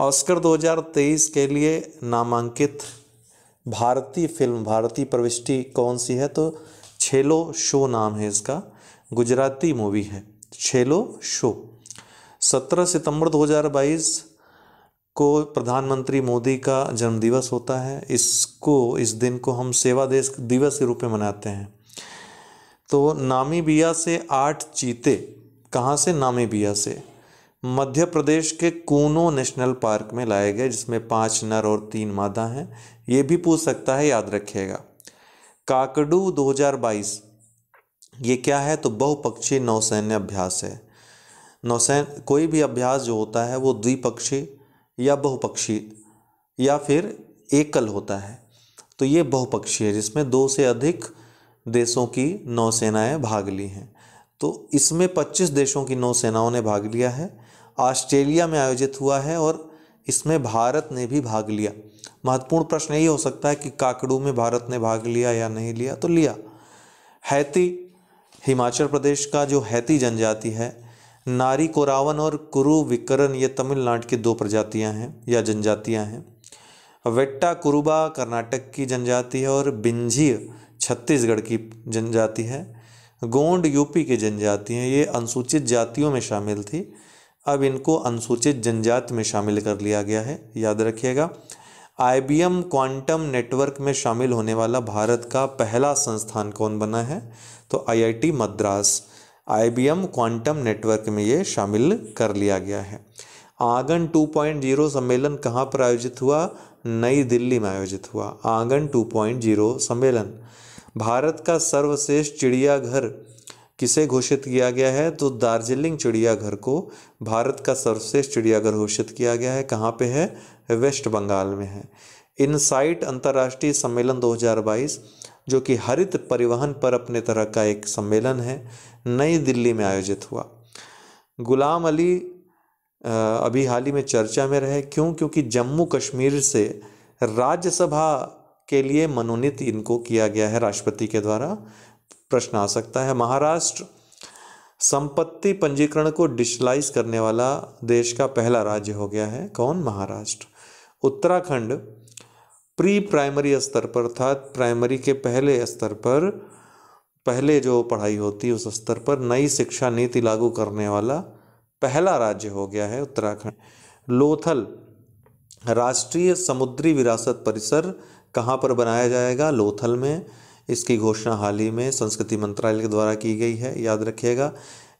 Oscar 2023 के लिए नामांकित भारतीय फिल्म भारतीय प्रविष्टि कौन सी है तो छेलो शो नाम है इसका गुजराती मूवी है छेलो शो 17 सितंबर 2022 को प्रधानमंत्री मोदी का जन्मदिवस होता है इसको इस दिन को हम सेवा देश दिवस के रूप में मनाते हैं तो नामीबिया से आठ चीते कहाँ से नामीबिया से मध्य प्रदेश के कूनो नेशनल पार्क में लाए गए जिसमें पांच नर और तीन मादा हैं ये भी पूछ सकता है याद रखिएगा काकड़ू 2022 ये क्या है तो बहुपक्षी नौसैन्य अभ्यास है नौसैन कोई भी अभ्यास जो होता है वो द्विपक्षी या बहुपक्षी या फिर एकल होता है तो ये बहुपक्षी है जिसमें दो से अधिक देशों की नौसेनाएं भाग ली हैं तो इसमें 25 देशों की नौसेनाओं ने भाग लिया है ऑस्ट्रेलिया में आयोजित हुआ है और इसमें भारत ने भी भाग लिया महत्वपूर्ण प्रश्न यही हो सकता है कि काकड़ू में भारत ने भाग लिया या नहीं लिया तो लिया हैती हिमाचल प्रदेश का जो हैती जनजाति है नारी कोरावन और कुरु विकरण ये तमिलनाडु की दो प्रजातियां हैं या जनजातियां हैं वेट्टा कुरुबा कर्नाटक की जनजाति है और बिंझी छत्तीसगढ़ की जनजाति है गोंड यूपी की जनजाति है ये अनुसूचित जातियों में शामिल थी अब इनको अनुसूचित जनजाति में शामिल कर लिया गया है याद रखिएगा आईबीएम क्वांटम नेटवर्क में शामिल होने वाला भारत का पहला संस्थान कौन बना है तो IIT Madras IBM quantum network में ये शामिल कर लिया गया है आंगन 2.0 सम्मेलन कहाँ पर आयोजित हुआ नई दिल्ली में आयोजित हुआ आंगन 2.0 सम्मेलन भारत का सर्वश्रेष्ठ चिड़ियाघर किसे घोषित किया गया है तो दार्जिलिंग चिड़ियाघर को भारत का सर्वश्रेष्ठ चिड़ियाघर घोषित किया गया है कहाँ पे है वेस्ट बंगाल में है इनसाइट अंतर्राष्ट्रीय सम्मेलन 2022 जो कि हरित परिवहन पर अपने तरह का एक सम्मेलन है नई दिल्ली में आयोजित हुआ गुलाम अली अभी हाल ही में चर्चा में रहे क्यों क्योंकि जम्मू कश्मीर से राज्यसभा के लिए मनोनीत इनको किया गया है राष्ट्रपति के द्वारा प्रश्न आ सकता है महाराष्ट्र संपत्ति पंजीकरण को डिजिटलाइज करने वाला देश का पहला राज्य हो गया है कौन महाराष्ट्र उत्तराखंड प्री प्राइमरी स्तर पर अर्थात प्राइमरी के पहले स्तर पर पहले जो पढ़ाई होती है उस स्तर पर नई शिक्षा नीति लागू करने वाला पहला राज्य हो गया है उत्तराखंड लोथल राष्ट्रीय समुद्री विरासत परिसर कहाँ पर बनाया जाएगा लोथल में इसकी घोषणा हाल ही में संस्कृति मंत्रालय के द्वारा की गई है याद रखिएगा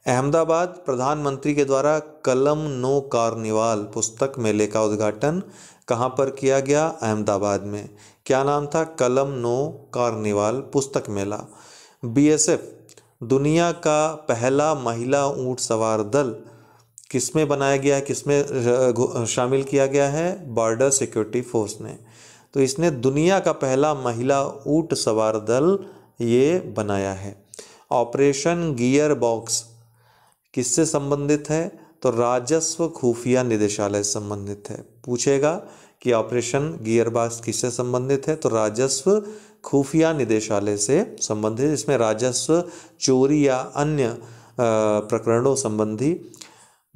अहमदाबाद प्रधानमंत्री के द्वारा कलम नो कार्निवाल पुस्तक मेले का उद्घाटन कहाँ पर किया गया अहमदाबाद में क्या नाम था कलम नो कार्निवाल पुस्तक मेला बीएसएफ दुनिया का पहला महिला ऊँट सवार दल किसमें बनाया गया है किसमें शामिल किया गया है बॉर्डर सिक्योरिटी फोर्स ने तो इसने दुनिया का पहला महिला ऊट सवार दल ये बनाया है ऑपरेशन गियर बॉक्स किससे संबंधित है तो राजस्व खुफिया निदेशालय से संबंधित है पूछेगा कि ऑपरेशन गियर बॉक्स किससे संबंधित है तो राजस्व खुफिया निदेशालय से संबंधित इसमें राजस्व चोरी या अन्य प्रकरणों संबंधी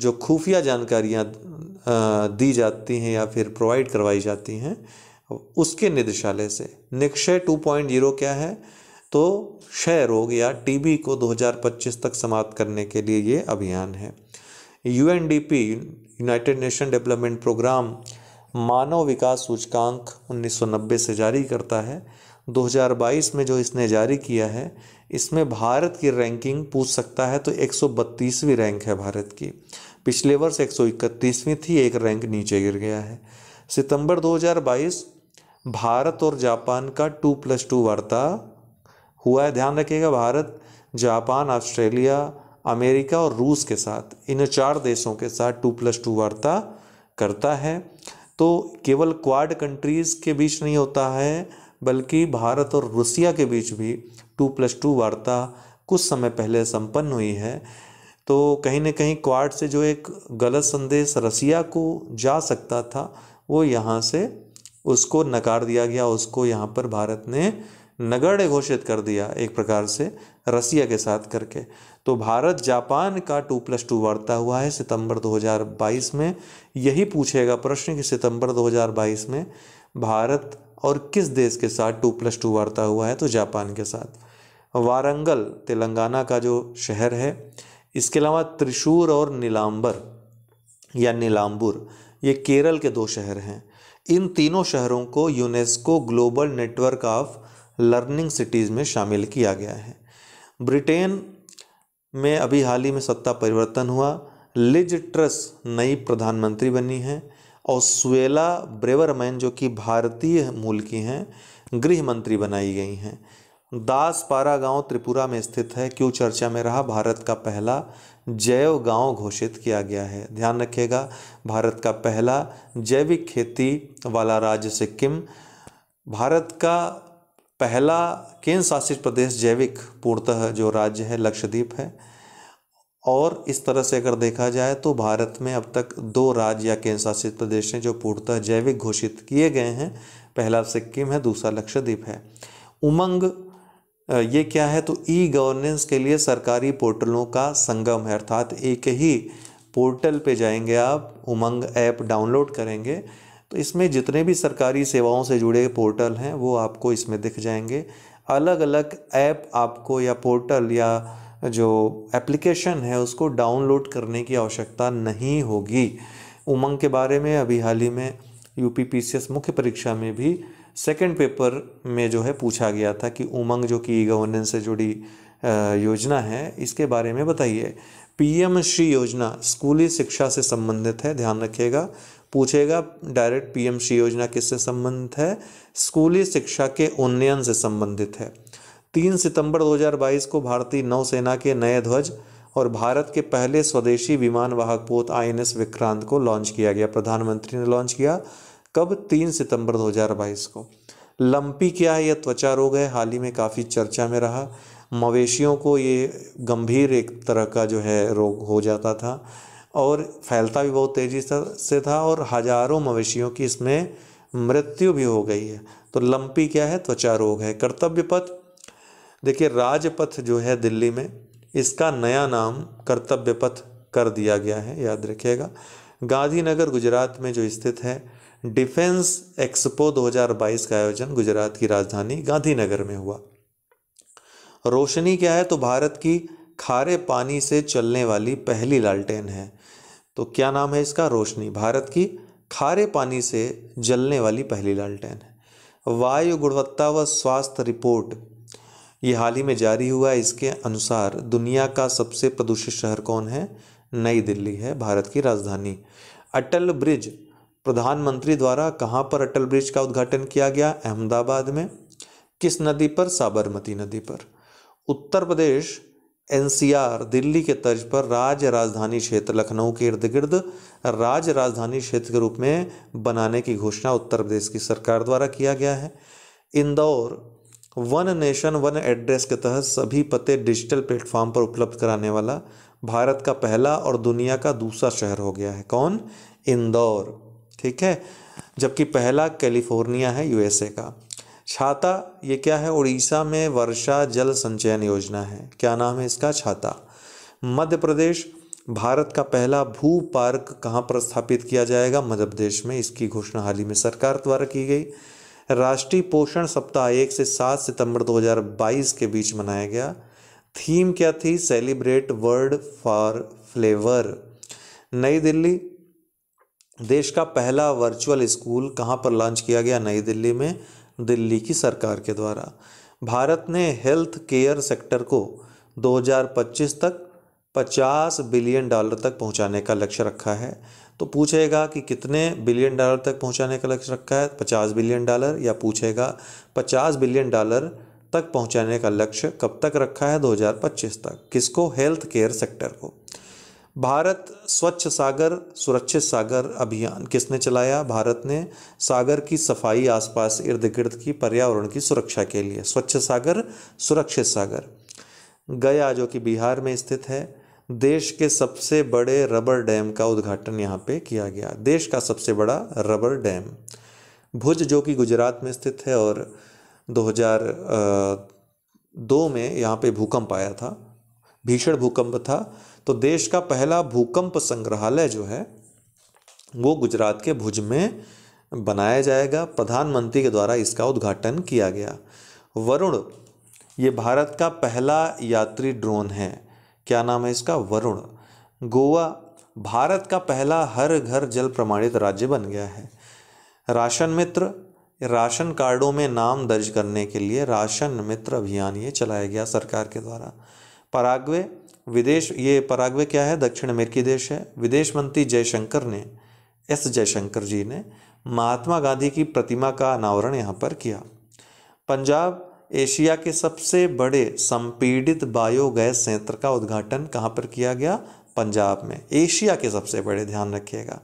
जो खुफिया जानकारियाँ दी जाती हैं या फिर प्रोवाइड करवाई जाती हैं उसके निदेशालय से निक्षय 2.0 क्या है तो क्षय रोग या टीबी को 2025 तक समाप्त करने के लिए ये अभियान है UNDP United Nation Development Programme मानव विकास सूचकांक 1990 से जारी करता है 2022 में जो इसने जारी किया है इसमें भारत की रैंकिंग पूछ सकता है तो 132वीं रैंक है भारत की पिछले वर्ष 131वीं थी एक रैंक नीचे गिर गया है सितंबर 2022 भारत और जापान का टू प्लस टू वार्ता हुआ है ध्यान रखिएगा भारत जापान ऑस्ट्रेलिया अमेरिका और रूस के साथ इन चार देशों के साथ टू प्लस टू वार्ता करता है तो केवल क्वाड कंट्रीज़ के बीच नहीं होता है बल्कि भारत और रूसिया के बीच भी टू प्लस टू वार्ता कुछ समय पहले संपन्न हुई है तो कहीं ना कहीं क्वाड से जो एक गलत संदेश रसिया को जा सकता था वो यहाँ से उसको नकार दिया गया उसको यहाँ पर भारत ने नगण्य घोषित कर दिया एक प्रकार से रसिया के साथ करके तो भारत जापान का टू प्लस टू वार्ता हुआ है सितंबर 2022 में यही पूछेगा प्रश्न कि सितंबर 2022 में भारत और किस देश के साथ टू प्लस टू वार्ता हुआ है तो जापान के साथ वारंगल तेलंगाना का जो शहर है इसके अलावा त्रिशूर और नीलांबर या नीलाम्बुर ये केरल के दो शहर हैं इन तीनों शहरों को UNESCO global network of learning cities में शामिल किया गया है ब्रिटेन में अभी हाल ही में सत्ता परिवर्तन हुआ लिज ट्रस नई प्रधानमंत्री बनी हैं और सुला ब्रेवरमैन जो कि भारतीय मूल की हैं गृह मंत्री बनाई गई हैं दास पारा गांव त्रिपुरा में स्थित है क्यों चर्चा में रहा भारत का पहला जैव गांव घोषित किया गया है ध्यान रखिएगा भारत का पहला जैविक खेती वाला राज्य सिक्किम भारत का पहला केंद्र शासित प्रदेश जैविक पूर्णतः जो राज्य है लक्षद्वीप है और इस तरह से अगर देखा जाए तो भारत में अब तक दो राज्य या केंद्र शासित प्रदेश हैं जो पूर्णतः जैविक घोषित किए गए हैं पहला सिक्किम है दूसरा लक्षद्वीप है उमंग ये क्या है तो ई गवर्नेंस के लिए सरकारी पोर्टलों का संगम है अर्थात एक ही पोर्टल पे जाएंगे आप उमंग ऐप डाउनलोड करेंगे तो इसमें जितने भी सरकारी सेवाओं से जुड़े पोर्टल हैं वो आपको इसमें दिख जाएंगे अलग अलग ऐप आपको या पोर्टल या जो एप्लीकेशन है उसको डाउनलोड करने की आवश्यकता नहीं होगी उमंग के बारे में अभी हाल ही में यू पी मुख्य परीक्षा में भी सेकंड पेपर में जो है पूछा गया था कि उमंग जो कि ई गवर्नेंस से जुड़ी योजना है इसके बारे में बताइए पीएम श्री योजना स्कूली शिक्षा से संबंधित है ध्यान रखिएगा पूछेगा डायरेक्ट पीएम श्री योजना किससे संबंधित है स्कूली शिक्षा के उन्नयन से संबंधित है तीन सितंबर 2022 को भारतीय नौसेना के नए ध्वज और भारत के पहले स्वदेशी विमान वाहक पोत आई विक्रांत को लॉन्च किया गया प्रधानमंत्री ने लॉन्च किया कब तीन सितंबर 2022 को लंपी क्या है यह त्वचा रोग है हाल ही में काफ़ी चर्चा में रहा मवेशियों को ये गंभीर एक तरह का जो है रोग हो जाता था और फैलता भी बहुत तेज़ी से था और हजारों मवेशियों की इसमें मृत्यु भी हो गई है तो लंपी क्या है त्वचा रोग है कर्तव्य पथ देखिए राजपथ जो है दिल्ली में इसका नया नाम कर्तव्य पथ कर दिया गया है याद रखिएगा गांधीनगर गुजरात में जो स्थित है डिफेंस एक्सपो 2022 का आयोजन गुजरात की राजधानी गांधीनगर में हुआ रोशनी क्या है तो भारत की खारे पानी से चलने वाली पहली लालटेन है तो क्या नाम है इसका रोशनी भारत की खारे पानी से जलने वाली पहली लालटेन है वायु गुणवत्ता व स्वास्थ्य रिपोर्ट ये हाल ही में जारी हुआ इसके अनुसार दुनिया का सबसे प्रदूषित शहर कौन है नई दिल्ली है भारत की राजधानी अटल ब्रिज प्रधानमंत्री द्वारा कहाँ पर अटल ब्रिज का उद्घाटन किया गया अहमदाबाद में किस नदी पर साबरमती नदी पर उत्तर प्रदेश एनसीआर दिल्ली के तर्ज पर राज्य राजधानी क्षेत्र लखनऊ के इर्द गिर्द राज्य राजधानी क्षेत्र के रूप में बनाने की घोषणा उत्तर प्रदेश की सरकार द्वारा किया गया है Indore one nation one address के तहत सभी पते डिजिटल प्लेटफॉर्म पर उपलब्ध कराने वाला भारत का पहला और दुनिया का दूसरा शहर हो गया है कौन इंदौर ठीक है जबकि पहला कैलिफोर्निया है यूएसए का छाता ये क्या है उड़ीसा में वर्षा जल संचयन योजना है क्या नाम है इसका छाता मध्य प्रदेश भारत का पहला भू पार्क कहाँ पर स्थापित किया जाएगा मध्य प्रदेश में इसकी घोषणा हाल ही में सरकार द्वारा की गई राष्ट्रीय पोषण सप्ताह एक से सात सितंबर 2022 के बीच मनाया गया थीम क्या थी सेलिब्रेट वर्ल्ड फॉर फ्लेवर नई दिल्ली देश का पहला वर्चुअल स्कूल कहाँ पर लॉन्च किया गया नई दिल्ली में दिल्ली की सरकार के द्वारा भारत ने हेल्थ केयर सेक्टर को 2025 तक 50 बिलियन डॉलर तक पहुंचाने का लक्ष्य रखा है तो पूछेगा कि कितने बिलियन डॉलर तक पहुंचाने का लक्ष्य रखा है 50 बिलियन डॉलर या पूछेगा 50 बिलियन डॉलर तक पहुंचाने का लक्ष्य कब तक रखा है 2025 तक किसको हेल्थ केयर सेक्टर को भारत स्वच्छ सागर सुरक्षित सागर अभियान किसने चलाया भारत ने सागर की सफाई आसपास इर्द गिर्द की पर्यावरण की सुरक्षा के लिए स्वच्छ सागर सुरक्षित सागर गया जो कि बिहार में स्थित है देश के सबसे बड़े रबर डैम का उद्घाटन यहाँ पे किया गया देश का सबसे बड़ा रबर डैम भुज जो कि गुजरात में स्थित है और 2002 में यहाँ पे भूकंप आया था भीषण भूकंप था तो देश का पहला भूकंप संग्रहालय जो है वो गुजरात के भुज में बनाया जाएगा प्रधानमंत्री के द्वारा इसका उद्घाटन किया गया वरुण ये भारत का पहला यात्री ड्रोन है क्या नाम है इसका वरुण गोवा भारत का पहला हर घर जल प्रमाणित राज्य बन गया है राशन मित्र राशन कार्डों में नाम दर्ज करने के लिए राशन मित्र अभियान ये चलाया गया सरकार के द्वारा पराग्वे विदेश ये पराग्वे क्या है दक्षिण अमेरिकी देश है विदेश मंत्री जयशंकर ने एस जयशंकर जी ने महात्मा गांधी की प्रतिमा का अनावरण यहाँ पर किया पंजाब एशिया के सबसे बड़े संपीड़ित बायोगैस संयंत्र का उद्घाटन कहाँ पर किया गया पंजाब में एशिया के सबसे बड़े ध्यान रखिएगा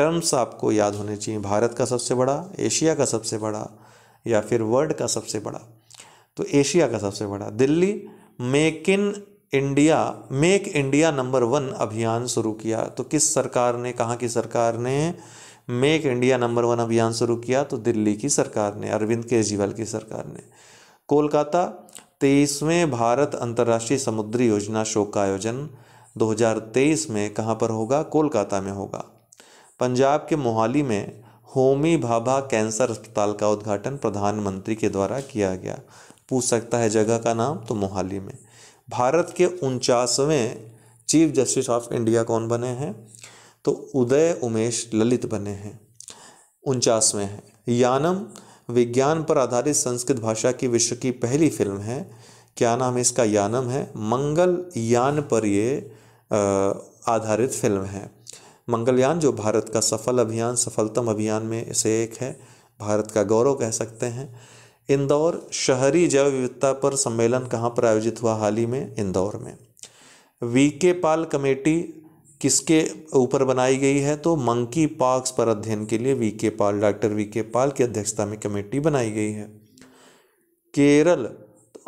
टर्म्स आपको याद होने चाहिए भारत का सबसे बड़ा एशिया का सबसे बड़ा या फिर वर्ल्ड का सबसे बड़ा तो एशिया का सबसे बड़ा Delhi make in India make India number one अभियान शुरू किया तो किस सरकार ने कहाँ की सरकार ने मेक इंडिया नंबर वन अभियान शुरू किया तो दिल्ली की सरकार ने अरविंद केजरीवाल की सरकार ने कोलकाता तेईसवें भारत अंतर्राष्ट्रीय समुद्री योजना शो का आयोजन 2023 में कहाँ पर होगा कोलकाता में होगा पंजाब के मोहाली में होमी भाभा कैंसर अस्पताल का उद्घाटन प्रधानमंत्री के द्वारा किया गया पूछ सकता है जगह का नाम तो मोहाली में भारत के उनचासवें चीफ जस्टिस ऑफ इंडिया कौन बने हैं तो उदय उमेश ललित बने हैं उनचासवें हैं यानम विज्ञान पर आधारित संस्कृत भाषा की विश्व की पहली फिल्म है क्या नाम इसका यानम है मंगल यान पर ये आधारित फिल्म है मंगलयान जो भारत का सफल अभियान सफलतम अभियान में से एक है भारत का गौरव कह सकते हैं इंदौर शहरी जैव विविधता पर सम्मेलन कहाँ पर आयोजित हुआ हाल ही में इंदौर में वी के पाल कमेटी किसके ऊपर बनाई गई है तो मंकी पार्क्स पर अध्ययन के लिए वी के पाल डॉक्टर वी के पाल की अध्यक्षता में कमेटी बनाई गई है केरल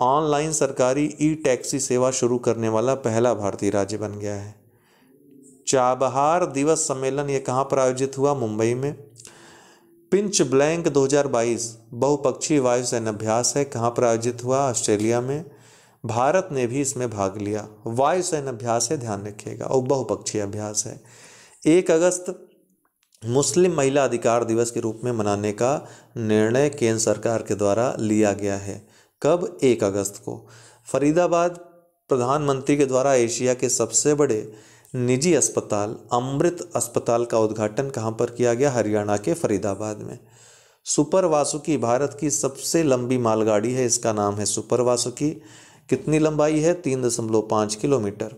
ऑनलाइन सरकारी ई टैक्सी सेवा शुरू करने वाला पहला भारतीय राज्य बन गया है चाबहार दिवस सम्मेलन ये कहाँ पर आयोजित हुआ मुंबई में पिंच ब्लैंक 2022 बहुपक्षीय वायुसेना अभ्यास है कहाँ पर आयोजित हुआ ऑस्ट्रेलिया में भारत ने भी इसमें भाग लिया वायुसेना अभ्यास है ध्यान रखिएगा और बहुपक्षीय अभ्यास है एक अगस्त मुस्लिम महिला अधिकार दिवस के रूप में मनाने का निर्णय केंद्र सरकार के द्वारा लिया गया है कब एक अगस्त को फरीदाबाद प्रधानमंत्री के द्वारा एशिया के सबसे बड़े निजी अस्पताल अमृत अस्पताल का उद्घाटन कहाँ पर किया गया हरियाणा के फरीदाबाद में सुपर वासुकी भारत की सबसे लंबी मालगाड़ी है इसका नाम है सुपर वासुकी कितनी लंबाई है तीन दशमलव पाँच किलोमीटर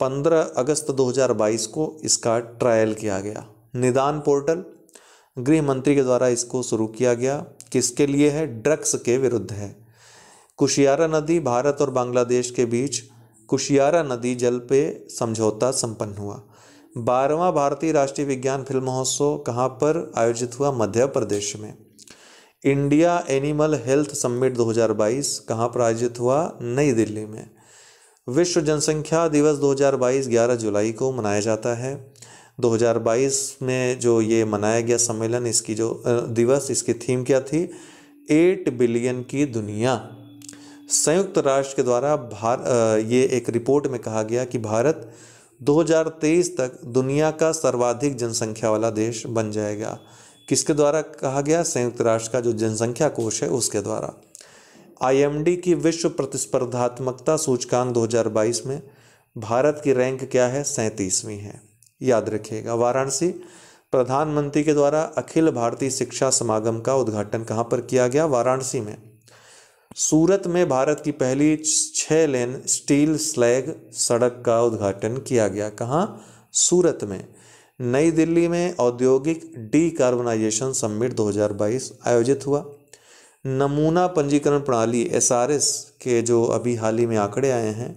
पंद्रह अगस्त 2022 को इसका ट्रायल किया गया निदान पोर्टल गृह मंत्री के द्वारा इसको शुरू किया गया किसके लिए है ड्रग्स के विरुद्ध है कुशियारा नदी भारत और बांग्लादेश के बीच कुशियारा नदी जल पे समझौता संपन्न हुआ बारहवां भारतीय राष्ट्रीय विज्ञान फिल्म महोत्सव कहाँ पर आयोजित हुआ मध्य प्रदेश में इंडिया एनिमल हेल्थ समिट 2022 कहाँ पर आयोजित हुआ नई दिल्ली में विश्व जनसंख्या दिवस 2022 ग्यारह जुलाई को मनाया जाता है 2022 में जो ये मनाया गया सम्मेलन इसकी जो दिवस इसकी थीम क्या थी एट बिलियन की दुनिया संयुक्त राष्ट्र के द्वारा भार ये एक रिपोर्ट में कहा गया कि भारत 2023 तक दुनिया का सर्वाधिक जनसंख्या वाला देश बन जाएगा किसके द्वारा कहा गया संयुक्त राष्ट्र का जो जनसंख्या कोष है उसके द्वारा आईएमडी की विश्व प्रतिस्पर्धात्मकता सूचकांक 2022 में भारत की रैंक क्या है सैंतीसवीं है याद रखिएगा वाराणसी प्रधानमंत्री के द्वारा अखिल भारतीय शिक्षा समागम का उद्घाटन कहाँ पर किया गया वाराणसी में सूरत में भारत की पहली छः लेन स्टील स्लैग सड़क का उद्घाटन किया गया कहाँ सूरत में नई दिल्ली में औद्योगिक डी कार्बनाइजेशन समिट 2022 आयोजित हुआ नमूना पंजीकरण प्रणाली एस के जो अभी हाल ही में आंकड़े आए हैं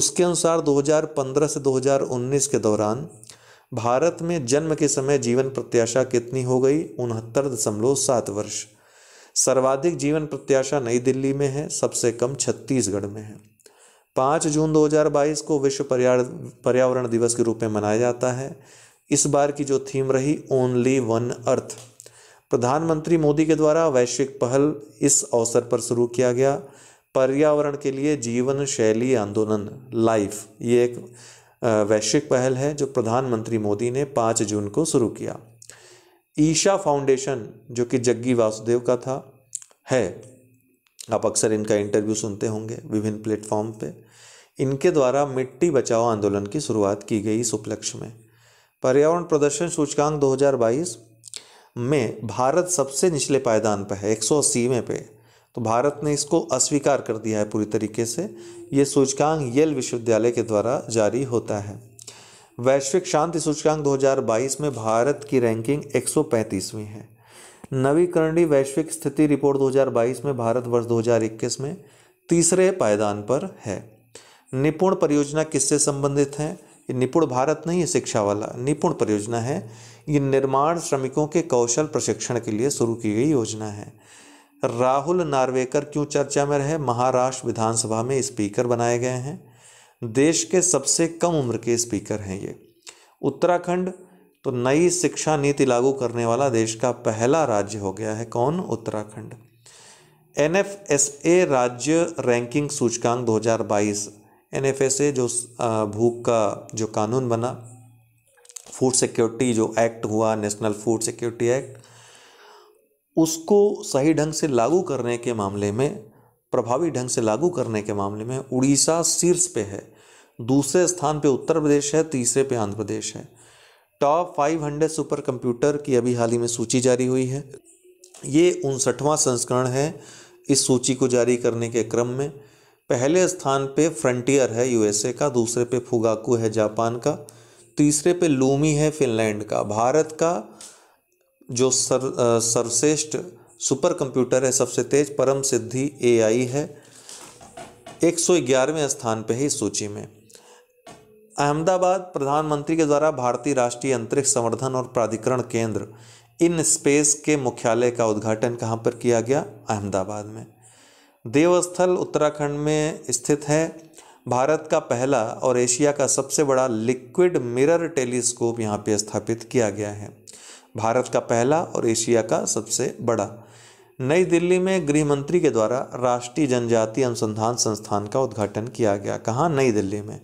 उसके अनुसार 2015 से 2019 के दौरान भारत में जन्म के समय जीवन प्रत्याशा कितनी हो गई उनहत्तर दशमलव सात वर्ष सर्वाधिक जीवन प्रत्याशा नई दिल्ली में है सबसे कम छत्तीसगढ़ में है पाँच जून 2022 को विश्व पर्यावरण दिवस के रूप में मनाया जाता है इस बार की जो थीम रही ओनली वन अर्थ प्रधानमंत्री मोदी के द्वारा वैश्विक पहल इस अवसर पर शुरू किया गया पर्यावरण के लिए जीवन शैली आंदोलन लाइफ ये एक वैश्विक पहल है जो प्रधानमंत्री मोदी ने पाँच जून को शुरू किया ईशा फाउंडेशन जो कि जग्गी वासुदेव का था है आप अक्सर इनका इंटरव्यू सुनते होंगे विभिन्न प्लेटफॉर्म पे इनके द्वारा मिट्टी बचाओ आंदोलन की शुरुआत की गई इस उपलक्ष्य में पर्यावरण प्रदर्शन सूचकांक 2022 में भारत सबसे निचले पायदान पर है एक सौ पे तो भारत ने इसको अस्वीकार कर दिया है पूरी तरीके से ये सूचकांक येल विश्वविद्यालय के द्वारा जारी होता है वैश्विक शांति सूचकांक 2022 में भारत की रैंकिंग 135वीं है नवीकरणीय वैश्विक स्थिति रिपोर्ट 2022 में भारत वर्ष 2021 में तीसरे पायदान पर है निपुण परियोजना किससे संबंधित है ये निपुण भारत नहीं है शिक्षा वाला निपुण परियोजना है ये निर्माण श्रमिकों के कौशल प्रशिक्षण के लिए शुरू की गई योजना है राहुल नार्वेकर क्यों चर्चा में रहे महाराष्ट्र विधानसभा में स्पीकर बनाए गए हैं देश के सबसे कम उम्र के स्पीकर हैं ये उत्तराखंड तो नई शिक्षा नीति लागू करने वाला देश का पहला राज्य हो गया है कौन उत्तराखंड एन राज्य रैंकिंग सूचकांक 2022 एन जो भूख का जो कानून बना फूड सिक्योरिटी जो एक्ट हुआ नेशनल फूड सिक्योरिटी एक्ट उसको सही ढंग से लागू करने के मामले में प्रभावी ढंग से लागू करने के मामले में उड़ीसा शीर्ष पे है दूसरे स्थान पे उत्तर प्रदेश है तीसरे पे आंध्र प्रदेश है top five hundred super computer की अभी हाल ही में सूची जारी हुई है ये उनसठवां संस्करण है इस सूची को जारी करने के क्रम में पहले स्थान पे फ्रंटियर है यूएसए का दूसरे पे फुगाकू है जापान का तीसरे पे लूमी है फिनलैंड का भारत का जो सर सर्वश्रेष्ठ सुपर कंप्यूटर है सबसे तेज परम सिद्धि एआई है 111वें स्थान पे है इस सूची में अहमदाबाद प्रधानमंत्री के द्वारा भारतीय राष्ट्रीय अंतरिक्ष संवर्धन और प्राधिकरण केंद्र इन स्पेस के मुख्यालय का उद्घाटन कहाँ पर किया गया अहमदाबाद में देवस्थल उत्तराखंड में स्थित है भारत का पहला और एशिया का सबसे बड़ा लिक्विड मिरर टेलीस्कोप यहाँ पर स्थापित किया गया है भारत का पहला और एशिया का सबसे बड़ा नई दिल्ली में गृह मंत्री के द्वारा राष्ट्रीय जनजातीय अनुसंधान संस्थान का उद्घाटन किया गया कहाँ नई दिल्ली में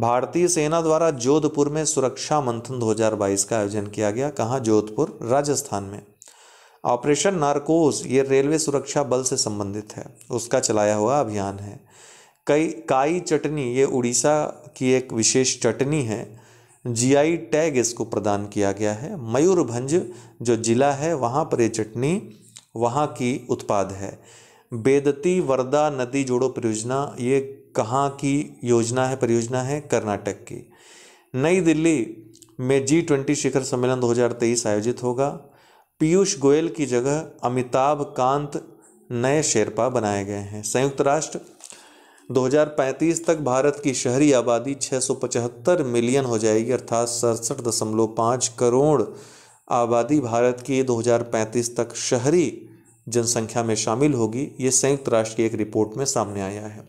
भारतीय सेना द्वारा जोधपुर में सुरक्षा मंथन 2022 का आयोजन किया गया कहाँ जोधपुर राजस्थान में ऑपरेशन नारकोस ये रेलवे सुरक्षा बल से संबंधित है उसका चलाया हुआ अभियान है कई काई चटनी ये उड़ीसा की एक विशेष चटनी है जीआई टैग इसको प्रदान किया गया है मयूरभंज जो जिला है वहाँ पर ये चटनी वहाँ की उत्पाद है बेदती वरदा नदी जोड़ो परियोजना ये कहाँ की योजना है परियोजना है कर्नाटक की नई दिल्ली में जी ट्वेंटी शिखर सम्मेलन 2023 आयोजित होगा पीयूष गोयल की जगह अमिताभ कांत नए शेरपा बनाए गए हैं संयुक्त राष्ट्र 2035 तक भारत की शहरी आबादी 675 मिलियन हो जाएगी अर्थात सड़सठ दशमलव पाँच करोड़ आबादी भारत की 2035 तक शहरी जनसंख्या में शामिल होगी ये संयुक्त राष्ट्र की एक रिपोर्ट में सामने आया है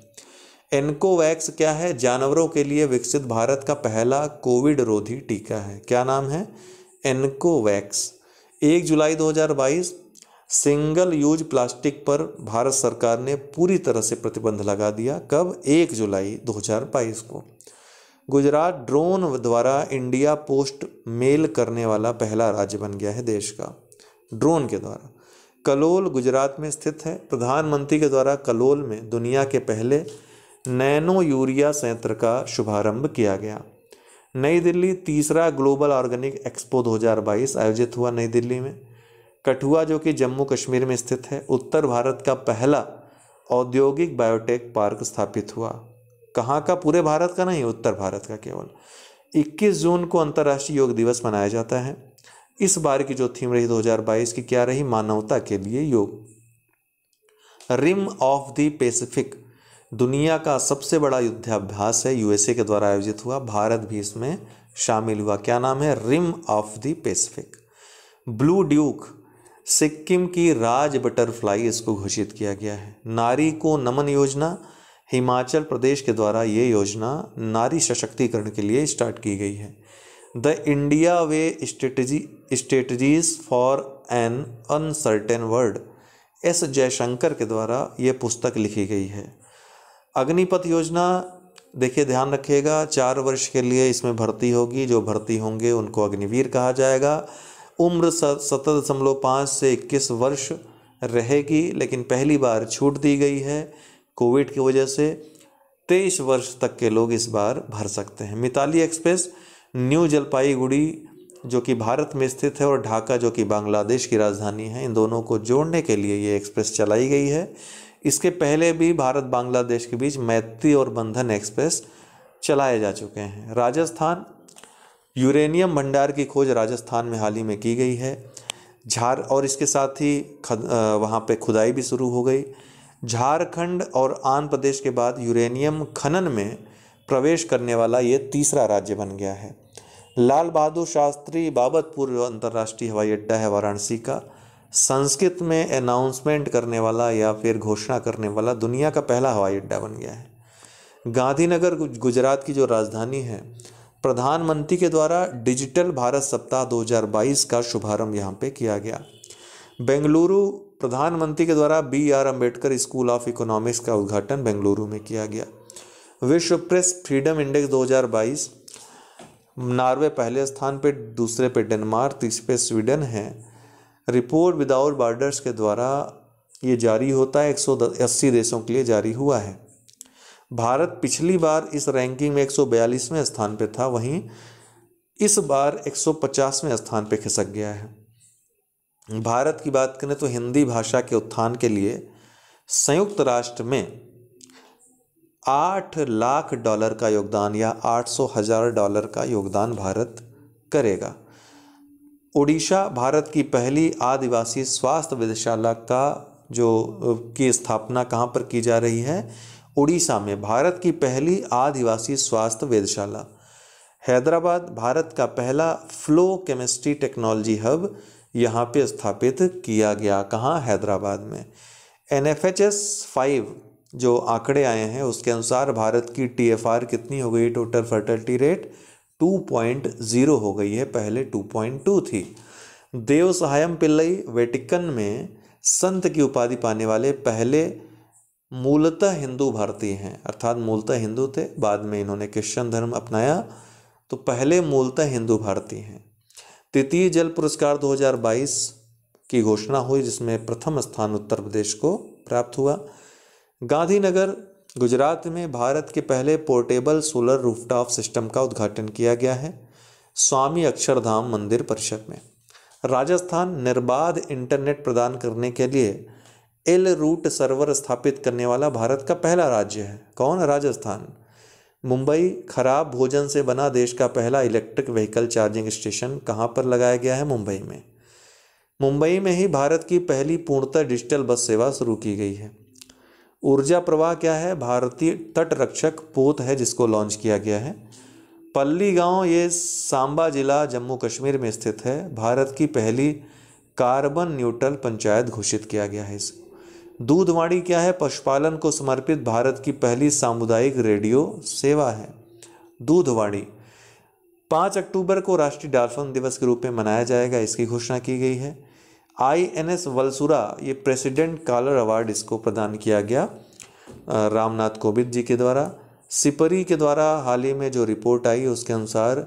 एनकोवैक्स क्या है जानवरों के लिए विकसित भारत का पहला कोविड रोधी टीका है क्या नाम है एनकोवैक्स एक जुलाई 2022 सिंगल यूज प्लास्टिक पर भारत सरकार ने पूरी तरह से प्रतिबंध लगा दिया कब एक जुलाई 2022 को गुजरात ड्रोन द्वारा इंडिया पोस्ट मेल करने वाला पहला राज्य बन गया है देश का ड्रोन के द्वारा कलोल गुजरात में स्थित है प्रधानमंत्री के द्वारा कलोल में दुनिया के पहले नैनो यूरिया संयंत्र का शुभारंभ किया गया नई दिल्ली तीसरा ग्लोबल ऑर्गेनिक एक्सपो 2022 आयोजित हुआ नई दिल्ली में कठुआ जो कि जम्मू कश्मीर में स्थित है उत्तर भारत का पहला औद्योगिक बायोटेक पार्क स्थापित हुआ कहाँ का पूरे भारत का नहीं उत्तर भारत का केवल 21 जून को अंतर्राष्ट्रीय योग दिवस मनाया जाता है इस बार की जो थीम रही 2022 की क्या रही मानवता के लिए योग रिम ऑफ द पेसिफिक दुनिया का सबसे बड़ा युद्धाभ्यास है यूएसए के द्वारा आयोजित हुआ भारत भी इसमें शामिल हुआ क्या नाम है rim of the Pacific blue duke Sikkim की राज बटरफ्लाई इसको घोषित किया गया है नारी को नमन योजना हिमाचल प्रदेश के द्वारा ये योजना नारी सशक्तिकरण के लिए स्टार्ट की गई है the India way strategy strategies for an uncertain world S Jaishankar के द्वारा ये पुस्तक लिखी गई है अग्निपथ योजना देखिए ध्यान रखिएगा चार वर्ष के लिए इसमें भर्ती होगी जो भर्ती होंगे उनको अग्निवीर कहा जाएगा उम्र सत्रह दशमलव पाँच से इक्कीस वर्ष रहेगी लेकिन पहली बार छूट दी गई है कोविड की वजह से तेईस वर्ष तक के लोग इस बार भर सकते हैं मिताली एक्सप्रेस न्यू जलपाईगुड़ी जो कि भारत में स्थित है और ढाका जो कि बांग्लादेश की राजधानी है इन दोनों को जोड़ने के लिए ये एक्सप्रेस चलाई गई है इसके पहले भी भारत बांग्लादेश के बीच मैत्री और बंधन एक्सप्रेस चलाए जा चुके हैं राजस्थान यूरेनियम भंडार की खोज राजस्थान में हाल ही में की गई है झार और इसके साथ ही खद, वहाँ पे खुदाई भी शुरू हो गई झारखंड और आंध्र प्रदेश के बाद यूरेनियम खनन में प्रवेश करने वाला ये तीसरा राज्य बन गया है लाल बहादुर शास्त्री बाबतपुर जो अंतर्राष्ट्रीय हवाई अड्डा है वाराणसी का संस्कृत में अनाउंसमेंट करने वाला या फिर घोषणा करने वाला दुनिया का पहला हवाई अड्डा बन गया है गांधीनगर गुजरात की जो राजधानी है प्रधानमंत्री के द्वारा डिजिटल भारत सप्ताह 2022 का शुभारंभ यहाँ पे किया गया बेंगलुरु प्रधानमंत्री के द्वारा B R Ambedkar school of economics का उद्घाटन बेंगलुरु में किया गया विश्व प्रेस फ्रीडम इंडेक्स 2022 नॉर्वे पहले स्थान पे दूसरे पे डेनमार्क तीसरे पे स्वीडन है रिपोर्ट विदाउट बॉर्डर्स के द्वारा ये जारी होता है एक देशों के लिए जारी हुआ है भारत पिछली बार इस रैंकिंग में 142वें स्थान पर था वहीं इस बार 150वें स्थान पर खिसक गया है भारत की बात करें तो हिंदी भाषा के उत्थान के लिए संयुक्त राष्ट्र में आठ लाख डॉलर का योगदान या आठ सौ हजार डॉलर का योगदान भारत करेगा ओडिशा भारत की पहली आदिवासी स्वास्थ्य वेधशाला का जो की स्थापना कहाँ पर की जा रही है उड़ीसा में भारत की पहली आदिवासी स्वास्थ्य वेधशाला हैदराबाद भारत का पहला फ्लो केमिस्ट्री टेक्नोलॉजी हब यहाँ पे स्थापित किया गया कहाँ हैदराबाद में N F H S five जो आंकड़े आए हैं उसके अनुसार भारत की टी एफ आर कितनी हो गई टोटल फर्टिलिटी रेट 2.0 हो गई है पहले 2.2 थी देव सहायम पिल्लई वेटिकन में संत की उपाधि पाने वाले पहले मूलतः हिंदू भारतीय हैं अर्थात मूलतः हिंदू थे बाद में इन्होंने क्रिश्चन धर्म अपनाया तो पहले मूलतः हिंदू भारतीय हैं तृतीय जल पुरस्कार 2022 की घोषणा हुई जिसमें प्रथम स्थान उत्तर प्रदेश को प्राप्त हुआ गांधीनगर गुजरात में भारत के पहले पोर्टेबल सोलर रूफटॉप सिस्टम का उद्घाटन किया गया है स्वामी अक्षरधाम मंदिर परिषद में राजस्थान निर्बाध इंटरनेट प्रदान करने के लिए एल रूट सर्वर स्थापित करने वाला भारत का पहला राज्य है कौन राजस्थान मुंबई खराब भोजन से बना देश का पहला इलेक्ट्रिक व्हीकल चार्जिंग स्टेशन कहाँ पर लगाया गया है मुंबई में मुंबई में ही भारत की पहली पूर्णतः डिजिटल बस सेवा शुरू की गई है ऊर्जा प्रवाह क्या है भारतीय तट रक्षक पोत है जिसको लॉन्च किया गया है पल्ली गांव ये सांबा जिला जम्मू कश्मीर में स्थित है भारत की पहली कार्बन न्यूट्रल पंचायत घोषित किया गया है इसको दूधवाणी क्या है पशुपालन को समर्पित भारत की पहली सामुदायिक रेडियो सेवा है दूधवाणी पाँच अक्टूबर को राष्ट्रीय डाल्फन दिवस के रूप में मनाया जाएगा इसकी घोषणा की गई है आई एन एस वलसुरा ये प्रेसिडेंट कालर अवार्ड इसको प्रदान किया गया रामनाथ कोविंद जी के द्वारा सिपरी के द्वारा हाल ही में जो रिपोर्ट आई उसके अनुसार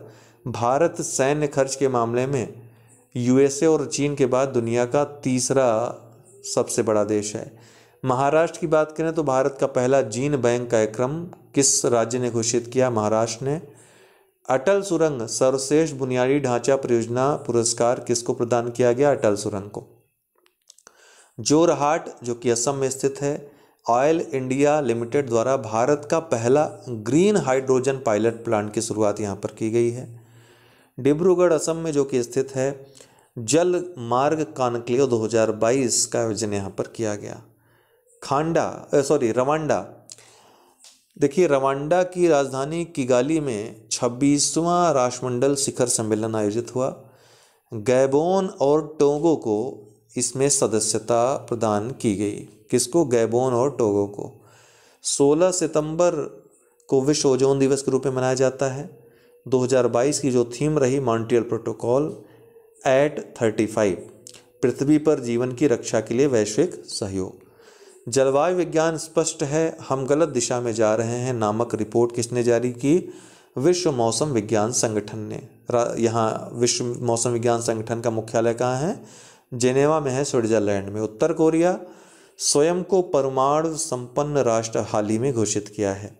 भारत सैन्य खर्च के मामले में यूएसए और चीन के बाद दुनिया का तीसरा सबसे बड़ा देश है महाराष्ट्र की बात करें तो भारत का पहला जीन बैंक कार्यक्रम किस राज्य ने घोषित किया महाराष्ट्र ने अटल सुरंग सर्वश्रेष्ठ बुनियादी ढांचा परियोजना पुरस्कार किसको प्रदान किया गया अटल सुरंग को जोरहाट जो कि असम में स्थित है ऑयल इंडिया लिमिटेड द्वारा भारत का पहला ग्रीन हाइड्रोजन पायलट प्लांट की शुरुआत यहाँ पर की गई है डिब्रूगढ़ असम में जो कि स्थित है जल मार्ग कानक्लेव 2022 का आयोजन यहाँ पर किया गया खांडा सॉरी रवांडा देखिए रवांडा की राजधानी किगाली में 26वां राष्ट्रमंडल शिखर सम्मेलन आयोजित हुआ गैबोन और टोगो को इसमें सदस्यता प्रदान की गई किसको गैबोन और टोगो को 16 सितंबर को विश्व ओजोन दिवस के रूप में मनाया जाता है 2022 की जो थीम रही मॉन्ट्रियल प्रोटोकॉल एट 35 पृथ्वी पर जीवन की रक्षा के लिए वैश्विक सहयोग जलवायु विज्ञान स्पष्ट है हम गलत दिशा में जा रहे हैं नामक रिपोर्ट किसने जारी की विश्व मौसम विज्ञान संगठन ने यहाँ विश्व मौसम विज्ञान संगठन का मुख्यालय कहाँ है जेनेवा में है स्विट्जरलैंड में उत्तर कोरिया स्वयं को परमाणु संपन्न राष्ट्र हाल ही में घोषित किया है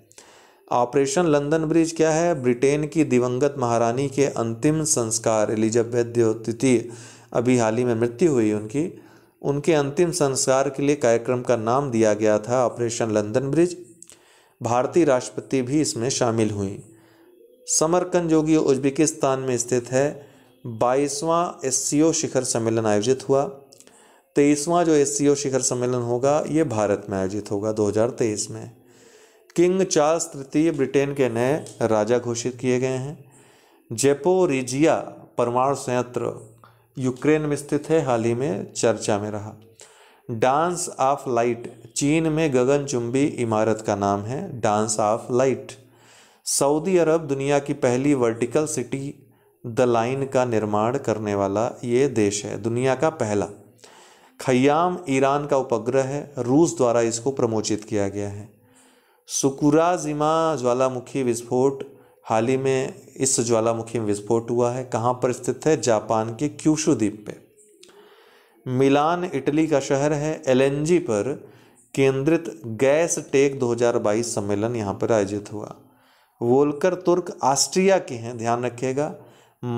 ऑपरेशन लंदन ब्रिज क्या है ब्रिटेन की दिवंगत महारानी के अंतिम संस्कार एलिजाबेथ द्वितीय अभी हाल ही में मृत्यु हुई उनकी उनके अंतिम संस्कार के लिए कार्यक्रम का नाम दिया गया था ऑपरेशन लंदन ब्रिज भारतीय राष्ट्रपति भी इसमें शामिल हुई समरकंद जो कि उज्बेकिस्तान में स्थित है बाईसवां एस शिखर सम्मेलन आयोजित हुआ तेईसवां जो एस शिखर सम्मेलन होगा ये भारत में आयोजित होगा 2023 में किंग चार्ल्स तृतीय ब्रिटेन के नए राजा घोषित किए गए हैं जेपोरिजिया परमाणु संयंत्र यूक्रेन में स्थित है हाल ही में चर्चा में रहा डांस ऑफ लाइट चीन में गगनचुंबी इमारत का नाम है डांस ऑफ लाइट सऊदी अरब दुनिया की पहली वर्टिकल सिटी द लाइन का निर्माण करने वाला ये देश है दुनिया का पहला खयाम ईरान का उपग्रह है रूस द्वारा इसको प्रमोचित किया गया है सुकुराजिमा ज्वालामुखी विस्फोट हाल ही में इस ज्वालामुखी में विस्फोट हुआ है कहाँ पर स्थित है जापान के क्यूशु द्वीप पे मिलान इटली का शहर है एलएनजी पर केंद्रित गैस टेक 2022 सम्मेलन यहाँ पर आयोजित हुआ वोलकर तुर्क ऑस्ट्रिया के हैं ध्यान रखिएगा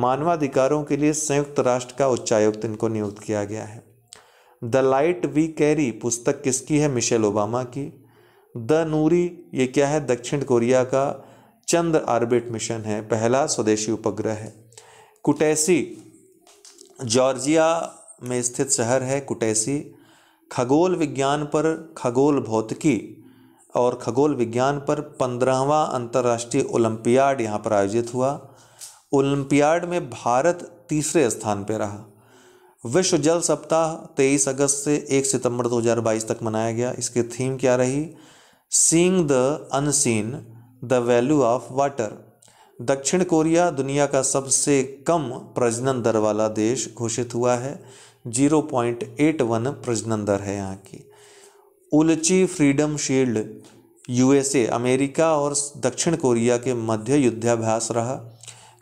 मानवाधिकारों के लिए संयुक्त राष्ट्र का उच्चायुक्त इनको नियुक्त किया गया है द लाइट वी कैरी पुस्तक किसकी है मिशेल ओबामा की द नूरी ये क्या है दक्षिण कोरिया का चंद ऑर्बिट मिशन है पहला स्वदेशी उपग्रह है कुटैसी जॉर्जिया में स्थित शहर है कुटैसी खगोल विज्ञान पर खगोल भौतिकी और खगोल विज्ञान पर पंद्रहवा अंतर्राष्ट्रीय ओलंपियाड यहाँ पर आयोजित हुआ ओलंपियाड में भारत तीसरे स्थान पर रहा विश्व जल सप्ताह 23 अगस्त से 1 सितंबर 2022 तक मनाया गया इसकी थीम क्या रही seeing the unseen the value of water दक्षिण कोरिया दुनिया का सबसे कम प्रजनन दर वाला देश घोषित हुआ है 0.81 प्रजनन दर है यहाँ की Ulchi Freedom Shield USA America और दक्षिण कोरिया के मध्य युद्धाभ्यास रहा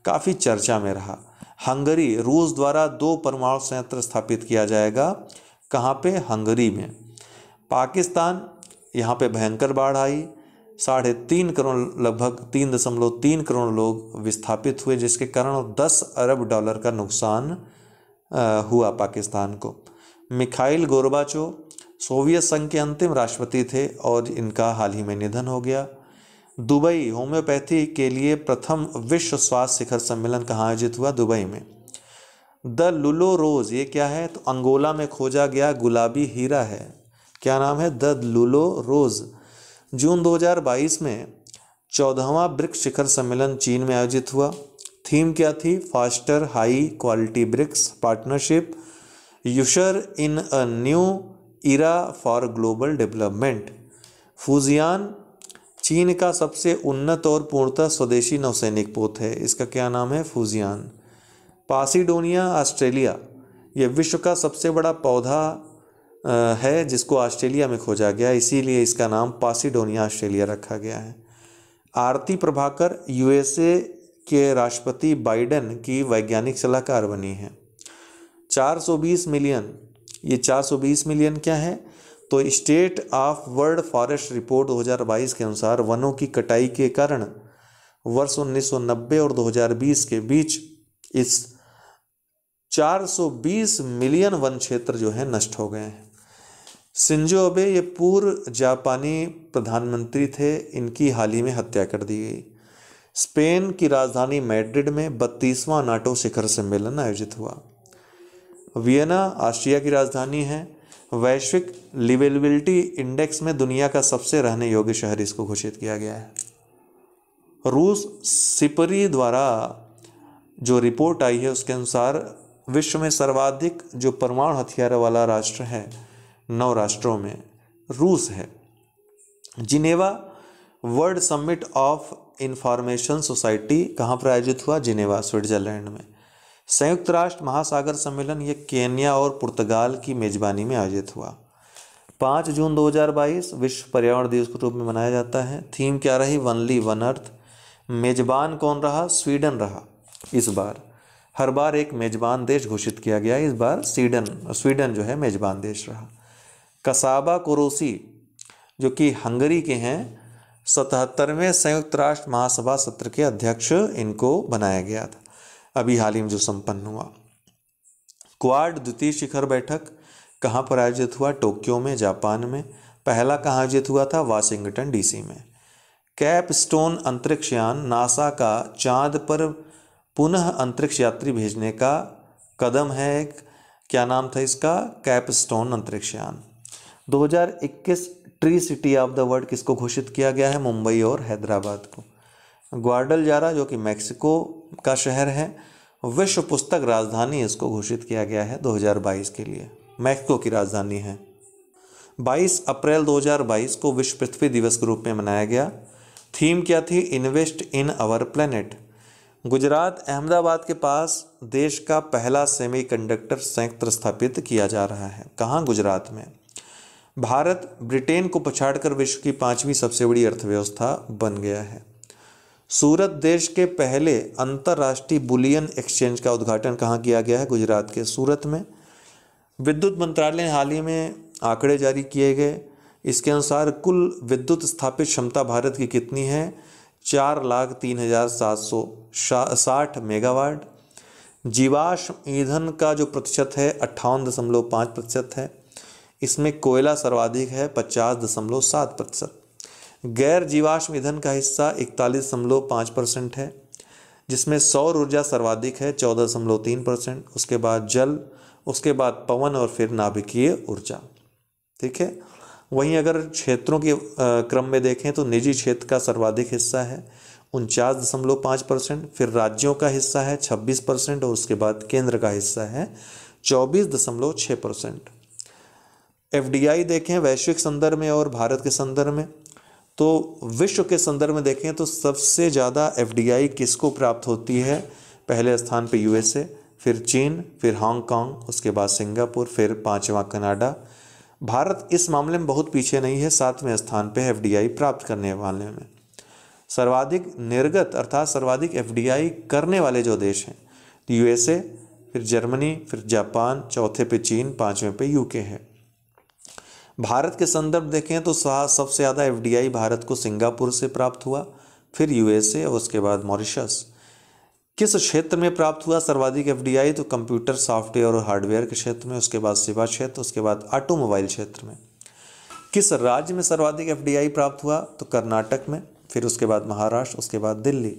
काफ़ी चर्चा में रहा हंगरी रूस द्वारा दो परमाणु संयंत्र स्थापित किया जाएगा कहाँ पे हंगरी में पाकिस्तान यहाँ पे भयंकर बाढ़ आई साढ़े तीन करोड़ लगभग तीन दशमलव तीन करोड़ लोग विस्थापित हुए जिसके कारण दस अरब डॉलर का नुकसान हुआ पाकिस्तान को मिखाइल गोरबाचो सोवियत संघ के अंतिम राष्ट्रपति थे और इनका हाल ही में निधन हो गया दुबई होम्योपैथी के लिए प्रथम विश्व स्वास्थ्य शिखर सम्मेलन कहाँ आयोजित हुआ दुबई में द लुलो रोज़ ये क्या है तो अंगोला में खोजा गया गुलाबी हीरा है क्या नाम है द लुलो रोज़ जून 2022 में चौदहवा ब्रिक्स शिखर सम्मेलन चीन में आयोजित हुआ थीम क्या थी foster high quality BRICS partnership usher in a new era for global development Fujian चीन का सबसे उन्नत और पूर्णतः स्वदेशी नौसैनिक पोत है इसका क्या नाम है फूजियान पासीडोनिया ऑस्ट्रेलिया यह विश्व का सबसे बड़ा पौधा है जिसको ऑस्ट्रेलिया में खोजा गया इसीलिए इसका नाम पासिडोनिया ऑस्ट्रेलिया रखा गया है आरती प्रभाकर यूएसए के राष्ट्रपति बाइडेन की वैज्ञानिक सलाहकार बनी है 420 मिलियन ये 420 मिलियन क्या है तो state of world forest report 2022 के अनुसार वनों की कटाई के कारण वर्ष 1990 और 2020 के बीच इस 420 मिलियन वन क्षेत्र जो है नष्ट हो गए हैं सिंजो अबे ये पूर्व जापानी प्रधानमंत्री थे इनकी हाल ही में हत्या कर दी गई स्पेन की राजधानी मैड्रिड में बत्तीसवां नाटो शिखर सम्मेलन आयोजित हुआ वियना ऑस्ट्रिया की राजधानी है वैश्विक लिवेलबिलिटी इंडेक्स में दुनिया का सबसे रहने योग्य शहर इसको घोषित किया गया है रूस सिपरी द्वारा जो रिपोर्ट आई है उसके अनुसार विश्व में सर्वाधिक जो परमाणु हथियार वाला राष्ट्र है नौ राष्ट्रों में रूस है Geneva world summit of information society कहाँ पर आयोजित हुआ जिनेवा स्विट्जरलैंड में संयुक्त राष्ट्र महासागर सम्मेलन ये केन्या और पुर्तगाल की मेजबानी में आयोजित हुआ पाँच जून 2022 विश्व पर्यावरण दिवस के रूप में मनाया जाता है थीम क्या रही वनली वन अर्थ मेजबान कौन रहा स्वीडन रहा इस बार हर बार एक मेजबान देश घोषित किया गया इस बार स्वीडन स्वीडन जो है मेजबान देश रहा कसाबा कुरूसी जो कि हंगरी के हैं सतहत्तरवें संयुक्त राष्ट्र महासभा सत्र के अध्यक्ष इनको बनाया गया था अभी हाल ही में जो संपन्न हुआ क्वाड द्वितीय शिखर बैठक कहाँ पर आयोजित हुआ टोक्यो में जापान में पहला कहाँ आयोजित हुआ था वाशिंगटन डीसी में कैप स्टोन अंतरिक्षयान नासा का चांद पर पुनः अंतरिक्ष यात्री भेजने का कदम है एक क्या नाम था इसका कैप स्टोन अंतरिक्षयान 2021 tree city of the world किसको घोषित किया गया है मुंबई और हैदराबाद को ग्वाडल जारा जो कि मैक्सिको का शहर है विश्व पुस्तक राजधानी इसको घोषित किया गया है 2022 के लिए मैक्सिको की राजधानी है 22 अप्रैल 2022 को विश्व पृथ्वी दिवस के रूप में मनाया गया थीम क्या थी invest in our planet Gujarat Ahmedabad के पास देश का पहला सेमीकंडक्टर संयंत्र स्थापित किया जा रहा है कहाँ गुजरात में भारत ब्रिटेन को पछाड़कर विश्व की पांचवी सबसे बड़ी अर्थव्यवस्था बन गया है सूरत देश के पहले अंतर्राष्ट्रीय बुलियन एक्सचेंज का उद्घाटन कहाँ किया गया है गुजरात के सूरत में विद्युत मंत्रालय ने हाल ही में आंकड़े जारी किए गए इसके अनुसार कुल विद्युत स्थापित क्षमता भारत की कितनी है चार लाख तीन हज़ार सात सौ साठ मेगावाट जीवाश्म ईंधन का जो प्रतिशत है अट्ठावन दशमलव पाँच प्रतिशत है इसमें कोयला सर्वाधिक है पचास दशमलव सात प्रतिशत गैर जीवाश्म ईंधन का हिस्सा इकतालीस दशमलव पाँच परसेंट है जिसमें सौर ऊर्जा सर्वाधिक है चौदह दशमलव तीन परसेंट उसके बाद जल उसके बाद पवन और फिर नाभिकीय ऊर्जा ठीक है वहीं अगर क्षेत्रों के क्रम में देखें तो निजी क्षेत्र का सर्वाधिक हिस्सा है उनचास दशमलव पाँच परसेंट फिर राज्यों का हिस्सा है छब्बीस परसेंट और उसके बाद केंद्र का हिस्सा है चौबीस दशमलव छः परसेंट एफ देखें वैश्विक संदर्भ में और भारत के संदर्भ में तो विश्व के संदर्भ में देखें तो सबसे ज़्यादा एफ किसको प्राप्त होती है पहले स्थान पे यूएसए फिर चीन फिर हांगकांग उसके बाद सिंगापुर फिर पाँचवा कनाडा भारत इस मामले में बहुत पीछे नहीं है सातवें स्थान पे एफ प्राप्त करने वाले में सर्वाधिक निर्गत अर्थात सर्वाधिक एफ करने वाले जो देश हैं यूएसए फिर जर्मनी फिर जापान चौथे पे चीन पाँचवें पे यूके है भारत के संदर्भ देखें तो सबसे ज़्यादा एफडीआई भारत को सिंगापुर से प्राप्त हुआ फिर यूएसए और उसके बाद मॉरिशस किस क्षेत्र में प्राप्त हुआ सर्वाधिक एफडीआई तो कंप्यूटर सॉफ्टवेयर और हार्डवेयर के क्षेत्र में उसके बाद सेवा क्षेत्र उसके बाद ऑटोमोबाइल क्षेत्र में किस राज्य में सर्वाधिक एफ प्राप्त हुआ तो कर्नाटक में फिर उसके बाद महाराष्ट्र उसके बाद दिल्ली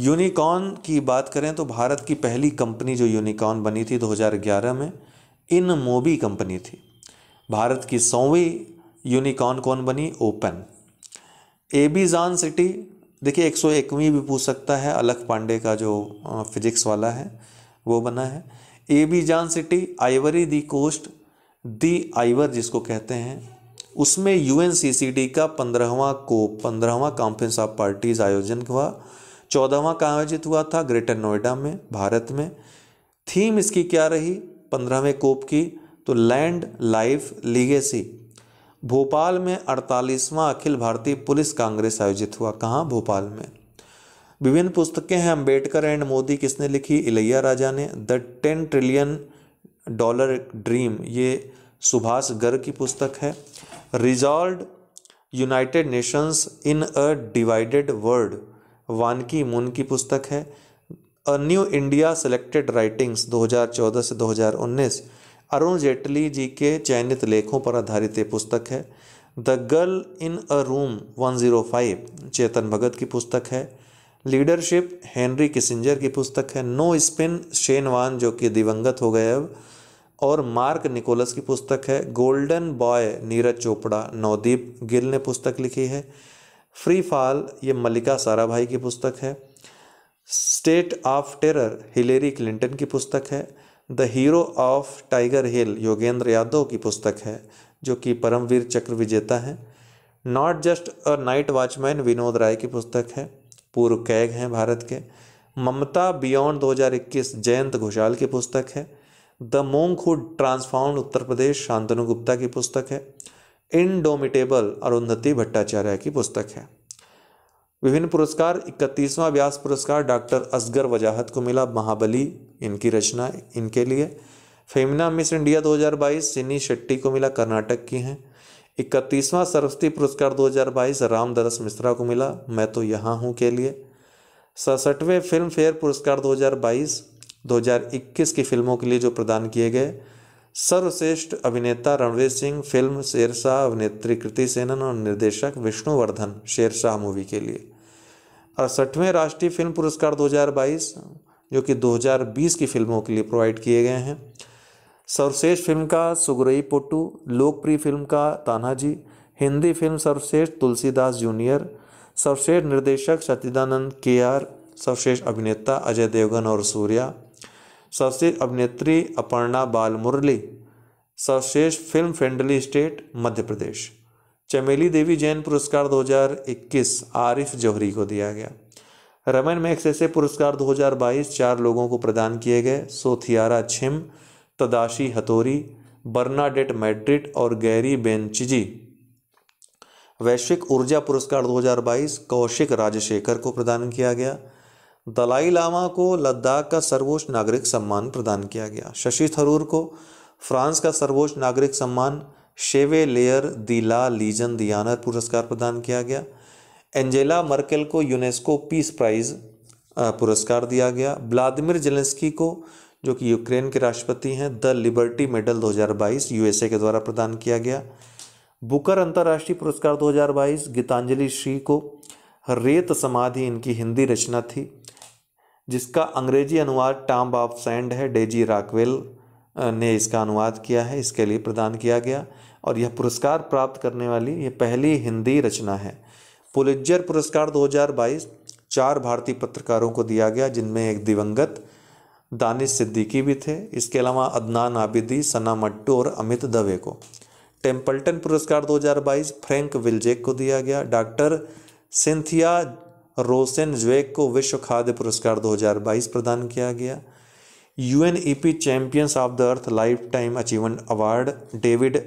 यूनिकॉर्न की बात करें तो भारत की पहली कंपनी जो यूनिकॉर्न बनी थी 2011 में इन मोबी कंपनी थी भारत की सौवीं यूनिकॉर्न कौन बनी Open Abidjan city देखिए एक सौ एकवीं भी पूछ सकता है अलख पांडे का जो फिजिक्स वाला है वो बना है Abidjan city Ivory the Coast the Ivory जिसको कहते हैं उसमें डी का पंद्रहवा को पंद्रहवा कॉन्फ्रेंस ऑफ पार्टीज आयोजन हुआ चौदहवा का आयोजित हुआ था ग्रेटर नोएडा में भारत में थीम इसकी क्या रही पंद्रहवें कोप की तो लैंड लाइफ लीगेसी भोपाल में अड़तालीसवां अखिल भारतीय पुलिस कांग्रेस आयोजित हुआ कहाँ भोपाल में विभिन्न पुस्तकें हैं अंबेडकर एंड मोदी किसने लिखी इलैया राजा ने the ten trillion dollar dream ये सुभाष गर्ग की पुस्तक है resolved United Nations in a divided world Ban Ki Moon की पुस्तक है a new India selected writings 2014 से 2019 अरुण जेटली जी के चयनित लेखों पर आधारित ये पुस्तक है the girl in a room 105 Chetan Bhagat की पुस्तक है लीडरशिप हेनरी किसिंजर की पुस्तक है नो स्पिन शेनवान जो कि दिवंगत हो गए अब और मार्क निकोलस की पुस्तक है गोल्डन बॉय नीरज चोपड़ा नवदीप गिल ने पुस्तक लिखी है फ्री फॉल ये मल्लिका साराभाई की पुस्तक है state of terror Hillary Clinton की पुस्तक है the hero of tiger hill Yogendra Yadav की पुस्तक है जो कि परमवीर चक्र विजेता है not just a night watchman Vinod Rai की पुस्तक है पूर्व कैग हैं भारत के ममता बियॉन्ड 2021 जयंत घोषाल की पुस्तक है the monk who transform Uttar Pradesh Shantanu Gupta की पुस्तक है इनडोमिटेबल अरुंधति भट्टाचार्य की पुस्तक है विभिन्न पुरस्कार इकतीसवां व्यास पुरस्कार डॉक्टर असगर वजाहत को मिला महाबली इनकी रचना इनके लिए फेमिना मिस इंडिया 2022 सिनी शेट्टी को मिला कर्नाटक की हैं इकतीसवां सरस्वती पुरस्कार 2022 रामदरस मिश्रा को मिला मैं तो यहाँ हूँ के लिए सड़सठवें फिल्म फेयर पुरस्कार 2022 2021 की फिल्मों के लिए जो प्रदान किए गए सर्वश्रेष्ठ अभिनेता रणवीर सिंह फिल्म शेरशाह अभिनेत्री कृति सेनन और निर्देशक विष्णुवर्धन शेरशाह मूवी के लिए अड़सठवें राष्ट्रीय फिल्म पुरस्कार 2022 जो कि 2020 की फिल्मों के लिए प्रोवाइड किए गए हैं सर्वश्रेष्ठ फिल्म का सुगरई पोटू लोकप्रिय फिल्म का तानाजी हिंदी फिल्म सर्वश्रेष्ठ तुलसीदास जूनियर सर्वश्रेष्ठ निर्देशक सचिदानंद के आर सर्वश्रेष्ठ अभिनेता अजय देवगन और सूर्या सर्वश्रेष्ठ अभिनेत्री अपर्णा बालमुरली सर्वश्रेष्ठ film friendly state Madhya Pradesh Chameli Devi Jain पुरस्कार 2021 आरिफ जौहरी को दिया गया रमन ऐसे पुरस्कार 2022 चार लोगों को प्रदान किए गए Sothiara Chhim Tadashi Hattori Bernadette Madrid और गैरी बेंचिजी वैश्विक ऊर्जा पुरस्कार 2022 कौशिक राजशेखर को प्रदान किया गया दलाई लामा को लद्दाख का सर्वोच्च नागरिक सम्मान प्रदान किया गया शशि थरूर को फ्रांस का सर्वोच्च नागरिक सम्मान शेवे लेयर दी ला लीजन दियानर पुरस्कार प्रदान किया गया एंजेला मर्केल को यूनेस्को पीस प्राइज पुरस्कार दिया गया व्लादिमिर जेलेंस्की को जो कि यूक्रेन के राष्ट्रपति हैं द लिबर्टी मेडल 2022 यूएसए के द्वारा प्रदान किया गया बुकर अंतर्राष्ट्रीय पुरस्कार 2022 गीतांजलि श्री को रेत समाधि इनकी हिंदी रचना थी जिसका अंग्रेजी अनुवाद टाम्ब ऑफ सैंड है डेजी राकवेल ने इसका अनुवाद किया है इसके लिए प्रदान किया गया और यह पुरस्कार प्राप्त करने वाली यह पहली हिंदी रचना है पुलिजर पुरस्कार 2022 चार भारतीय पत्रकारों को दिया गया जिनमें एक दिवंगत दानिश सिद्दीकी भी थे इसके अलावा अदनान आबिदी सना मट्टू और अमित दवे को टेम्पल्टन पुरस्कार 2022 फ्रैंक विलजेक को दिया गया डॉक्टर सिंथिया रोसेन ज्वेक को विश्व खाद्य पुरस्कार 2022 प्रदान किया गया UNEP champions of the Earth lifetime achievement award David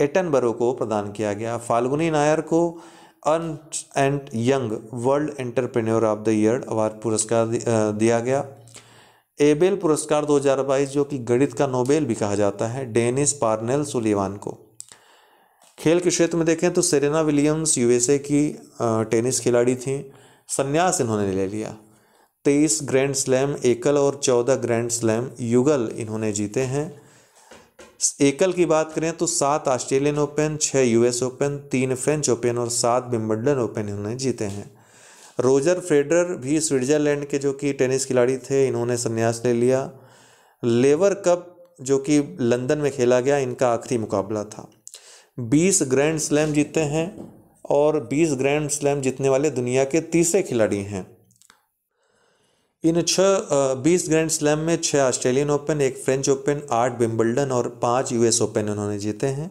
Attenborough को प्रदान किया गया फाल्गुनी नायर को अन and Young world entrepreneur of the year award पुरस्कार दिया गया एबेल पुरस्कार 2022 जो कि गणित का नोबेल भी कहा जाता है डेनिस पार्नेल सुलीवान को खेल के क्षेत्र में देखें तो सेरेना विलियम्स यूएसए की टेनिस खिलाड़ी थी संन्यास इन्होंने ले लिया तेईस ग्रैंड स्लैम एकल और चौदह ग्रैंड स्लैम युगल इन्होंने जीते हैं एकल की बात करें तो सात ऑस्ट्रेलियन ओपन छः यूएस ओपन तीन फ्रेंच ओपन और सात विम्बल्डन ओपन इन्होंने जीते हैं रोजर फ्रेडर भी स्विट्जरलैंड के जो कि टेनिस खिलाड़ी थे इन्होंने संन्यास ले लिया लेवर कप जो कि लंदन में खेला गया इनका आखिरी मुकाबला था 20 ग्रैंड स्लैम जीते हैं और 20 ग्रैंड स्लैम जीतने वाले दुनिया के तीसरे खिलाड़ी हैं इन छः बीस ग्रैंड स्लैम में छः ऑस्ट्रेलियन ओपन एक फ्रेंच ओपन आठ विम्बल्डन और पाँच यूएस ओपन इन्होंने जीते हैं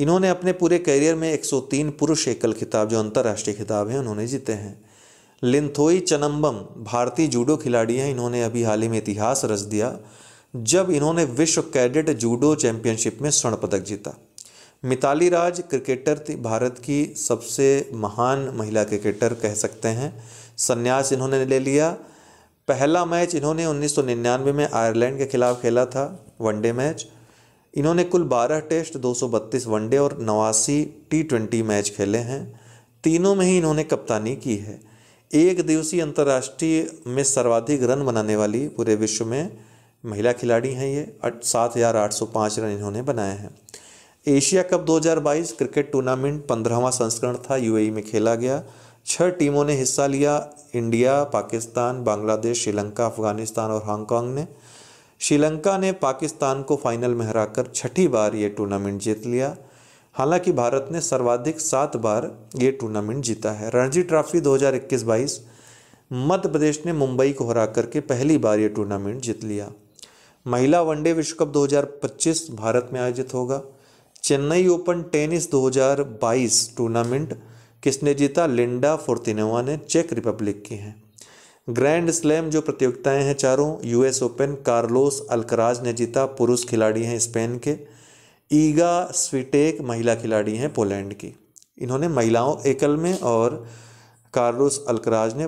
इन्होंने अपने पूरे करियर में 103 पुरुष एकल खिताब जो अंतर्राष्ट्रीय खिताब हैं उन्होंने जीते हैं लिंथोई चनम्बम भारतीय जूडो खिलाड़ी हैं इन्होंने अभी हाल ही में इतिहास रच दिया जब इन्होंने विश्व कैडेट जूडो चैंपियनशिप में स्वर्ण पदक जीता मिताली राज क्रिकेटर थी भारत की सबसे महान महिला क्रिकेटर कह सकते हैं संन्यास इन्होंने ले लिया पहला मैच इन्होंने 1999 में आयरलैंड के खिलाफ खेला था वनडे मैच इन्होंने कुल 12 टेस्ट 232 वनडे और नवासी टी ट्वेंटी मैच खेले हैं तीनों में ही इन्होंने कप्तानी की है एक दिवसीय अंतर्राष्ट्रीय में सर्वाधिक रन बनाने वाली पूरे विश्व में महिला खिलाड़ी हैं ये सात हज़ार आठ सौ पाँच रन इन्होंने बनाए हैं एशिया कप 2022 क्रिकेट टूर्नामेंट पंद्रहवां संस्करण था यूएई में खेला गया छह टीमों ने हिस्सा लिया इंडिया पाकिस्तान बांग्लादेश श्रीलंका अफगानिस्तान और हांगकांग ने श्रीलंका ने पाकिस्तान को फाइनल में हराकर छठी बार ये टूर्नामेंट जीत लिया हालांकि भारत ने सर्वाधिक सात बार ये टूर्नामेंट जीता है रणजी ट्रॉफी 2021-22 मध्य प्रदेश ने मुंबई को हरा करके पहली बार ये टूर्नामेंट जीत लिया महिला वनडे विश्व कप 2025 भारत में आयोजित होगा चेन्नई ओपन टेनिस 2022 टूर्नामेंट किसने जीता लिंडा फोर्तिनोवा ने चेक रिपब्लिक की हैं ग्रैंड स्लैम जो प्रतियोगिताएं हैं चारों यूएस ओपन कार्लोस अल्कराज ने जीता पुरुष खिलाड़ी हैं स्पेन के ईगा स्वीटेक महिला खिलाड़ी हैं पोलैंड की इन्होंने महिलाओं एकल में और कार्लोस अल्कराज ने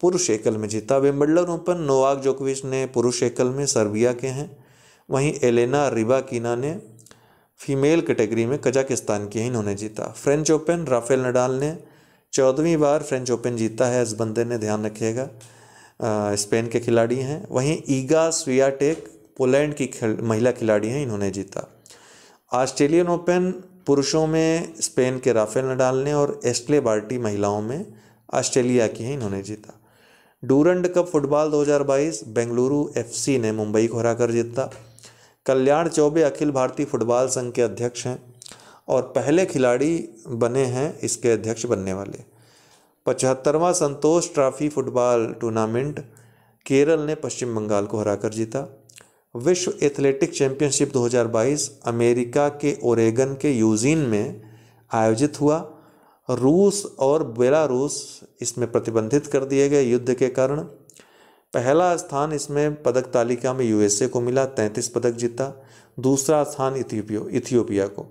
पुरुष एकल में जीता विम्बल्डन ओपन नोवाक जोकोविच ने पुरुष एकल में सर्बिया के हैं वहीं एलेना रिबाकिना ने फीमेल कैटेगरी में कजाकिस्तान की इन्होंने जीता फ्रेंच ओपन राफेल नडाल ने चौदहवीं बार फ्रेंच ओपन जीता है इस बंदे ने ध्यान रखिएगा स्पेन के खिलाड़ी हैं वहीं ईगा स्वियाटेक पोलैंड की खिल, महिला खिलाड़ी हैं इन्होंने जीता ऑस्ट्रेलियन ओपन पुरुषों में स्पेन के राफेल नडाल ने और एस्टले बार्टी महिलाओं में ऑस्ट्रेलिया की हैं इन्होंने जीता Durand cup football 2022 Bengaluru FC ने मुंबई को हराकर जीता कल्याण चौबे अखिल भारतीय फुटबॉल संघ के अध्यक्ष हैं और पहले खिलाड़ी बने हैं इसके अध्यक्ष बनने वाले पचहत्तरवां Santosh trophy football tournament Kerala ने पश्चिम बंगाल को हराकर जीता विश्व एथलेटिक चैंपियनशिप 2022 अमेरिका के ओरेगन के यूजीन में आयोजित हुआ रूस और बेलारूस इसमें प्रतिबंधित कर दिए गए युद्ध के कारण पहला स्थान इसमें पदक तालिका में यूएसए को मिला तैंतीस पदक जीता दूसरा स्थान इथियोपियो इथियोपिया को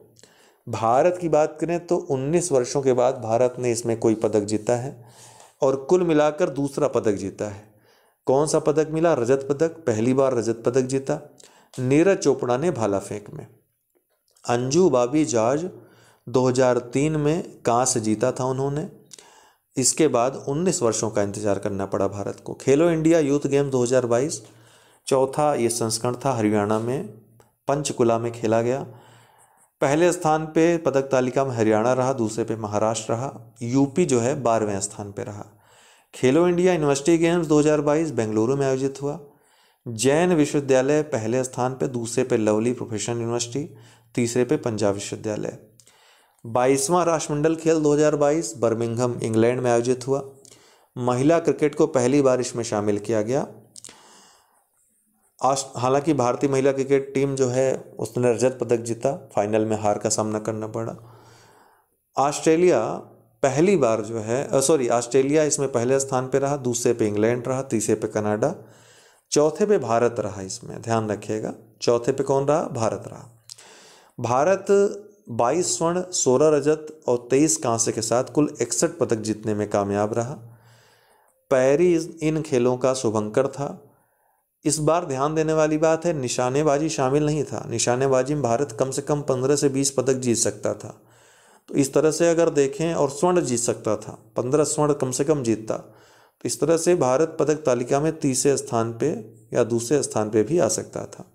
भारत की बात करें तो 19 वर्षों के बाद भारत ने इसमें कोई पदक जीता है और कुल मिलाकर दूसरा पदक जीता है कौन सा पदक मिला रजत पदक पहली बार रजत पदक जीता नीरज चोपड़ा ने भाला फेंक में अंजू बाबी जॉर्ज 2003 में से जीता था उन्होंने इसके बाद 19 वर्षों का इंतजार करना पड़ा भारत को खेलो इंडिया यूथ गेम 2022 चौथा ये संस्करण था हरियाणा में पंचकुला में खेला गया पहले स्थान पे पदक तालिका में हरियाणा रहा दूसरे पे महाराष्ट्र रहा यूपी जो है बारहवें स्थान पे रहा खेलो इंडिया यूनिवर्सिटी गेम्स 2022 बेंगलुरु में आयोजित हुआ जैन विश्वविद्यालय पहले स्थान पे दूसरे पे लवली प्रोफेशनल यूनिवर्सिटी तीसरे पे पंजाब विश्वविद्यालय बाईसवां राष्ट्रमंडल खेल 2022 बर्मिंघम इंग्लैंड में आयोजित हुआ महिला क्रिकेट को पहली बार इसमें शामिल किया गया हालांकि भारतीय महिला क्रिकेट टीम जो है उसने रजत पदक जीता फाइनल में हार का सामना करना पड़ा ऑस्ट्रेलिया पहली बार जो है सॉरी ऑस्ट्रेलिया इसमें पहले स्थान पर रहा दूसरे पे इंग्लैंड रहा तीसरे पे कनाडा चौथे पे भारत रहा इसमें ध्यान रखिएगा चौथे पे कौन रहा भारत रहा भारत 22 स्वर्ण 16 रजत और 23 कांसे के साथ कुल इकसठ पदक जीतने में कामयाब रहा पैरी इन खेलों का शुभंकर था इस बार ध्यान देने वाली बात है निशानेबाजी शामिल नहीं था निशानेबाजी में भारत कम से कम 15 से 20 पदक जीत सकता था तो इस तरह से अगर देखें और स्वर्ण जीत सकता था 15 स्वर्ण कम से कम जीतता तो इस तरह से भारत पदक तालिका में तीसरे स्थान पे या दूसरे स्थान पे भी आ सकता था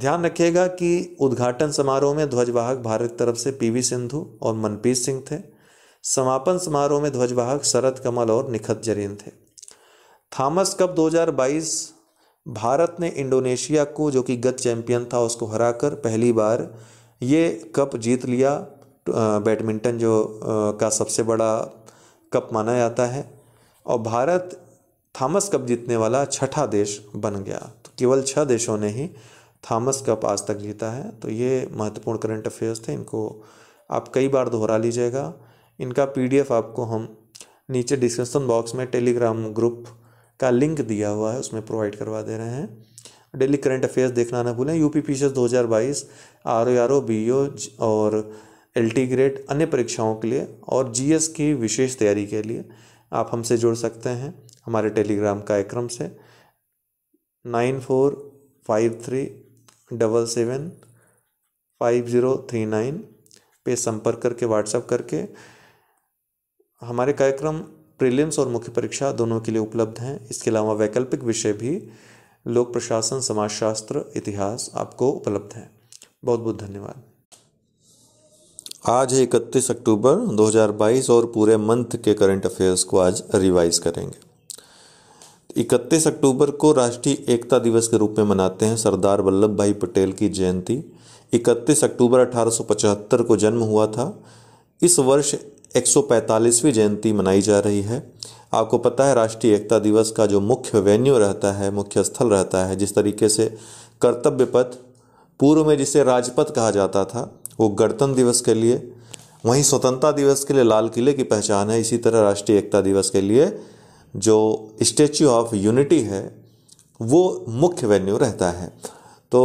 ध्यान रखिएगा कि उद्घाटन समारोह में ध्वजवाहक भारत तरफ से पीवी सिंधु और मनप्रीत सिंह थे समापन समारोह में ध्वजवाहक शरद कमल और निखत जरीन थे थॉमस कप 2022 भारत ने इंडोनेशिया को जो कि गत चैंपियन था उसको हराकर पहली बार ये कप जीत लिया बैडमिंटन जो का सबसे बड़ा कप माना जाता है और भारत थॉमस कप जीतने वाला छठा देश बन गया तो केवल छः देशों ने ही थॉमस कप आज तक जीता है तो ये महत्वपूर्ण करंट अफेयर्स थे इनको आप कई बार दोहरा लीजिएगा इनका पीडीएफ आपको हम नीचे डिस्क्रिप्सन बॉक्स में टेलीग्राम ग्रुप का लिंक दिया हुआ है उसमें प्रोवाइड करवा दे रहे हैं डेली करंट अफेयर्स देखना ना भूलें यूपी पी एस दो हज़ार बाईस R O R O B O और एल टी ग्रेड अन्य परीक्षाओं के लिए और जीएस की विशेष तैयारी के लिए आप हमसे जुड़ सकते हैं हमारे टेलीग्राम कार्यक्रम से nine four five three double seven five zero three nine पे संपर्क करके व्हाट्सएप करके हमारे कार्यक्रम प्रीलिम्स और मुख्य परीक्षा दोनों के लिए उपलब्ध हैं इसके अलावा वैकल्पिक विषय भी लोक प्रशासन समाजशास्त्र इतिहास आपको उपलब्ध हैं बहुत बहुत धन्यवाद आज है इकतीस अक्टूबर 2022 और पूरे मंथ के करंट अफेयर्स को आज रिवाइज करेंगे इकतीस अक्टूबर को राष्ट्रीय एकता दिवस के रूप में मनाते हैं सरदार वल्लभ भाई पटेल की जयंती 31 अक्टूबर 1875 को जन्म हुआ था इस वर्ष 145वीं जयंती मनाई जा रही है आपको पता है राष्ट्रीय एकता दिवस का जो मुख्य वेन्यू रहता है मुख्य स्थल रहता है जिस तरीके से कर्तव्य पथ पूर्व में जिसे राजपथ कहा जाता था वो गणतंत्र दिवस के लिए वहीं स्वतंत्रता दिवस के लिए लाल किले की पहचान है इसी तरह राष्ट्रीय एकता दिवस के लिए जो स्टेच्यू ऑफ यूनिटी है वो मुख्य वेन्यू रहता है तो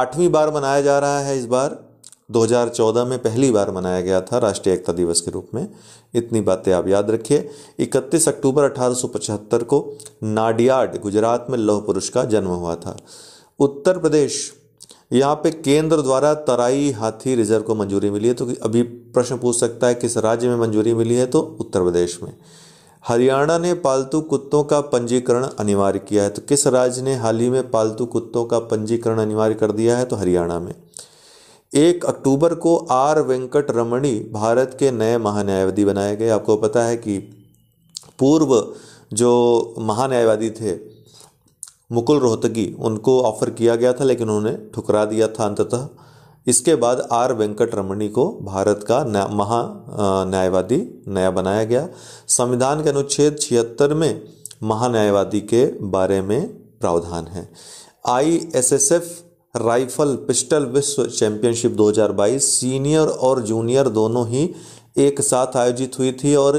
आठवीं बार मनाया जा रहा है इस बार 2014 में पहली बार मनाया गया था राष्ट्रीय एकता दिवस के रूप में इतनी बातें आप याद रखिए 31 अक्टूबर 1875 को नाडियाड गुजरात में लौह पुरुष का जन्म हुआ था उत्तर प्रदेश यहाँ पे केंद्र द्वारा तराई हाथी रिजर्व को मंजूरी मिली है तो अभी प्रश्न पूछ सकता है किस राज्य में मंजूरी मिली है तो उत्तर प्रदेश में हरियाणा ने पालतू कुत्तों का पंजीकरण अनिवार्य किया है तो किस राज्य ने हाल ही में पालतू कुत्तों का पंजीकरण अनिवार्य कर दिया है तो हरियाणा में एक अक्टूबर को आर वेंकट रमणी भारत के नए महान्यायवादी बनाए गए आपको पता है कि पूर्व जो महान्यायवादी थे मुकुल रोहतगी उनको ऑफर किया गया था लेकिन उन्होंने ठुकरा दिया था अंततः इसके बाद आर वेंकट रमणी को भारत का महा न्यायवादी नया बनाया गया संविधान के अनुच्छेद छिहत्तर में महान्यायवादी के बारे में प्रावधान है I S S F rifle pistol विश्व चैंपियनशिप 2022 सीनियर और जूनियर दोनों ही एक साथ आयोजित हुई थी और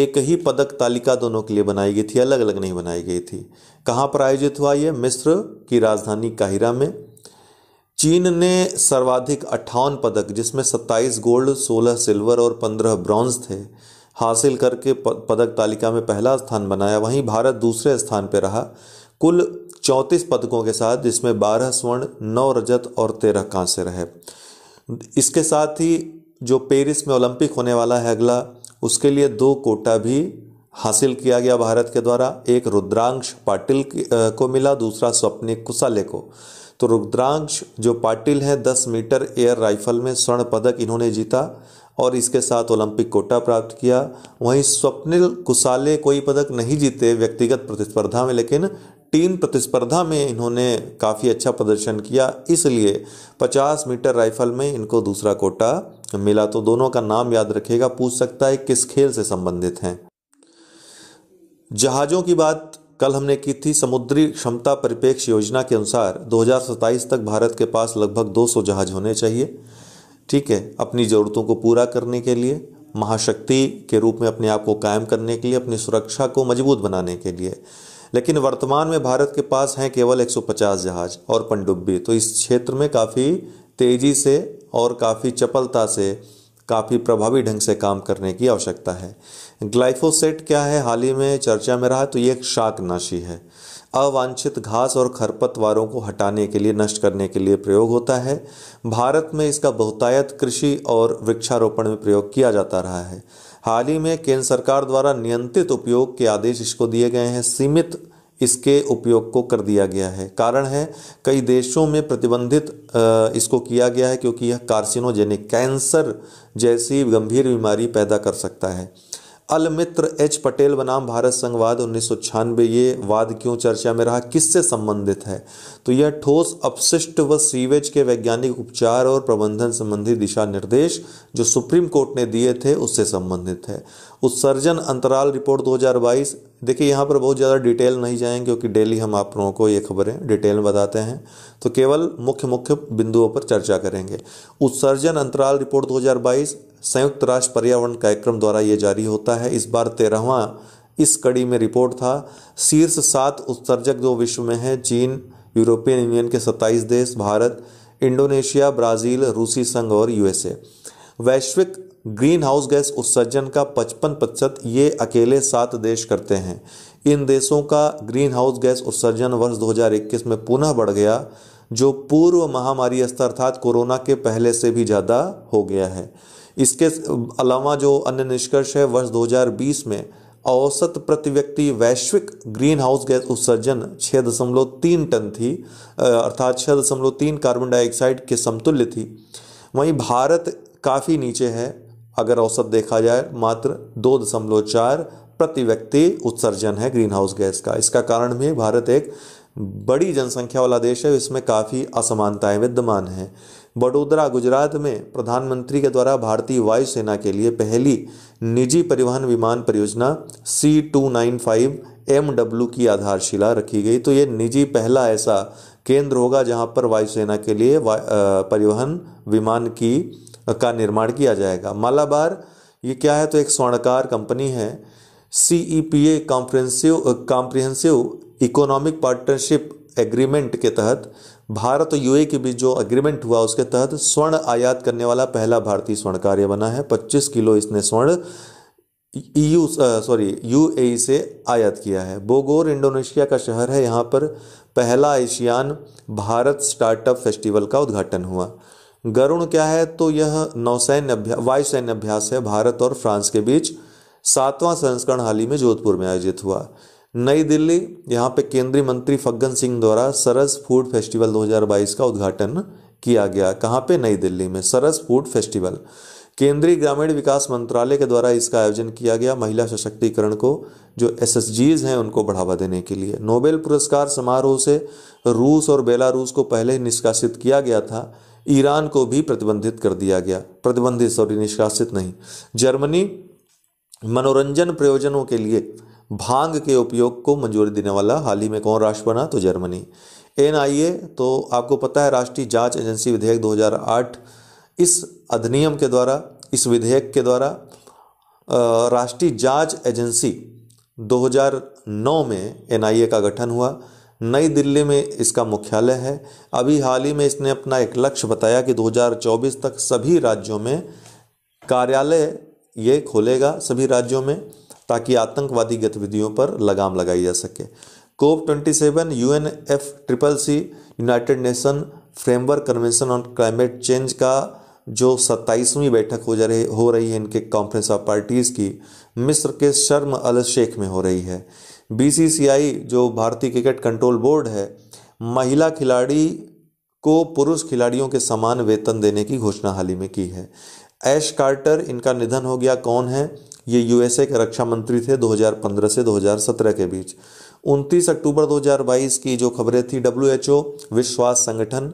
एक ही पदक तालिका दोनों के लिए बनाई गई थी अलग अलग नहीं बनाई गई थी कहाँ पर आयोजित हुआ ये मिस्र की राजधानी काहिरा में चीन ने सर्वाधिक अट्ठावन पदक जिसमें 27 गोल्ड 16 सिल्वर और 15 ब्रॉन्ज थे हासिल करके पदक तालिका में पहला स्थान बनाया वहीं भारत दूसरे स्थान पर रहा कुल 34 पदकों के साथ जिसमें 12 स्वर्ण 9 रजत और 13 कांसे रहे इसके साथ ही जो पेरिस में ओलंपिक होने वाला है अगला उसके लिए दो कोटा भी हासिल किया गया भारत के द्वारा एक रुद्रांश पाटिल को मिला दूसरा स्वप्निक कुसाले को तो रुद्रांश जो पाटिल हैं दस मीटर एयर राइफल में स्वर्ण पदक इन्होंने जीता और इसके साथ ओलंपिक कोटा प्राप्त किया वहीं स्वप्निल कुसाले कोई पदक नहीं जीते व्यक्तिगत प्रतिस्पर्धा में लेकिन टीम प्रतिस्पर्धा में इन्होंने काफ़ी अच्छा प्रदर्शन किया इसलिए 50 मीटर राइफल में इनको दूसरा कोटा मिला तो दोनों का नाम याद रखेगा पूछ सकता है किस खेल से संबंधित हैं जहाज़ों की बात कल हमने की थी समुद्री क्षमता परिपेक्ष योजना के अनुसार 2027 तक भारत के पास लगभग 200 जहाज होने चाहिए ठीक है अपनी ज़रूरतों को पूरा करने के लिए महाशक्ति के रूप में अपने आप को कायम करने के लिए अपनी सुरक्षा को मजबूत बनाने के लिए लेकिन वर्तमान में भारत के पास हैं केवल 150 जहाज और पनडुब्बी तो इस क्षेत्र में काफ़ी तेज़ी से और काफ़ी चपलता से काफ़ी प्रभावी ढंग से काम करने की आवश्यकता है ग्लाइफोसेट क्या है हाल ही में चर्चा में रहा तो ये एक शाकनाशी है अवांछित घास और खरपतवारों को हटाने के लिए नष्ट करने के लिए प्रयोग होता है भारत में इसका बहुतायत कृषि और वृक्षारोपण में प्रयोग किया जाता रहा है हाल ही में केंद्र सरकार द्वारा नियंत्रित उपयोग के आदेश इसको दिए गए हैं सीमित इसके उपयोग को कर दिया गया है कारण है कई देशों में प्रतिबंधित इसको किया गया है क्योंकि यह कार्सिनोजेनिक कैंसर जैसी गंभीर बीमारी पैदा कर सकता है अलमित्र एच पटेल बनाम भारत संघवाद उन्नीस ये वाद क्यों चर्चा में रहा किससे संबंधित है तो यह ठोस अपशिष्ट व सीवेज के वैज्ञानिक उपचार और प्रबंधन संबंधी दिशा निर्देश जो सुप्रीम कोर्ट ने दिए थे उससे संबंधित है उत्सर्जन अंतराल रिपोर्ट 2022 देखिए यहाँ पर बहुत ज़्यादा डिटेल नहीं जाएंगे क्योंकि डेली हम आप लोगों को ये खबरें डिटेल बताते हैं तो केवल मुख्य मुख्य बिंदुओं पर चर्चा करेंगे उत्सर्जन अंतराल रिपोर्ट 2022 संयुक्त राष्ट्र पर्यावरण कार्यक्रम द्वारा ये जारी होता है इस बार तेरहवा इस कड़ी में रिपोर्ट था शीर्ष सात उत्सर्जक जो विश्व में हैं चीन यूरोपियन यूनियन के सत्ताईस देश भारत इंडोनेशिया ब्राज़ील रूसी संघ और यूएसए वैश्विक ग्रीन हाउस गैस उत्सर्जन का 55 प्रतिशत ये अकेले सात देश करते हैं इन देशों का ग्रीन हाउस गैस उत्सर्जन वर्ष 2021 में पुनः बढ़ गया जो पूर्व महामारी स्तर अर्थात कोरोना के पहले से भी ज़्यादा हो गया है इसके अलावा जो अन्य निष्कर्ष है वर्ष 2020 में औसत प्रति व्यक्ति वैश्विक ग्रीन हाउस गैस उत्सर्जन 6.3 टन थी अर्थात 6.3 कार्बन डाइऑक्साइड के समतुल्य थी वहीं भारत काफ़ी नीचे है अगर औसत देखा जाए मात्र दो दशमलव चार प्रति व्यक्ति उत्सर्जन है ग्रीन हाउस गैस का इसका कारण भी भारत एक बड़ी जनसंख्या वाला देश है इसमें काफ़ी असमानताएं विद्यमान हैं बड़ोदरा गुजरात में प्रधानमंत्री के द्वारा भारतीय वायुसेना के लिए पहली निजी परिवहन विमान परियोजना C two nine five M W की आधारशिला रखी गई तो ये निजी पहला ऐसा केंद्र होगा जहां पर वायुसेना के लिए परिवहन विमान की का निर्माण किया जाएगा मालाबार ये क्या है तो एक स्वर्णकार कंपनी है C E P A comprehensive comprehensive economic partnership agreement के तहत भारत और यूए के बीच जो अग्रीमेंट हुआ उसके तहत स्वर्ण आयात करने वाला पहला भारतीय स्वर्ण कार्य बना है 25 किलो इसने स्वर्ण ईयू सॉरी यूएई से आयात किया है बोगोर इंडोनेशिया का शहर है यहाँ पर पहला एशियान भारत स्टार्टअप फेस्टिवल का उद्घाटन हुआ गरुण क्या है तो यह नौसैन्य अभ्या वायुसैन्य अभ्यास है भारत और फ्रांस के बीच सातवां संस्करण हाल ही में जोधपुर में आयोजित हुआ नई दिल्ली यहाँ पे केंद्रीय मंत्री फग्गन सिंह द्वारा सरस फूड फेस्टिवल 2022 का उद्घाटन किया गया कहाँ पे नई दिल्ली में सरस फूड फेस्टिवल केंद्रीय ग्रामीण विकास मंत्रालय के द्वारा इसका आयोजन किया गया महिला सशक्तिकरण को जो एस हैं उनको बढ़ावा देने के लिए नोबेल पुरस्कार समारोह से रूस और बेलारूस को पहले ही निष्कासित किया गया था ईरान को भी प्रतिबंधित कर दिया गया प्रतिबंधित सॉरी निष्कासित नहीं जर्मनी मनोरंजन प्रयोजनों के लिए भांग के उपयोग को मंजूरी देने वाला हाल ही में कौन राष्ट्र बना तो जर्मनी एन तो आपको पता है राष्ट्रीय जांच एजेंसी विधेयक 2008 इस अधिनियम के द्वारा इस विधेयक के द्वारा राष्ट्रीय जांच एजेंसी 2009 में एन का गठन हुआ नई दिल्ली में इसका मुख्यालय है अभी हाल ही में इसने अपना एक लक्ष्य बताया कि 2024 तक सभी राज्यों में कार्यालय ये खोलेगा सभी राज्यों में ताकि आतंकवादी गतिविधियों पर लगाम लगाई जा सके COP twenty seven U N F triple C United Nation framework convention on climate change का जो सत्ताईसवीं बैठक हो जा रही हो रही है इनके कॉन्फ्रेंस ऑफ पार्टीज़ की मिस्र के शर्म अल शेख में हो रही है बीसीसीआई जो भारतीय क्रिकेट कंट्रोल बोर्ड है महिला खिलाड़ी को पुरुष खिलाड़ियों के समान वेतन देने की घोषणा हाल ही में की है ऐश कार्टर इनका निधन हो गया कौन है ये यूएसए के रक्षा मंत्री थे 2015 से 2017 के बीच 29 अक्टूबर 2022 की जो खबरें थी डब्ल्यूएचओ विश्व स्वास्थ्य संगठन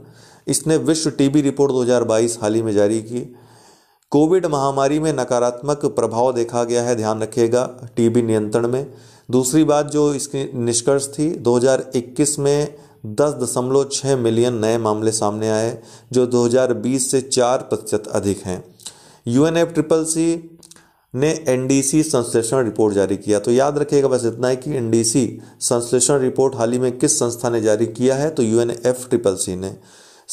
इसने विश्व टीबी रिपोर्ट 2022 हाल ही में जारी की कोविड महामारी में नकारात्मक प्रभाव देखा गया है ध्यान रखिएगा टीबी नियंत्रण में दूसरी बात जो इसकी निष्कर्ष थी 2021 में दस दशमलव छः मिलियन नए मामले सामने आए जो 2020 से चार प्रतिशत अधिक हैं U N F triple C ने एनडीसी संश्लेषण रिपोर्ट जारी किया तो याद रखिएगा बस इतना है कि एनडीसी संश्लेषण रिपोर्ट हाल ही में किस संस्था ने जारी किया है तो U N F triple C ने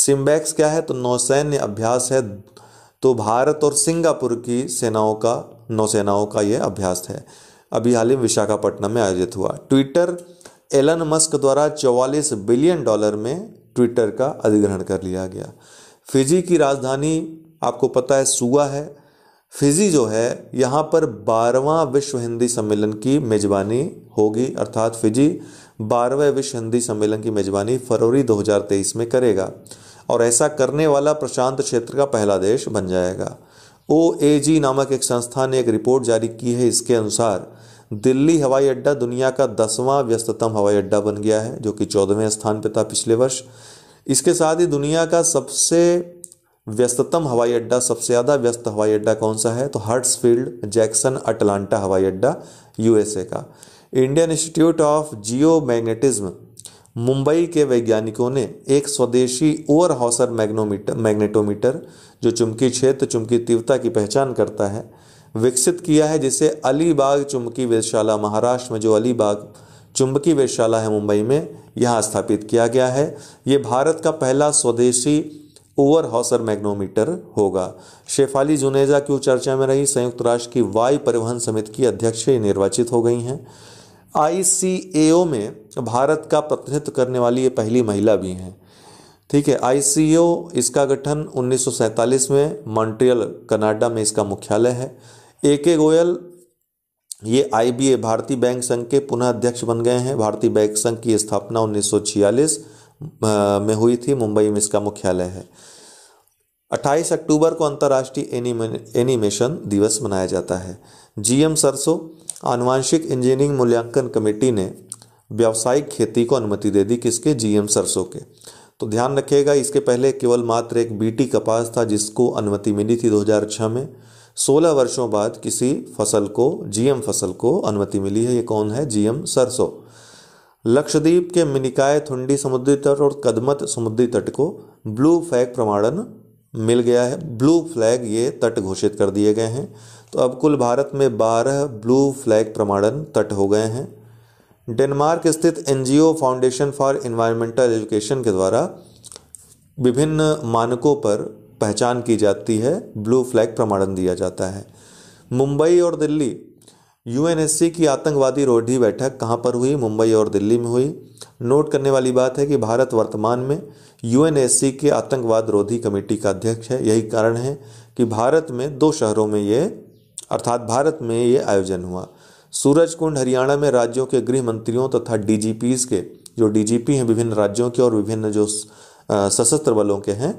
सिम्बैक्स क्या है तो नौसैन्य अभ्यास है तो भारत और सिंगापुर की सेनाओं का नौसेनाओं का यह अभ्यास है अभी हाल ही में विशाखापट्टनम में आयोजित हुआ ट्विटर एलन मस्क द्वारा 44 बिलियन डॉलर में ट्विटर का अधिग्रहण कर लिया गया फिजी की राजधानी आपको पता है सुआ है फिजी जो है यहाँ पर बारहवां विश्व हिंदी सम्मेलन की मेजबानी होगी अर्थात फिजी बारहवें विश्व हिंदी सम्मेलन की मेजबानी फरवरी 2023 में करेगा और ऐसा करने वाला प्रशांत क्षेत्र का पहला देश बन जाएगा ओ ए जी नामक एक संस्था ने एक रिपोर्ट जारी की है इसके अनुसार दिल्ली हवाई अड्डा दुनिया का दसवां व्यस्ततम हवाई अड्डा बन गया है जो कि चौदहवें स्थान पर था पिछले वर्ष इसके साथ ही दुनिया का सबसे व्यस्ततम हवाई अड्डा सबसे ज़्यादा व्यस्त हवाई अड्डा कौन सा है तो हर्ट्सफील्ड जैक्सन अटलांटा हवाई अड्डा यूएसए का Indian Institute of geomagnetism Mumbai के वैज्ञानिकों ने एक स्वदेशी ओवर हाउसर मैग्नोमीटर मैग्नेटोमीटर जो चुंबकीय क्षेत्र चुंबकीय तीव्रता की पहचान करता है विकसित किया है जिसे अलीबाग चुंबकीय वेधशाला महाराष्ट्र में जो अलीबाग चुंबकीय वेधशाला है मुंबई में यहाँ स्थापित किया गया है ये भारत का पहला स्वदेशी ओवर हॉसर मैग्नोमीटर होगा शेफाली जुनेजा क्यों चर्चा में रही संयुक्त राष्ट्र की वायु परिवहन समिति की अध्यक्ष निर्वाचित हो गई हैं आई में भारत का प्रतिनिधित्व करने वाली ये पहली महिला भी हैं ठीक है आई इसका गठन उन्नीस में मॉन्ट्रियल कनाडा में इसका मुख्यालय है ए के गोयल ये आई भारतीय बैंक संघ के पुनः अध्यक्ष बन गए हैं भारतीय बैंक संघ की स्थापना उन्नीस में हुई थी मुंबई में इसका मुख्यालय है 28 अक्टूबर को अंतर्राष्ट्रीय एनिमेशन दिवस मनाया जाता है जीएम सरसो आनुवांशिक इंजीनियरिंग मूल्यांकन कमेटी ने व्यावसायिक खेती को अनुमति दे दी किसके जीएम सरसों के तो ध्यान रखिएगा इसके पहले केवल मात्र एक बीटी कपास था जिसको अनुमति मिली थी 2006 में 16 वर्षों बाद किसी फसल को जीएम फसल को अनुमति मिली है ये कौन है जीएम सरसों लक्षद्वीप के मिनिकाय थुंडी समुद्री तट और कदमत समुद्री तट को ब्लू फ्लैग प्रमाणन मिल गया है ब्लू फ्लैग ये तट घोषित कर दिए गए हैं तो अब कुल भारत में बारह ब्लू फ्लैग प्रमाणन तट हो गए हैं डेनमार्क स्थित NGO foundation for environmental education के द्वारा विभिन्न मानकों पर पहचान की जाती है ब्लू फ्लैग प्रमाणन दिया जाता है मुंबई और दिल्ली यूएनएससी की आतंकवादी रोधी बैठक कहाँ पर हुई मुंबई और दिल्ली में हुई नोट करने वाली बात है कि भारत वर्तमान में यूएनएससी के आतंकवाद रोधी कमेटी का अध्यक्ष है यही कारण है कि भारत में दो शहरों में ये अर्थात भारत में ये आयोजन हुआ सूरज कुंड हरियाणा में राज्यों के गृह मंत्रियों तथा तो डी के जो डी हैं विभिन्न राज्यों के और विभिन्न जो सशस्त्र बलों के हैं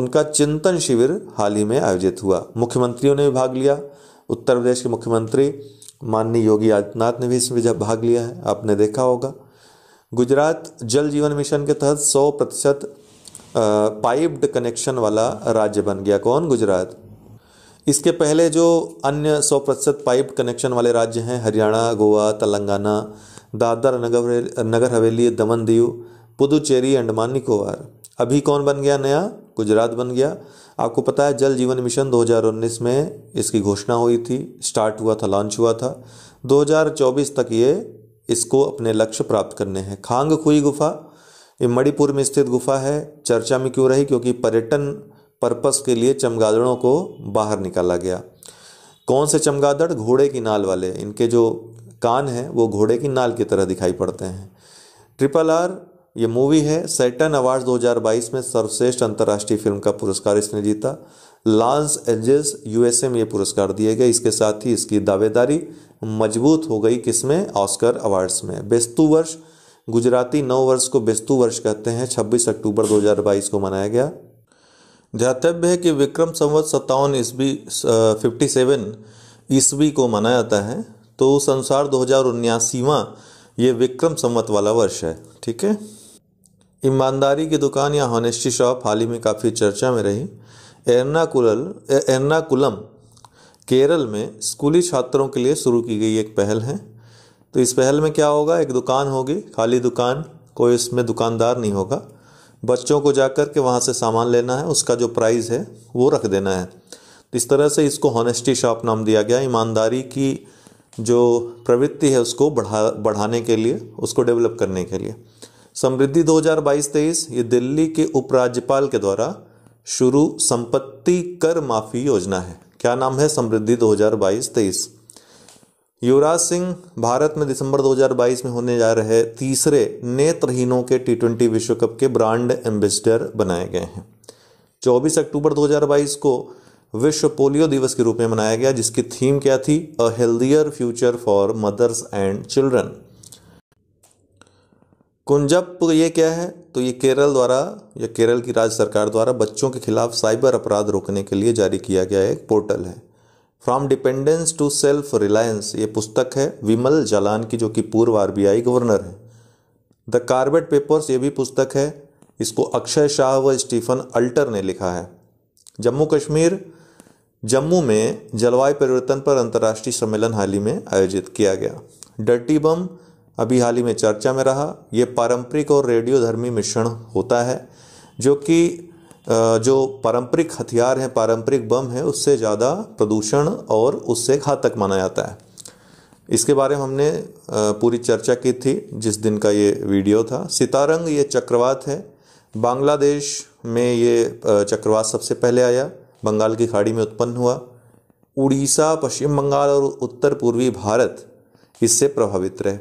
उनका चिंतन शिविर हाल ही में आयोजित हुआ मुख्यमंत्रियों ने भी भाग लिया उत्तर प्रदेश के मुख्यमंत्री माननीय योगी आदित्यनाथ ने भी इसमें जब भाग लिया है आपने देखा होगा गुजरात जल जीवन मिशन के तहत 100 प्रतिशत पाइप्ड कनेक्शन वाला राज्य बन गया कौन गुजरात इसके पहले जो अन्य 100 प्रतिशत पाइप कनेक्शन वाले राज्य हैं हरियाणा गोवा तेलंगाना दादर नगर नगर हवेली दमन दीव पुदुचेरी अंडमान निकोबार अभी कौन बन गया नया गुजरात बन गया आपको पता है जल जीवन मिशन 2019 में इसकी घोषणा हुई थी स्टार्ट हुआ था लॉन्च हुआ था 2024 तक ये इसको अपने लक्ष्य प्राप्त करने हैं खांग खुई गुफा ये मणिपुर में स्थित गुफा है चर्चा में क्यों रही क्योंकि पर्यटन पर्पस के लिए चमगादड़ों को बाहर निकाला गया कौन से चमगादड़ घोड़े की नाल वाले इनके जो कान हैं वो घोड़े की नाल की तरह दिखाई पड़ते हैं ट्रिपल आर ये मूवी है सैटन अवार्ड 2022 में सर्वश्रेष्ठ अंतर्राष्ट्रीय फिल्म का पुरस्कार इसने जीता लॉन्स एंजल्स यूएसए में ये पुरस्कार दिए गए इसके साथ ही इसकी दावेदारी मजबूत हो गई किसमें ऑस्कर अवार्ड्स में बेस्तु वर्ष गुजराती नौ वर्ष को बेस्तु वर्ष कहते हैं 26 अक्टूबर 2022 को मनाया गया ध्यातव्य है कि विक्रम संवत सत्तावन ईस्वी फिफ्टी सेवन ईस्वी को मनाया जाता है तो संसार दो हज़ार ये विक्रम संवत वाला वर्ष है ठीक है ईमानदारी की दुकान या हॉनेस्टी शॉप हाल ही में काफ़ी चर्चा में रही एर्नाकुलल एर्नाकुलम केरल में स्कूली छात्रों के लिए शुरू की गई एक पहल है तो इस पहल में क्या होगा एक दुकान होगी खाली दुकान कोई इसमें दुकानदार नहीं होगा बच्चों को जाकर के वहाँ से सामान लेना है उसका जो प्राइस है वो रख देना है तो इस तरह से इसको हॉनेस्टी शॉप नाम दिया गया ईमानदारी की जो प्रवृत्ति है उसको बढ़ा बढ़ाने के लिए उसको डेवलप करने के लिए समृद्धि 2022-23 ये दिल्ली के उपराज्यपाल के द्वारा शुरू संपत्ति कर माफी योजना है क्या नाम है समृद्धि 2022-23 युवराज सिंह भारत में दिसंबर 2022 में होने जा रहे तीसरे नेत्रहीनों के टी ट्वेंटी विश्व कप के ब्रांड एम्बेसडर बनाए गए हैं 24 अक्टूबर 2022 को विश्व पोलियो दिवस के रूप में मनाया गया जिसकी थीम क्या थी a healthier future for mothers and children कुंजप ये क्या है तो ये केरल द्वारा या केरल की राज्य सरकार द्वारा बच्चों के खिलाफ साइबर अपराध रोकने के लिए जारी किया गया एक पोर्टल है from dependence to self reliance ये पुस्तक है विमल जलान की जो कि पूर्व आर गवर्नर है द कार्बेट पेपर्स ये भी पुस्तक है इसको अक्षय शाह व स्टीफन अल्टर ने लिखा है जम्मू कश्मीर जम्मू में जलवायु परिवर्तन पर अंतर्राष्ट्रीय सम्मेलन हाल ही में आयोजित किया गया डर्टी बम अभी हाल ही में चर्चा में रहा ये पारंपरिक और रेडियो धर्मी मिश्रण होता है जो कि जो पारंपरिक हथियार हैं पारंपरिक बम हैं उससे ज़्यादा प्रदूषण और उससे घातक माना जाता है इसके बारे में हमने पूरी चर्चा की थी जिस दिन का ये वीडियो था सितारंग ये चक्रवात है बांग्लादेश में ये चक्रवात सबसे पहले आया बंगाल की खाड़ी में उत्पन्न हुआ उड़ीसा पश्चिम बंगाल और उत्तर पूर्वी भारत इससे प्रभावित रहे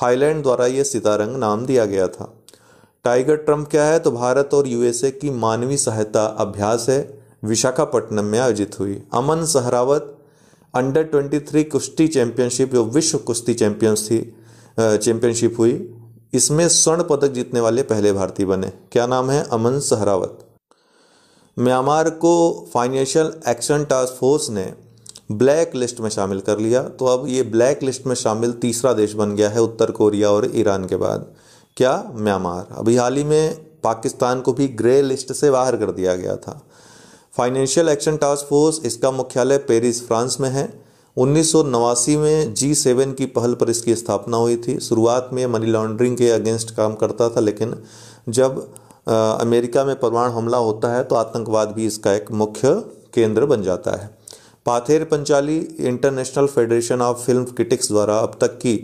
थाईलैंड द्वारा यह सितारंग नाम दिया गया था टाइगर ट्रम्प क्या है तो भारत और यूएसए की मानवीय सहायता अभ्यास है विशाखापट्टनम में आयोजित हुई अमन सहरावत अंडर 23 कुश्ती चैंपियनशिप जो विश्व कुश्ती चैंपियंस थी चैंपियनशिप हुई इसमें स्वर्ण पदक जीतने वाले पहले भारतीय बने क्या नाम है अमन सहरावत म्यांमार को फाइनेंशियल एक्शन टास्क फोर्स ने ब्लैक लिस्ट में शामिल कर लिया तो अब ये ब्लैक लिस्ट में शामिल तीसरा देश बन गया है उत्तर कोरिया और ईरान के बाद क्या म्यांमार अभी हाल ही में पाकिस्तान को भी ग्रे लिस्ट से बाहर कर दिया गया था फाइनेंशियल एक्शन टास्क फोर्स इसका मुख्यालय पेरिस फ्रांस में है उन्नीस में जी सेवन की पहल पर इसकी स्थापना हुई थी शुरुआत में मनी लॉन्ड्रिंग के अगेंस्ट काम करता था लेकिन जब आ, अमेरिका में परमाणु हमला होता है तो आतंकवाद भी इसका एक मुख्य केंद्र बन जाता है Pather Panchali international federation of film critics द्वारा अब तक की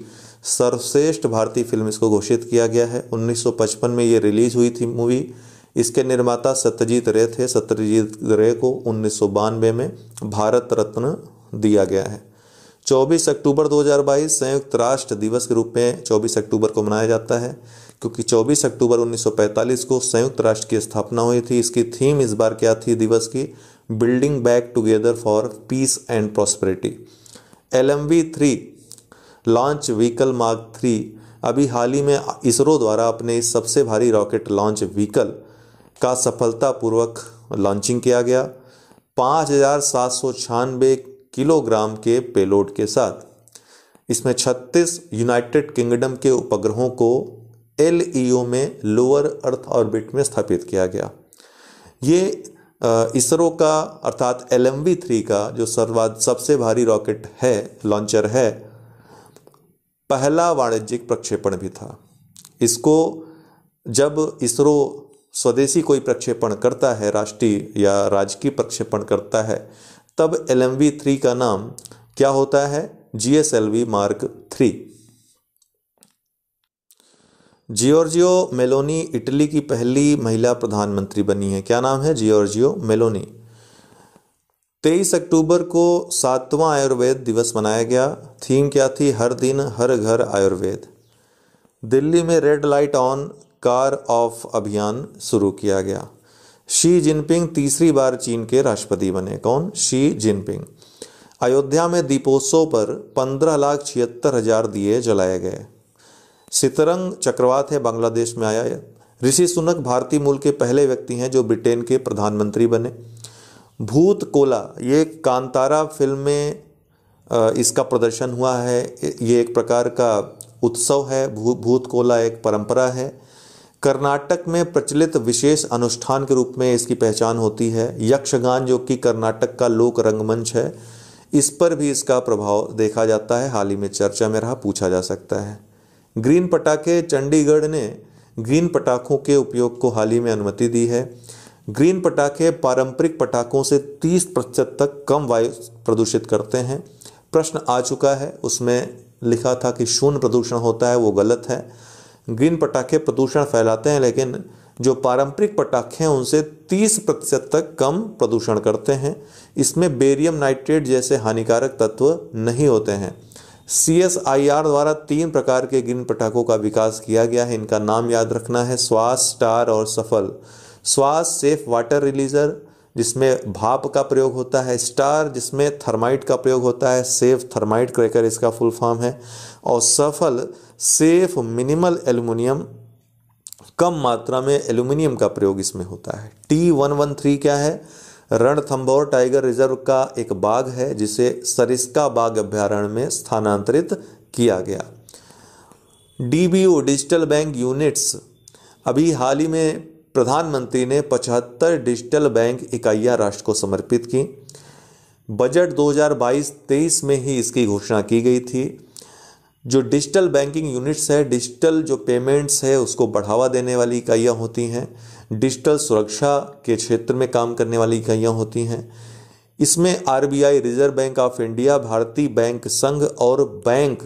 सर्वश्रेष्ठ भारतीय फिल्म इसको घोषित किया गया है 1955 में ये रिलीज हुई थी मूवी इसके निर्माता सत्यजीत रे थे सत्यजीत रे को उन्नीस में भारत रत्न दिया गया है 24 अक्टूबर 2022 संयुक्त राष्ट्र दिवस के रूप में 24 अक्टूबर को मनाया जाता है क्योंकि 24 अक्टूबर 1945 को संयुक्त राष्ट्र की स्थापना हुई थी इसकी थीम इस बार क्या थी दिवस की building back together for peace and prosperity L M V three launch vehicle mark three अभी हाल ही में इसरो द्वारा अपने इस सबसे भारी रॉकेट लॉन्च व्हीकल का सफलतापूर्वक लॉन्चिंग किया गया पाँच हज़ार सात सौ छियानबे किलोग्राम के पेलोड के साथ इसमें 36 यूनाइटेड किंगडम के उपग्रहों को एल में लोअर अर्थ ऑर्बिट में स्थापित किया गया ये इसरो का अर्थात एल एम थ्री का जो सर्वाध सबसे भारी रॉकेट है लॉन्चर है पहला वाणिज्यिक प्रक्षेपण भी था इसको जब इसरो स्वदेशी कोई प्रक्षेपण करता है राष्ट्रीय या राजकीय प्रक्षेपण करता है तब एल एम वी थ्री का नाम क्या होता है G S L V mark three Giorgia Meloni Italy की पहली महिला प्रधानमंत्री बनी है क्या नाम है जियोर्जियो मेलोनी तेईस अक्टूबर को सातवां आयुर्वेद दिवस मनाया गया थीम क्या थी हर दिन हर घर आयुर्वेद दिल्ली में red light on car off अभियान शुरू किया गया शी जिनपिंग तीसरी बार चीन के राष्ट्रपति बने कौन शी जिनपिंग अयोध्या में दीपोत्सव पर पंद्रह लाख छिहत्तर हजार दिए जलाए गए सितरंग चक्रवात है बांग्लादेश में आया है ऋषि सुनक भारतीय मूल के पहले व्यक्ति हैं जो ब्रिटेन के प्रधानमंत्री बने भूत कोला ये कांतारा फिल्म में इसका प्रदर्शन हुआ है ये एक प्रकार का उत्सव है भूत कोला एक परंपरा है कर्नाटक में प्रचलित विशेष अनुष्ठान के रूप में इसकी पहचान होती है यक्षगान जो कि कर्नाटक का लोक रंगमंच है इस पर भी इसका प्रभाव देखा जाता है हाल ही में चर्चा में रहा पूछा जा सकता है ग्रीन पटाखे चंडीगढ़ ने ग्रीन पटाखों के उपयोग को हाल ही में अनुमति दी है ग्रीन पटाखे पारंपरिक पटाखों से 30 प्रतिशत तक कम वायु प्रदूषित करते हैं प्रश्न आ चुका है उसमें लिखा था कि शून्य प्रदूषण होता है वो गलत है ग्रीन पटाखे प्रदूषण फैलाते हैं लेकिन जो पारंपरिक पटाखे हैं उनसे 30 प्रतिशत तक कम प्रदूषण करते हैं इसमें बेरियम नाइट्रेट जैसे हानिकारक तत्व नहीं होते हैं सी एस आई आर द्वारा तीन प्रकार के ग्रीन पटाखों का विकास किया गया है इनका नाम याद रखना है स्वास स्टार और सफल स्वास सेफ वाटर रिलीजर जिसमें भाप का प्रयोग होता है स्टार जिसमें थर्माइट का प्रयोग होता है सेफ थर्माइट क्रैकर इसका फुल फॉर्म है और सफल सेफ मिनिमल एल्यूमिनियम कम मात्रा में एल्यूमिनियम का प्रयोग इसमें होता है टी वन वन थ्री क्या है रणथंबोर टाइगर रिजर्व का एक बाघ है जिसे सरिस्का बाघ अभ्यारण्य में स्थानांतरित किया गया डीबीओ डिजिटल बैंक यूनिट्स अभी हाल ही में प्रधानमंत्री ने 75 डिजिटल बैंक इकाइयां राष्ट्र को समर्पित की बजट 2022-23 में ही इसकी घोषणा की गई थी जो डिजिटल बैंकिंग यूनिट्स है डिजिटल जो पेमेंट्स है उसको बढ़ावा देने वाली इकाइयाँ होती हैं डिजिटल सुरक्षा के क्षेत्र में काम करने वाली इकाइयाँ होती हैं इसमें RBI reserve bank of India भारतीय बैंक संघ और बैंक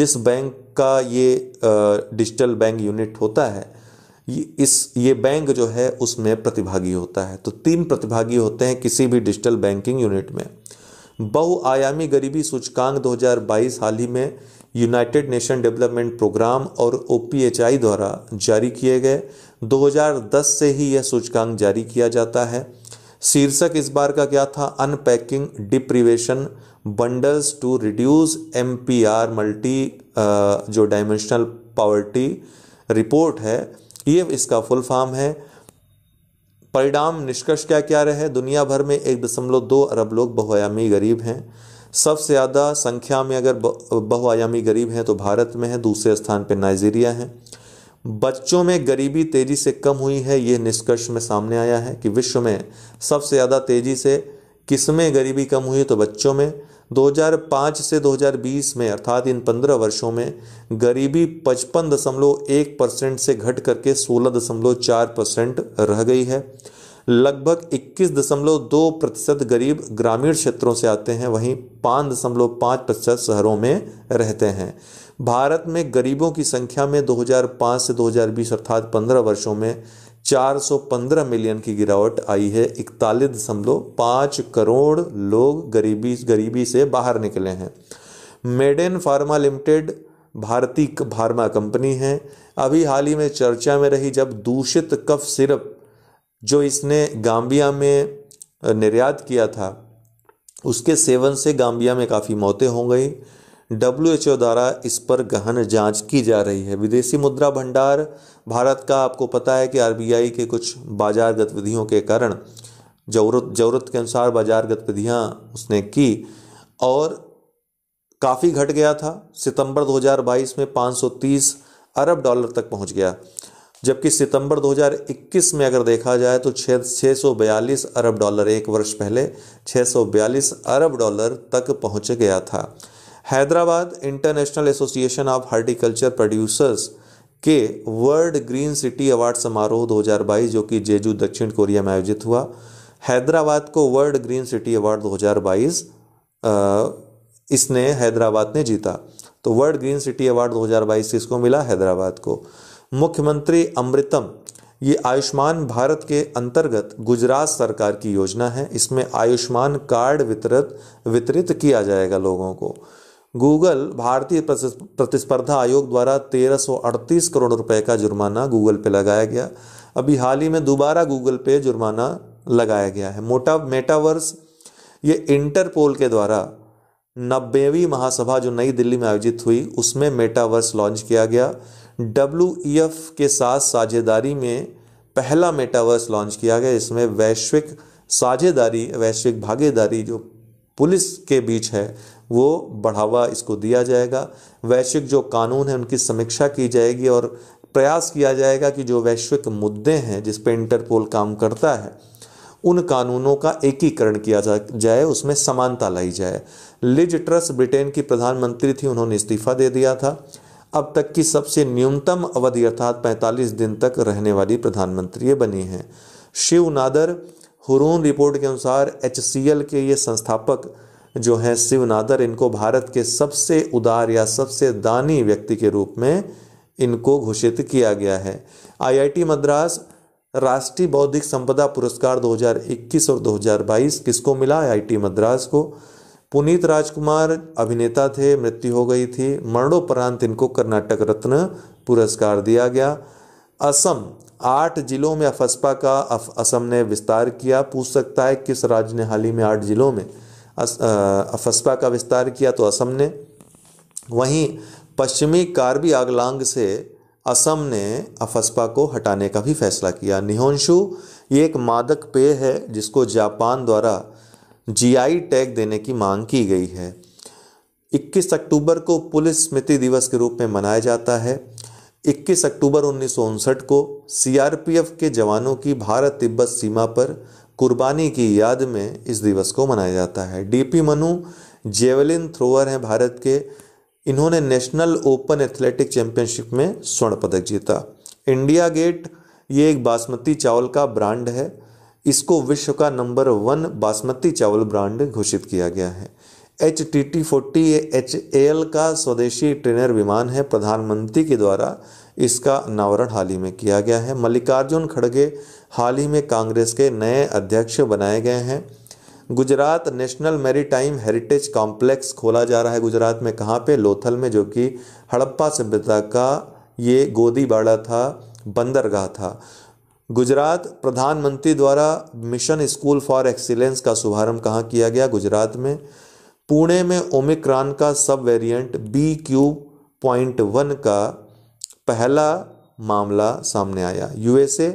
जिस बैंक का ये डिजिटल बैंक यूनिट होता है ये इस ये बैंक जो है उसमें प्रतिभागी होता है तो तीन प्रतिभागी होते हैं किसी भी डिजिटल बैंकिंग यूनिट में बहुआयामी गरीबी सूचकांक 2022 हाल ही में यूनाइटेड नेशन डेवलपमेंट प्रोग्राम और ओ द्वारा जारी किए गए 2010 से ही यह सूचकांक जारी किया जाता है शीर्षक इस बार का क्या था unpacking deprivation bundles to reduce M multi जो डायमेंशनल पावर्टी रिपोर्ट है ये इसका फुल फॉर्म है परिणाम निष्कर्ष क्या क्या रहे दुनिया भर में एक दशमलव दो अरब लोग बहुआयामी गरीब हैं सबसे ज़्यादा संख्या में अगर बहुआयामी गरीब हैं तो भारत में है दूसरे स्थान पर नाइजीरिया है बच्चों में गरीबी तेज़ी से कम हुई है ये निष्कर्ष में सामने आया है कि विश्व में सबसे ज़्यादा तेज़ी से किस में गरीबी कम हुई तो बच्चों में 2005 से 2020 में अर्थात इन 15 वर्षों में गरीबी पचपन दशमलव एक परसेंट से घट करके सोलह दशमलव चार परसेंट रह गई है लगभग इक्कीस दशमलव दो प्रतिशत गरीब ग्रामीण क्षेत्रों से आते हैं वहीं पाँच दशमलव पाँच प्रतिशत शहरों में रहते हैं भारत में गरीबों की संख्या में 2005 से 2020 अर्थात 15 वर्षों में 415 मिलियन की गिरावट आई है इकतालीस दशमलव पाँच करोड़ लोग गरीबी गरीबी से बाहर निकले हैं मेडेन फार्मा लिमिटेड भारतीय फार्मा कंपनी है अभी हाल ही में चर्चा में रही जब दूषित कफ सिरप जो इसने गांबिया में निर्यात किया था उसके सेवन से गांबिया में काफ़ी मौतें हो गई डब्ल्यू एच ओ द्वारा इस पर गहन जांच की जा रही है विदेशी मुद्रा भंडार भारत का आपको पता है कि आर के कुछ बाजार गतिविधियों के कारण ज़रूरत ज़रूरत के अनुसार बाजार गतिविधियाँ उसने की और काफ़ी घट गया था सितंबर 2022 में 530 अरब डॉलर तक पहुंच गया जबकि सितंबर 2021 में अगर देखा जाए तो छः छः अरब डॉलर एक वर्ष पहले 642 अरब डॉलर तक पहुंच गया था Hyderabad international association of horticulture producers के वर्ल्ड ग्रीन सिटी अवार्ड समारोह 2022 जो कि जेजू दक्षिण कोरिया में आयोजित हुआ हैदराबाद को वर्ल्ड ग्रीन सिटी अवार्ड 2022 इसने हैदराबाद ने जीता तो वर्ल्ड ग्रीन सिटी अवार्ड 2022 किसको मिला हैदराबाद को मुख्यमंत्री अमृतम ये आयुष्मान भारत के अंतर्गत गुजरात सरकार की योजना है इसमें आयुष्मान कार्ड वितरित वितरित किया जाएगा लोगों को गूगल भारतीय प्रतिस्पर्धा आयोग द्वारा 1338 करोड़ रुपए का जुर्माना गूगल पे लगाया गया अभी हाल ही में दोबारा गूगल पे जुर्माना लगाया गया है मोटा मेटावर्स ये इंटरपोल के द्वारा नब्बेवीं महासभा जो नई दिल्ली में आयोजित हुई उसमें मेटावर्स लॉन्च किया गया डब्ल्यू के साथ साझेदारी में पहला मेटावर्स लॉन्च किया गया इसमें वैश्विक साझेदारी वैश्विक भागीदारी जो पुलिस के बीच है वो बढ़ावा इसको दिया जाएगा वैश्विक जो कानून है उनकी समीक्षा की जाएगी और प्रयास किया जाएगा कि जो वैश्विक मुद्दे हैं जिस पर इंटरपोल काम करता है उन कानूनों का एकीकरण किया जाए उसमें समानता लाई जाए लिज ट्रस ब्रिटेन की प्रधानमंत्री थी उन्होंने इस्तीफा दे दिया था अब तक की सबसे न्यूनतम अवधि अर्थात 45 दिन तक रहने वाली प्रधानमंत्री बनी हैं शिव नादर हुरून रिपोर्ट के अनुसार एच के ये संस्थापक जो हैं शिव नादर इनको भारत के सबसे उदार या सबसे दानी व्यक्ति के रूप में इनको घोषित किया गया है आईआईटी मद्रास राष्ट्रीय बौद्धिक संपदा पुरस्कार 2021 और 2022 किसको मिला आईआईटी मद्रास को पुनीत राजकुमार अभिनेता थे मृत्यु हो गई थी मरणोपरांत इनको कर्नाटक रत्न पुरस्कार दिया गया असम आठ जिलों में अफसपा का असम ने विस्तार किया पूछ सकता है किस राज्य ने हाल ही में आठ जिलों में अफस्पा का विस्तार किया तो असम ने वहीं पश्चिमी कार्बी आगलांग से असम ने अफस्पा को हटाने का भी फैसला किया निहोंशु ये एक मादक पेय है जिसको जापान द्वारा जीआई टैग देने की मांग की गई है 21 अक्टूबर को पुलिस स्मृति दिवस के रूप में मनाया जाता है 21 अक्टूबर उन्नीस को सीआरपीएफ के जवानों की भारत तिब्बत सीमा पर कुर्बानी की याद में इस दिवस को मनाया जाता है डीपी मनु जेवलिन थ्रोअर हैं भारत के इन्होंने नेशनल ओपन एथलेटिक चैंपियनशिप में स्वर्ण पदक जीता इंडिया गेट ये एक बासमती चावल का ब्रांड है इसको विश्व का नंबर वन बासमती चावल ब्रांड घोषित किया गया है H T T forty H A L का स्वदेशी ट्रेनर विमान है प्रधानमंत्री के द्वारा इसका अनावरण हाल ही में किया गया है मल्लिकार्जुन खड़गे हाल ही में कांग्रेस के नए अध्यक्ष बनाए गए हैं Gujarat national maritime heritage complex खोला जा रहा है गुजरात में कहाँ पे लोथल में जो कि हड़प्पा सभ्यता का ये गोदीबाड़ा था बंदरगाह था गुजरात प्रधानमंत्री द्वारा मिशन स्कूल फॉर एक्सीलेंस का शुभारंभ कहाँ किया गया गुजरात में पुणे में ओमिक्रॉन का sub variant B Q point one का पहला मामला सामने आया यूएसए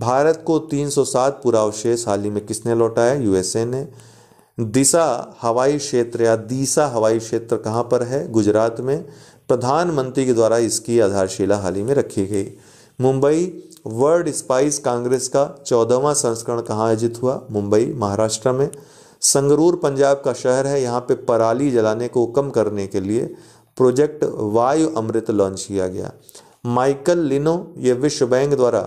भारत को 307 पुरावशेष हाल ही में किसने लौटाया यूएसए ने दिशा हवाई क्षेत्र या दिशा हवाई क्षेत्र कहाँ पर है गुजरात में प्रधानमंत्री के द्वारा इसकी आधारशिला हाल ही में रखी गई मुंबई वर्ल्ड स्पाइस कांग्रेस का चौदहवा संस्करण कहाँ आयोजित हुआ मुंबई महाराष्ट्र में संगरूर पंजाब का शहर है यहाँ पे पराली जलाने को कम करने के लिए प्रोजेक्ट वायु अमृत लॉन्च किया गया माइकल लिनो ये विश्व बैंक द्वारा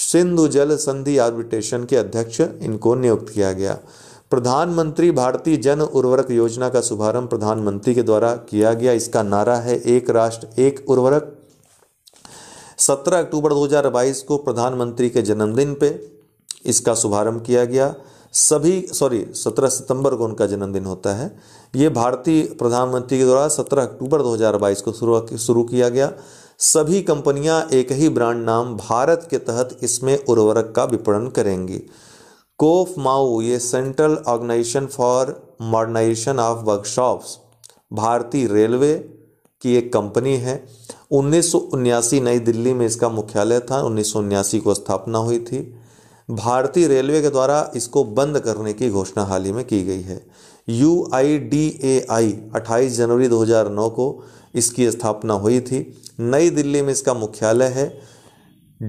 सिंधु जल संधि आर्बिट्रेशन के अध्यक्ष इनको नियुक्त किया गया प्रधानमंत्री भारतीय जन उर्वरक योजना का शुभारंभ प्रधानमंत्री के द्वारा किया गया इसका नारा है एक राष्ट्र एक उर्वरक 17 अक्टूबर 2022 को प्रधानमंत्री के जन्मदिन पे इसका शुभारंभ किया गया सभी सॉरी 17 सितंबर को उनका जन्मदिन होता है ये भारतीय प्रधानमंत्री के द्वारा 17 अक्टूबर 2022 को शुरू शुरू किया गया सभी कंपनियां एक ही ब्रांड नाम भारत के तहत इसमें उर्वरक का विपणन करेंगी कोफ माऊ ये central organisation for modernisation of workshops भारतीय रेलवे की एक कंपनी है उन्नीस नई दिल्ली में इसका मुख्यालय था उन्नीस को स्थापना हुई थी भारतीय रेलवे के द्वारा इसको बंद करने की घोषणा हाल ही में की गई है यू आई डी ए आई अट्ठाईस जनवरी 2009 को इसकी स्थापना हुई थी नई दिल्ली में इसका मुख्यालय है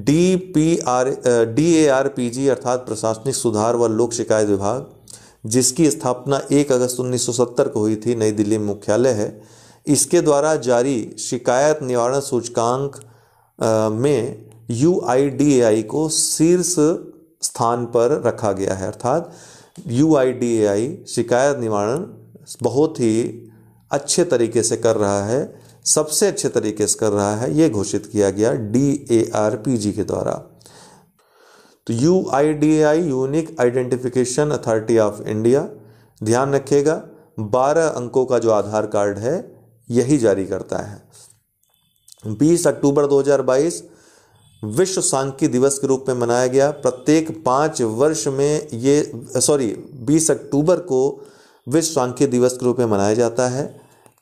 D P R D A R P G अर्थात प्रशासनिक सुधार व लोक शिकायत विभाग जिसकी स्थापना 1 अगस्त 1970 को हुई थी नई दिल्ली में मुख्यालय है इसके द्वारा जारी शिकायत निवारण सूचकांक में यू आई डी ए आई को शीर्ष स्थान पर रखा गया है अर्थात यू आई डी ए आई शिकायत निवारण बहुत ही अच्छे तरीके से कर रहा है सबसे अच्छे तरीके से कर रहा है ये घोषित किया गया डी ए आर पी जी के द्वारा तो you I D I unique identification authority of India ध्यान रखिएगा बारह अंकों का जो आधार कार्ड है यही जारी करता है 20 अक्टूबर 2022 विश्व सांख्यिकी दिवस के रूप में मनाया गया प्रत्येक पांच वर्ष में ये सॉरी 20 अक्टूबर को विश्व सांख्यिकी दिवस के रूप में मनाया जाता है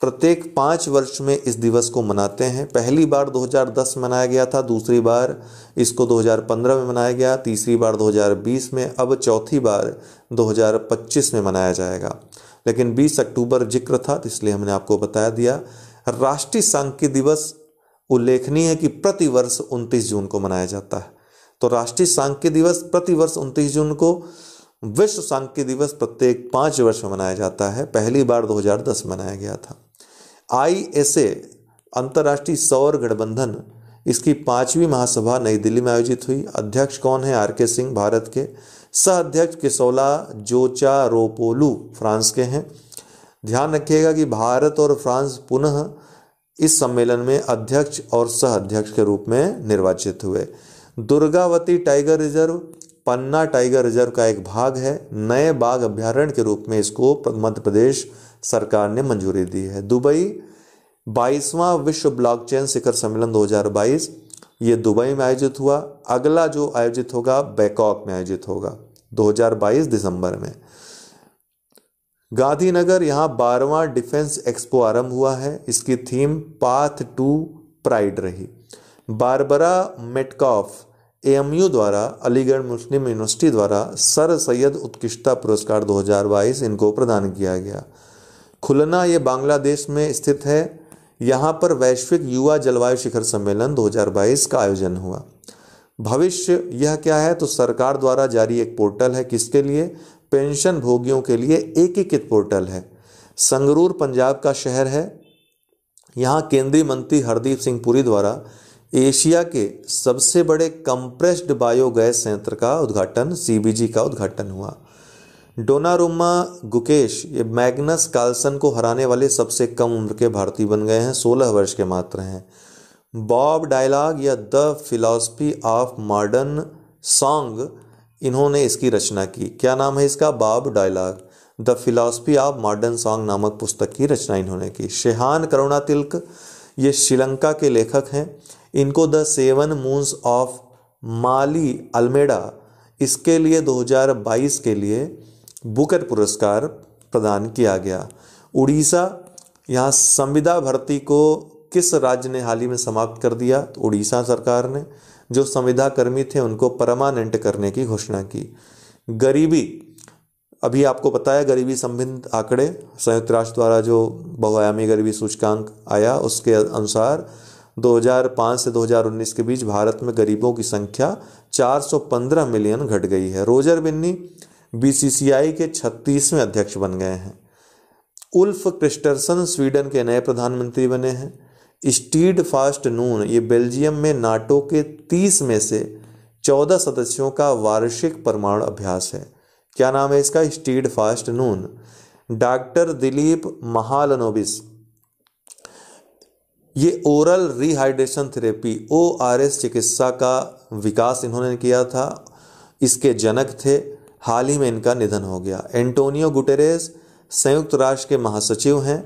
प्रत्येक पाँच वर्ष में इस दिवस को मनाते हैं पहली बार 2010 मनाया गया था दूसरी बार इसको 2015 में मनाया गया तीसरी बार 2020 में अब चौथी बार 2025 में मनाया जाएगा लेकिन 20 अक्टूबर जिक्र था तो इसलिए हमने आपको बताया दिया राष्ट्रीय सांख्यिकी दिवस उल्लेखनीय है कि प्रतिवर्ष उनतीस जून को मनाया जाता है तो राष्ट्रीय सांख्यिकी दिवस प्रतिवर्ष उनतीस जून को विश्व सांख्यिकी दिवस प्रत्येक पाँच वर्ष में मनाया जाता है पहली बार 2010 मनाया गया था आई एस ए अंतर्राष्ट्रीय सौर गठबंधन इसकी पांचवी महासभा नई दिल्ली में आयोजित हुई अध्यक्ष कौन है आर के सिंह भारत के सह अध्यक्ष किसौला जोचा रोपोलू फ्रांस के हैं ध्यान रखिएगा कि भारत और फ्रांस पुनः इस सम्मेलन में अध्यक्ष और सह अध्यक्ष के रूप में निर्वाचित हुए Durgavati tiger reserve Panna tiger reserve का एक भाग है नए बाघ अभ्यारण्य के रूप में इसको मध्य प्रदेश सरकार ने मंजूरी दी है दुबई बाईसवां विश्व ब्लॉकचेन शिखर सम्मेलन 2022 ये दुबई में आयोजित हुआ अगला जो आयोजित होगा बैकॉक में आयोजित होगा 2022 दिसंबर में गांधीनगर यहां बारवां डिफेंस एक्सपो आरंभ हुआ है इसकी थीम पाथ टू प्राइड रही बारबरा मेटकॉफ एएमयू द्वारा अलीगढ़ मुस्लिम यूनिवर्सिटी द्वारा सर सैयद उत्कृष्टता पुरस्कार 2022 इनको प्रदान किया गया खुलना ये बांग्लादेश में स्थित है यहाँ पर वैश्विक युवा जलवायु शिखर सम्मेलन 2022 का आयोजन हुआ भविष्य यह क्या है तो सरकार द्वारा जारी एक पोर्टल है किसके लिए पेंशन भोगियों के लिए एकीकृत पोर्टल है संगरूर पंजाब का शहर है यहाँ केंद्रीय मंत्री हरदीप सिंह पुरी द्वारा एशिया के सबसे बड़े कंप्रेस्ड बायोगैस संयंत्र का उद्घाटन सीबीजी का उद्घाटन हुआ डोनारुमा गुकेश ये मैग्नस कार्लसन को हराने वाले सबसे कम उम्र के भारतीय बन गए हैं सोलह वर्ष के मात्र हैं बॉब डायलॉग या the philosophy of modern song इन्होंने इसकी रचना की क्या नाम है इसका Bob Dylan the philosophy of modern song नामक पुस्तक की रचना इन्होंने की शेहान करुणा तिलक ये श्रीलंका के लेखक हैं इनको the seven moons of Maali Almeida इसके लिए 2022 के लिए बुकर पुरस्कार प्रदान किया गया उड़ीसा यहाँ संविदा भर्ती को किस राज्य ने हाल ही में समाप्त कर दिया तो उड़ीसा सरकार ने जो संविदा कर्मी थे उनको परमानेंट करने की घोषणा की गरीबी अभी आपको पता है गरीबी संबंध आंकड़े संयुक्त राष्ट्र द्वारा जो बहुआयामी गरीबी सूचकांक आया उसके अनुसार 2005 से 2019 के बीच भारत में गरीबों की संख्या 415 मिलियन घट गई है रोजर बिन्नी बीसीसीआई के 36वें अध्यक्ष बन गए हैं उल्फ क्रिस्टरसन स्वीडन के नए प्रधानमंत्री बने हैं स्टीड फास्ट नून ये बेल्जियम में नाटो के 30 में से 14 सदस्यों का वार्षिक परमाणु अभ्यास है क्या नाम है इसका steadfast nun doctor Dilip Mahalanobis ये oral rehydration therapy O R S चिकित्सा का विकास इन्होंने किया था इसके जनक थे हाल ही में इनका निधन हो गया एंटोनियो गुटेरेस संयुक्त राष्ट्र के महासचिव हैं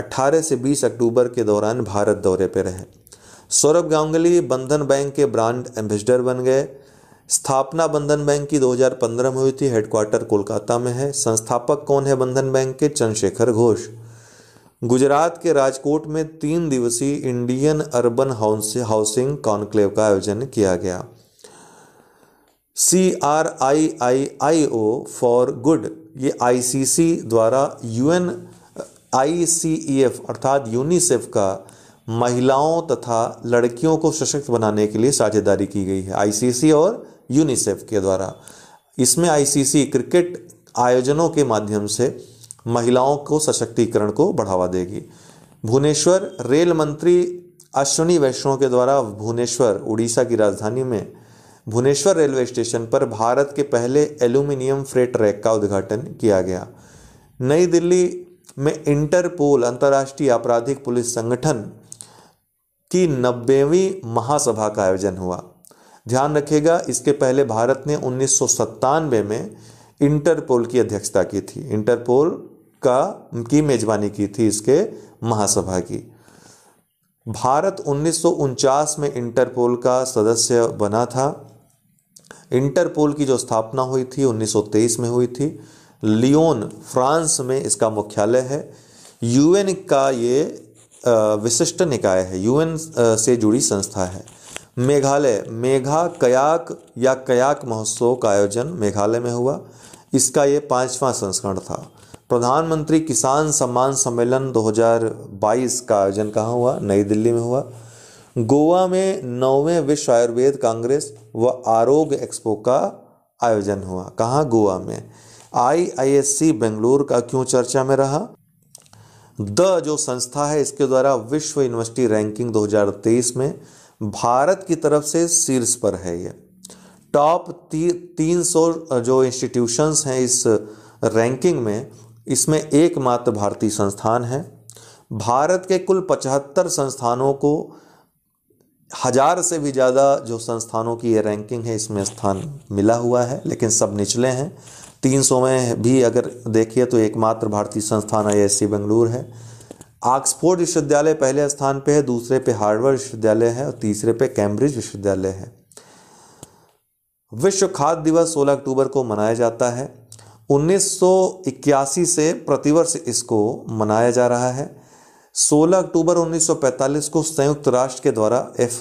18 से 20 अक्टूबर के दौरान भारत दौरे पर रहे सौरभ गांगुली बंधन बैंक के ब्रांड एम्बेसडर बन गए स्थापना बंधन बैंक की 2015 में हुई थी हेडक्वार्टर कोलकाता में है संस्थापक कौन है बंधन बैंक के चंद्रशेखर घोष गुजरात के राजकोट में तीन दिवसीय इंडियन अर्बन हाउसिंग कॉन्क्लेव का आयोजन किया गया C R I I I O for good ये सी द्वारा ई एफ e अर्थात यूनिसेफ का महिलाओं तथा लड़कियों को सशक्त बनाने के लिए साझेदारी की गई है सी और यूनिसेफ के द्वारा इसमें सी क्रिकेट आयोजनों के माध्यम से महिलाओं को सशक्तिकरण को बढ़ावा देगी भुवनेश्वर रेल मंत्री अश्विनी वैष्णव के द्वारा भुवनेश्वर उड़ीसा की राजधानी में भुवनेश्वर रेलवे स्टेशन पर भारत के पहले एल्यूमिनियम फ्रेट रैक का उद्घाटन किया गया नई दिल्ली में इंटरपोल अंतर्राष्ट्रीय आपराधिक पुलिस संगठन की नब्बेवीं महासभा का आयोजन हुआ ध्यान रखेगा इसके पहले भारत ने उन्नीस में इंटरपोल की अध्यक्षता की थी इंटरपोल का की मेजबानी की थी इसके महासभा की भारत उन्नीस में इंटरपोल का सदस्य बना था इंटरपोल की जो स्थापना हुई थी 1923 में हुई थी लियोन फ्रांस में इसका मुख्यालय है यूएन का ये विशिष्ट निकाय है यूएन से जुड़ी संस्था है मेघालय मेघा कयाक या कयाक महोत्सव का आयोजन मेघालय में हुआ इसका ये पांचवा संस्करण था प्रधानमंत्री किसान सम्मान सम्मेलन 2022 का आयोजन कहाँ हुआ नई दिल्ली में हुआ गोवा में नौवें विश्व आयुर्वेद कांग्रेस व आरोग्य एक्सपो का आयोजन हुआ कहाँ गोवा में आई आई एस सी बेंगलुरु का क्यों चर्चा में रहा द जो संस्था है इसके द्वारा विश्व यूनिवर्सिटी रैंकिंग 2023 में भारत की तरफ से शीर्ष पर है ये टॉप तीन सौ जो इंस्टीट्यूशंस हैं इस रैंकिंग में इसमें एकमात्र भारतीय संस्थान है भारत के कुल पचहत्तर संस्थानों को हज़ार से भी ज़्यादा जो संस्थानों की ये रैंकिंग है इसमें स्थान मिला हुआ है लेकिन सब निचले हैं तीन सौ में भी अगर देखिए तो एकमात्र भारतीय संस्थान आई एस बेंगलुरु है ऑक्सफोर्ड विश्वविद्यालय पहले स्थान पे है दूसरे पे हार्वर्ड विश्वविद्यालय है और तीसरे पे कैम्ब्रिज विश्वविद्यालय है विश्व खाद्य दिवस 16 अक्टूबर को मनाया जाता है 1981 से प्रतिवर्ष इसको मनाया जा रहा है 16 अक्टूबर 1945 को संयुक्त राष्ट्र के द्वारा एफ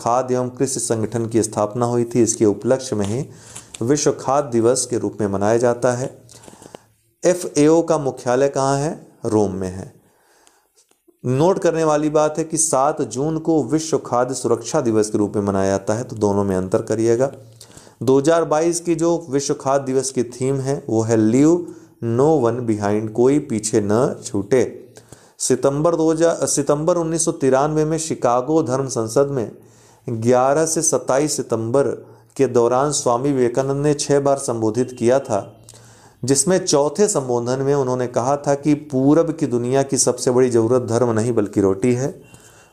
खाद्य एवं कृषि संगठन की स्थापना हुई थी इसके उपलक्ष्य में ही विश्व खाद्य दिवस के रूप में मनाया जाता है एफ का मुख्यालय कहाँ है रोम में है नोट करने वाली बात है कि 7 जून को विश्व खाद्य सुरक्षा दिवस के रूप में मनाया जाता है तो दोनों में अंतर करिएगा 2022 की जो विश्व खाद्य दिवस की थीम है वो है लीव नो वन बिहाइंड कोई पीछे न छूटे सितंबर हजार सितंबर उन्नीस में शिकागो धर्म संसद में 11 से 27 सितंबर के दौरान स्वामी विवेकानंद ने छः बार संबोधित किया था जिसमें चौथे संबोधन में उन्होंने कहा था कि पूरब की दुनिया की सबसे बड़ी ज़रूरत धर्म नहीं बल्कि रोटी है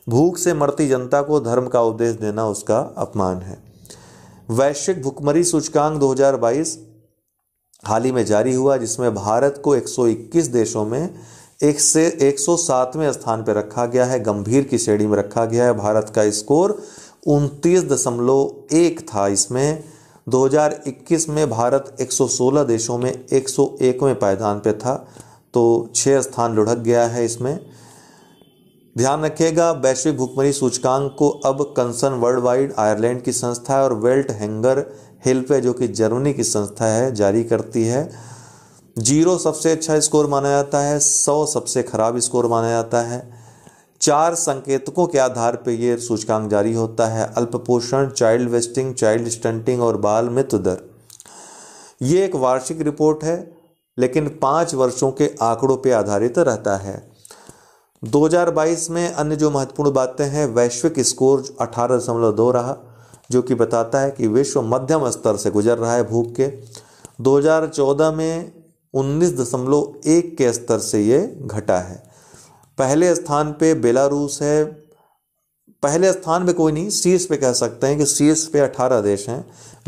भूख से मरती जनता को धर्म का उपदेश देना उसका अपमान है वैश्विक भुखमरी सूचकांक 2022 हाल ही में जारी हुआ जिसमें भारत को 121 देशों में एक से एक सौ सातवें स्थान पर रखा गया है गंभीर की श्रेणी में रखा गया है भारत का स्कोर उनतीस दशमलव एक था इसमें 2021 में भारत 116 देशों में 101वें पायदान पे था तो छः स्थान लुढ़क गया है इसमें ध्यान रखिएगा वैश्विक भुखमरी सूचकांक को अब कंसर्न वर्ल्ड वाइड आयरलैंड की संस्था है और वेल्ट हैंगर हेल्प है जो कि जर्मनी की संस्था है जारी करती है जीरो सबसे अच्छा स्कोर माना जाता है सौ सबसे खराब स्कोर माना जाता है चार संकेतकों के आधार पर यह सूचकांक जारी होता है अल्प पोषण चाइल्ड वेस्टिंग चाइल्ड स्टंटिंग और बाल मृत्यु दर ये एक वार्षिक रिपोर्ट है लेकिन पाँच वर्षों के आंकड़ों पर आधारित रहता है 2022 में अन्य जो महत्वपूर्ण बातें हैं वैश्विक स्कोर अठारह दशमलव दो रहा जो कि बताता है कि विश्व मध्यम स्तर से गुजर रहा है भूख के 2014 में 19.1 के स्तर से ये घटा है पहले स्थान पे बेलारूस है पहले स्थान पे कोई नहीं शीर्ष पे कह सकते हैं कि शीर्ष पे 18 देश हैं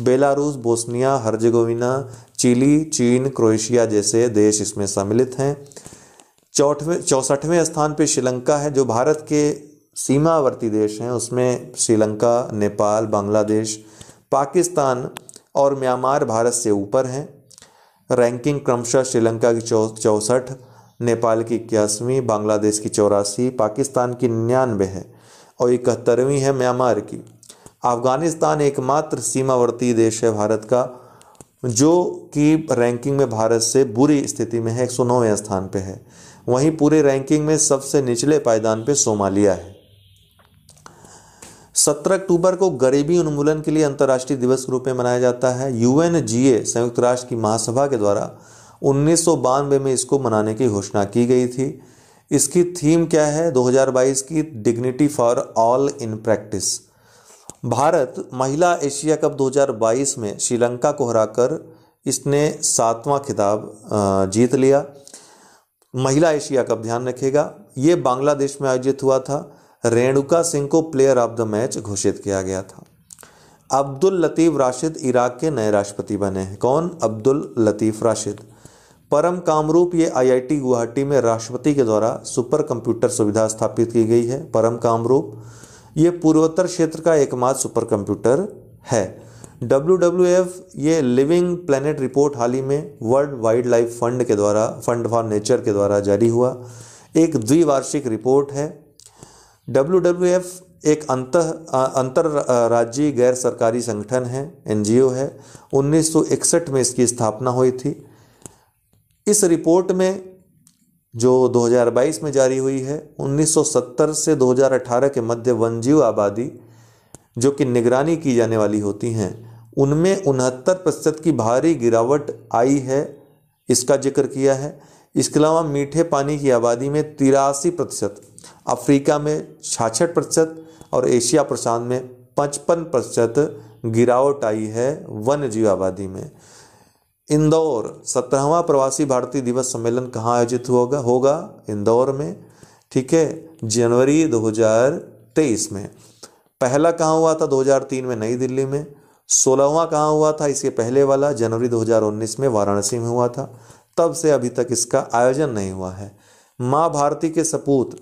बेलारूस बोस्निया हर्जेगोविना चिली चीन क्रोएशिया जैसे देश इसमें सम्मिलित हैं चौथवें चौसठवें स्थान पे श्रीलंका है जो भारत के सीमावर्ती देश हैं उसमें श्रीलंका नेपाल बांग्लादेश पाकिस्तान और म्यांमार भारत से ऊपर हैं रैंकिंग क्रमशः श्रीलंका की चौसठ नेपाल की इक्यासवीं बांग्लादेश की चौरासी पाकिस्तान की निन्यानवे है और इकहत्तरवीं है म्यांमार की अफगानिस्तान एकमात्र सीमावर्ती देश है भारत का जो कि रैंकिंग में भारत से बुरी स्थिति में है एक स्थान पर है वहीं पूरे रैंकिंग में सबसे निचले पायदान पर सोमालिया है 17 अक्टूबर को गरीबी उन्मूलन के लिए अंतर्राष्ट्रीय दिवस के रूप में मनाया जाता है यूएन संयुक्त राष्ट्र की महासभा के द्वारा उन्नीस में इसको मनाने की घोषणा की गई थी इसकी थीम क्या है 2022 की dignity for all in practice Bharat महिला एशिया कप 2022 में श्रीलंका को हराकर इसने सातवां खिताब जीत लिया महिला एशिया कप ध्यान रखेगा ये बांग्लादेश में आयोजित हुआ था रेणुका सिंह को प्लेयर ऑफ द मैच घोषित किया गया था अब्दुल लतीफ़ राशिद इराक के नए राष्ट्रपति बने हैं कौन अब्दुल लतीफ़ राशिद परम कामरूप ये आईआईटी गुवाहाटी में राष्ट्रपति के द्वारा सुपर कंप्यूटर सुविधा स्थापित की गई है परम कामरूप ये पूर्वोत्तर क्षेत्र का एकमात्र सुपर कंप्यूटर है डब्ल्यू डब्ल्यू एफ ये लिविंग प्लेनेट रिपोर्ट हाल ही में वर्ल्ड वाइल्ड लाइफ फंड के द्वारा फंड फॉर नेचर के द्वारा जारी हुआ एक द्विवार्षिक रिपोर्ट है डब्ल्यू डब्ल्यू एफ एक अंत अंतर राज्य गैर सरकारी संगठन है एनजीओ है 1961 में इसकी स्थापना हुई थी इस रिपोर्ट में जो 2022 में जारी हुई है 1970 से 2018 के मध्य वन्यजीव आबादी जो कि निगरानी की जाने वाली होती हैं उनमें उनहत्तर प्रतिशत की भारी गिरावट आई है इसका जिक्र किया है इसके अलावा मीठे पानी की आबादी में तिरासी प्रतिशत अफ्रीका में छाछठ प्रतिशत और एशिया प्रशांत में पचपन प्रतिशत गिरावट आई है वन्य जीव आबादी में इंदौर सत्रहवा प्रवासी भारतीय दिवस सम्मेलन कहाँ आयोजित होगा होगा इंदौर में ठीक है जनवरी 2023 में पहला कहाँ हुआ था 2003 में नई दिल्ली में सोलहवा कहाँ हुआ था इसके पहले वाला जनवरी 2019 में वाराणसी में हुआ था तब से अभी तक इसका आयोजन नहीं हुआ है माँ भारती के सपूत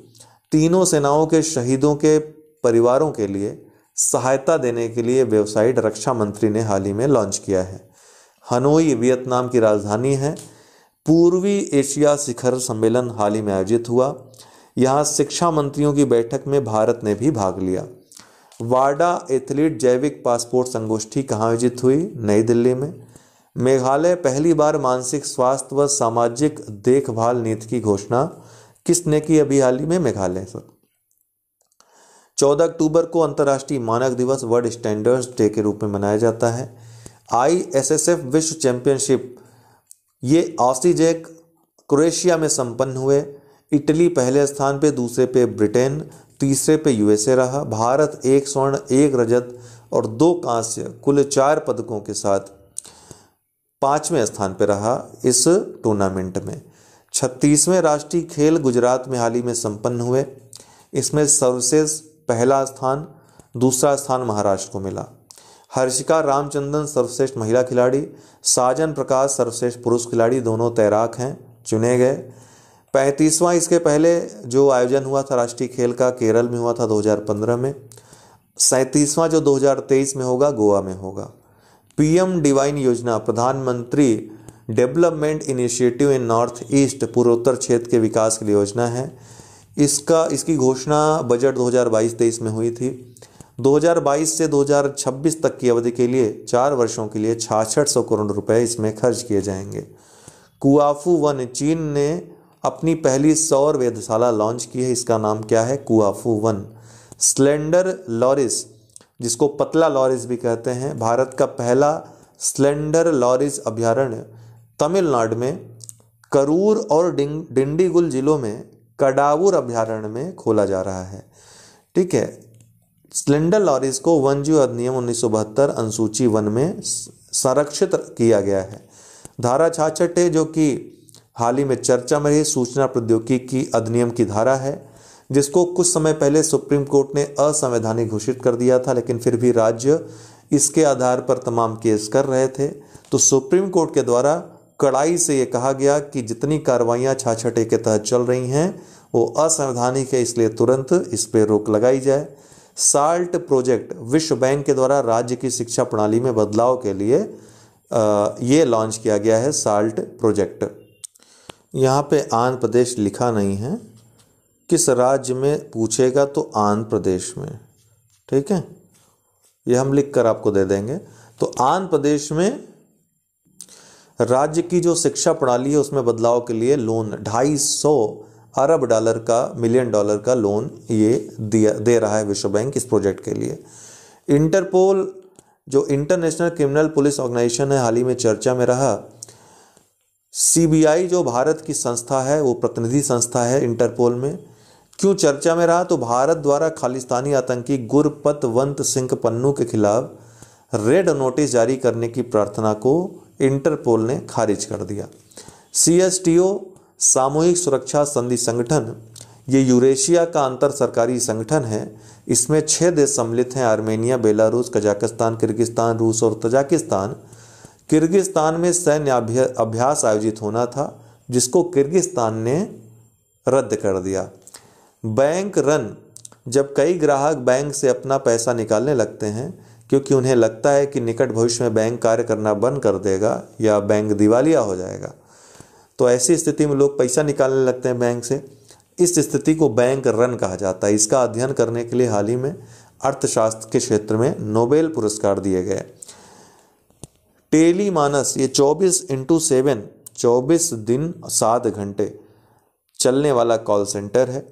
तीनों सेनाओं के शहीदों के परिवारों के लिए सहायता देने के लिए वेबसाइट रक्षा मंत्री ने हाल ही में लॉन्च किया है हनोई वियतनाम की राजधानी है पूर्वी एशिया शिखर सम्मेलन हाल ही में आयोजित हुआ यहाँ शिक्षा मंत्रियों की बैठक में भारत ने भी भाग लिया वाडा एथलीट जैविक पासपोर्ट संगोष्ठी कहाँ आयोजित हुई नई दिल्ली में मेघालय पहली बार मानसिक स्वास्थ्य व सामाजिक देखभाल नीति की घोषणा किसने की अभी हाल ही में मेघालय सर चौदह अक्टूबर को अंतर्राष्ट्रीय मानक दिवस वर्ल्ड स्टैंडर्ड्स डे के रूप में मनाया जाता है आई विश्व चैंपियनशिप ये ऑसीजैक क्रोएशिया में संपन्न हुए इटली पहले स्थान पे दूसरे पे ब्रिटेन तीसरे पे यूएसए रहा भारत एक स्वर्ण एक रजत और दो कांस्य कुल चार पदकों के साथ पाँचवें स्थान पर रहा इस टूर्नामेंट में छत्तीसवें राष्ट्रीय खेल गुजरात में हाल ही में संपन्न हुए इसमें सबसे पहला स्थान दूसरा स्थान महाराष्ट्र को मिला हर्षिका रामचंदन सर्वश्रेष्ठ महिला खिलाड़ी साजन प्रकाश सर्वश्रेष्ठ पुरुष खिलाड़ी दोनों तैराक हैं चुने गए पैंतीसवां इसके पहले जो आयोजन हुआ था राष्ट्रीय खेल का केरल में हुआ था 2015 में सैंतीसवां जो 2023 में होगा गोवा में होगा पीएम डिवाइन योजना प्रधानमंत्री development initiative in north east पूर्वोत्तर क्षेत्र के विकास के लिए योजना है इसका इसकी घोषणा बजट 2022-23 में हुई थी 2022 से 2026 तक की अवधि के लिए चार वर्षों के लिए छाछठ सौ करोड़ रुपए इसमें खर्च किए जाएंगे कुआफू वन चीन ने अपनी पहली सौर वेधशाला लॉन्च की है इसका नाम क्या है कुआफू वन स्लेंडर लॉरिस जिसको पतला लॉरिस भी कहते हैं भारत का पहला स्लेंडर लॉरिस अभ्यारण्य तमिलनाडु में करूर और डिंग डिंडीगुल जिलों में कडावुर अभ्यारण्य में खोला जा रहा है ठीक है स्लेंडर लॉरिस को वन जीव अधिनियम उन्नीस अनुसूची वन में संरक्षित किया गया है धारा छाछठ है जो कि हाल ही में चर्चा में रही सूचना प्रौद्योगिकी की अधिनियम की धारा है जिसको कुछ समय पहले सुप्रीम कोर्ट ने असंवैधानिक घोषित कर दिया था लेकिन फिर भी राज्य इसके आधार पर तमाम केस कर रहे थे तो सुप्रीम कोर्ट के द्वारा कड़ाई से ये कहा गया कि जितनी कार्रवाइयाँ छाछटे के तहत चल रही हैं वो असंवैधानिक है इसलिए तुरंत इस पर रोक लगाई जाए साल्ट प्रोजेक्ट विश्व बैंक के द्वारा राज्य की शिक्षा प्रणाली में बदलाव के लिए ये लॉन्च किया गया है साल्ट प्रोजेक्ट यहाँ पे आंध्र प्रदेश लिखा नहीं है किस राज्य में पूछेगा तो आंध्र प्रदेश में ठीक है ये हम लिख कर आपको दे देंगे तो आंध्र प्रदेश में राज्य की जो शिक्षा प्रणाली है उसमें बदलाव के लिए लोन ढाई सौ अरब डॉलर का मिलियन डॉलर का लोन ये दिया दे रहा है विश्व बैंक इस प्रोजेक्ट के लिए इंटरपोल जो इंटरनेशनल क्रिमिनल पुलिस ऑर्गेनाइजेशन है हाल ही में चर्चा में रहा सीबीआई जो भारत की संस्था है वो प्रतिनिधि संस्था है इंटरपोल में क्यों चर्चा में रहा तो भारत द्वारा खालिस्तानी आतंकी गुरपतवंत सिंह पन्नू के खिलाफ रेड नोटिस जारी करने की प्रार्थना को इंटरपोल ने खारिज कर दिया सी सामूहिक सुरक्षा संधि संगठन ये यूरेशिया का अंतर सरकारी संगठन है इसमें छः देश सम्मिलित हैं आर्मेनिया बेलारूस कजाकिस्तान किर्गिस्तान रूस और तजाकिस्तान किर्गिस्तान में सैन्य अभ्यास आयोजित होना था जिसको किर्गिस्तान ने रद्द कर दिया बैंक रन जब कई ग्राहक बैंक से अपना पैसा निकालने लगते हैं क्योंकि उन्हें लगता है कि निकट भविष्य में बैंक कार्य करना बंद कर देगा या बैंक दिवालिया हो जाएगा तो ऐसी स्थिति में लोग पैसा निकालने लगते हैं बैंक से इस स्थिति को बैंक रन कहा जाता है इसका अध्ययन करने के लिए हाल ही में अर्थशास्त्र के क्षेत्र में नोबेल पुरस्कार दिए गए टेली मानस ये 24 इंटू सेवन चौबीस दिन सात घंटे चलने वाला कॉल सेंटर है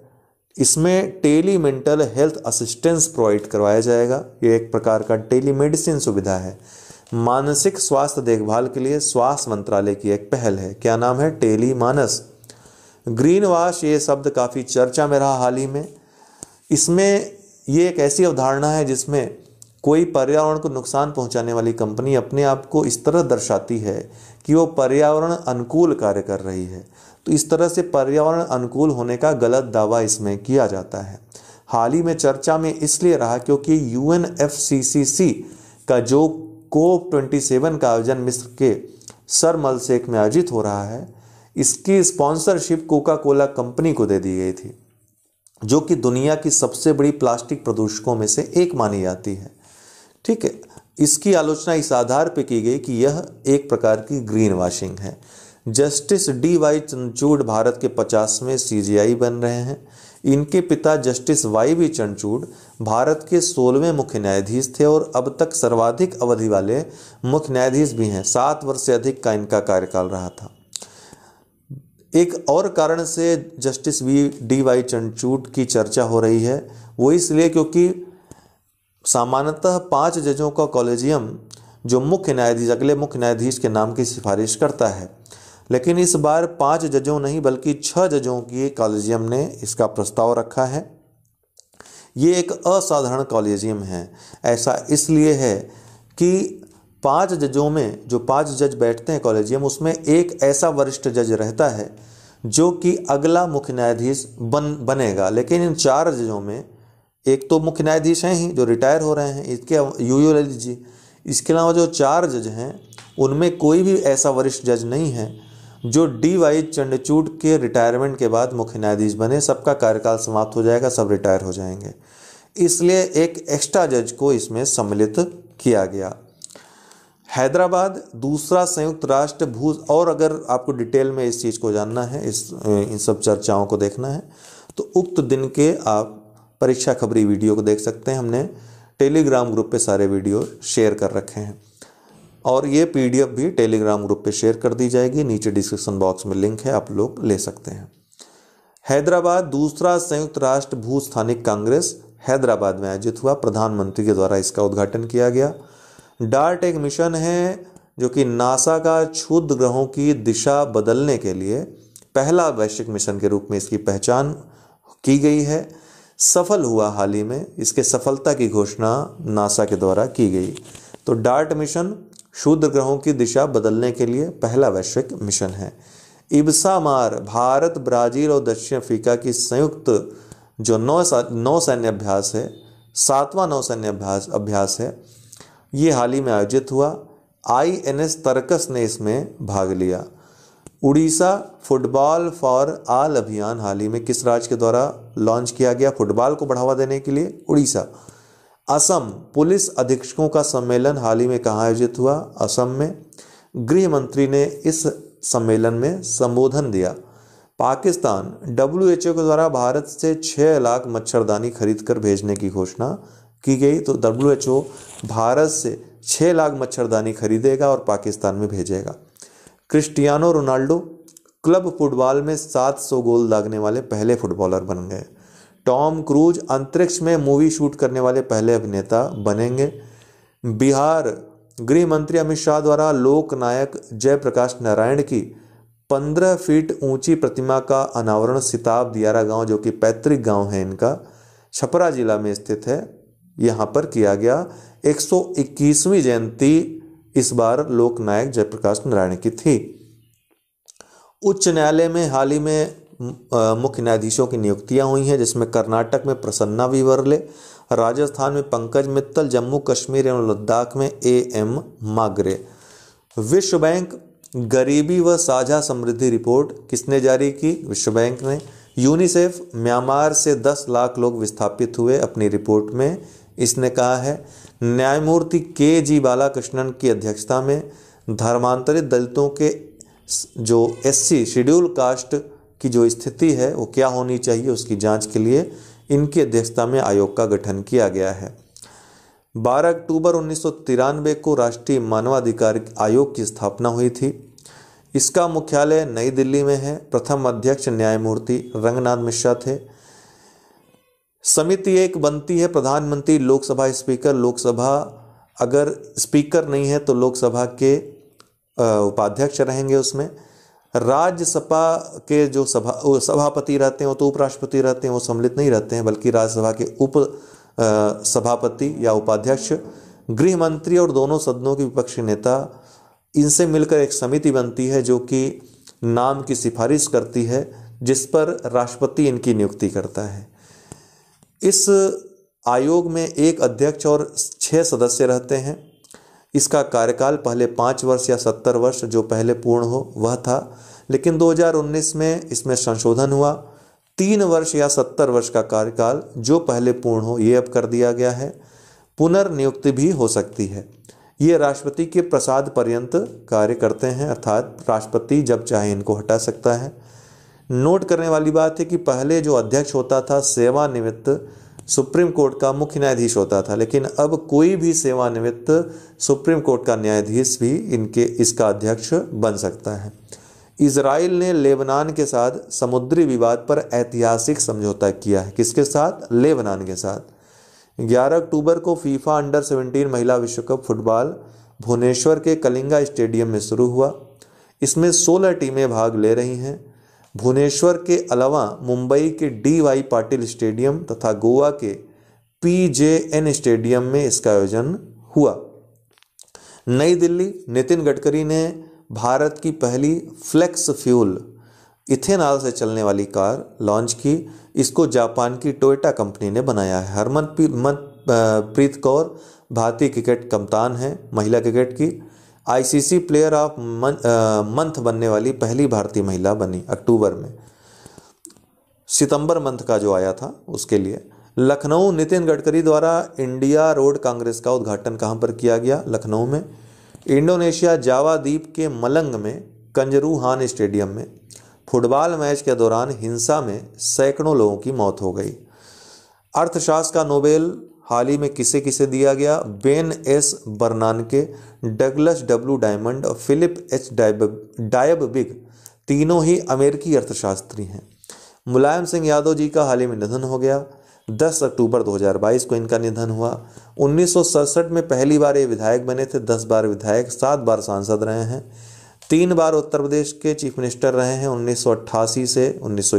इसमें tele mental health assistance provide करवाया जाएगा ये एक प्रकार का टेली मेडिसिन सुविधा है मानसिक स्वास्थ्य देखभाल के लिए स्वास्थ्य मंत्रालय की एक पहल है क्या नाम है टेली मानस ग्रीन वाश ये शब्द काफ़ी चर्चा में रहा हाल ही में इसमें ये एक ऐसी अवधारणा है जिसमें कोई पर्यावरण को नुकसान पहुंचाने वाली कंपनी अपने आप को इस तरह दर्शाती है कि वो पर्यावरण अनुकूल कार्य कर रही है तो इस तरह से पर्यावरण अनुकूल होने का गलत दावा इसमें किया जाता है हाल ही में चर्चा में इसलिए रहा क्योंकि यू का जो कोप 27 का आयोजन मिस्र के सर मलसेक में आयोजित हो रहा है इसकी स्पॉन्सरशिप कोका कोला कंपनी को दे दी गई थी जो कि दुनिया की सबसे बड़ी प्लास्टिक प्रदूषकों में से एक मानी जाती है ठीक है इसकी आलोचना इस आधार पर की गई कि यह एक प्रकार की ग्रीन वॉशिंग है जस्टिस डी वाई चंदचूड़ भारत के पचासवें सीजीआई बन रहे हैं इनके पिता जस्टिस वाई वी चंदचूड भारत के सोलहवें मुख्य न्यायाधीश थे और अब तक सर्वाधिक अवधि वाले मुख्य न्यायाधीश भी हैं सात वर्ष से अधिक का इनका कार्यकाल रहा था एक और कारण से justice V D Y Chandrachud की चर्चा हो रही है वो इसलिए क्योंकि सामान्यतः पांच जजों का कॉलेजियम जो मुख्य न्यायाधीश अगले मुख्य न्यायाधीश के नाम की सिफारिश करता है लेकिन इस बार पाँच जजों नहीं बल्कि छः जजों की कॉलेजियम ने इसका प्रस्ताव रखा है ये एक असाधारण कॉलेजियम है ऐसा इसलिए है कि पांच जजों में जो पांच जज बैठते हैं कॉलेजियम उसमें एक ऐसा वरिष्ठ जज रहता है जो कि अगला मुख्य न्यायाधीश बन बनेगा लेकिन इन चार जजों में एक तो मुख्य न्यायाधीश हैं ही जो रिटायर हो रहे हैं इसके यू यू ललित जी इसके अलावा जो चार जज हैं उनमें कोई भी ऐसा वरिष्ठ जज नहीं है जो डी वाई चंडचूड के रिटायरमेंट के बाद मुख्य न्यायाधीश बने सबका कार्यकाल समाप्त हो जाएगा सब रिटायर हो जाएंगे इसलिए एक एक्स्ट्रा जज को इसमें सम्मिलित किया गया हैदराबाद दूसरा संयुक्त राष्ट्र भू और अगर आपको डिटेल में इस चीज़ को जानना है इस इन सब चर्चाओं को देखना है तो उक्त दिन के आप परीक्षा खबरी वीडियो को देख सकते हैं हमने टेलीग्राम ग्रुप पे सारे वीडियो शेयर कर रखे हैं और ये पीडीएफ भी टेलीग्राम ग्रुप पे शेयर कर दी जाएगी नीचे डिस्क्रिप्शन बॉक्स में लिंक है आप लोग ले सकते हैं हैदराबाद दूसरा संयुक्त राष्ट्र भू स्थानिक कांग्रेस हैदराबाद में आयोजित हुआ प्रधानमंत्री के द्वारा इसका उद्घाटन किया गया डार्ट एक मिशन है जो कि नासा का क्षुद्र ग्रहों की दिशा बदलने के लिए पहला वैश्विक मिशन के रूप में इसकी पहचान की गई है सफल हुआ हाल ही में इसके सफलता की घोषणा नासा के द्वारा की गई तो डार्ट मिशन शूद्र ग्रहों की दिशा बदलने के लिए पहला वैश्विक मिशन है इब्सामार भारत ब्राजील और दक्षिण अफ्रीका की संयुक्त जो नौ नौ सैन्य अभ्यास है सातवां सैन्य अभ्यास अभ्यास है ये हाल ही में आयोजित हुआ आई एन एस तर्कस ने इसमें भाग लिया उड़ीसा फुटबॉल फॉर आल अभियान हाल ही में किस राज्य के द्वारा लॉन्च किया गया फुटबॉल को बढ़ावा देने के लिए उड़ीसा असम पुलिस अधीक्षकों का सम्मेलन हाल ही में कहाँ आयोजित हुआ असम में गृह मंत्री ने इस सम्मेलन में संबोधन दिया पाकिस्तान डब्ल्यू एच ओ के द्वारा भारत से छः लाख मच्छरदानी खरीद कर भेजने की घोषणा की गई तो डब्ल्यू एच ओ भारत से छः लाख मच्छरदानी खरीदेगा और पाकिस्तान में भेजेगा क्रिस्टियानो रोनाल्डो क्लब फुटबॉल में 700 गोल दागने वाले पहले फुटबॉलर बन गए टॉम क्रूज अंतरिक्ष में मूवी शूट करने वाले पहले अभिनेता बनेंगे बिहार गृह मंत्री अमित शाह द्वारा लोकनायक जयप्रकाश नारायण की पंद्रह फीट ऊंची प्रतिमा का अनावरण सिताब दियारा गांव जो कि पैतृक गांव है इनका छपरा जिला में स्थित है यहाँ पर किया गया 121वीं जयंती इस बार लोकनायक जयप्रकाश नारायण की थी उच्च न्यायालय में हाल ही में मुख्य न्यायाधीशों की नियुक्तियां हुई हैं जिसमें कर्नाटक में प्रसन्ना विवरले राजस्थान में पंकज मित्तल जम्मू कश्मीर एवं लद्दाख में ए एम मागरे विश्व बैंक गरीबी व साझा समृद्धि रिपोर्ट किसने जारी की विश्व बैंक ने यूनिसेफ म्यांमार से 10 लाख लोग विस्थापित हुए अपनी रिपोर्ट में इसने कहा है न्यायमूर्ति के जी बालाकृष्णन की अध्यक्षता में धर्मांतरित दलितों के जो एससी शेड्यूल कास्ट की जो स्थिति है वो क्या होनी चाहिए उसकी जांच के लिए इनकी अध्यक्षता में आयोग का गठन किया गया है 12 अक्टूबर उन्नीस को राष्ट्रीय मानवाधिकार आयोग की स्थापना हुई थी इसका मुख्यालय नई दिल्ली में है प्रथम अध्यक्ष न्यायमूर्ति रंगनाथ मिश्रा थे समिति एक बनती है प्रधानमंत्री लोकसभा स्पीकर लोकसभा अगर स्पीकर नहीं है तो लोकसभा के उपाध्यक्ष रहेंगे उसमें राज्यसभा के जो सभा सभापति रहते हैं वो तो उपराष्ट्रपति रहते हैं वो सम्मिलित नहीं रहते हैं बल्कि राज्यसभा के उप सभापति या उपाध्यक्ष गृह मंत्री और दोनों सदनों के विपक्षी नेता इनसे मिलकर एक समिति बनती है जो कि नाम की सिफारिश करती है जिस पर राष्ट्रपति इनकी नियुक्ति करता है इस आयोग में एक अध्यक्ष और छः सदस्य रहते हैं इसका कार्यकाल पहले पाँच वर्ष या सत्तर वर्ष जो पहले पूर्ण हो वह था लेकिन 2019 में इसमें संशोधन हुआ तीन वर्ष या सत्तर वर्ष का कार्यकाल जो पहले पूर्ण हो ये अब कर दिया गया है पुनर्नियुक्ति भी हो सकती है ये राष्ट्रपति के प्रसाद पर्यंत कार्य करते हैं अर्थात राष्ट्रपति जब चाहे इनको हटा सकता है नोट करने वाली बात है कि पहले जो अध्यक्ष होता था सेवानिमित्त सुप्रीम कोर्ट का मुख्य न्यायाधीश होता था लेकिन अब कोई भी सेवानिवृत्त सुप्रीम कोर्ट का न्यायाधीश भी इनके इसका अध्यक्ष बन सकता है इसराइल ने लेबनान के साथ समुद्री विवाद पर ऐतिहासिक समझौता किया है किसके साथ लेबनान के साथ 11 अक्टूबर को फीफा अंडर 17 महिला विश्व कप फुटबॉल भुवनेश्वर के कलिंगा स्टेडियम में शुरू हुआ इसमें 16 टीमें भाग ले रही हैं भुवनेश्वर के अलावा मुंबई के डी वाई पाटिल स्टेडियम तथा गोवा के पी जे एन स्टेडियम में इसका आयोजन हुआ नई दिल्ली नितिन गडकरी ने भारत की पहली फ्लेक्स फ्यूल इथेनॉल से चलने वाली कार लॉन्च की इसको जापान की टोयोटा कंपनी ने बनाया है हरमन प्रीत कौर भारतीय क्रिकेट कप्तान हैं महिला क्रिकेट की आईसीसी प्लेयर ऑफ मंथ बनने वाली पहली भारतीय महिला बनी अक्टूबर में सितंबर मंथ का जो आया था उसके लिए लखनऊ नितिन गडकरी द्वारा इंडिया रोड कांग्रेस का उद्घाटन कहाँ पर किया गया लखनऊ में इंडोनेशिया जावा द्वीप के मलंग में कंजरूहान स्टेडियम में फुटबॉल मैच के दौरान हिंसा में सैकड़ों लोगों की मौत हो गई अर्थशास्त्र का नोबेल हाल ही में किसे किसे दिया गया Ben S Bernanke Douglas W Diamond और फिलिप एच डायब बिग तीनों ही अमेरिकी अर्थशास्त्री हैं मुलायम सिंह यादव जी का हाल ही में निधन हो गया 10 अक्टूबर 2022 को इनका निधन हुआ उन्नीस में पहली बार ये विधायक बने थे 10 बार विधायक सात बार सांसद रहे हैं तीन बार उत्तर प्रदेश के चीफ मिनिस्टर रहे हैं उन्नीस से उन्नीस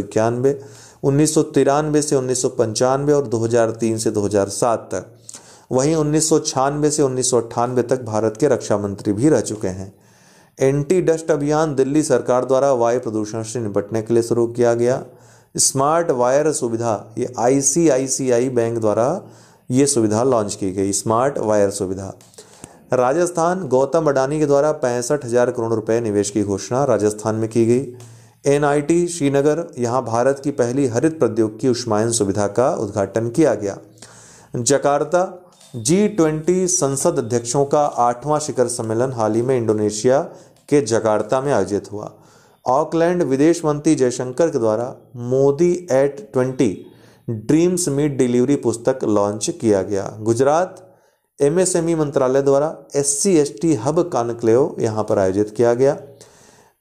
उन्नीस से उन्नीस और 2003 से 2007 तक वहीं उन्नीस से उन्नीस तक भारत के रक्षा मंत्री भी रह चुके हैं एंटी डस्ट अभियान दिल्ली सरकार द्वारा वायु प्रदूषण से निपटने के लिए शुरू किया गया स्मार्ट वायर सुविधा ये आईसीआईसीआई बैंक द्वारा ये सुविधा लॉन्च की गई स्मार्ट वायर सुविधा राजस्थान गौतम अडानी के द्वारा पैंसठ हज़ार करोड़ रुपए निवेश की घोषणा राजस्थान में की गई एन श्रीनगर यहाँ भारत की पहली हरित प्रौद्योगिकी उष्मायन सुविधा का उद्घाटन किया गया जकार्ता जी ट्वेंटी संसद अध्यक्षों का आठवां शिखर सम्मेलन हाल ही में इंडोनेशिया के जकार्ता में आयोजित हुआ ऑकलैंड विदेश मंत्री जयशंकर के द्वारा Modi at twenty dreams meet delivery पुस्तक लॉन्च किया गया गुजरात एमएसएमई मंत्रालय द्वारा एस सी हब कानक्लेव यहाँ पर आयोजित किया गया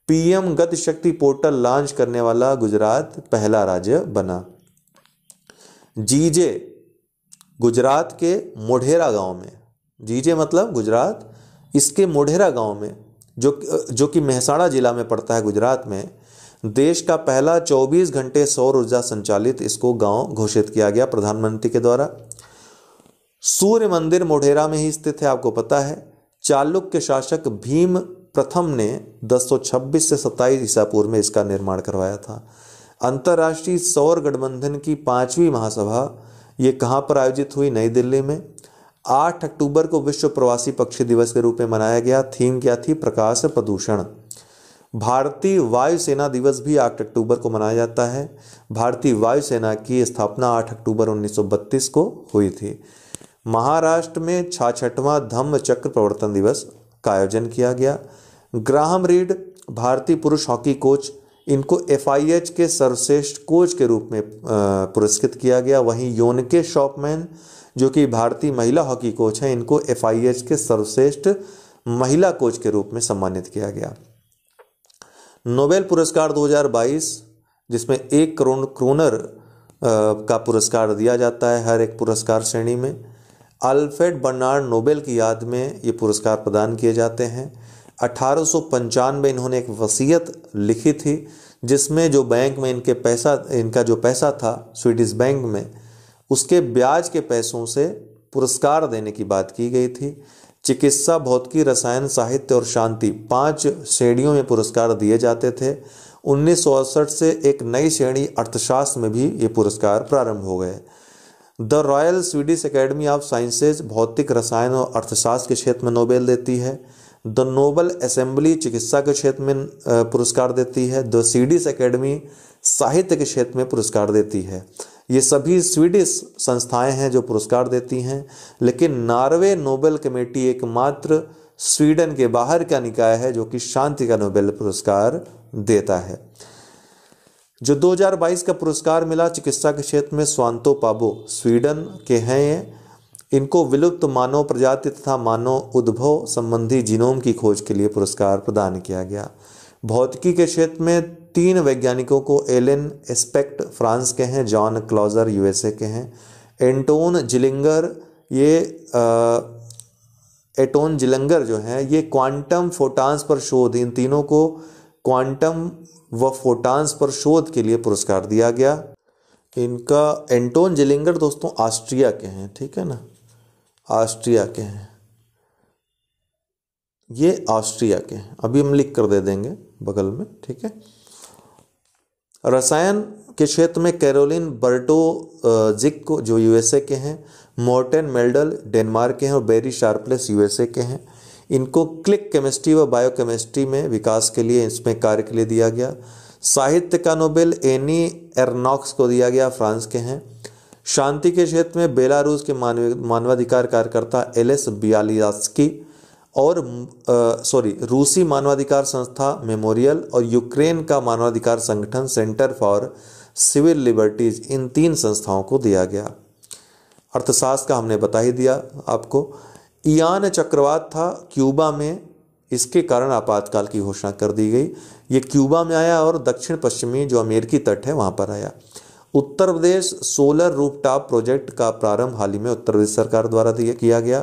पीएम गति शक्ति पोर्टल लॉन्च करने वाला गुजरात पहला राज्य बना जीजे गुजरात के मोढेरा गांव में जीजे मतलब गुजरात इसके मोढेरा गांव में जो जो कि मेहसाणा जिला में पड़ता है गुजरात में देश का पहला 24 घंटे सौर ऊर्जा संचालित इसको गांव घोषित किया गया प्रधानमंत्री के द्वारा सूर्य मंदिर मोढेरा में ही स्थित है आपको पता है चालुक्य शासक भीम प्रथम ने 1026 से 27 ईसा पूर्व में इसका निर्माण करवाया था अंतर्राष्ट्रीय सौर गठबंधन की पांचवी महासभा ये कहाँ पर आयोजित हुई नई दिल्ली में 8 अक्टूबर को विश्व प्रवासी पक्षी दिवस के रूप में मनाया गया थीम क्या थी प्रकाश प्रदूषण भारतीय वायुसेना दिवस भी आठ अक्टूबर को मनाया जाता है भारतीय वायुसेना की स्थापना 8 अक्टूबर 1932 को हुई थी महाराष्ट्र में छाछठवां धम्म चक्र प्रवर्तन दिवस का आयोजन किया गया ग्राहम रीड भारतीय पुरुष हॉकी कोच इनको एफ के सर्वश्रेष्ठ कोच के रूप में पुरस्कृत किया गया वहीं योनके शॉपमैन जो कि भारतीय महिला हॉकी कोच हैं इनको एफ के सर्वश्रेष्ठ महिला कोच के रूप में सम्मानित किया गया नोबेल पुरस्कार 2022 जिसमें एक करोड़ क्रोनर का पुरस्कार दिया जाता है हर एक पुरस्कार श्रेणी में अल्फ्रेड बर्नार्ड नोबेल की याद में ये पुरस्कार प्रदान किए जाते हैं अठारह में इन्होंने एक वसीयत लिखी थी जिसमें जो बैंक में इनके पैसा इनका जो पैसा था स्वीडिश बैंक में उसके ब्याज के पैसों से पुरस्कार देने की बात की गई थी चिकित्सा भौतिकी रसायन साहित्य और शांति पांच श्रेणियों में पुरस्कार दिए जाते थे उन्नीस से एक नई श्रेणी अर्थशास्त्र में भी ये पुरस्कार प्रारंभ हो गए the royal Swedish academy of sciences भौतिक रसायन और अर्थशास्त्र के क्षेत्र में नोबेल देती है द नोबल असेंबली चिकित्सा के क्षेत्र में पुरस्कार देती है द सीडिस एकेडमी साहित्य के क्षेत्र में पुरस्कार देती है ये सभी स्वीडिश संस्थाएं हैं जो पुरस्कार देती हैं लेकिन नार्वे नोबेल कमेटी एकमात्र स्वीडन के बाहर का निकाय है जो कि शांति का नोबेल पुरस्कार देता है जो 2022 का पुरस्कार मिला चिकित्सा के क्षेत्र में स्वांतो पाबो स्वीडन के हैं ये इनको विलुप्त मानव प्रजाति तथा मानव उद्भव संबंधी जीनोम की खोज के लिए पुरस्कार प्रदान किया गया भौतिकी के क्षेत्र में तीन वैज्ञानिकों को एलेन एस्पेक्ट फ्रांस के हैं जॉन क्लॉजर यूएसए के हैं एंटोन जिलिंगर ये आ, एटोन जिलंगर जो हैं ये क्वांटम फोटांस पर शोध इन तीनों को क्वांटम व फोटांस पर शोध के लिए पुरस्कार दिया गया इनका एंटोन जिलिंगर दोस्तों ऑस्ट्रिया के हैं ठीक है ना ऑस्ट्रिया के हैं ये ऑस्ट्रिया के हैं अभी हम लिख कर दे देंगे बगल में ठीक है रसायन के क्षेत्र में कैरोलिन बर्टो जिक को जो यूएसए के हैं मोर्टेन मेल्डल डेनमार्क के हैं और बेरी शार्पलेस यूएसए के हैं इनको क्लिक केमिस्ट्री व बायोकेमिस्ट्री में विकास के लिए इसमें कार्य के लिए दिया गया साहित्य का नोबेल एनी एरनॉक्स को दिया गया फ्रांस के हैं शांति के क्षेत्र में बेलारूस के मानव मानवाधिकार कार्यकर्ता एल एस बियालियास्की और सॉरी रूसी मानवाधिकार संस्था मेमोरियल और यूक्रेन का मानवाधिकार संगठन सेंटर फॉर सिविल लिबर्टीज इन तीन संस्थाओं को दिया गया अर्थशास्त्र का हमने बता ही दिया आपको ईयान चक्रवात था क्यूबा में इसके कारण आपातकाल की घोषणा कर दी गई ये क्यूबा में आया और दक्षिण पश्चिमी जो अमेरिकी तट है वहाँ पर आया Uttar Pradesh solar rooftop project का प्रारंभ हाल ही में उत्तर प्रदेश सरकार द्वारा किया गया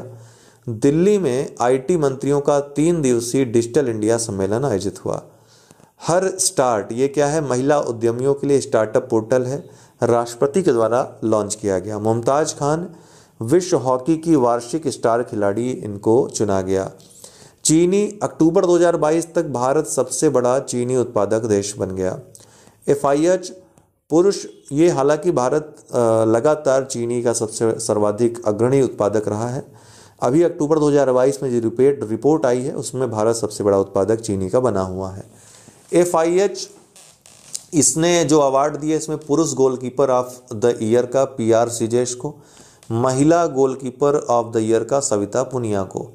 दिल्ली में आईटी मंत्रियों का तीन दिवसीय डिजिटल इंडिया सम्मेलन आयोजित हुआ हर स्टार्ट ये क्या है महिला उद्यमियों के लिए स्टार्टअप पोर्टल है राष्ट्रपति के द्वारा लॉन्च किया गया मुमताज़ खान विश्व हॉकी की वार्षिक स्टार खिलाड़ी इनको चुना गया चीनी अक्टूबर 2022 तक भारत सबसे बड़ा चीनी उत्पादक देश बन गया एफ आई एच पुरुष ये हालांकि भारत लगातार चीनी का सबसे सर्वाधिक अग्रणी उत्पादक रहा है अभी अक्टूबर 2022 में जो रिपेट रिपोर्ट आई है उसमें भारत सबसे बड़ा उत्पादक चीनी का बना हुआ है एफ इसने जो अवार्ड दिया इसमें पुरुष गोलकीपर ऑफ द ईयर का पी आर सिजेश को महिला गोलकीपर ऑफ द ईयर का सविता पुनिया को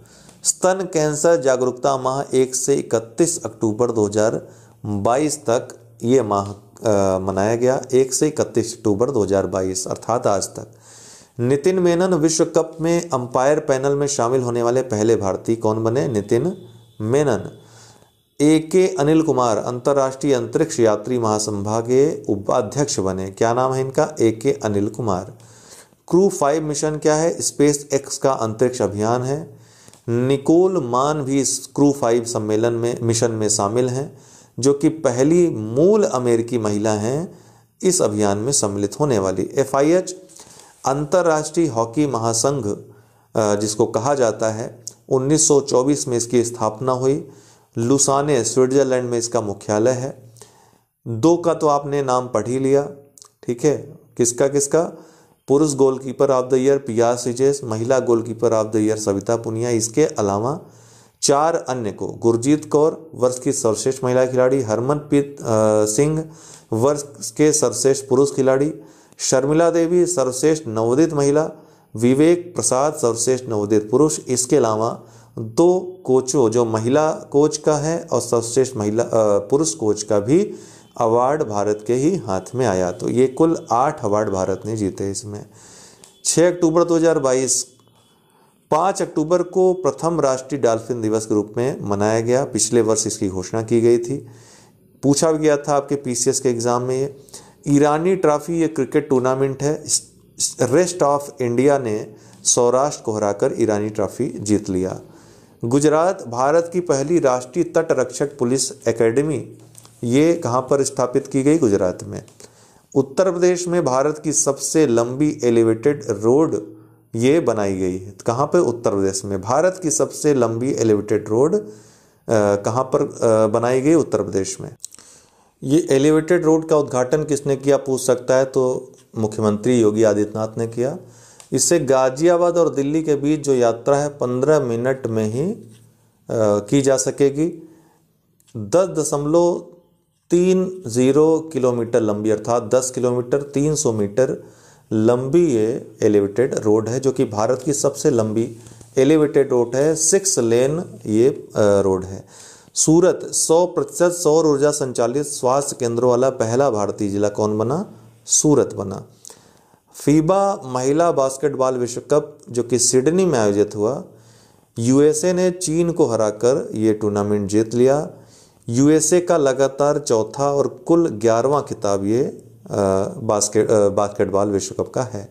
स्तन कैंसर जागरूकता माह एक से इकतीस अक्टूबर 2022 तक ये माह मनाया गया एक से इकतीस अक्टूबर 2022 अर्थात आज तक नितिन मेनन विश्व कप में अंपायर पैनल में शामिल होने वाले पहले भारतीय कौन बने नितिन मेनन ए के अनिल कुमार अंतर्राष्ट्रीय अंतरिक्ष यात्री महासंभा के उपाध्यक्ष बने क्या नाम है इनका A K Anil Kumar crew five mission क्या है स्पेस एक्स का अंतरिक्ष अभियान है निकोल मान भी इस क्रू फाइव सम्मेलन में मिशन में शामिल हैं जो कि पहली मूल अमेरिकी महिला हैं इस अभियान में सम्मिलित होने वाली एफ आई एच अंतर्राष्ट्रीय हॉकी महासंघ जिसको कहा जाता है 1924 में इसकी स्थापना हुई लुसाने स्विट्जरलैंड में इसका मुख्यालय है दो का तो आपने नाम पढ़ ही लिया ठीक है किसका किसका पुरुष goalkeeper of the year P R सिजेस महिला goalkeeper of the year Savita Punia इसके अलावा चार अन्य को गुरजीत कौर वर्ष की सर्वश्रेष्ठ महिला खिलाड़ी हरमनप्रीत सिंह वर्ष के सर्वश्रेष्ठ पुरुष खिलाड़ी शर्मिला देवी सर्वश्रेष्ठ नवोदित महिला विवेक प्रसाद सर्वश्रेष्ठ नवोदित पुरुष इसके अलावा दो कोचों जो महिला कोच का है और सर्वश्रेष्ठ महिला पुरुष कोच का भी अवार्ड भारत के ही हाथ में आया तो ये कुल आठ अवार्ड भारत ने जीते इसमें 6 अक्टूबर 2022 पाँच अक्टूबर को प्रथम राष्ट्रीय डाल्फिन दिवस के रूप में मनाया गया पिछले वर्ष इसकी घोषणा की गई थी पूछा भी गया था आपके पीसीएस के एग्ज़ाम में ये ईरानी ट्रॉफी ये क्रिकेट टूर्नामेंट है रेस्ट ऑफ इंडिया ने सौराष्ट्र को हराकर ईरानी ट्रॉफी जीत लिया गुजरात भारत की पहली राष्ट्रीय तटरक्षक पुलिस एकेडमी ये कहाँ पर स्थापित की गई गुजरात में उत्तर प्रदेश में भारत की सबसे लंबी एलिवेटेड रोड ये बनाई गई है तो कहाँ पर उत्तर प्रदेश में भारत की सबसे लंबी एलिवेटेड रोड कहाँ पर बनाई गई उत्तर प्रदेश में ये एलिवेटेड रोड का उद्घाटन किसने किया पूछ सकता है तो मुख्यमंत्री योगी आदित्यनाथ ने किया इससे गाजियाबाद और दिल्ली के बीच जो यात्रा है पंद्रह मिनट में ही आ, की जा सकेगी दस दशमलव तीन ज़ीरो किलोमीटर लंबी अर्थात दस किलोमीटर तीन सौ मीटर लंबी ये एलिवेटेड रोड है जो कि भारत की सबसे लंबी एलिवेटेड रोड है सिक्स लेन ये रोड है सूरत 100 प्रतिशत सौर ऊर्जा संचालित स्वास्थ्य केंद्रों वाला पहला भारतीय जिला कौन बना सूरत बना फीबा महिला बास्केटबॉल विश्व कप जो कि सिडनी में आयोजित हुआ यूएसए ने चीन को हराकर ये टूर्नामेंट जीत लिया यूएसए का लगातार चौथा और कुल ग्यारहवा खिताब ये बास्केट बास्केटबॉल विश्व कप का है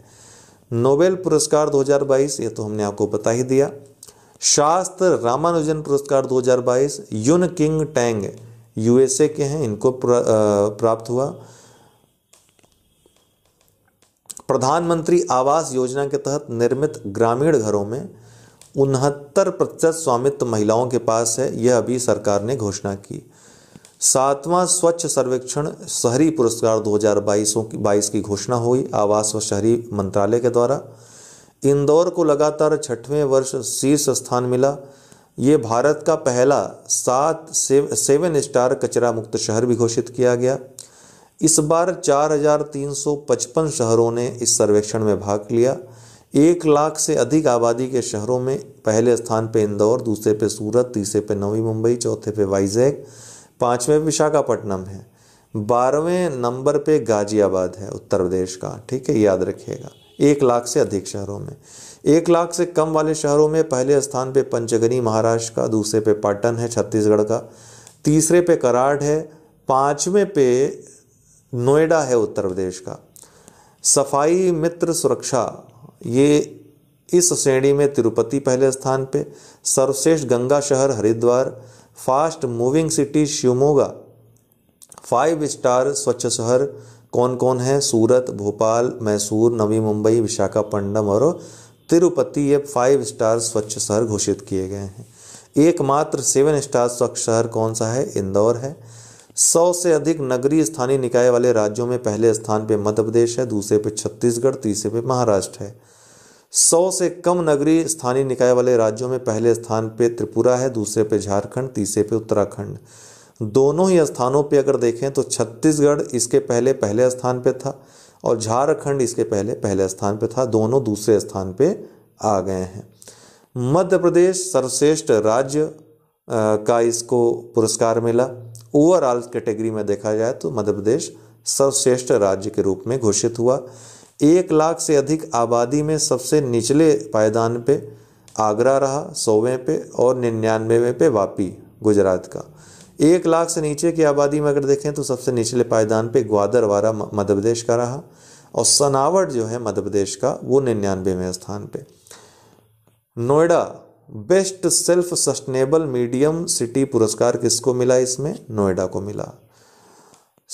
नोबेल पुरस्कार 2022 ये तो हमने आपको बता ही दिया शास्त्र रामानुजन पुरस्कार 2022 यून किंग टैंग यूएसए के हैं इनको प्राप्त हुआ प्रधानमंत्री आवास योजना के तहत निर्मित ग्रामीण घरों में उनहत्तर प्रतिशत स्वामित्व महिलाओं के पास है यह अभी सरकार ने घोषणा की सातवां स्वच्छ सर्वेक्षण शहरी पुरस्कार 2022 की बाईस की घोषणा हुई आवास व शहरी मंत्रालय के द्वारा इंदौर को लगातार छठवें वर्ष शीर्ष स्थान मिला ये भारत का पहला सात सेव, सेवन स्टार कचरा मुक्त शहर भी घोषित किया गया इस बार 4,355 शहरों ने इस सर्वेक्षण में भाग लिया एक लाख से अधिक आबादी के शहरों में पहले स्थान पर इंदौर दूसरे पे सूरत तीसरे पे नवी मुंबई चौथे पे वाइजैग पाँचवें विशाखापट्टनम है बारहवें नंबर पे गाजियाबाद है उत्तर प्रदेश का ठीक है याद रखिएगा एक लाख से अधिक शहरों में एक लाख से कम वाले शहरों में पहले स्थान पे पंचगनी महाराष्ट्र का दूसरे पे पाटन है छत्तीसगढ़ का तीसरे पे कराड है पाँचवें पे नोएडा है उत्तर प्रदेश का सफाई मित्र सुरक्षा ये इस श्रेणी में तिरुपति पहले स्थान पे सर्वश्रेष्ठ गंगा शहर Haridwar fast moving city Shivamogga five star स्वच्छ शहर कौन कौन है सूरत भोपाल मैसूर नवी मुंबई विशाखापट्टनम और तिरुपति ये फाइव स्टार स्वच्छ शहर घोषित किए गए हैं एकमात्र सेवन स्टार स्वच्छ शहर कौन सा है इंदौर है सौ से अधिक नगरीय स्थानीय निकाय वाले राज्यों में पहले स्थान पे मध्य प्रदेश है दूसरे पे छत्तीसगढ़ तीसरे पे महाराष्ट्र है सौ से कम नगरी स्थानीय निकाय वाले राज्यों में पहले स्थान पे त्रिपुरा है दूसरे पे झारखंड तीसरे पे उत्तराखंड दोनों ही स्थानों पे अगर देखें तो छत्तीसगढ़ इसके पहले पहले स्थान पे था और झारखंड इसके पहले पहले स्थान पे था दोनों दूसरे स्थान पे आ गए हैं मध्य प्रदेश सर्वश्रेष्ठ राज्य का इसको पुरस्कार मिला ओवरऑल कैटेगरी में देखा जाए तो मध्य प्रदेश सर्वश्रेष्ठ राज्य के रूप में घोषित हुआ एक लाख से अधिक आबादी में सबसे निचले पायदान पे आगरा रहा सौवें पे और निन्यानवेवें पे वापी गुजरात का एक लाख से नीचे की आबादी में अगर देखें तो सबसे निचले पायदान पे ग्वादरवारा मध्य प्रदेश का रहा और सनावट जो है मध्य प्रदेश का वो निन्यानवेवें स्थान पे Noida best self sustainable medium city पुरस्कार किसको मिला इसमें नोएडा को मिला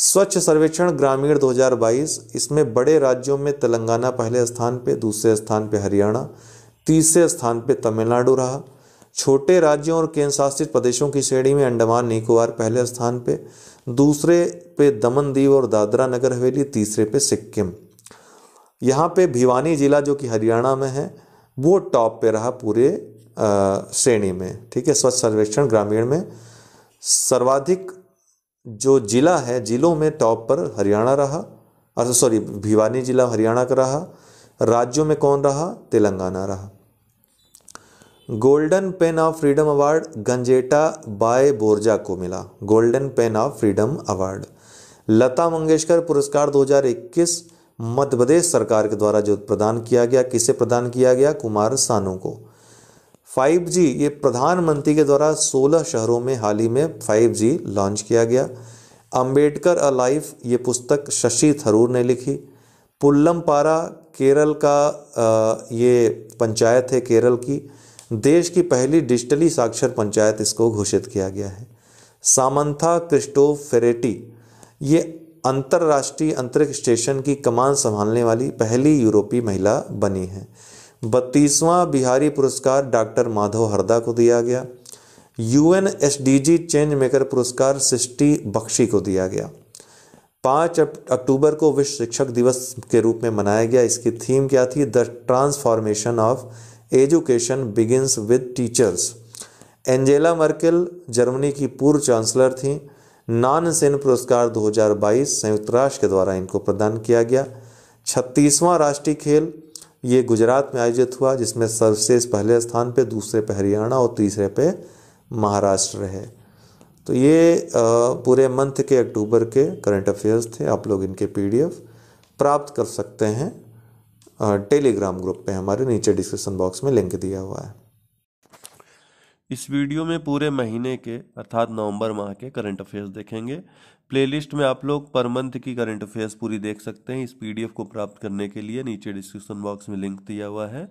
स्वच्छ सर्वेक्षण ग्रामीण 2022 इसमें बड़े राज्यों में तेलंगाना पहले स्थान पे दूसरे स्थान पे हरियाणा तीसरे स्थान पे तमिलनाडु रहा छोटे राज्यों और केंद्र शासित प्रदेशों की श्रेणी में अंडमान निकोबार पहले स्थान पे दूसरे पे दमन दीव और दादरा नगर हवेली तीसरे पे सिक्किम यहाँ पे भिवानी ज़िला जो कि हरियाणा में है वो टॉप पे रहा पूरे श्रेणी में ठीक है स्वच्छ सर्वेक्षण ग्रामीण में सर्वाधिक जो जिला है जिलों में टॉप पर हरियाणा रहा और सॉरी भिवानी जिला हरियाणा का रहा राज्यों में कौन रहा तेलंगाना रहा golden pen of freedom award गंजेटा बाय बोर्जा को मिला golden pen of freedom award Lata Mangeshkar पुरस्कार 2021 मध्य प्रदेश सरकार के द्वारा जो प्रदान किया गया किसे प्रदान किया गया कुमार सानू को 5G ये प्रधानमंत्री के द्वारा 16 शहरों में हाल ही में 5G लॉन्च किया गया अंबेडकर अ लाइफ ये पुस्तक शशि थरूर ने लिखी पुल्लम पारा केरल का ये पंचायत है केरल की देश की पहली डिजिटली साक्षर पंचायत इसको घोषित किया गया है सामंथा क्रिस्टो फेरेटी ये अंतर्राष्ट्रीय अंतरिक्ष स्टेशन की कमान संभालने वाली पहली यूरोपीय महिला बनी है बत्तीसवां बिहारी पुरस्कार डॉक्टर माधव हरदा को दिया गया U N S D G change maker पुरस्कार सृष्टि बख्शी को दिया गया पाँच अक्टूबर को विश्व शिक्षक दिवस के रूप में मनाया गया इसकी थीम क्या थी the transformation of education begins with teachers Angela Merkel Germany की पूर्व चांसलर थी नान सेन पुरस्कार 2022 संयुक्त राष्ट्र के द्वारा इनको प्रदान किया गया छत्तीसवां राष्ट्रीय खेल ये गुजरात में आयोजित हुआ जिसमें सर्वश्रेष्ठ पहले स्थान पे दूसरे पे हरियाणा और तीसरे पे महाराष्ट्र रहे तो ये पूरे मंथ के अक्टूबर के करंट अफेयर्स थे आप लोग इनके पीडीएफ प्राप्त कर सकते हैं टेलीग्राम ग्रुप पे हमारे नीचे डिस्क्रिप्शन बॉक्स में लिंक दिया हुआ है इस वीडियो में पूरे महीने के अर्थात नवंबर माह के करंट अफेयर्स देखेंगे प्लेलिस्ट में आप लोग पर मंथ की करंट अफेयर्स पूरी देख सकते हैं इस पीडीएफ को प्राप्त करने के लिए नीचे डिस्क्रिप्शन बॉक्स में लिंक दिया हुआ है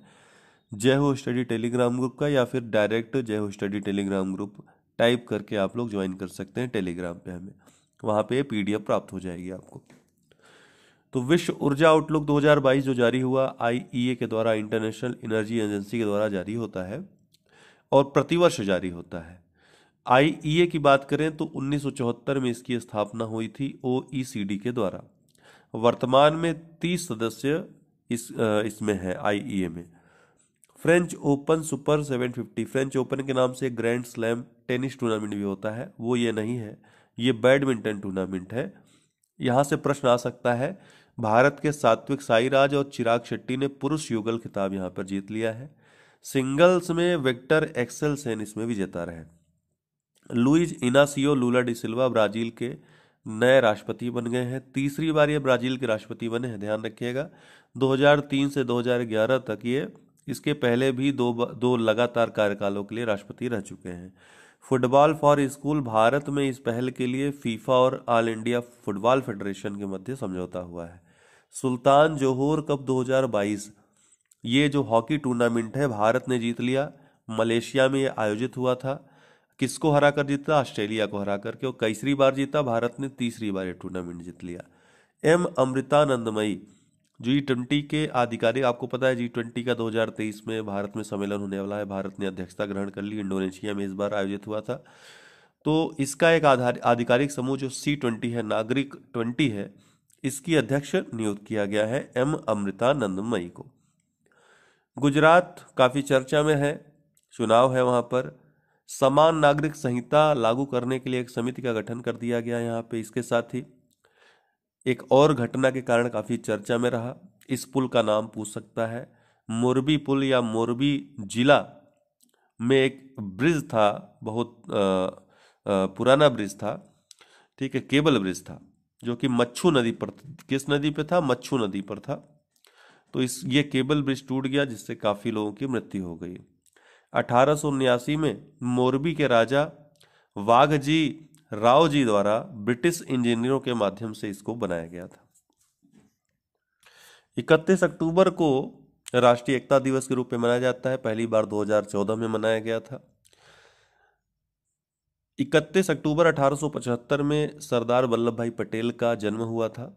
जय हो स्टडी टेलीग्राम ग्रुप का या फिर डायरेक्ट जय हो स्टडी टेलीग्राम ग्रुप टाइप करके आप लोग ज्वाइन कर सकते हैं टेलीग्राम पे हमें वहाँ पे पी डी प्राप्त हो जाएगी आपको तो विश्व ऊर्जा आउटलुक 2022 जो जारी हुआ आई e के द्वारा इंटरनेशनल एनर्जी एजेंसी के द्वारा जारी होता है और प्रतिवर्ष जारी होता है आईईए e की बात करें तो उन्नीस में इसकी स्थापना हुई थी ओईसीडी e के द्वारा वर्तमान में 30 सदस्य इस इसमें है आईईए e में French open super 750 French open के नाम से ग्रैंड स्लैम टेनिस टूर्नामेंट भी होता है वो ये नहीं है ये बैडमिंटन टूर्नामेंट है यहाँ से प्रश्न आ सकता है भारत के सात्विक साईराज और चिराग शेट्टी ने पुरुष युगल खिताब यहाँ पर जीत लिया है सिंगल्स में वेक्टर एक्सेल सेन इसमें विजेता रहे Luiz Inacio Lula da Silva Brazil के नए राष्ट्रपति बन गए हैं तीसरी बार ये ब्राजील के राष्ट्रपति बने हैं ध्यान रखिएगा 2003 से 2011 तक ये इसके पहले भी दो दो लगातार कार्यकालों के लिए राष्ट्रपति रह चुके हैं फुटबॉल फॉर स्कूल भारत में इस पहल के लिए फीफा और ऑल इंडिया फुटबॉल फेडरेशन के मध्य समझौता हुआ है सुल्तान जोहोर कप 2022 ये जो हॉकी टूर्नामेंट है भारत ने जीत लिया मलेशिया में ये आयोजित हुआ था किसको हरा कर जीता ऑस्ट्रेलिया को हरा कर और कैसरी बार जीता भारत ने तीसरी बार ये टूर्नामेंट जीत लिया एम अमृतानंदमयी जी ट्वेंटी के आधिकारिक आपको पता है जी ट्वेंटी का 2023 में भारत में सम्मेलन होने वाला है भारत ने अध्यक्षता ग्रहण कर ली इंडोनेशिया में इस बार आयोजित हुआ था तो इसका एक आधार आधिकारिक समूह जो सी ट्वेंटी है नागरिक ट्वेंटी है इसकी अध्यक्ष नियुक्त किया गया है एम अमृतानंदमयी को गुजरात काफ़ी चर्चा में है चुनाव है वहाँ पर समान नागरिक संहिता लागू करने के लिए एक समिति का गठन कर दिया गया यहाँ पे इसके साथ ही एक और घटना के कारण काफ़ी चर्चा में रहा इस पुल का नाम पूछ सकता है मोरबी पुल या मोरबी जिला में एक ब्रिज था बहुत आ, आ, पुराना ब्रिज था ठीक है केबल ब्रिज था जो कि मच्छू नदी पर किस नदी पे था मच्छू नदी पर था तो इस ये केबल ब्रिज टूट गया जिससे काफ़ी लोगों की मृत्यु हो गई अठारह में मोरबी के राजा वाघजी राव जी द्वारा ब्रिटिश इंजीनियरों के माध्यम से इसको बनाया गया था 31 अक्टूबर को राष्ट्रीय एकता दिवस के रूप में मनाया जाता है पहली बार 2014 में मनाया गया था 31 अक्टूबर 1875 में सरदार वल्लभ भाई पटेल का जन्म हुआ था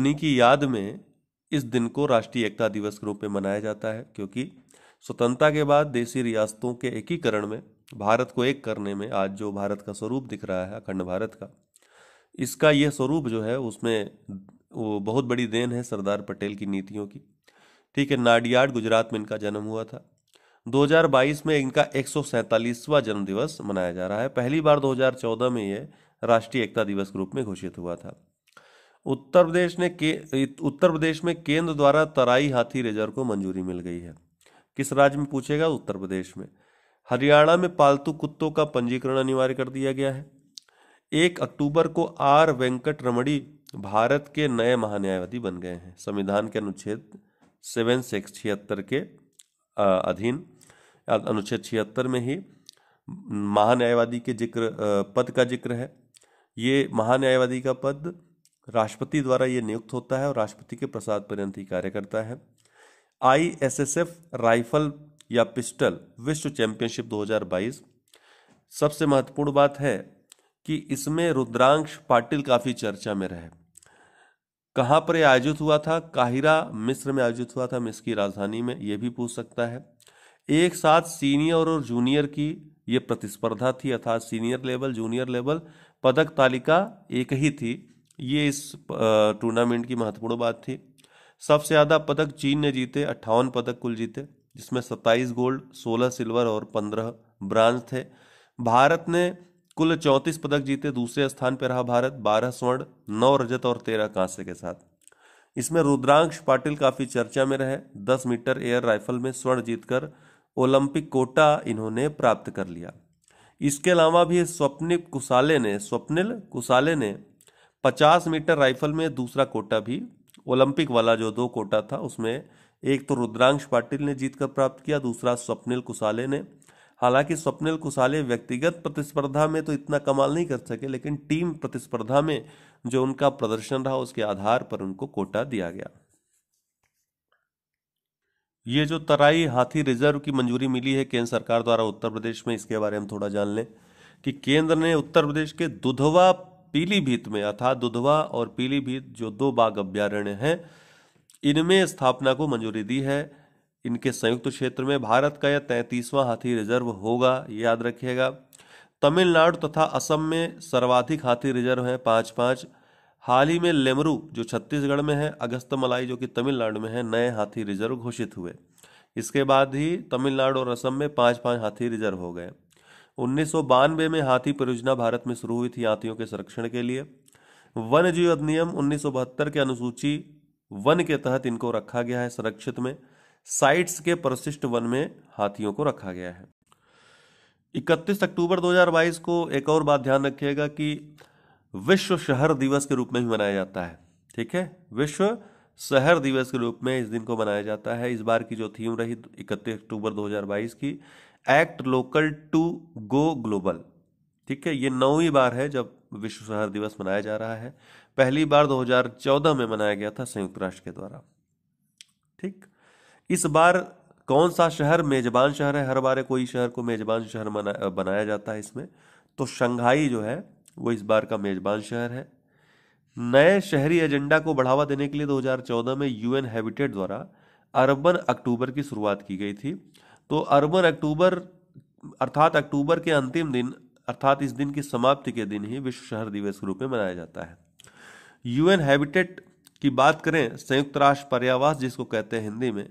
उन्हीं की याद में इस दिन को राष्ट्रीय एकता दिवस के रूप में मनाया जाता है क्योंकि स्वतंत्रता के बाद देसी रियासतों के एकीकरण में भारत को एक करने में आज जो भारत का स्वरूप दिख रहा है अखंड भारत का इसका यह स्वरूप जो है उसमें वो बहुत बड़ी देन है सरदार पटेल की नीतियों की ठीक है नाडियाड गुजरात में इनका जन्म हुआ था 2022 में इनका एक जन्म दिवस मनाया जा रहा है पहली बार 2014 में ये राष्ट्रीय एकता दिवस के रूप में घोषित हुआ था उत्तर प्रदेश ने के उत्तर प्रदेश में केंद्र द्वारा तराई हाथी रिजर्व को मंजूरी मिल गई है किस राज्य में पूछेगा उत्तर प्रदेश में हरियाणा में पालतू कुत्तों का पंजीकरण अनिवार्य कर दिया गया है एक अक्टूबर को आर वेंकट रमणी भारत के नए महान्यायवादी बन गए हैं संविधान के अनुच्छेद सेवन सिक्स छिहत्तर के अधीन अनुच्छेद छिहत्तर में ही महान्यायवादी के जिक्र पद का जिक्र है ये महान्यायवादी का पद राष्ट्रपति द्वारा ये नियुक्त होता है और राष्ट्रपति के प्रसाद पर्यंत ही कार्य करता है I S S F rifle या पिस्टल विश्व चैंपियनशिप 2022 सबसे महत्वपूर्ण बात है कि इसमें रुद्रांश पाटिल काफ़ी चर्चा में रहे कहाँ पर आयोजित हुआ था काहिरा मिस्र में आयोजित हुआ था मिस्र की राजधानी में यह भी पूछ सकता है एक साथ सीनियर और जूनियर की ये प्रतिस्पर्धा थी अर्थात सीनियर लेवल जूनियर लेवल पदक तालिका एक ही थी ये इस टूर्नामेंट की महत्वपूर्ण बात थी सबसे ज़्यादा पदक चीन ने जीते अट्ठावन पदक कुल जीते जिसमें सत्ताईस गोल्ड सोलह सिल्वर और पंद्रह ब्रांज थे भारत ने कुल चौंतीस पदक जीते दूसरे स्थान पर रहा भारत बारह स्वर्ण नौ रजत और तेरह कांसे के साथ इसमें रुद्रांश पाटिल काफ़ी चर्चा में रहे दस मीटर एयर राइफल में स्वर्ण जीतकर ओलंपिक कोटा इन्होंने प्राप्त कर लिया इसके अलावा भी स्वप्निल कुसाले ने स्वप्निल कुसाले ने 50 मीटर राइफल में दूसरा कोटा भी ओलंपिक वाला जो दो कोटा था उसमें एक तो रुद्रांश पाटिल ने जीतकर प्राप्त किया दूसरा स्वप्निल कुसाले ने हालांकि स्वप्निल कुसाले व्यक्तिगत प्रतिस्पर्धा में तो इतना कमाल नहीं कर सके लेकिन टीम प्रतिस्पर्धा में जो उनका प्रदर्शन रहा उसके आधार पर उनको कोटा दिया गया ये जो तराई हाथी रिजर्व की मंजूरी मिली है केंद्र सरकार द्वारा उत्तर प्रदेश में इसके बारे में थोड़ा जान लें कि केंद्र ने उत्तर प्रदेश के दुधवा पीलीभीत में अर्थात दुधवा और पीलीभीत जो दो बाघ अभ्यारण्य हैं इनमें स्थापना को मंजूरी दी है इनके संयुक्त क्षेत्र में भारत का यह तैंतीसवां हाथी रिजर्व होगा याद रखिएगा तमिलनाडु तथा असम में सर्वाधिक हाथी रिजर्व हैं पाँच पाँच हाल ही में लेमरू जो छत्तीसगढ़ में है अगस्तमलाई जो कि तमिलनाडु में है नए हाथी रिजर्व घोषित हुए इसके बाद ही तमिलनाडु और असम में पाँच पाँच हाथी रिजर्व हो गए उन्नीस में हाथी परियोजना भारत में शुरू हुई थी हाथियों के संरक्षण के लिए वन जीव अधिनियम उन्नीस के अनुसूची वन के तहत इनको रखा गया है संरक्षित में साइट्स के परिशिष्ट वन में हाथियों को रखा गया है 31 अक्टूबर 2022 को एक और बात ध्यान रखिएगा कि विश्व शहर दिवस के रूप में भी मनाया जाता है ठीक है विश्व शहर दिवस के रूप में इस दिन को मनाया जाता है इस बार की जो थीम रही 31 अक्टूबर 2022 की act local to go global ठीक है ये नौवीं बार है जब विश्व शहर दिवस मनाया जा रहा है पहली बार 2014 में मनाया गया था संयुक्त राष्ट्र के द्वारा ठीक इस बार कौन सा शहर मेजबान शहर है हर बार कोई शहर को मेजबान शहर मना, बनाया जाता है इसमें तो शंघाई जो है वो इस बार का मेजबान शहर है नए शहरी एजेंडा को बढ़ावा देने के लिए 2014 में यूएन हैबिटेट द्वारा अर्बन अक्टूबर की शुरुआत की गई थी तो अरबन अक्टूबर अर्थात अक्टूबर के अंतिम दिन अर्थात इस दिन की समाप्ति के दिन ही विश्व शहर दिवस के रूप में मनाया जाता है यूएन हैबिटेट की बात करें संयुक्त राष्ट्र पर्यावास जिसको कहते हैं हिंदी में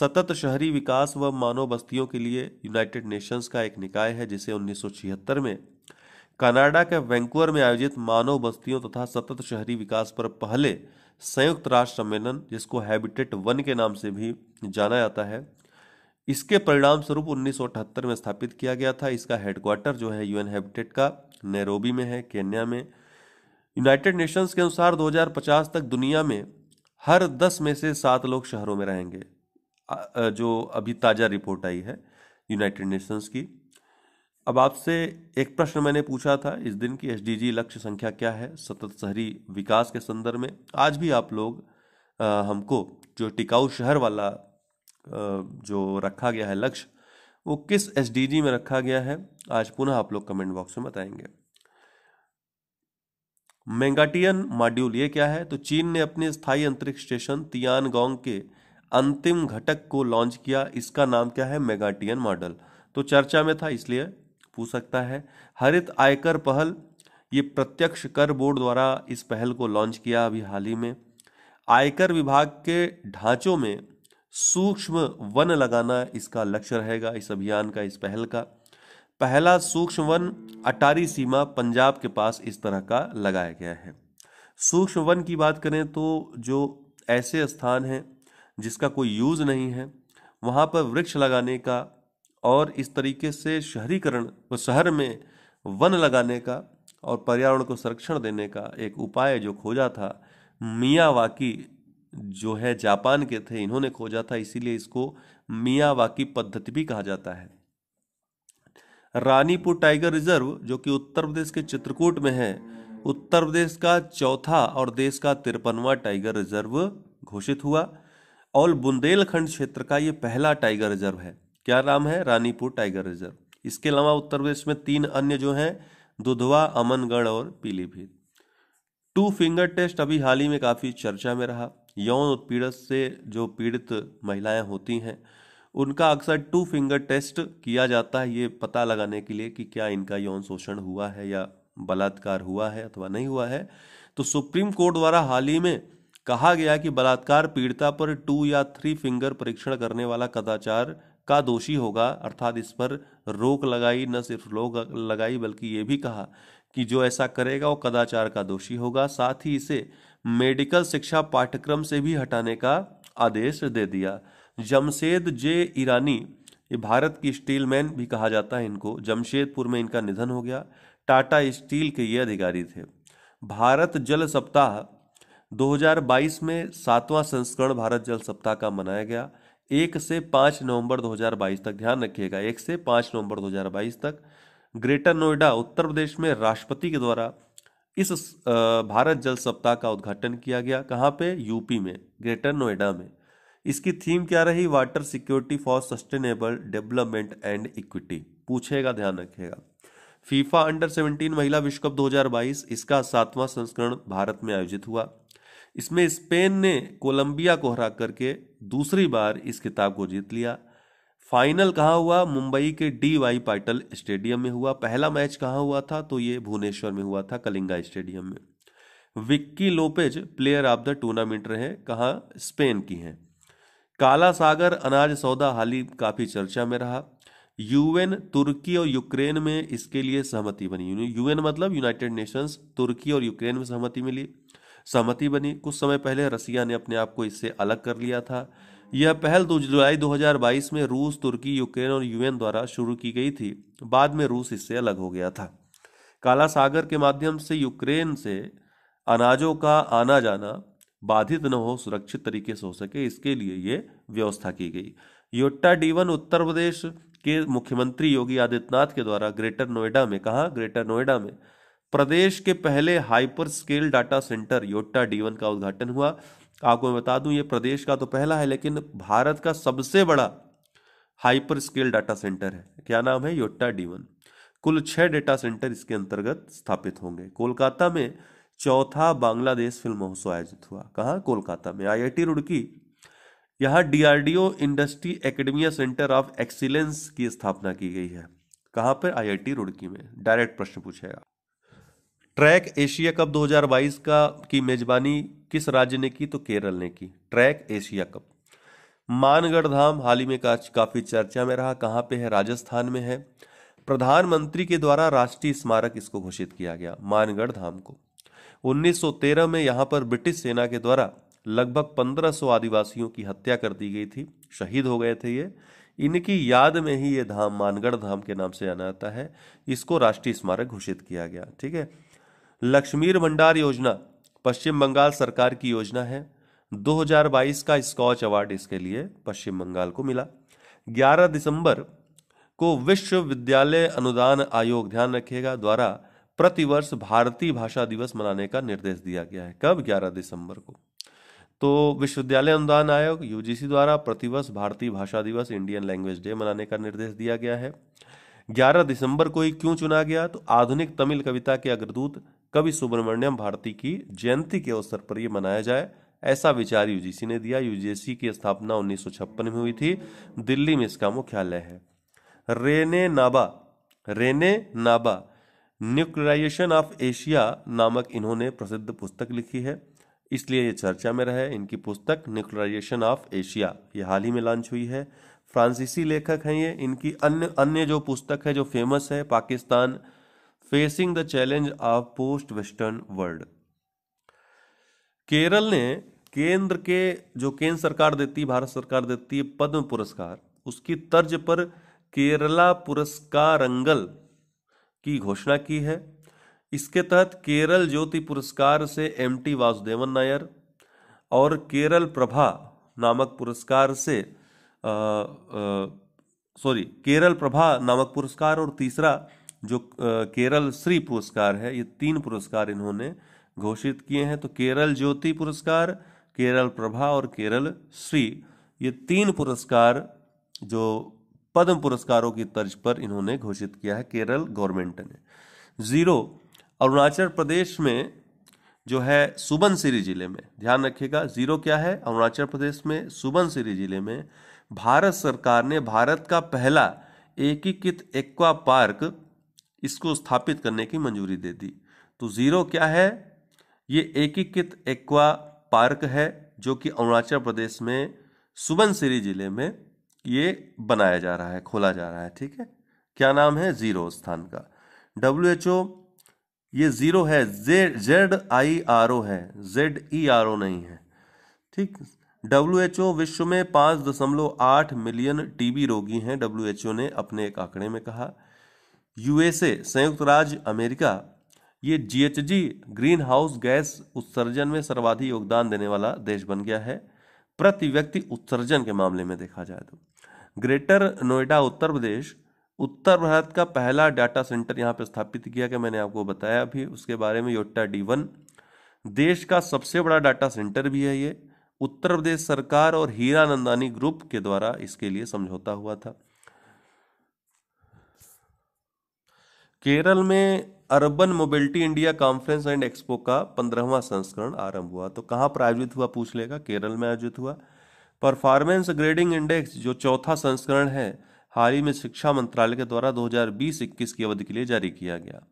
सतत शहरी विकास व मानव बस्तियों के लिए यूनाइटेड नेशंस का एक निकाय है जिसे 1976 में कनाडा के वैंकुवर में आयोजित मानव बस्तियों तथा सतत शहरी विकास पर पहले संयुक्त राष्ट्र सम्मेलन जिसको हैबिटेट वन के नाम से भी जाना जाता है इसके परिणाम स्वरूप उन्नीस में स्थापित किया गया था इसका हेडक्वार्टर जो है यूएन हैबिटेट का नैरोबी में है केन्या में यूनाइटेड नेशंस के अनुसार 2050 तक दुनिया में हर 10 में से सात लोग शहरों में रहेंगे जो अभी ताज़ा रिपोर्ट आई है यूनाइटेड नेशंस की अब आपसे एक प्रश्न मैंने पूछा था इस दिन की एसडीजी लक्ष्य संख्या क्या है सतत शहरी विकास के संदर्भ में आज भी आप लोग आ, हमको जो टिकाऊ शहर वाला जो रखा गया है लक्ष्य वो किस एस में रखा गया है आज पुनः आप लोग कमेंट बॉक्स में बताएंगे मेंगाटियन मॉड्यूल ये क्या है तो चीन ने अपने स्थायी अंतरिक्ष स्टेशन तियानगोंग के अंतिम घटक को लॉन्च किया इसका नाम क्या है मेगाटियन मॉडल तो चर्चा में था इसलिए पूछ सकता है हरित आयकर पहल ये प्रत्यक्ष कर बोर्ड द्वारा इस पहल को लॉन्च किया अभी हाल ही में आयकर विभाग के ढांचों में सूक्ष्म वन लगाना इसका लक्ष्य रहेगा इस अभियान का इस पहल का पहला सूक्ष्म वन अटारी सीमा पंजाब के पास इस तरह का लगाया गया है सूक्ष्म वन की बात करें तो जो ऐसे स्थान हैं जिसका कोई यूज़ नहीं है वहाँ पर वृक्ष लगाने का और इस तरीके से शहरीकरण व शहर में वन लगाने का और पर्यावरण को संरक्षण देने का एक उपाय जो खोजा था मियावाकी जो है जापान के थे इन्होंने खोजा था इसीलिए इसको मियावाकी पद्धति भी कहा जाता है रानीपुर टाइगर रिजर्व जो कि उत्तर प्रदेश के चित्रकूट में है उत्तर प्रदेश का चौथा और देश का तिरपनवा टाइगर रिजर्व घोषित हुआ और बुंदेलखंड क्षेत्र का ये पहला टाइगर रिजर्व है क्या नाम है रानीपुर टाइगर रिजर्व इसके अलावा उत्तर प्रदेश में तीन अन्य जो हैं दुधवा अमनगढ़ और पीलीभीत टू फिंगर टेस्ट अभी हाल ही में काफ़ी चर्चा में रहा यौन उत्पीड़न से जो पीड़ित महिलाएं होती हैं उनका अक्सर टू फिंगर टेस्ट किया जाता है ये पता लगाने के लिए कि क्या इनका यौन शोषण हुआ है या बलात्कार हुआ है अथवा नहीं हुआ है तो सुप्रीम कोर्ट द्वारा हाल ही में कहा गया कि बलात्कार पीड़िता पर टू या थ्री फिंगर परीक्षण करने वाला कदाचार का दोषी होगा अर्थात इस पर रोक लगाई न सिर्फ रोक लगाई बल्कि ये भी कहा कि जो ऐसा करेगा वो कदाचार का दोषी होगा साथ ही इसे मेडिकल शिक्षा पाठ्यक्रम से भी हटाने का आदेश दे दिया जमशेद जे ईरानी ये भारत की स्टील मैन भी कहा जाता है इनको जमशेदपुर में इनका निधन हो गया टाटा स्टील के ये अधिकारी थे भारत जल सप्ताह 2022 में सातवां संस्करण भारत जल सप्ताह का मनाया गया एक से पाँच नवंबर 2022 तक ध्यान रखिएगा एक से पाँच नवंबर 2022 तक ग्रेटर नोएडा उत्तर प्रदेश में राष्ट्रपति के द्वारा इस भारत जल सप्ताह का उद्घाटन किया गया कहाँ पे यूपी में ग्रेटर नोएडा में इसकी थीम क्या रही water security for sustainable development and equity पूछेगा ध्यान रखेगा फीफा अंडर 17 महिला विश्व कप 2022 इसका सातवां संस्करण भारत में आयोजित हुआ इसमें स्पेन ने कोलंबिया को हरा करके दूसरी बार इस खिताब को जीत लिया फाइनल कहाँ हुआ मुंबई के डी वाई पाटल स्टेडियम में हुआ पहला मैच कहाँ हुआ था तो ये भुवनेश्वर में हुआ था कलिंगा स्टेडियम में Vicky Lopez player of the tournament रहे कहाँ स्पेन की हैं काला सागर अनाज सौदा हाल ही काफ़ी चर्चा में रहा यूएन तुर्की और यूक्रेन में इसके लिए सहमति बनी यूएन मतलब यूनाइटेड नेशंस तुर्की और यूक्रेन में सहमति मिली सहमति बनी कुछ समय पहले रसिया ने अपने आप को इससे अलग कर लिया था यह पहल दो जुलाई 2022 में रूस तुर्की यूक्रेन और यूएन द्वारा शुरू की गई थी बाद में रूस इससे अलग हो गया था काला सागर के माध्यम से यूक्रेन से अनाजों का आना जाना बाधित न हो सुरक्षित तरीके से हो सके इसके लिए ये व्यवस्था की गई योट्टा डीवन उत्तर प्रदेश के मुख्यमंत्री योगी आदित्यनाथ के द्वारा ग्रेटर नोएडा में कहा ग्रेटर नोएडा में प्रदेश के पहले hyper scale data centre Yotta D one का उद्घाटन हुआ आपको मैं बता दूं ये प्रदेश का तो पहला है लेकिन भारत का सबसे बड़ा हाइपर स्केल डाटा सेंटर है क्या नाम है योट्टा डीवन कुल छः डेटा सेंटर इसके अंतर्गत स्थापित होंगे कोलकाता में चौथा बांग्लादेश फिल्म महोत्सव आयोजित हुआ कहाँ कोलकाता में आईआईटी रुड़की यहाँ DRDO industry academia centre of excellence की स्थापना की गई है कहाँ पर आईआईटी रुड़की में डायरेक्ट प्रश्न पूछेगा ट्रैक एशिया कप 2022 का की मेजबानी किस राज्य ने की तो केरल ने की track Asia cup Mangarh Dham हाल ही में काफी चर्चा में रहा कहाँ पे है राजस्थान में है प्रधानमंत्री के द्वारा राष्ट्रीय स्मारक इसको घोषित किया गया मानगढ़ धाम को 1913 में यहां पर ब्रिटिश सेना के द्वारा लगभग 1500 आदिवासियों की हत्या कर दी गई थी शहीद हो गए थे ये इनकी याद में ही ये धाम मानगढ़ धाम के नाम से जाना जाता है इसको राष्ट्रीय स्मारक घोषित किया गया ठीक है लक्ष्मीर भंडार योजना पश्चिम बंगाल सरकार की योजना है 2022 का स्कॉच अवार्ड इसके लिए पश्चिम बंगाल को मिला 11 दिसंबर को विश्वविद्यालय अनुदान आयोग ध्यान रखेगा द्वारा प्रतिवर्ष भारतीय भाषा दिवस मनाने का निर्देश दिया गया है कब 11 दिसंबर को तो विश्वविद्यालय अनुदान आयोग यूजीसी द्वारा प्रतिवर्ष भारतीय भाषा दिवस इंडियन लैंग्वेज डे मनाने का निर्देश दिया गया है 11 दिसंबर को ही क्यों चुना गया तो आधुनिक तमिल कविता के अग्रदूत कवि सुब्रमण्यम भारती की जयंती के अवसर पर यह मनाया जाए ऐसा विचार यूजीसी ने दिया यूजीसी की स्थापना उन्नीस में हुई थी दिल्ली में इसका मुख्यालय है रेने नाबा रेने नाबा न्यूक्लियाइजेशन ऑफ एशिया नामक इन्होंने प्रसिद्ध पुस्तक लिखी है इसलिए ये चर्चा में रहे इनकी पुस्तक न्यूक्लियाइजेशन ऑफ एशिया ये हाल ही में लॉन्च हुई है फ्रांसीसी लेखक हैं ये इनकी अन्य अन्य जो पुस्तक है जो फेमस है Pakistan facing the challenge of post western world Kerala ने केंद्र के जो केंद्र सरकार देती है भारत सरकार देती है पद्म पुरस्कार उसकी तर्ज पर केरला अंगल की घोषणा की है इसके तहत केरल ज्योति पुरस्कार से एम टी वासुदेवन नायर और केरल प्रभा नामक पुरस्कार से सॉरी केरल प्रभा नामक पुरस्कार और तीसरा जो केरल श्री पुरस्कार है ये तीन पुरस्कार इन्होंने घोषित किए हैं तो केरल ज्योति पुरस्कार केरल प्रभा और केरल श्री ये तीन पुरस्कार जो पद्म पुरस्कारों की तर्ज पर इन्होंने घोषित किया है केरल गवर्नमेंट ने ज़ीरो अरुणाचल प्रदेश में जो है सुबनसिरी ज़िले में ध्यान रखिएगा ज़ीरो क्या है अरुणाचल प्रदेश में सुबनसिरी ज़िले में भारत सरकार ने भारत का पहला एकीकृत एक्वा पार्क इसको स्थापित करने की मंजूरी दे दी तो ज़ीरो क्या है ये एकीकृत एक्वा पार्क है जो कि अरुणाचल प्रदेश में सुबनसिरी जिले में ये बनाया जा रहा है खोला जा रहा है ठीक है क्या नाम है ज़ीरो स्थान का डब्ल्यू एच ओ ये ज़ीरो है जे जेड आई आर ओ है जेड ई आर ओ नहीं है ठीक डब्ल्यू विश्व में पाँच दशमलव आठ मिलियन टीबी रोगी हैं डब्ल्यू ने अपने एक आंकड़े में कहा यूएसए संयुक्त राज्य अमेरिका ये जीएचजी ग्रीन हाउस गैस उत्सर्जन में सर्वाधिक योगदान देने वाला देश बन गया है प्रति व्यक्ति उत्सर्जन के मामले में देखा जाए तो ग्रेटर नोएडा उत्तर प्रदेश उत्तर भारत का पहला डाटा सेंटर यहाँ पर स्थापित किया गया मैंने आपको बताया भी उसके बारे में योटा डी वन देश का सबसे बड़ा डाटा सेंटर भी है ये उत्तर प्रदेश सरकार और हीरा नंदानी ग्रुप के द्वारा इसके लिए समझौता हुआ था केरल में urban mobility India conference and expo का पंद्रहवा संस्करण आरंभ हुआ तो कहां पर आयोजित हुआ पूछ लेगा केरल में आयोजित हुआ परफॉर्मेंस ग्रेडिंग इंडेक्स जो चौथा संस्करण है हाल ही में शिक्षा मंत्रालय के द्वारा 2020-21 की अवधि के लिए जारी किया गया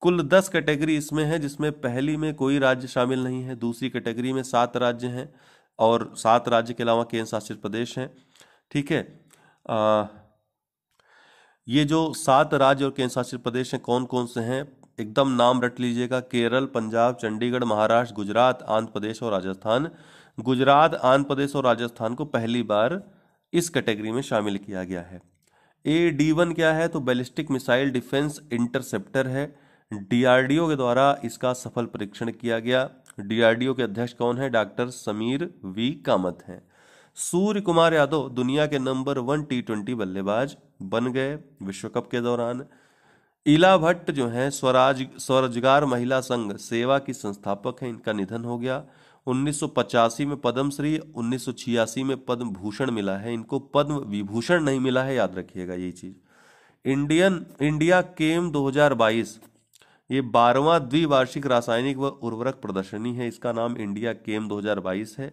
कुल दस कैटेगरी इसमें है जिसमें पहली में कोई राज्य शामिल नहीं है दूसरी कैटेगरी में सात राज्य हैं और सात राज्य के अलावा केंद्र शासित प्रदेश हैं ठीक है आ, ये जो सात राज्य और केंद्र शासित प्रदेश हैं कौन कौन से हैं एकदम नाम रट लीजिएगा केरल पंजाब चंडीगढ़ महाराष्ट्र गुजरात आंध्र प्रदेश और राजस्थान गुजरात आंध्र प्रदेश और राजस्थान को पहली बार इस कैटेगरी में शामिल किया गया है ए डी वन क्या है तो बैलिस्टिक मिसाइल डिफेंस इंटरसेप्टर है डीआरडीओ के द्वारा इसका सफल परीक्षण किया गया डीआरडीओ के अध्यक्ष कौन है डॉक्टर समीर वी कामत हैं सूर्य कुमार यादव दुनिया के नंबर वन टी ट्वेंटी बल्लेबाज बन गए विश्व कप के दौरान इला भट्ट जो है स्वराज स्वरोजगार महिला संघ सेवा की संस्थापक हैं इनका निधन हो गया 1985 में पद्मश्री 1986 में पद्म भूषण मिला है इनको पद्म विभूषण नहीं मिला है याद रखिएगा ये चीज़ इंडियन इंडिया केम 2022 ये बारहवां द्विवार्षिक रासायनिक व उर्वरक प्रदर्शनी है इसका नाम इंडिया केम 2022 है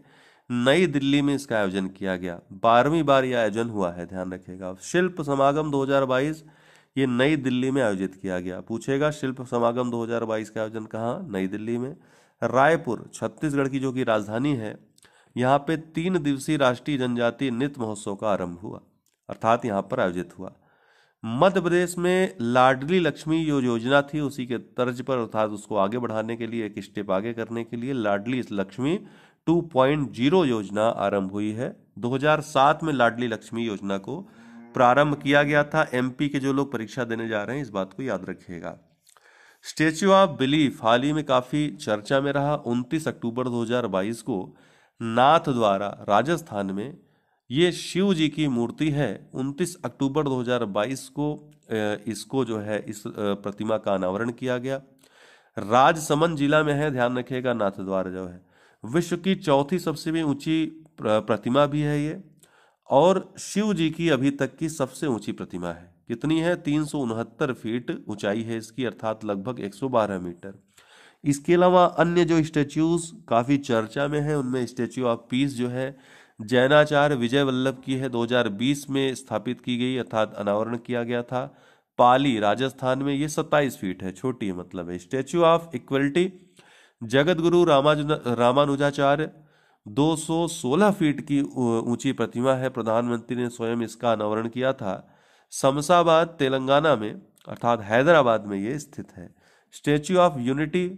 नई दिल्ली में इसका आयोजन किया गया बारहवीं बार यह आयोजन हुआ है ध्यान रखिएगा शिल्प समागम 2022 ये नई दिल्ली में आयोजित किया गया पूछेगा शिल्प समागम 2022 का आयोजन कहाँ नई दिल्ली में रायपुर छत्तीसगढ़ की जो कि राजधानी है यहाँ पे तीन दिवसीय राष्ट्रीय जनजातीय नृत्य महोत्सव का आरंभ हुआ अर्थात यहाँ पर आयोजित हुआ मध्य प्रदेश में लाडली लक्ष्मी जो योजना थी उसी के तर्ज पर अर्थात उसको आगे बढ़ाने के लिए एक स्टेप आगे करने के लिए लाडली लक्ष्मी 2.0 योजना आरंभ हुई है 2007 में लाडली लक्ष्मी योजना को प्रारंभ किया गया था एमपी के जो लोग परीक्षा देने जा रहे हैं इस बात को याद रखिएगा स्टेच्यू ऑफ बिलीफ हाल ही में काफ़ी चर्चा में रहा 29 अक्टूबर 2022 को नाथ द्वारा राजस्थान में ये शिव जी की मूर्ति है 29 अक्टूबर 2022 को इसको जो है इस प्रतिमा का अनावरण किया गया राजसमंद जिला में है ध्यान रखिएगा नाथद्वार जो है विश्व की चौथी सबसे भी ऊंची प्रतिमा भी है ये और शिव जी की अभी तक की सबसे ऊंची प्रतिमा है कितनी है तीन फीट ऊंचाई है इसकी अर्थात लगभग 112 मीटर इसके अलावा अन्य जो स्टेच्यूज काफ़ी चर्चा में है उनमें स्टेच्यू ऑफ पीस जो है जैनाचार्य विजय वल्लभ की है 2020 में स्थापित की गई अर्थात अनावरण किया गया था पाली राजस्थान में ये 27 फीट है छोटी मतलब है स्टेच्यू ऑफ इक्वलिटी जगत गुरु रामानुजाचार्य 216 फीट की ऊंची प्रतिमा है प्रधानमंत्री ने स्वयं इसका अनावरण किया था शमशाबाद तेलंगाना में अर्थात हैदराबाद में ये स्थित है स्टेच्यू ऑफ यूनिटी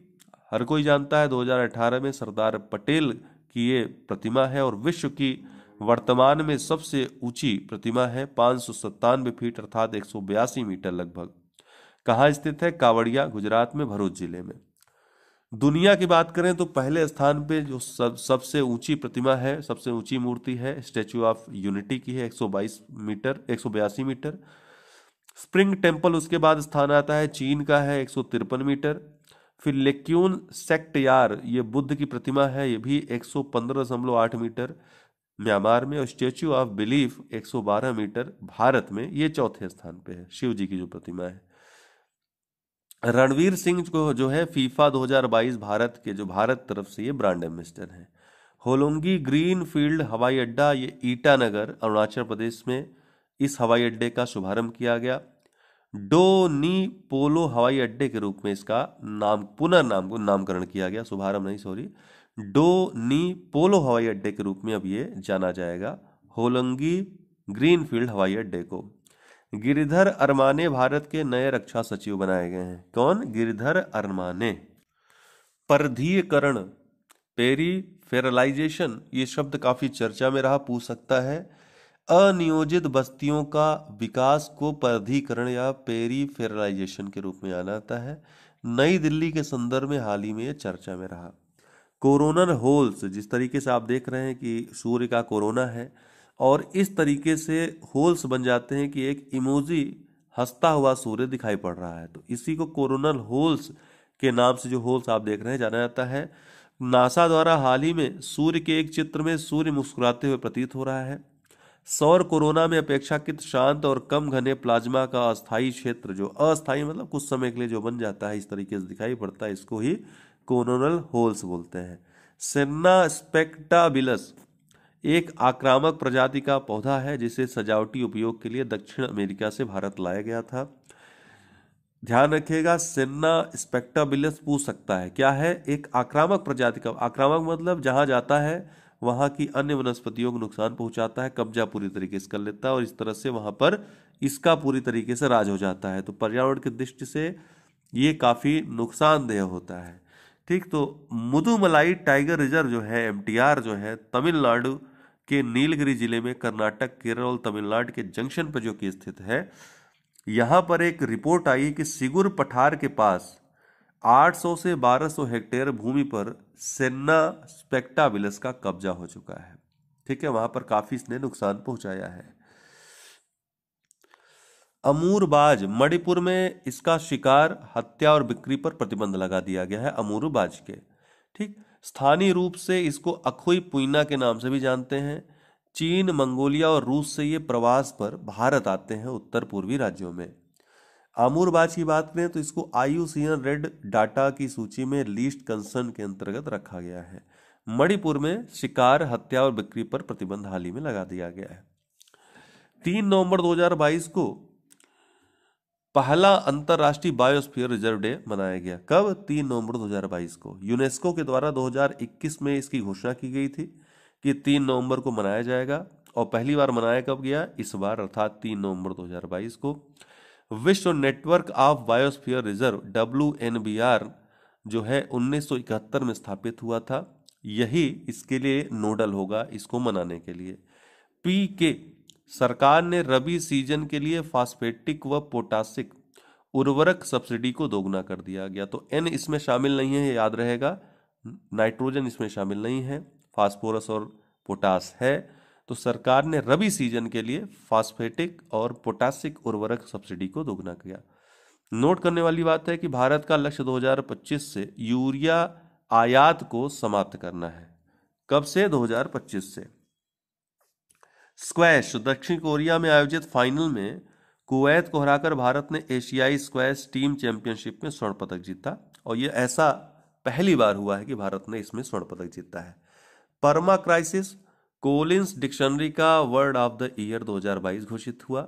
हर कोई जानता है 2018 में सरदार पटेल की ये प्रतिमा है और विश्व की वर्तमान में सबसे ऊंची प्रतिमा है पाँच सौ सत्तानवे फीट अर्थात एक सौ बयासी मीटर लगभग कहाँ स्थित है कावड़िया गुजरात में भरूच जिले में दुनिया की बात करें तो पहले स्थान पे जो सब सबसे ऊंची प्रतिमा है सबसे ऊंची मूर्ति है स्टेचू ऑफ यूनिटी की है 122 मीटर एक मीटर स्प्रिंग टेम्पल उसके बाद स्थान आता है चीन का है एक मीटर फिर लेक्यून सेक्ट यार ये बुद्ध की प्रतिमा है ये भी आठ मीटर म्यांमार में और statue of belief 112 metre Bharat में ये चौथे स्थान पे है शिव जी की जो प्रतिमा है रणवीर सिंह को जो है फीफा 2022 भारत के जो भारत तरफ से ये ब्रांड एम्बेसडर हैं होलोंगी ग्रीन फील्ड हवाई अड्डा ये ईटानगर अरुणाचल प्रदेश में इस हवाई अड्डे का शुभारंभ किया गया डोनी पोलो हवाई अड्डे के रूप में इसका नाम पुनः नाम को नामकरण किया गया शुभारंभ नहीं सॉरी डोनी पोलो हवाई अड्डे के रूप में अब ये जाना जाएगा होलंगी ग्रीनफील्ड हवाई अड्डे को गिरिधर अरमाने भारत के नए रक्षा सचिव बनाए गए हैं कौन गिरिधर अरमाने परधीयकरण पेरी फेरलाइजेशन ये शब्द काफ़ी चर्चा में रहा पूछ सकता है अनियोजित बस्तियों का विकास को परधिकरण या पेरीफेरलाइजेशन के रूप में आना आता है नई दिल्ली के संदर्भ में हाल ही में ये चर्चा में रहा कोरोनर होल्स जिस तरीके से आप देख रहे हैं कि सूर्य का कोरोना है और इस तरीके से होल्स बन जाते हैं कि एक इमोजी हंसता हुआ सूर्य दिखाई पड़ रहा है तो इसी को कोरोनल होल्स के नाम से जो होल्स आप देख रहे हैं जाना जाता है नासा द्वारा हाल ही में सूर्य के एक चित्र में सूर्य मुस्कुराते हुए प्रतीत हो रहा है सौर कोरोना में अपेक्षाकृत शांत और कम घने प्लाज्मा का अस्थायी क्षेत्र जो अस्थायी मतलब कुछ समय के लिए जो बन जाता है इस तरीके से दिखाई पड़ता है इसको ही कोरोनल होल्स बोलते हैं सेन्ना स्पेक्टाबिलस एक आक्रामक प्रजाति का पौधा है जिसे सजावटी उपयोग के लिए दक्षिण अमेरिका से भारत लाया गया था ध्यान रखिएगा सेन्ना स्पेक्टाबिलस पूछ सकता है क्या है एक आक्रामक प्रजाति का आक्रामक मतलब जहां जाता है वहाँ की अन्य वनस्पतियों को नुकसान पहुँचाता है कब्जा पूरी तरीके से कर लेता है और इस तरह से वहाँ पर इसका पूरी तरीके से राज हो जाता है तो पर्यावरण की दृष्टि से ये काफ़ी नुकसानदेह होता है ठीक तो मुदुमलाई टाइगर रिजर्व जो है एम जो है तमिलनाडु के नीलगिरी जिले में कर्नाटक केरल और तमिलनाडु के जंक्शन पर जो कि स्थित है यहाँ पर एक रिपोर्ट आई कि सिगुर पठार के पास 800 से 1200 हेक्टेयर भूमि पर सेन्ना स्पेक्टाविलस का कब्जा हो चुका है ठीक है वहां पर काफी इसने नुकसान पहुंचाया है अमूरबाज मणिपुर में इसका शिकार हत्या और बिक्री पर प्रतिबंध लगा दिया गया है अमूरबाज के ठीक स्थानीय रूप से इसको अखोई पुइना के नाम से भी जानते हैं चीन मंगोलिया और रूस से ये प्रवास पर भारत आते हैं उत्तर पूर्वी राज्यों में की बात करें तो इसको आयुसियन रेड डाटा की सूची में लीस्ट कंसर्न के अंतर्गत रखा गया है मणिपुर में शिकार हत्या और बिक्री पर प्रतिबंध हाल ही में लगा दिया गया है तीन नवंबर 2022 को पहला अंतर्राष्ट्रीय बायोस्फीयर रिजर्व डे मनाया गया कब तीन नवंबर 2022 को यूनेस्को के द्वारा 2021 में इसकी घोषणा की गई थी कि तीन नवंबर को मनाया जाएगा और पहली बार मनाया कब गया इस बार अर्थात तीन नवंबर 2022 को विश्व network of biosphere reserve W जो है 1971 में स्थापित हुआ था यही इसके लिए नोडल होगा इसको मनाने के लिए पी के सरकार ने रबी सीजन के लिए फास्फेटिक व पोटासिक उर्वरक सब्सिडी को दोगुना कर दिया गया तो एन इसमें शामिल नहीं है याद रहेगा नाइट्रोजन इसमें शामिल नहीं है फास्फोरस और पोटास है तो सरकार ने रबी सीजन के लिए फास्फेटिक और पोटासिक उर्वरक सब्सिडी को दोगुना किया नोट करने वाली बात है कि भारत का लक्ष्य 2025 से यूरिया आयात को समाप्त करना है कब से 2025 से स्क्वैश दक्षिण कोरिया में आयोजित फाइनल में कुवैत को हराकर भारत ने एशियाई स्क्वैश टीम चैंपियनशिप में स्वर्ण पदक जीता और यह ऐसा पहली बार हुआ है कि भारत ने इसमें स्वर्ण पदक जीता है परमा क्राइसिस कोलिंस डिक्शनरी का वर्ड ऑफ द ईयर 2022 घोषित हुआ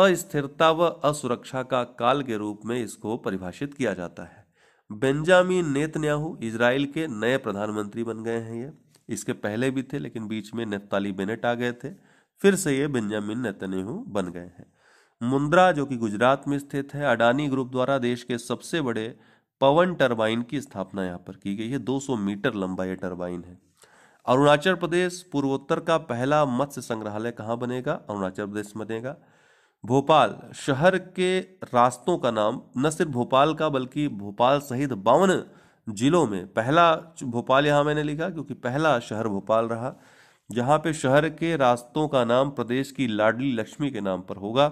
अस्थिरता व असुरक्षा का काल के रूप में इसको परिभाषित किया जाता है बेंजामिन नेतन्याहू इसराइल के नए प्रधानमंत्री बन गए हैं ये इसके पहले भी थे लेकिन बीच में नेफ्ताली बेनेट आ गए थे फिर से ये बेंजामिन नेतन्याहू बन गए हैं मुंद्रा जो कि गुजरात में स्थित है अडानी ग्रुप द्वारा देश के सबसे बड़े पवन टरबाइन की स्थापना यहाँ पर की गई है 200 मीटर लंबा ये टरबाइन है अरुणाचल प्रदेश पूर्वोत्तर का पहला मत्स्य संग्रहालय कहाँ बनेगा अरुणाचल प्रदेश बनेगा भोपाल शहर के रास्तों का नाम न सिर्फ भोपाल का बल्कि भोपाल सहित बावन जिलों में पहला भोपाल यहाँ मैंने लिखा क्योंकि पहला शहर भोपाल रहा जहाँ पे शहर के रास्तों का नाम प्रदेश की लाडली लक्ष्मी के नाम पर होगा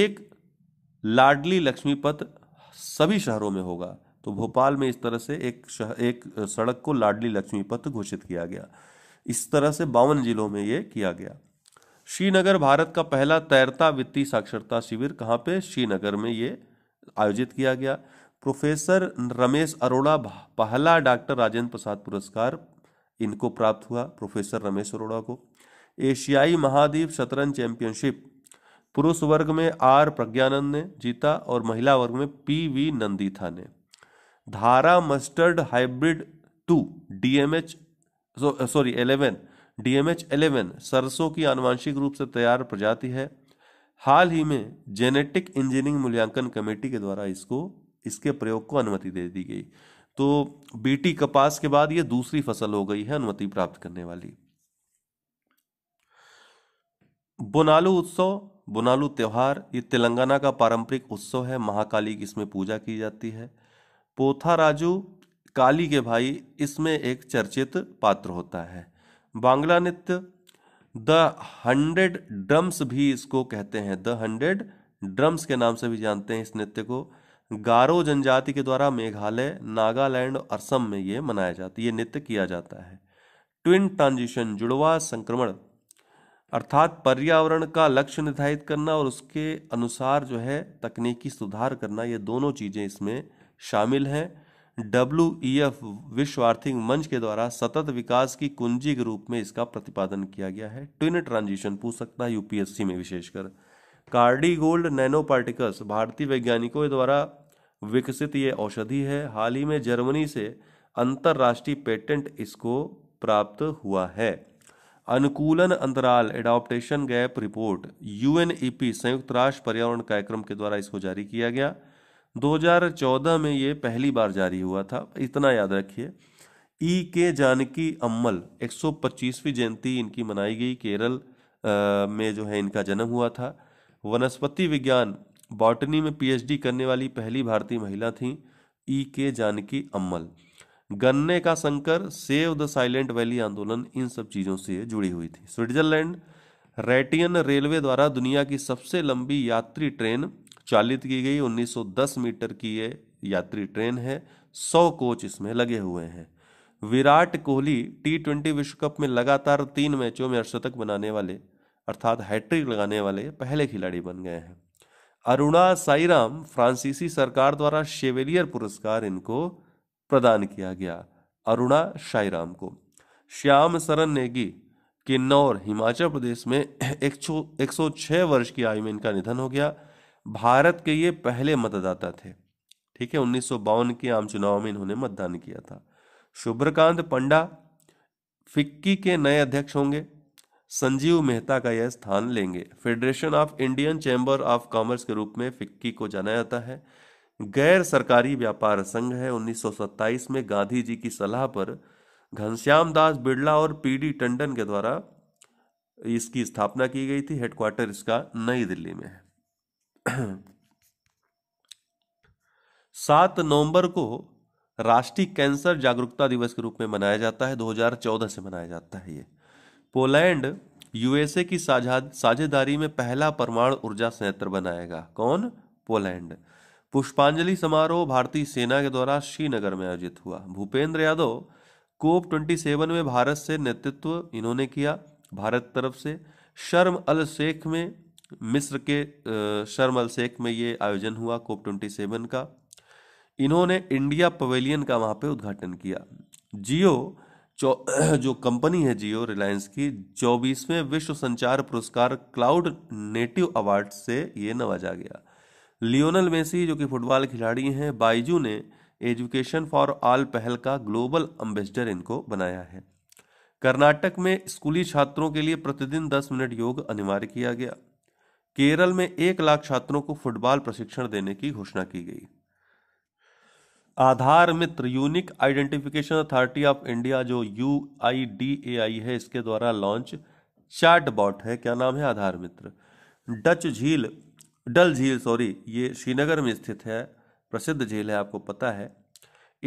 एक लाडली लक्ष्मी पथ सभी शहरों में होगा तो भोपाल में इस तरह से एक शह, एक सड़क को लाडली लक्ष्मी पथ घोषित किया गया इस तरह से बावन जिलों में ये किया गया श्रीनगर भारत का पहला तैरता वित्तीय साक्षरता शिविर कहाँ पे श्रीनगर में ये आयोजित किया गया प्रोफेसर रमेश अरोड़ा पहला डॉक्टर राजेंद्र प्रसाद पुरस्कार इनको प्राप्त हुआ प्रोफेसर रमेश अरोड़ा को एशियाई महाद्वीप शतरंज चैंपियनशिप पुरुष वर्ग में आर प्रज्ञानंद ने जीता और महिला वर्ग में पी वी नंदीथा ने Dhara mustard hybrid two DMH sorry eleven DMH eleven सरसों की आनुवांशिक रूप से तैयार प्रजाति है हाल ही में जेनेटिक इंजीनियरिंग मूल्यांकन कमेटी के द्वारा इसको इसके प्रयोग को अनुमति दे दी गई तो बीटी कपास के बाद यह दूसरी फसल हो गई है अनुमति प्राप्त करने वाली बोनालू उत्सव बोनालू त्यौहार ये तेलंगाना का पारंपरिक उत्सव है महाकाली की इसमें पूजा की जाती है पोथाराजू काली के भाई इसमें एक चर्चित पात्र होता है बांग्ला नृत्य द हंड्रेड ड्रम्स भी इसको कहते हैं द हंड्रेड ड्रम्स के नाम से भी जानते हैं इस नृत्य को गारो जनजाति के द्वारा मेघालय नागालैंड और असम में ये मनाया जाता है ये नृत्य किया जाता है ट्विन ट्रांजिशन जुड़वा संक्रमण अर्थात पर्यावरण का लक्ष्य निर्धारित करना और उसके अनुसार जो है तकनीकी सुधार करना ये दोनों चीज़ें इसमें शामिल हैं डब्ल्यू ई e एफ विश्व आर्थिक मंच के द्वारा सतत विकास की कुंजी के रूप में इसका प्रतिपादन किया गया है ट्विन ट्रांजिशन पूछ सकता है यूपीएससी में विशेषकर कार्डी गोल्ड नैनो पार्टिकल्स भारतीय वैज्ञानिकों के द्वारा विकसित ये औषधि है हाल ही में जर्मनी से अंतर्राष्ट्रीय पेटेंट इसको प्राप्त हुआ है अनुकूलन अंतराल एडॉप्टेशन गैप रिपोर्ट यूएनईपी संयुक्त राष्ट्र पर्यावरण कार्यक्रम के द्वारा इसको जारी किया गया 2014 में ये पहली बार जारी हुआ था इतना याद रखिए ई के जानकी अम्मल 125वीं जयंती इनकी मनाई गई केरल में जो है इनका जन्म हुआ था वनस्पति विज्ञान बॉटनी में पीएचडी करने वाली पहली भारतीय महिला थी ई के जानकी अम्मल गन्ने का संकर सेव द साइलेंट वैली आंदोलन इन सब चीज़ों से जुड़ी हुई थी स्विट्जरलैंड रेटियन रेलवे द्वारा दुनिया की सबसे लंबी यात्री ट्रेन चालित की गई 1910 मीटर की ये यात्री ट्रेन है 100 कोच इसमें लगे हुए हैं विराट कोहली टी ट्वेंटी विश्व कप में लगातार तीन मैचों में अर्शतक बनाने वाले अर्थात हैट्रिक लगाने वाले पहले खिलाड़ी बन गए हैं अरुणा साईराम फ्रांसीसी सरकार द्वारा शेवेलियर पुरस्कार इनको प्रदान किया गया अरुणा साईराम को श्याम सरन नेगी किन्नौर हिमाचल प्रदेश में एक सौ छह वर्ष की आयु में इनका निधन हो गया भारत के ये पहले मतदाता थे ठीक है उन्नीस के आम चुनाव में इन्होंने मतदान किया था शुभ्रकांत पंडा फिक्की के नए अध्यक्ष होंगे संजीव मेहता का यह स्थान लेंगे federation of Indian chamber of commerce के रूप में फिक्की को जाना जाता है गैर सरकारी व्यापार संघ है 1927 में गांधी जी की सलाह पर घनश्याम दास बिड़ला और पीडी टंडन के द्वारा इसकी स्थापना की गई थी हेडक्वार्टर इसका नई दिल्ली में है सात नवंबर को राष्ट्रीय कैंसर जागरूकता दिवस के रूप में मनाया जाता है 2014 से मनाया जाता है ये पोलैंड यूएसए की साझा साझेदारी में पहला परमाणु ऊर्जा संयंत्र बनाएगा कौन पोलैंड पुष्पांजलि समारोह भारतीय सेना के द्वारा श्रीनगर में आयोजित हुआ भूपेंद्र यादव कोप 27 में भारत से नेतृत्व इन्होंने किया भारत तरफ से शर्म अल शेख में मिस्र के शर्म अल शेख में ये आयोजन हुआ कोप ट्वेंटी सेवन का इन्होंने इंडिया पवेलियन का वहाँ पे उद्घाटन किया जियो जो कंपनी है जियो रिलायंस की चौबीसवें विश्व संचार पुरस्कार क्लाउड नेटिव अवार्ड से ये नवाजा गया लियोनल मेसी जो कि फुटबॉल खिलाड़ी हैं बाइजू ने एजुकेशन फॉर ऑल पहल का ग्लोबल एम्बेसडर इनको बनाया है कर्नाटक में स्कूली छात्रों के लिए प्रतिदिन 10 मिनट योग अनिवार्य किया गया केरल में एक लाख छात्रों को फुटबॉल प्रशिक्षण देने की घोषणा की गई Aadhaar Mitra unique identification authority of India जो U I D A I है इसके द्वारा लॉन्च चैट बॉट है क्या नाम है आधार मित्र डच झील डल झील सॉरी ये श्रीनगर में स्थित है प्रसिद्ध झील है आपको पता है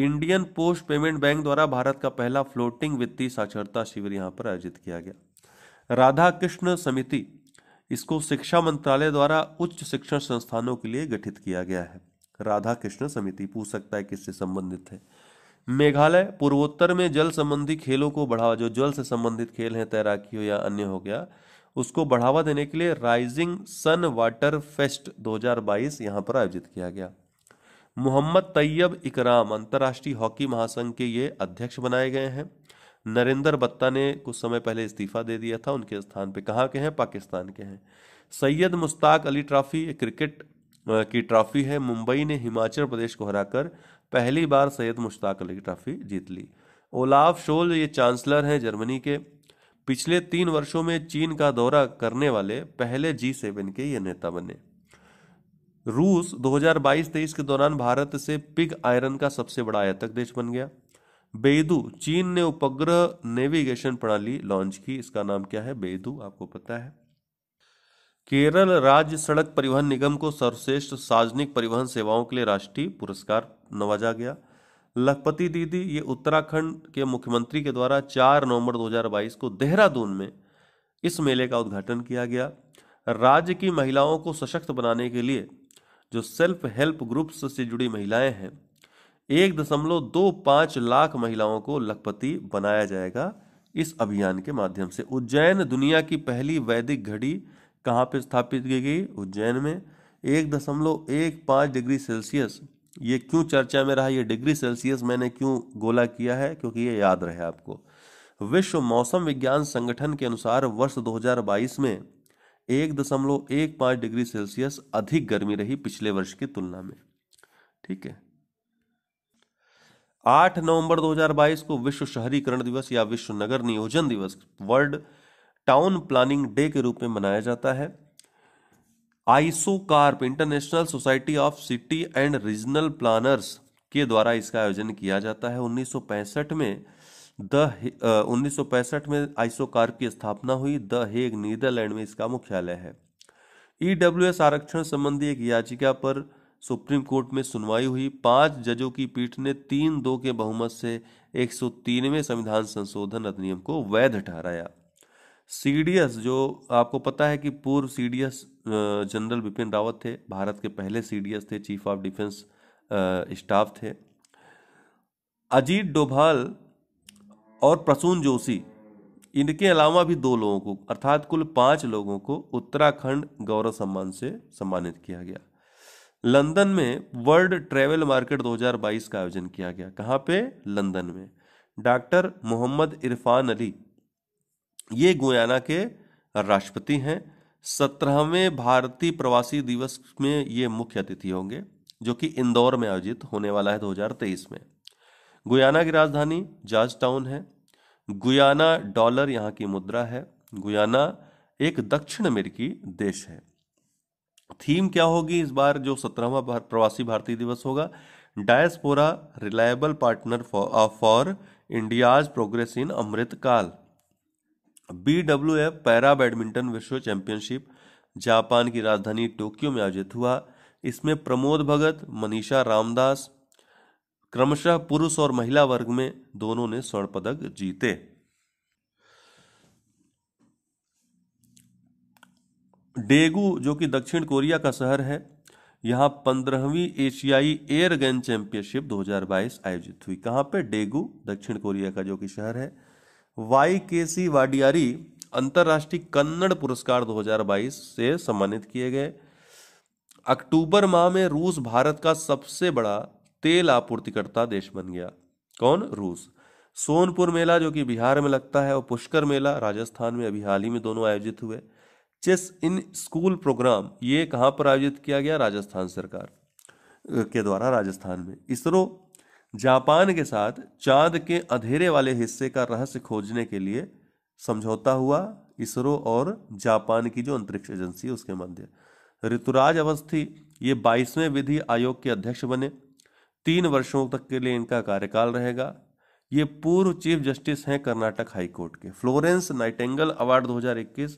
इंडियन पोस्ट पेमेंट बैंक द्वारा भारत का पहला फ्लोटिंग वित्तीय साक्षरता शिविर यहाँ पर आयोजित किया गया राधा कृष्ण समिति इसको शिक्षा मंत्रालय द्वारा उच्च शिक्षण संस्थानों के लिए गठित किया गया है राधा कृष्ण समिति पूछ सकता है किससे संबंधित है मेघालय पूर्वोत्तर में जल संबंधी खेलों को बढ़ावा जो जल से संबंधित खेल हैं तैराकी हो या अन्य हो गया उसको बढ़ावा देने के लिए राइजिंग सन वाटर फेस्ट 2022 यहां पर आयोजित किया गया मोहम्मद तैयब इकराम अंतर्राष्ट्रीय हॉकी महासंघ के ये अध्यक्ष बनाए गए हैं नरेंद्र बत्ता ने कुछ समय पहले इस्तीफा दे दिया था उनके स्थान पे कहाँ के हैं पाकिस्तान के हैं सैयद मुश्ताक अली ट्रॉफी क्रिकेट की ट्रॉफी है मुंबई ने हिमाचल प्रदेश को हराकर पहली बार सैयद मुश्ताक अली ट्रॉफी जीत ली ओलाफ शोल ये चांसलर हैं जर्मनी के पिछले तीन वर्षों में चीन का दौरा करने वाले पहले जी सेवन के ये नेता बने रूस 2022-23 के दौरान भारत से पिग आयरन का सबसे बड़ा आयातक देश बन गया बेदू चीन ने उपग्रह नेविगेशन प्रणाली लॉन्च की इसका नाम क्या है बेदू आपको पता है केरल राज्य सड़क परिवहन निगम को सर्वश्रेष्ठ सार्वजनिक परिवहन सेवाओं के लिए राष्ट्रीय पुरस्कार नवाजा गया लखपति दीदी ये उत्तराखंड के मुख्यमंत्री के द्वारा 4 नवंबर 2022 को देहरादून में इस मेले का उद्घाटन किया गया राज्य की महिलाओं को सशक्त बनाने के लिए जो सेल्फ हेल्प ग्रुप्स से जुड़ी महिलाएं हैं एक दशमलव दो पाँच लाख महिलाओं को लखपति बनाया जाएगा इस अभियान के माध्यम से उज्जैन दुनिया की पहली वैदिक घड़ी कहाँ पर स्थापित की गई उज्जैन में एक दशमलव एक पाँच डिग्री सेल्सियस ये क्यों चर्चा में रहा ये डिग्री सेल्सियस मैंने क्यों गोला किया है क्योंकि ये याद रहे आपको विश्व मौसम विज्ञान संगठन के अनुसार वर्ष 2022 में एक दशमलव एक पाँच डिग्री सेल्सियस अधिक गर्मी रही पिछले वर्ष की तुलना में ठीक है 8 नवंबर 2022 को विश्व शहरीकरण दिवस या विश्व नगर नियोजन दिवस वर्ल्ड टाउन प्लानिंग डे के रूप में मनाया जाता है ISOCARP international society of city and regional planners के द्वारा इसका आयोजन किया जाता है 1965 में द उन्नीस में आईसो कार्प की स्थापना हुई द हेग नीदरलैंड में इसका मुख्यालय है ईडब्ल्यूएस आरक्षण संबंधी एक याचिका पर सुप्रीम कोर्ट में सुनवाई हुई पांच जजों की पीठ ने तीन दो के बहुमत से एक सौ तीनवें संविधान संशोधन अधिनियम को वैध ठहराया सीडीएस जो आपको पता है कि पूर्व सीडीएस जनरल बिपिन रावत थे भारत के पहले सीडीएस थे चीफ ऑफ डिफेंस स्टाफ थे अजीत डोभाल और प्रसून जोशी इनके अलावा भी दो लोगों को अर्थात कुल पांच लोगों को उत्तराखंड गौरव सम्मान से सम्मानित किया गया लंदन में वर्ल्ड ट्रेवल मार्केट 2022 का आयोजन किया गया कहाँ पे लंदन में डॉक्टर मोहम्मद इरफान अली ये गुयाना के राष्ट्रपति हैं सत्रहवें भारतीय प्रवासी दिवस में ये मुख्य अतिथि होंगे जो कि इंदौर में आयोजित होने वाला है 2023 में गुयाना की राजधानी जॉर्ज टाउन है गुयाना डॉलर यहाँ की मुद्रा है गुयाना एक दक्षिण अमेरिकी देश है थीम क्या होगी इस बार जो सत्रहवा प्रवासी भारतीय दिवस होगा diaspora reliable partner for India's progress in Amritkaal B W F para badminton विश्व चैंपियनशिप जापान की राजधानी टोक्यो में आयोजित हुआ इसमें प्रमोद भगत मनीषा रामदास क्रमशः पुरुष और महिला वर्ग में दोनों ने स्वर्ण पदक जीते डेगू जो कि दक्षिण कोरिया का शहर है यहाँ पंद्रहवीं एशियाई एयर गन चैंपियनशिप 2022 आयोजित हुई कहाँ पे डेगू दक्षिण कोरिया का जो कि शहर है वाई के सी वाडियारी अंतर्राष्ट्रीय कन्नड़ पुरस्कार 2022 से सम्मानित किए गए अक्टूबर माह में रूस भारत का सबसे बड़ा तेल आपूर्तिकर्ता देश बन गया कौन रूस सोनपुर मेला जो कि बिहार में लगता है और पुष्कर मेला राजस्थान में अभी हाल ही में दोनों आयोजित हुए चेस इन स्कूल प्रोग्राम ये कहाँ पर आयोजित किया गया राजस्थान सरकार के द्वारा राजस्थान में इसरो जापान के साथ चांद के अंधेरे वाले हिस्से का रहस्य खोजने के लिए समझौता हुआ इसरो और जापान की जो अंतरिक्ष एजेंसी है उसके मध्य ऋतुराज अवस्थी ये बाईसवें विधि आयोग के अध्यक्ष बने तीन वर्षों तक के लिए इनका कार्यकाल रहेगा ये पूर्व चीफ जस्टिस हैं कर्नाटक हाईकोर्ट के फ्लोरेंस नाइटेंगल अवार्ड 2021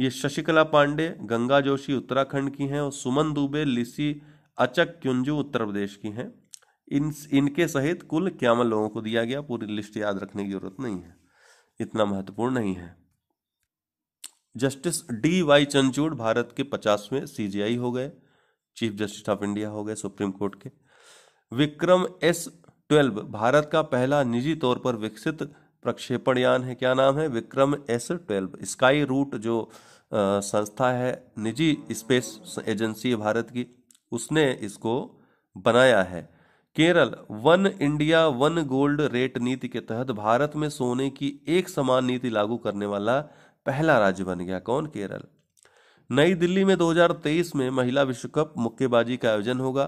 ये शशिकला पांडे गंगा जोशी उत्तराखंड की हैं और सुमन दुबे लिसी अचक क्युंजू उत्तर प्रदेश की हैं इन इनके सहित कुल इक्यावन लोगों को दिया गया पूरी लिस्ट याद रखने की जरूरत नहीं है इतना महत्वपूर्ण नहीं है justice D Y Chandrachud Bharat के पचासवें सीजीआई हो गए चीफ जस्टिस ऑफ इंडिया हो गए सुप्रीम कोर्ट के विक्रम एस ट्वेल्व भारत का पहला निजी तौर पर विकसित प्रक्षेपण यान है क्या नाम है Vikram S twelve Skyroot जो संस्था है निजी स्पेस एजेंसी भारत की उसने इसको बनाया है Kerala one India one gold rate नीति के तहत भारत में सोने की एक समान नीति लागू करने वाला पहला राज्य बन गया कौन केरल नई दिल्ली में 2023 में महिला विश्व कप मुक्केबाजी का आयोजन होगा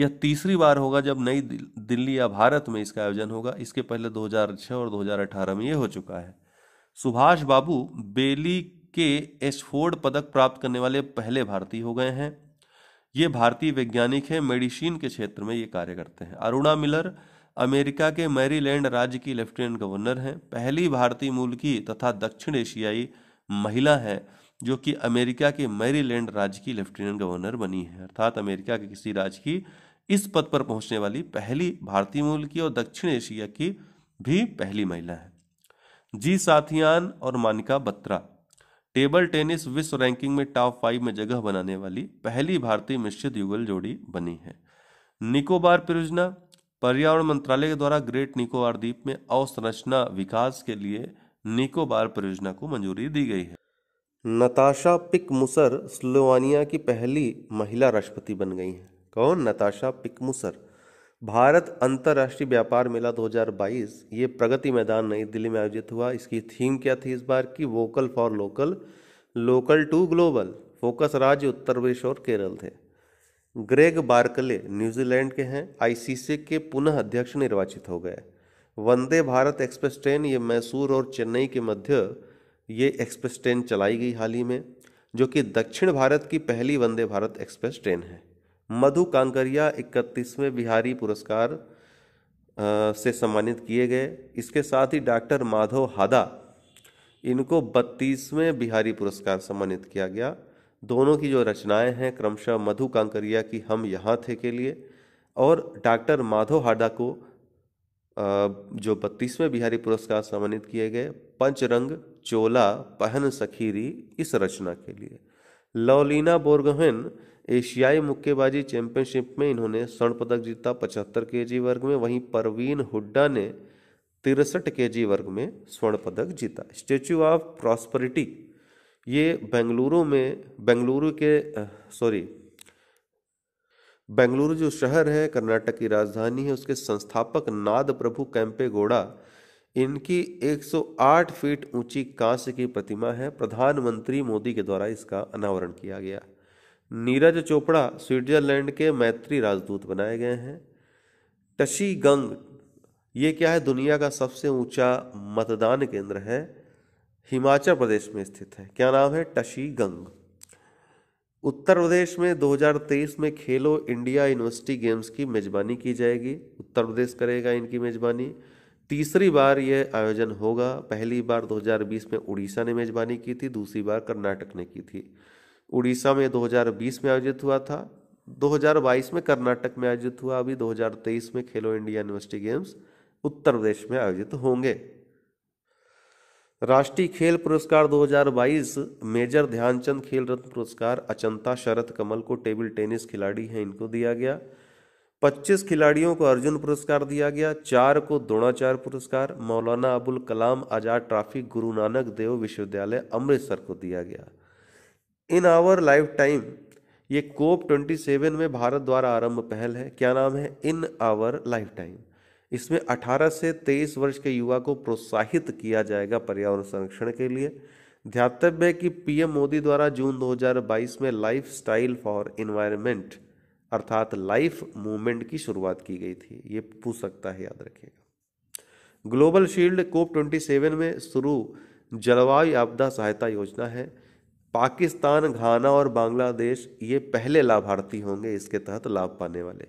यह तीसरी बार होगा जब नई दिल्ली या भारत में इसका आयोजन होगा इसके पहले 2006 और 2018 में ये हो चुका है सुभाष बाबू बेली के एसफोर्ड पदक प्राप्त करने वाले पहले भारतीय हो गए हैं ये भारतीय वैज्ञानिक हैं मेडिसिन के क्षेत्र में ये कार्य करते हैं अरुणा मिलर अमेरिका के मैरीलैंड राज्य की लेफ्टिनेंट गवर्नर हैं पहली भारतीय मूल की तथा दक्षिण एशियाई महिला हैं जो कि अमेरिका के मैरीलैंड राज्य की लेफ्टिनेंट गवर्नर बनी है अर्थात अमेरिका के किसी राज्य की इस पद पर पहुंचने वाली पहली भारतीय मूल की और दक्षिण एशिया की भी पहली महिला है जी साथियान और मानिका बत्रा टेबल टेनिस विश्व रैंकिंग में टॉप फाइव में जगह बनाने वाली पहली भारतीय मिश्रित युगल जोड़ी बनी है निकोबार परियोजना पर्यावरण मंत्रालय के द्वारा ग्रेट निकोबार द्वीप में अवसंरचना विकास के लिए निकोबार परियोजना को मंजूरी दी गई है नताशा पिकमुसर स्लोवानिया की पहली महिला राष्ट्रपति बन गई हैं कौन नताशा पिकमुसर भारत अंतर्राष्ट्रीय व्यापार मेला 2022 ये प्रगति मैदान नई दिल्ली में आयोजित हुआ इसकी थीम क्या थी इस बार की vocal for local local to global focus राज्य उत्तर प्रदेश और केरल थे ग्रेग बार्कले न्यूजीलैंड के हैं आईसीसी के पुनः अध्यक्ष निर्वाचित हो गए वंदे भारत एक्सप्रेस ट्रेन ये मैसूर और चेन्नई के मध्य ये एक्सप्रेस ट्रेन चलाई गई हाल ही में जो कि दक्षिण भारत की पहली वंदे भारत एक्सप्रेस ट्रेन है मधु कांकरिया इकतीसवें बिहारी पुरस्कार से सम्मानित किए गए इसके साथ ही डॉक्टर माधव हादा इनको बत्तीसवें बिहारी पुरस्कार सम्मानित किया गया दोनों की जो रचनाएं हैं क्रमशः मधु कांकरिया की हम यहाँ थे के लिए और डॉक्टर माधव हाडा को जो बत्तीसवें बिहारी पुरस्कार सम्मानित किए गए पंचरंग चोला पहन सखीरी इस रचना के लिए लवलीना बोर्गहेन एशियाई मुक्केबाजी चैंपियनशिप में इन्होंने स्वर्ण पदक जीता पचहत्तर के वर्ग में वहीं परवीन हुड्डा ने तिरसठ के वर्ग में स्वर्ण पदक जीता स्टेचू ऑफ प्रॉस्परिटी ये बेंगलुरु में बेंगलुरु के सॉरी बेंगलुरु जो शहर है कर्नाटक की राजधानी है उसके संस्थापक नाद प्रभु कैंपे गोड़ा इनकी 108 फीट ऊंची कांस्य की प्रतिमा है प्रधानमंत्री मोदी के द्वारा इसका अनावरण किया गया नीरज चोपड़ा स्विट्जरलैंड के मैत्री राजदूत बनाए गए हैं टशी गंग ये क्या है दुनिया का सबसे ऊंचा मतदान केंद्र है हिमाचल प्रदेश में स्थित है क्या नाम है टशी गंग उत्तर प्रदेश में 2023 में खेलो इंडिया यूनिवर्सिटी गेम्स की मेज़बानी की जाएगी उत्तर प्रदेश करेगा इनकी मेज़बानी तीसरी बार यह आयोजन होगा पहली बार 2020 में उड़ीसा ने मेजबानी की थी दूसरी बार कर्नाटक ने की थी उड़ीसा में 2020 में आयोजित हुआ था 2022 में कर्नाटक में आयोजित हुआ अभी 2023 में Khelo India university games Uttar Pradesh में आयोजित होंगे राष्ट्रीय खेल पुरस्कार 2022 मेजर ध्यानचंद खेल रत्न पुरस्कार अचंता शरद कमल को टेबल टेनिस खिलाड़ी हैं इनको दिया गया 25 खिलाड़ियों को अर्जुन पुरस्कार दिया गया चार को द्रोणाचार्य पुरस्कार मौलाना अबुल कलाम आज़ाद ट्रॉफी गुरु नानक देव विश्वविद्यालय अमृतसर को दिया गया इन आवर लाइफ टाइम ये कोप 27 में भारत द्वारा आरंभ पहल है क्या नाम है इन आवर लाइफ टाइम इसमें 18 से 23 वर्ष के युवा को प्रोत्साहित किया जाएगा पर्यावरण संरक्षण के लिए ध्यातव्य है कि पीएम मोदी द्वारा जून 2022 में लाइफ स्टाइल फॉर इन्वायरमेंट अर्थात लाइफ मूवमेंट की शुरुआत की गई थी ये पूछ सकता है याद रखिएगा global shield COP twenty seven में शुरू जलवायु आपदा सहायता योजना है पाकिस्तान घाना और बांग्लादेश ये पहले लाभार्थी होंगे इसके तहत लाभ पाने वाले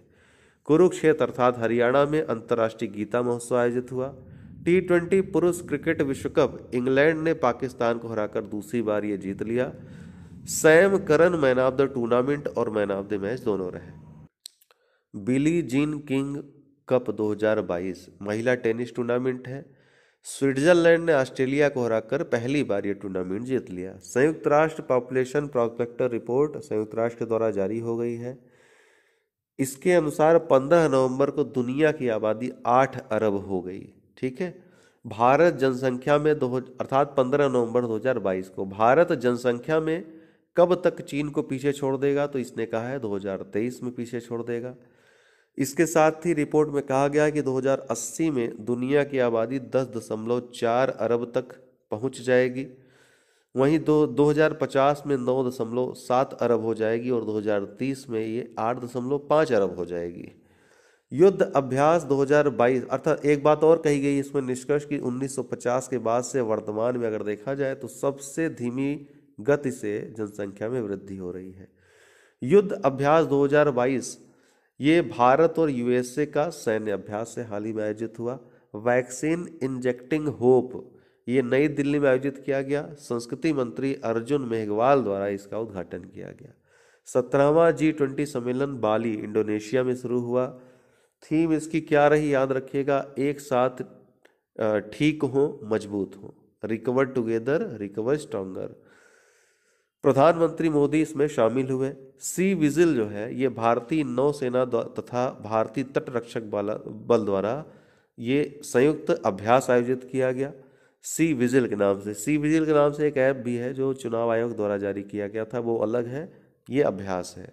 कुरुक्षेत्र अर्थात हरियाणा में अंतर्राष्ट्रीय गीता महोत्सव आयोजित हुआ टी ट्वेंटी पुरुष क्रिकेट विश्व कप इंग्लैंड ने पाकिस्तान को हराकर दूसरी बार ये जीत लिया Sam Curran man of the tournament और मैन ऑफ द मैच दोनों रहे बिली जीन किंग कप 2022 महिला टेनिस टूर्नामेंट है स्विट्जरलैंड ने ऑस्ट्रेलिया को हराकर पहली बार ये टूर्नामेंट जीत लिया संयुक्त राष्ट्र पॉपुलेशन प्रोस्पेक्टर रिपोर्ट संयुक्त राष्ट्र के द्वारा जारी हो गई है इसके अनुसार 15 नवंबर को दुनिया की आबादी 8 अरब हो गई ठीक है भारत जनसंख्या में दो अर्थात 15 नवंबर 2022 को भारत जनसंख्या में कब तक चीन को पीछे छोड़ देगा तो इसने कहा है 2023 में पीछे छोड़ देगा इसके साथ ही रिपोर्ट में कहा गया कि 2080 में दुनिया की आबादी 10.4 अरब तक पहुंच जाएगी वहीं दो पचास में 9.7 अरब हो जाएगी और 2030 में ये 8.5 अरब हो जाएगी युद्ध अभ्यास 2022 अर्थात एक बात और कही गई इसमें निष्कर्ष कि 1950 के बाद से वर्तमान में अगर देखा जाए तो सबसे धीमी गति से जनसंख्या में वृद्धि हो रही है युद्ध अभ्यास 2022 ये भारत और यूएसए का सैन्य अभ्यास से हाल ही में आयोजित हुआ वैक्सीन इंजेक्टिंग होप ये नई दिल्ली में आयोजित किया गया संस्कृति मंत्री अर्जुन मेघवाल द्वारा इसका उद्घाटन किया गया सत्रहवा जी ट्वेंटी सम्मेलन बाली इंडोनेशिया में शुरू हुआ थीम इसकी क्या रही याद रखिएगा एक साथ ठीक हो मजबूत हो रिकवर टुगेदर रिकवर स्ट्रॉन्गर प्रधानमंत्री मोदी इसमें शामिल हुए सी विजिल जो है ये भारतीय नौसेना तथा भारतीय तट रक्षक बल द्वारा ये संयुक्त अभ्यास आयोजित किया गया सी विजिल के नाम से सी विजिल के नाम से एक ऐप भी है जो चुनाव आयोग द्वारा जारी किया गया था वो अलग है ये अभ्यास है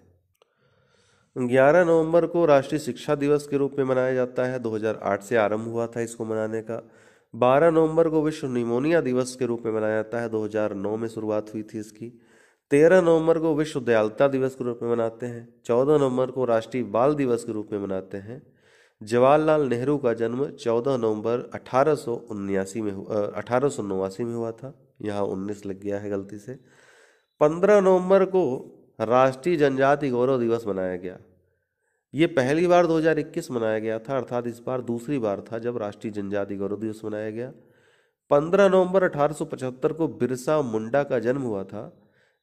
11 नवंबर को राष्ट्रीय शिक्षा दिवस के रूप में मनाया जाता है 2008 से आरंभ हुआ था इसको मनाने का 12 नवंबर को विश्व निमोनिया दिवस के रूप में मनाया जाता है 2009 में शुरुआत हुई थी इसकी तेरह नवंबर को विश्व दयालता दिवस के रूप में मनाते हैं चौदह नवंबर को राष्ट्रीय बाल दिवस के रूप में मनाते हैं जवाहरलाल नेहरू का जन्म चौदह नवंबर अठारह में अठारह में हुआ था यहाँ उन्नीस लग गया है गलती से पंद्रह नवंबर को राष्ट्रीय जनजाति गौरव दिवस मनाया गया ये पहली बार 2021 मनाया गया था अर्थात इस बार दूसरी बार था जब राष्ट्रीय जनजाति गौरव दिवस मनाया गया 15 नवंबर 1875 को बिरसा मुंडा का जन्म हुआ था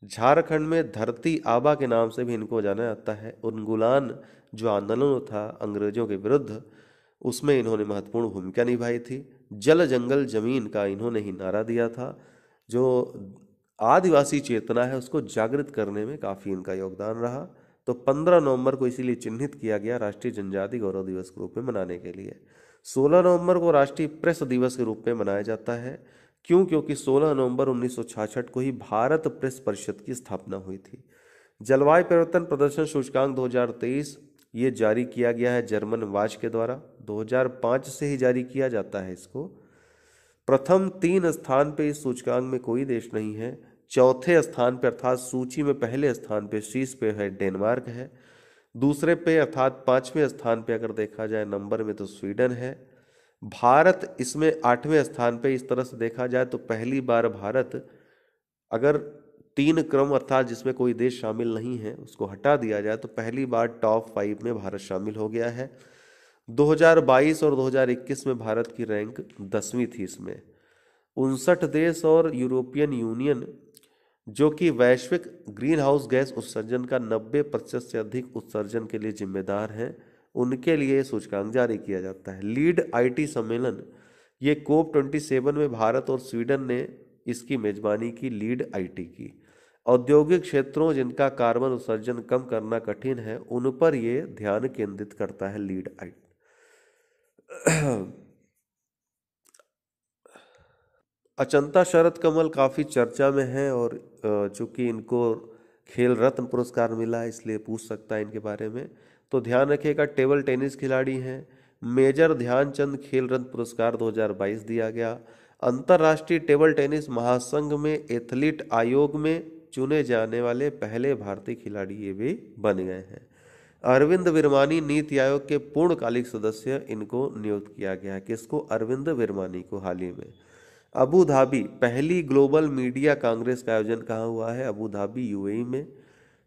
झारखंड में धरती आबा के नाम से भी इनको जाना जाता है उनगुलान जो आंदोलन था अंग्रेजों के विरुद्ध उसमें इन्होंने महत्वपूर्ण भूमिका निभाई थी जल जंगल जमीन का इन्होंने ही नारा दिया था जो आदिवासी चेतना है उसको जागृत करने में काफ़ी इनका योगदान रहा तो 15 नवंबर को इसीलिए चिन्हित किया गया राष्ट्रीय जनजाति गौरव दिवस के रूप में मनाने के लिए 16 नवंबर को राष्ट्रीय प्रेस दिवस के रूप में मनाया जाता है क्यों क्योंकि 16 नवंबर 1966 को ही भारत प्रेस परिषद की स्थापना हुई थी जलवायु परिवर्तन प्रदर्शन सूचकांक 2023 ये जारी किया गया है जर्मन वाच के द्वारा 2005 से ही जारी किया जाता है इसको प्रथम तीन स्थान पे इस सूचकांक में कोई देश नहीं है चौथे स्थान पे अर्थात सूची में पहले स्थान पे शीर्ष पे है डेनमार्क है दूसरे पे अर्थात पाँचवें स्थान पे अगर देखा जाए नंबर में तो स्वीडन है भारत इसमें आठवें स्थान पे इस तरह से देखा जाए तो पहली बार भारत अगर तीन क्रम अर्थात जिसमें कोई देश शामिल नहीं है उसको हटा दिया जाए तो पहली बार टॉप फाइव में भारत शामिल हो गया है 2022 और 2021 में भारत की रैंक दसवीं थी इसमें उनसठ देश और यूरोपियन यूनियन जो कि वैश्विक ग्रीन हाउस गैस उत्सर्जन का 90 प्रतिशत से अधिक उत्सर्जन के लिए जिम्मेदार हैं उनके लिए ये सूचकांक जारी किया जाता है लीड आईटी सम्मेलन ये कोप ट्वेंटी सेवन में भारत और स्वीडन ने इसकी मेजबानी की लीड आईटी की औद्योगिक क्षेत्रों जिनका कार्बन उत्सर्जन कम करना कठिन है उन पर यह ध्यान केंद्रित करता है लीड आई अचंता शरद कमल काफ़ी चर्चा में है और चूंकि इनको खेल रत्न पुरस्कार मिला इसलिए पूछ सकता है इनके बारे में तो ध्यान रखिएगा टेबल टेनिस खिलाड़ी हैं मेजर ध्यानचंद खेल रत्न पुरस्कार 2022 दिया गया अंतर्राष्ट्रीय टेबल टेनिस महासंघ में एथलीट आयोग में चुने जाने वाले पहले भारतीय खिलाड़ी ये भी बन गए हैं अरविंद विरमानी नीति आयोग के पूर्णकालिक सदस्य इनको नियुक्त किया गया है किसको अरविंद विरमानी को हाल ही में अबू धाबी पहली ग्लोबल मीडिया कांग्रेस का आयोजन कहाँ हुआ है अबू धाबी यूएई में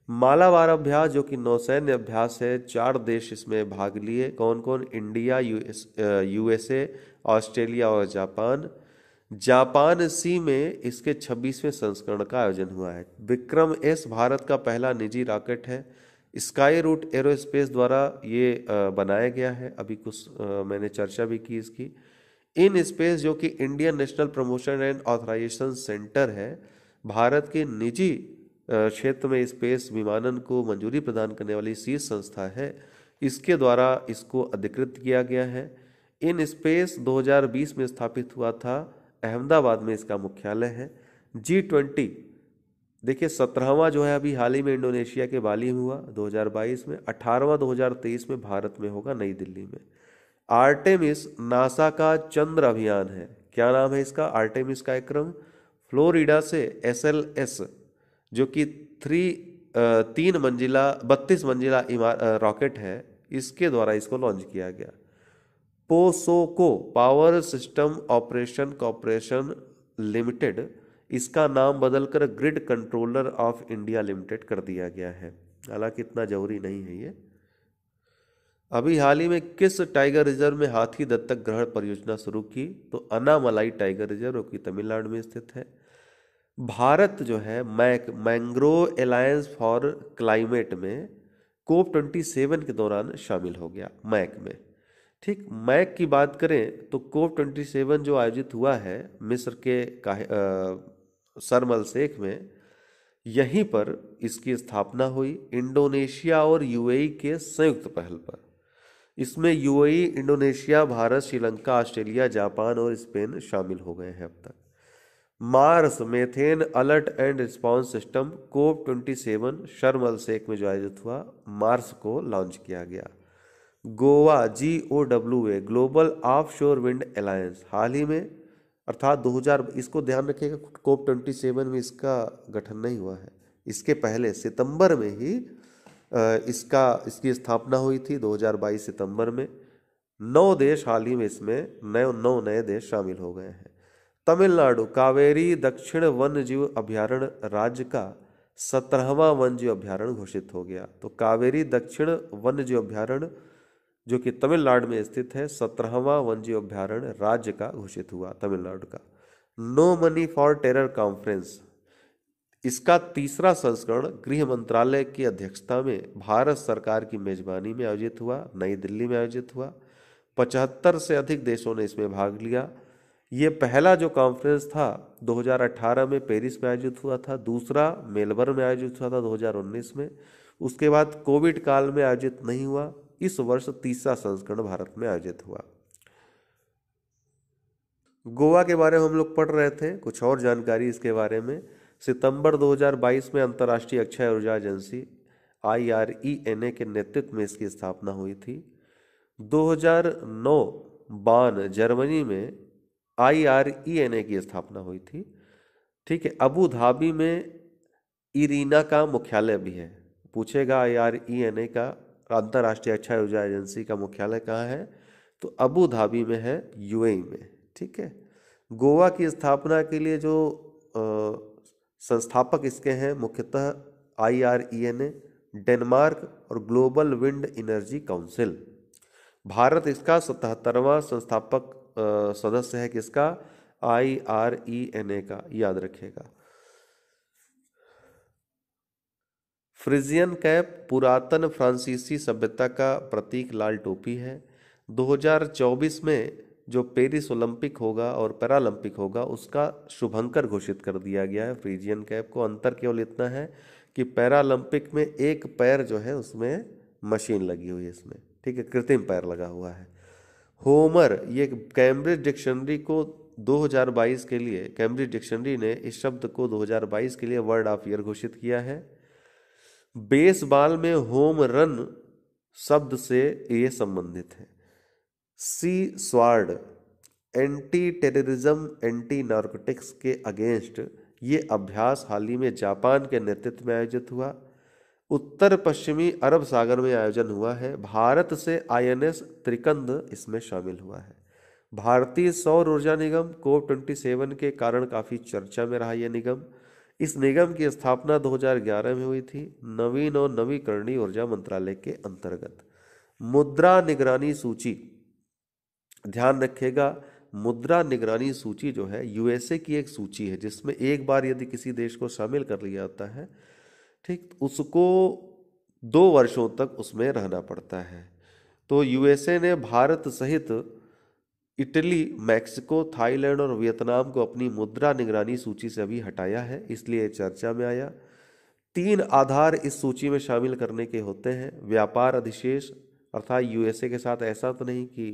मालावार अभ्यास जो कि नौसैन्य अभ्यास है चार देश इसमें भाग लिए कौन कौन इंडिया यूएसए ऑस्ट्रेलिया और जापान जापान सी में इसके 26वें संस्करण का आयोजन हुआ है विक्रम एस भारत का पहला निजी रॉकेट है स्काई रूट एरोस्पेस द्वारा ये बनाया गया है अभी कुछ मैंने चर्चा भी की इसकी इन स्पेस जो कि Indian national promotion and authorisation centre है भारत के निजी क्षेत्र में स्पेस विमानन को मंजूरी प्रदान करने वाली शीर्ष संस्था है इसके द्वारा इसको अधिकृत किया गया है इन स्पेस 2020 में स्थापित हुआ था अहमदाबाद में इसका मुख्यालय है जी ट्वेंटी देखिए सत्रहवा जो है अभी हाल ही में इंडोनेशिया के बाली में हुआ 2022 में अठारहवा 2023 में भारत में होगा नई दिल्ली में आर्टेमिस नासा का चंद्र अभियान है क्या नाम है इसका आर्टेमिस कार्यक्रम फ्लोरिडा से एस एल एस जो कि थ्री तीन मंजिला बत्तीस मंजिला रॉकेट है इसके द्वारा इसको लॉन्च किया गया POSOCO power system operation corporation limited इसका नाम बदलकर grid controller of India limited कर दिया गया है हालांकि इतना जरूरी नहीं है ये अभी हाल ही में किस टाइगर रिजर्व में हाथी दत्तक ग्रहण परियोजना शुरू की तो अनामलाई टाइगर रिजर्व की तमिलनाडु में स्थित है भारत जो है MAC mangrove alliance for climate में कोप ट्वेंटी सेवन के दौरान शामिल हो गया मैक में ठीक मैक की बात करें तो कोप ट्वेंटी सेवन जो आयोजित हुआ है मिस्र के सरमल शेख में यहीं पर इसकी स्थापना हुई इंडोनेशिया और यूएई के संयुक्त पहल पर इसमें UAE Indonesia Bharat Sri Lanka Australia Japan और स्पेन शामिल हो गए हैं अब तक MARS methane alert and response system COP 27 Sharm अल शेख में जो आयोजित हुआ मार्स को लॉन्च किया गया Goa G O W A global offshore wind alliance हाल ही में अर्थात 2000 इसको ध्यान रखिएगा कोप 27 में इसका गठन नहीं हुआ है इसके पहले सितंबर में ही इसका इसकी स्थापना हुई थी 2022 सितंबर में नौ देश हाल ही में इसमें नए नौ नए देश शामिल हो गए हैं तमिलनाडु कावेरी दक्षिण वन्य जीव अभ्यारण्य राज्य का सत्रहवा वन जीव अभ्यारण्य घोषित हो गया तो कावेरी दक्षिण वन्य जीव अभ्यारण्य जो कि तमिलनाडु में स्थित है सत्रहवा वन जीव अभ्यारण्य राज्य का घोषित हुआ तमिलनाडु का no money for terror conference इसका तीसरा संस्करण गृह मंत्रालय की अध्यक्षता में भारत सरकार की मेजबानी में आयोजित हुआ नई दिल्ली में आयोजित हुआ पचहत्तर से अधिक देशों ने इसमें भाग लिया ये पहला जो कॉन्फ्रेंस था 2018 में पेरिस में आयोजित हुआ था दूसरा मेलबर्न में आयोजित हुआ था 2019 में उसके बाद कोविड काल में आयोजित नहीं हुआ इस वर्ष तीसरा संस्करण भारत में आयोजित हुआ गोवा के बारे में हम लोग पढ़ रहे थे कुछ और जानकारी इसके बारे में सितंबर 2022 में अंतर्राष्ट्रीय अक्षय ऊर्जा agency I R E N A के नेतृत्व में इसकी स्थापना हुई थी 2009 बान जर्मनी में आई आर ई एन ए की स्थापना हुई थी ठीक है अबू धाबी में इरीना का मुख्यालय भी है पूछेगा आई आर ई एन ए का अंतर्राष्ट्रीय अच्छा ऊर्जा एजेंसी का मुख्यालय कहाँ है तो अबू धाबी में है यू में ठीक है गोवा की स्थापना के लिए जो आ, संस्थापक इसके हैं मुख्यतः I R E N A Denmark और global wind energy council Bharat इसका सतहत्तरवां संस्थापक सदस्य है किसका आई आर ई एन ए का याद रखेगा फ्रिजियन कैप पुरातन फ्रांसीसी सभ्यता का प्रतीक लाल टोपी है 2024 में जो पेरिस ओलंपिक होगा और पैरालंपिक होगा उसका शुभंकर घोषित कर दिया गया है फ्रीजियन कैप को अंतर केवल इतना है कि पैरालंपिक में एक पैर जो है उसमें मशीन लगी हुई है इसमें ठीक है कृत्रिम पैर लगा हुआ है होमर ये कैम्ब्रिज डिक्शनरी को 2022 के लिए कैम्ब्रिज डिक्शनरी ने इस शब्द को 2022 के लिए वर्ड ऑफ ईयर घोषित किया है बेसबॉल में होम रन शब्द से ये संबंधित है sea sword anti terrorism anti narcotics के अगेंस्ट ये अभ्यास हाल ही में जापान के नेतृत्व में आयोजित हुआ उत्तर पश्चिमी अरब सागर में आयोजन हुआ है भारत से आईएनएस त्रिकंद इसमें शामिल हुआ है भारतीय सौर ऊर्जा निगम को ट्वेंटी सेवन के कारण काफ़ी चर्चा में रहा यह निगम इस निगम की स्थापना 2011 में हुई थी नवीन और नवीकरणीय ऊर्जा मंत्रालय के अंतर्गत मुद्रा निगरानी सूची ध्यान रखेगा मुद्रा निगरानी सूची जो है यूएसए की एक सूची है जिसमें एक बार यदि किसी देश को शामिल कर लिया जाता है ठीक उसको दो वर्षों तक उसमें रहना पड़ता है तो यूएसए ने भारत सहित इटली मैक्सिको थाईलैंड और वियतनाम को अपनी मुद्रा निगरानी सूची से अभी हटाया है इसलिए चर्चा में आया तीन आधार इस सूची में शामिल करने के होते हैं व्यापार अधिशेष अर्थात यूएसए के साथ ऐसा तो नहीं कि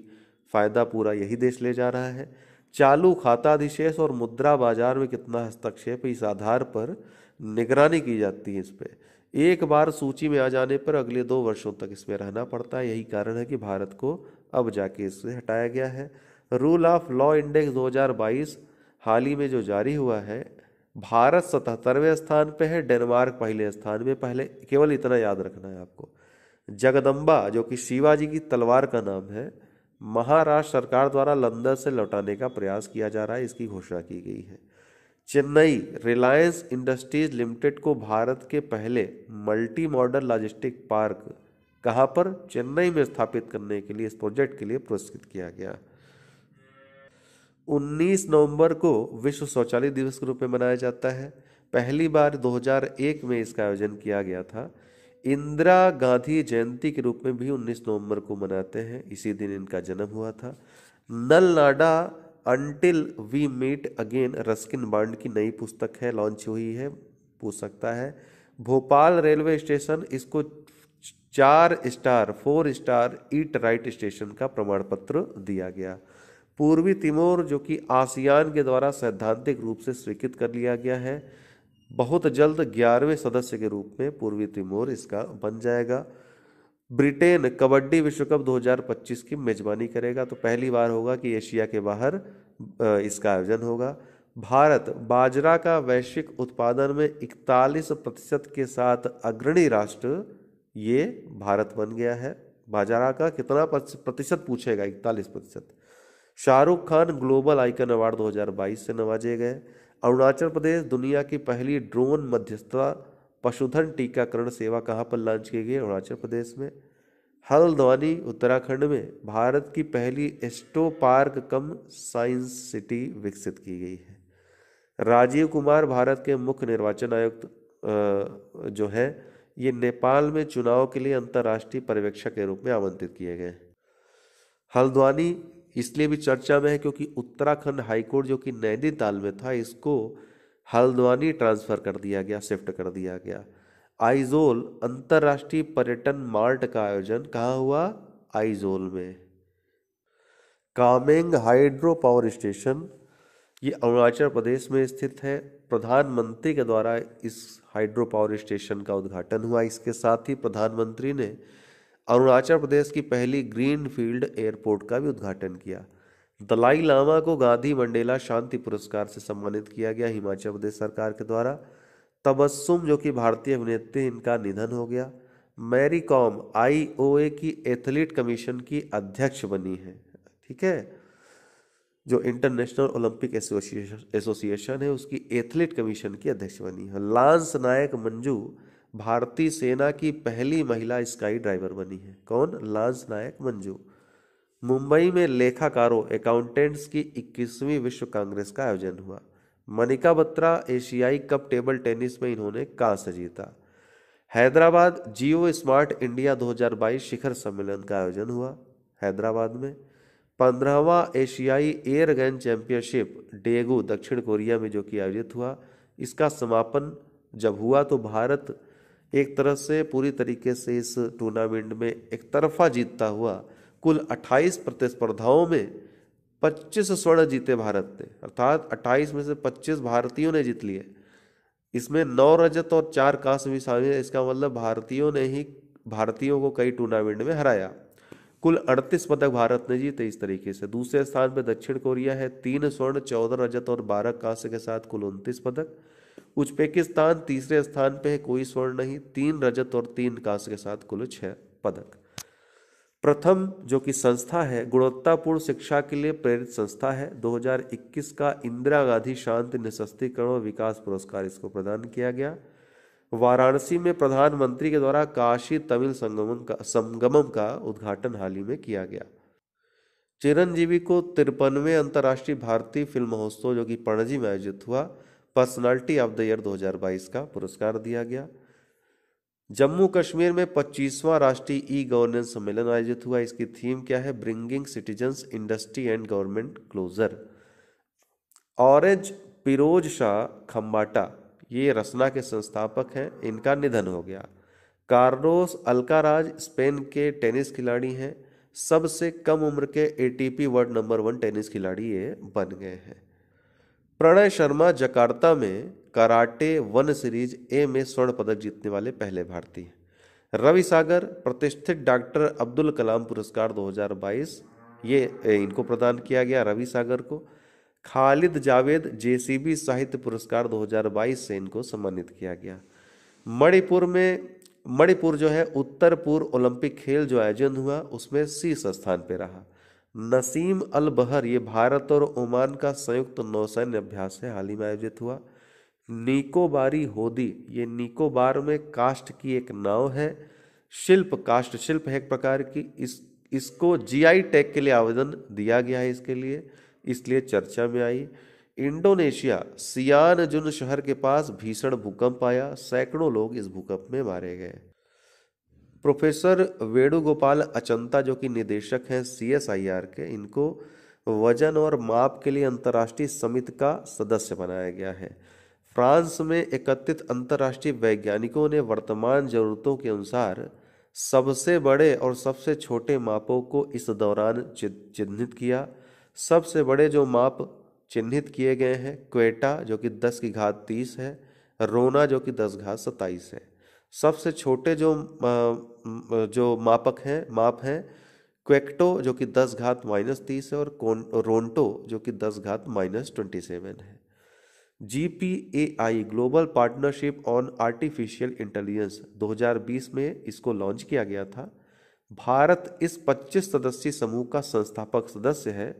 फ़ायदा पूरा यही देश ले जा रहा है चालू खाता अधिशेष और मुद्रा बाजार में कितना हस्तक्षेप इस आधार पर निगरानी की जाती है इस पर एक बार सूची में आ जाने पर अगले दो वर्षों तक इसमें रहना पड़ता है यही कारण है कि भारत को अब जाके इससे हटाया गया है रूल ऑफ लॉ इंडेक्स 2022 हाल ही में जो जारी हुआ है भारत सतहत्तरवें स्थान पे है डेनमार्क पहले स्थान में पहले केवल इतना याद रखना है आपको जगदम्बा जो कि शिवाजी की तलवार का नाम है महाराष्ट्र सरकार द्वारा लंदन से लौटाने का प्रयास किया जा रहा है इसकी घोषणा की गई है चेन्नई रिलायंस इंडस्ट्रीज लिमिटेड को भारत के पहले मल्टी मॉडल लॉजिस्टिक पार्क कहाँ पर चेन्नई में स्थापित करने के लिए इस प्रोजेक्ट के लिए पुरस्कृत किया गया 19 नवंबर को विश्व शौचालय दिवस के रूप में मनाया जाता है पहली बार 2001 में इसका आयोजन किया गया था इंदिरा गांधी जयंती के रूप में भी 19 नवंबर को मनाते हैं इसी दिन इनका जन्म हुआ था नल नाडा until we meet again Ruskin Bond की नई पुस्तक है लॉन्च हुई है पूछ सकता है भोपाल रेलवे स्टेशन इसको चार star four star eat right station का प्रमाण पत्र दिया गया पूर्वी तिमोर जो कि आसियान के द्वारा सैद्धांतिक रूप से स्वीकृत कर लिया गया है बहुत जल्द ग्यारहवें सदस्य के रूप में पूर्वी तिमोर इसका बन जाएगा ब्रिटेन कबड्डी विश्व कप 2025 की मेजबानी करेगा तो पहली बार होगा कि एशिया के बाहर इसका आयोजन होगा भारत बाजरा का वैश्विक उत्पादन में 41 प्रतिशत के साथ अग्रणी राष्ट्र ये भारत बन गया है बाजरा का कितना प्रतिशत पूछेगा 41 प्रतिशत Shahrukh Khan global icon award 2022 से नवाजे गए अरुणाचल प्रदेश दुनिया की पहली ड्रोन मध्यस्थता पशुधन टीकाकरण सेवा कहाँ पर लॉन्च की गई अरुणाचल प्रदेश में हल्द्वानी उत्तराखंड में भारत की पहली astro park cum science city विकसित की गई है राजीव कुमार भारत के मुख्य निर्वाचन आयुक्त जो है ये नेपाल में चुनाव के लिए अंतर्राष्ट्रीय पर्यवेक्षक के रूप में आमंत्रित किए गए हल्द्वानी इसलिए भी चर्चा में है क्योंकि उत्तराखंड हाईकोर्ट जो कि नैनीताल में था इसको हल्द्वानी ट्रांसफ़र कर दिया गया शिफ्ट कर दिया गया आइजोल अंतर्राष्ट्रीय पर्यटन मार्ट का आयोजन कहाँ हुआ आइजोल में कामेंग हाइड्रो पावर स्टेशन ये अरुणाचल प्रदेश में स्थित है प्रधानमंत्री के द्वारा इस हाइड्रो पावर स्टेशन का उद्घाटन हुआ इसके साथ ही प्रधानमंत्री ने अरुणाचल प्रदेश की पहली ग्रीन फील्ड एयरपोर्ट का भी उद्घाटन किया दलाई लामा को गांधी मंडेला शांति पुरस्कार से सम्मानित किया गया हिमाचल प्रदेश सरकार के द्वारा तबस्सुम जो कि भारतीय अभिनेत्री इनका निधन हो गया मैरी कॉम आई की एथलीट कमीशन की अध्यक्ष बनी है ठीक है जो इंटरनेशनल ओलंपिक एसोसिएशन एसोसिएशन है उसकी एथलीट कमीशन की अध्यक्ष बनी है लांस नायक मंजू भारतीय सेना की पहली महिला स्काई ड्राइवर बनी है कौन लांस नायक मंजू मुंबई में लेखाकारों अकाउंटेंट्स की 21वीं विश्व कांग्रेस का आयोजन हुआ मनिका बत्रा एशियाई कप टेबल टेनिस में इन्होंने कांस्य जीता हैदराबाद जियो स्मार्ट इंडिया 2022 शिखर सम्मेलन का आयोजन हुआ हैदराबाद में पंद्रहवा एशियाई एयर गन चैंपियनशिप डेगू दक्षिण कोरिया में जो कि आयोजित हुआ इसका समापन जब हुआ तो भारत एक तरह से पूरी तरीके से इस टूर्नामेंट में एक तरफा जीतता हुआ कुल 28 प्रतिस्पर्धाओं में 25 स्वर्ण जीते भारत ने अर्थात 28 में से 25 भारतीयों ने जीत लिए इसमें नौ रजत और चार कांस्य भी शामिल है इसका मतलब भारतीयों ने ही भारतीयों को कई टूर्नामेंट में हराया कुल अड़तीस पदक भारत ने जीते इस तरीके से दूसरे स्थान पर दक्षिण कोरिया है तीन स्वर्ण चौदह रजत और बारह कांस्य के साथ कुल उनतीस पदक उज्बेकिस्तान तीसरे स्थान पर है कोई स्वर्ण नहीं तीन रजत और तीन कांस्य के साथ कुल छः पदक प्रथम जो कि संस्था है गुणवत्तापूर्ण शिक्षा के लिए प्रेरित संस्था है 2021 का इंदिरा गांधी शांति निशस्तीकरण और विकास पुरस्कार इसको प्रदान किया गया वाराणसी में प्रधानमंत्री के द्वारा काशी तमिल संगमन का संगमम का उद्घाटन हाल ही में किया गया चिरंजीवी को तिरपनवे अंतर्राष्ट्रीय भारतीय फिल्म महोत्सव जो कि पणजी में आयोजित हुआ पर्सनालिटी ऑफ द ईयर 2022 का पुरस्कार दिया गया जम्मू कश्मीर में 25वां राष्ट्रीय ई गवर्नेंस सम्मेलन आयोजित हुआ इसकी थीम क्या है bringing citizens industry and government closer orange Piroj Shah Khambatta ये रसना के संस्थापक हैं इनका निधन हो गया कार्लोस अलकाराज स्पेन के टेनिस खिलाड़ी हैं सबसे कम उम्र के ATP world number one tennis खिलाड़ी ये बन गए हैं प्रणय शर्मा जकार्ता में कराटे वन सीरीज ए में स्वर्ण पदक जीतने वाले पहले भारतीय रवि सागर प्रतिष्ठित डॉक्टर अब्दुल कलाम पुरस्कार 2022 ये इनको प्रदान किया गया रवि सागर को खालिद जावेद जेसीबी साहित्य पुरस्कार 2022 से इनको सम्मानित किया गया मणिपुर में मणिपुर जो है उत्तर पूर्व ओलंपिक खेल जो आयोजन हुआ उसमें शीर्ष स्थान पर रहा नसीम अल बहर ये भारत और ओमान का संयुक्त नौसैन्य अभ्यास है हाल ही में आयोजित हुआ निकोबारी होदी ये निकोबार में कास्ट की एक नाव है शिल्प कास्ट शिल्प है एक प्रकार की इस इसको जीआई टैग के लिए आवेदन दिया गया है इसके लिए इसलिए चर्चा में आई इंडोनेशिया सियान जुन शहर के पास भीषण भूकंप आया सैकड़ों लोग इस भूकंप में मारे गए प्रोफेसर वेणुगोपाल अचंता जो कि निदेशक हैं सी के इनको वजन और माप के लिए अंतर्राष्ट्रीय समिति का सदस्य बनाया गया है फ्रांस में एकत्रित अंतर्राष्ट्रीय वैज्ञानिकों ने वर्तमान जरूरतों के अनुसार सबसे बड़े और सबसे छोटे मापों को इस दौरान चिन्हित किया सबसे बड़े जो माप चिन्हित किए गए हैं क्वेटा जो कि दस की घात तीस है रोना जो कि दस घात सत्ताईस है सबसे छोटे जो जो मापक हैं माप हैं क्वेक्टो जो कि दस घात माइनस तीस है और रोंटो जो कि दस घात माइनस ट्वेंटी सेवन है जी global partnership on artificial intelligence 2020 में इसको लॉन्च किया गया था भारत इस 25 सदस्यीय समूह का संस्थापक सदस्य है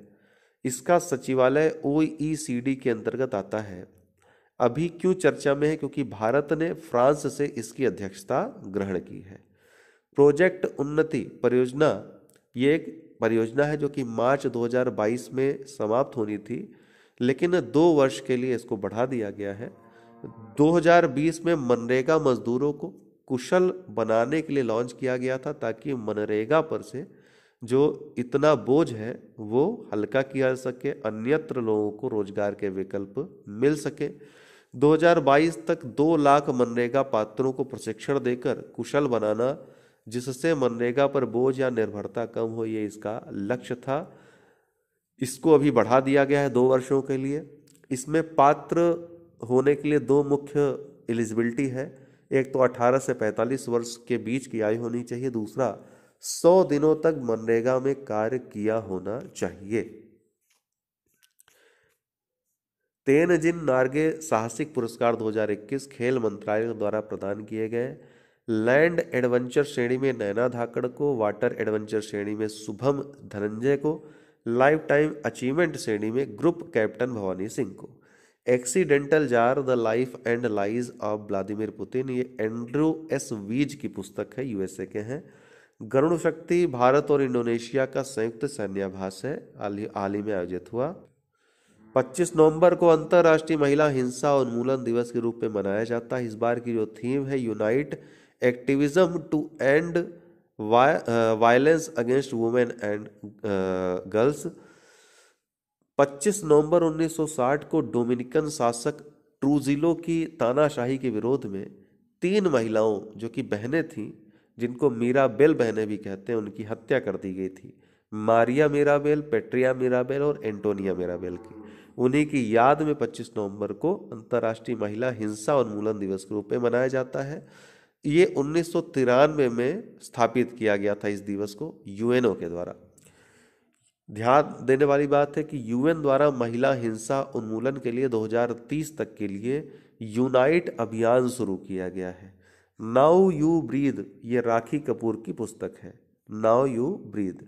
इसका सचिवालय ओ e के अंतर्गत आता है अभी क्यों चर्चा में है क्योंकि भारत ने फ्रांस से इसकी अध्यक्षता ग्रहण की है प्रोजेक्ट उन्नति परियोजना ये एक परियोजना है जो कि मार्च 2022 में समाप्त होनी थी लेकिन दो वर्ष के लिए इसको बढ़ा दिया गया है 2020 में मनरेगा मजदूरों को कुशल बनाने के लिए लॉन्च किया गया था ताकि मनरेगा पर से जो इतना बोझ है वो हल्का किया जा सके अन्यत्र लोगों को रोजगार के विकल्प मिल सके 2022 तक दो लाख मनरेगा पात्रों को प्रशिक्षण देकर कुशल बनाना जिससे मनरेगा पर बोझ या निर्भरता कम हो ये इसका लक्ष्य था इसको अभी बढ़ा दिया गया है दो वर्षों के लिए इसमें पात्र होने के लिए दो मुख्य एलिजिबिलिटी है एक तो 18 से 45 वर्ष के बीच की आयु होनी चाहिए दूसरा 100 दिनों तक मनरेगा में कार्य किया होना चाहिए तेन जिन नार्गे साहसिक पुरस्कार 2021 खेल मंत्रालय द्वारा प्रदान किए गए लैंड एडवेंचर श्रेणी में नैना धाकड़ को वाटर एडवेंचर श्रेणी में शुभम धनंजय को लाइफ टाइम अचीवमेंट श्रेणी में ग्रुप कैप्टन भवानी सिंह को accidental tsar the life and lies of Vladimir Putin ये एंड्रू एस वीज की पुस्तक है यूएसए के हैं गरुण शक्ति भारत और इंडोनेशिया का संयुक्त सैन्याभ्यास है हाल ही में आयोजित हुआ 25 नवंबर को अंतर्राष्ट्रीय महिला हिंसा उन्मूलन दिवस के रूप में मनाया जाता है इस बार की जो थीम है unite activism to end violence against women and girls 25 नवंबर 1960 को डोमिनिकन शासक ट्रूजिलो की तानाशाही के विरोध में तीन महिलाओं जो कि बहनें थीं जिनको मीरा बेल बहनें भी कहते हैं उनकी हत्या कर दी गई थी मारिया मीराबेल पेट्रिया मीराबेल और एंटोनिया मीराबेल की उन्हीं की याद में 25 नवंबर को अंतर्राष्ट्रीय महिला हिंसा उन्मूलन दिवस के रूप में मनाया जाता है ये उन्नीस में स्थापित किया गया था इस दिवस को यूएनओ के द्वारा ध्यान देने वाली बात है कि यूएन द्वारा महिला हिंसा उन्मूलन के लिए 2030 तक के लिए यूनाइट अभियान शुरू किया गया है नाउ यू ब्रीद ये राखी कपूर की पुस्तक है नाउ यू ब्रीद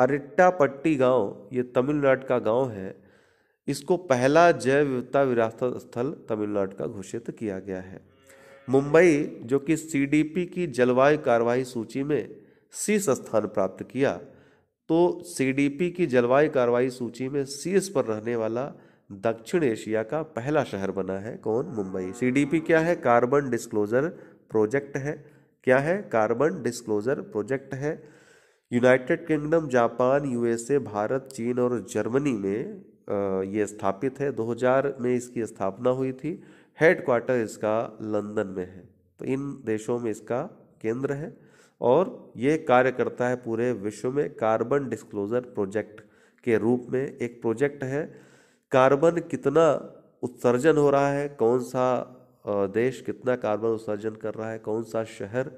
अरिट्टापट्टी गांव ये तमिलनाडु का गांव है इसको पहला जैव विविधता विरासत स्थल तमिलनाडु का घोषित किया गया है मुंबई जो कि सीडीपी की जलवायु कार्रवाई सूची में शीर्ष स्थान प्राप्त किया तो सीडीपी की जलवायु कार्रवाई सूची में शीर्ष पर रहने वाला दक्षिण एशिया का पहला शहर बना है कौन मुंबई सीडीपी क्या है कार्बन डिस्क्लोजर प्रोजेक्ट है क्या है कार्बन डिस्क्लोजर प्रोजेक्ट है United Kingdom Japan USA Bharat चीन और जर्मनी में ये स्थापित है 2000 में इसकी स्थापना हुई थी हेडक्वार्टर इसका लंदन में है तो इन देशों में इसका केंद्र है और ये कार्य करता है पूरे विश्व में कार्बन डिस्क्लोजर प्रोजेक्ट के रूप में एक प्रोजेक्ट है कार्बन कितना उत्सर्जन हो रहा है कौन सा देश कितना कार्बन उत्सर्जन कर रहा है कौन सा शहर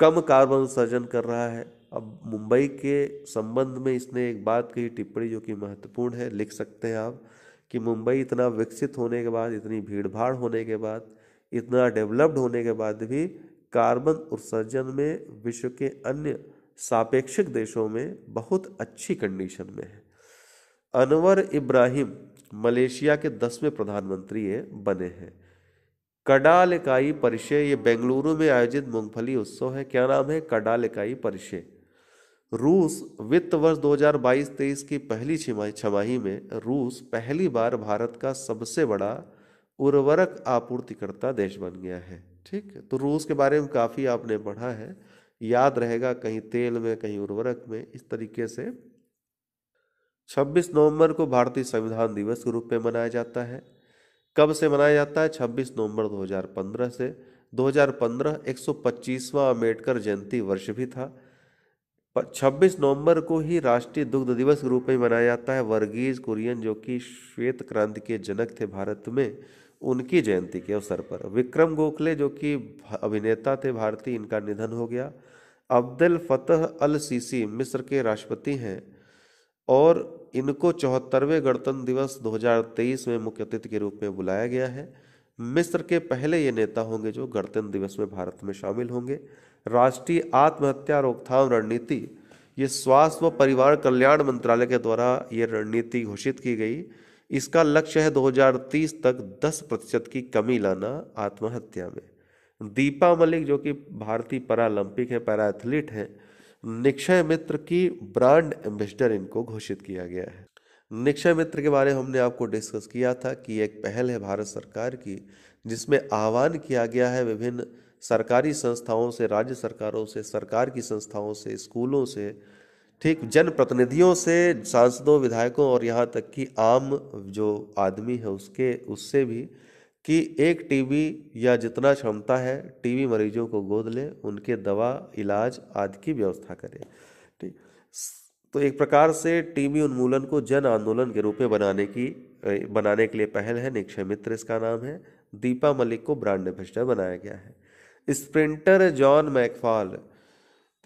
कम कार्बन उत्सर्जन कर रहा है अब मुंबई के संबंध में इसने एक बात कही टिप्पणी जो कि महत्वपूर्ण है लिख सकते हैं आप कि मुंबई इतना विकसित होने के बाद इतनी भीड़ भाड़ होने के बाद इतना डेवलप्ड होने के बाद भी कार्बन उत्सर्जन में विश्व के अन्य सापेक्षिक देशों में बहुत अच्छी कंडीशन में है अनवर इब्राहिम मलेशिया के दसवें प्रधानमंत्री बने हैं कडाल इकाई परिषय ये बेंगलुरु में आयोजित मूंगफली उत्सव है क्या नाम है कडाल इकाई परिषय रूस वित्त वर्ष 2022-23 की पहली छमाही में रूस पहली बार भारत का सबसे बड़ा उर्वरक आपूर्तिकर्ता देश बन गया है ठीक तो रूस के बारे में काफ़ी आपने पढ़ा है याद रहेगा कहीं तेल में कहीं उर्वरक में इस तरीके से 26 नवंबर को भारतीय संविधान दिवस के रूप में मनाया जाता है कब से मनाया जाता है 26 नवंबर 2015 से 2015 125वां अम्बेडकर जयंती वर्ष भी था 26 नवंबर को ही राष्ट्रीय दुग्ध दिवस के रूप में मनाया जाता है वर्गीज कुरियन जो कि श्वेत क्रांति के जनक थे भारत में उनकी जयंती के अवसर पर विक्रम गोखले जो कि अभिनेता थे भारतीय इनका निधन हो गया अब्दुल फतह अल सीसी मिस्र के राष्ट्रपति हैं और इनको चौहत्तरवें गणतंत्र दिवस 2023 में मुख्य अतिथि के रूप में बुलाया गया है मिस्र के पहले ये नेता होंगे जो गणतंत्र दिवस में भारत में शामिल होंगे राष्ट्रीय आत्महत्या रोकथाम रणनीति ये स्वास्थ्य व परिवार कल्याण मंत्रालय के द्वारा ये रणनीति घोषित की गई इसका लक्ष्य है 2030 तक 10 प्रतिशत की कमी लाना आत्महत्या में दीपा मलिक जो कि भारतीय पैरालंपिक है पैरा एथलीट हैं निक्षय मित्र की ब्रांड एम्बेसडर इनको घोषित किया गया है निक्षय मित्र के बारे में हमने आपको डिस्कस किया था कि एक पहल है भारत सरकार की जिसमें आह्वान किया गया है विभिन्न सरकारी संस्थाओं से राज्य सरकारों से सरकार की संस्थाओं से स्कूलों से ठीक जनप्रतिनिधियों से सांसदों विधायकों और यहाँ तक कि आम जो आदमी है उसके उससे भी कि एक टीवी या जितना क्षमता है टीवी मरीजों को गोद ले उनके दवा इलाज आदि की व्यवस्था करें ठीक तो एक प्रकार से टीवी उन्मूलन को जन आंदोलन के रूप में बनाने की बनाने के लिए पहल है निक्षय मित्र इसका नाम है दीपा मलिक को ब्रांड एम्बेसडर बनाया गया है स्प्रिंटर जॉन मैकफॉल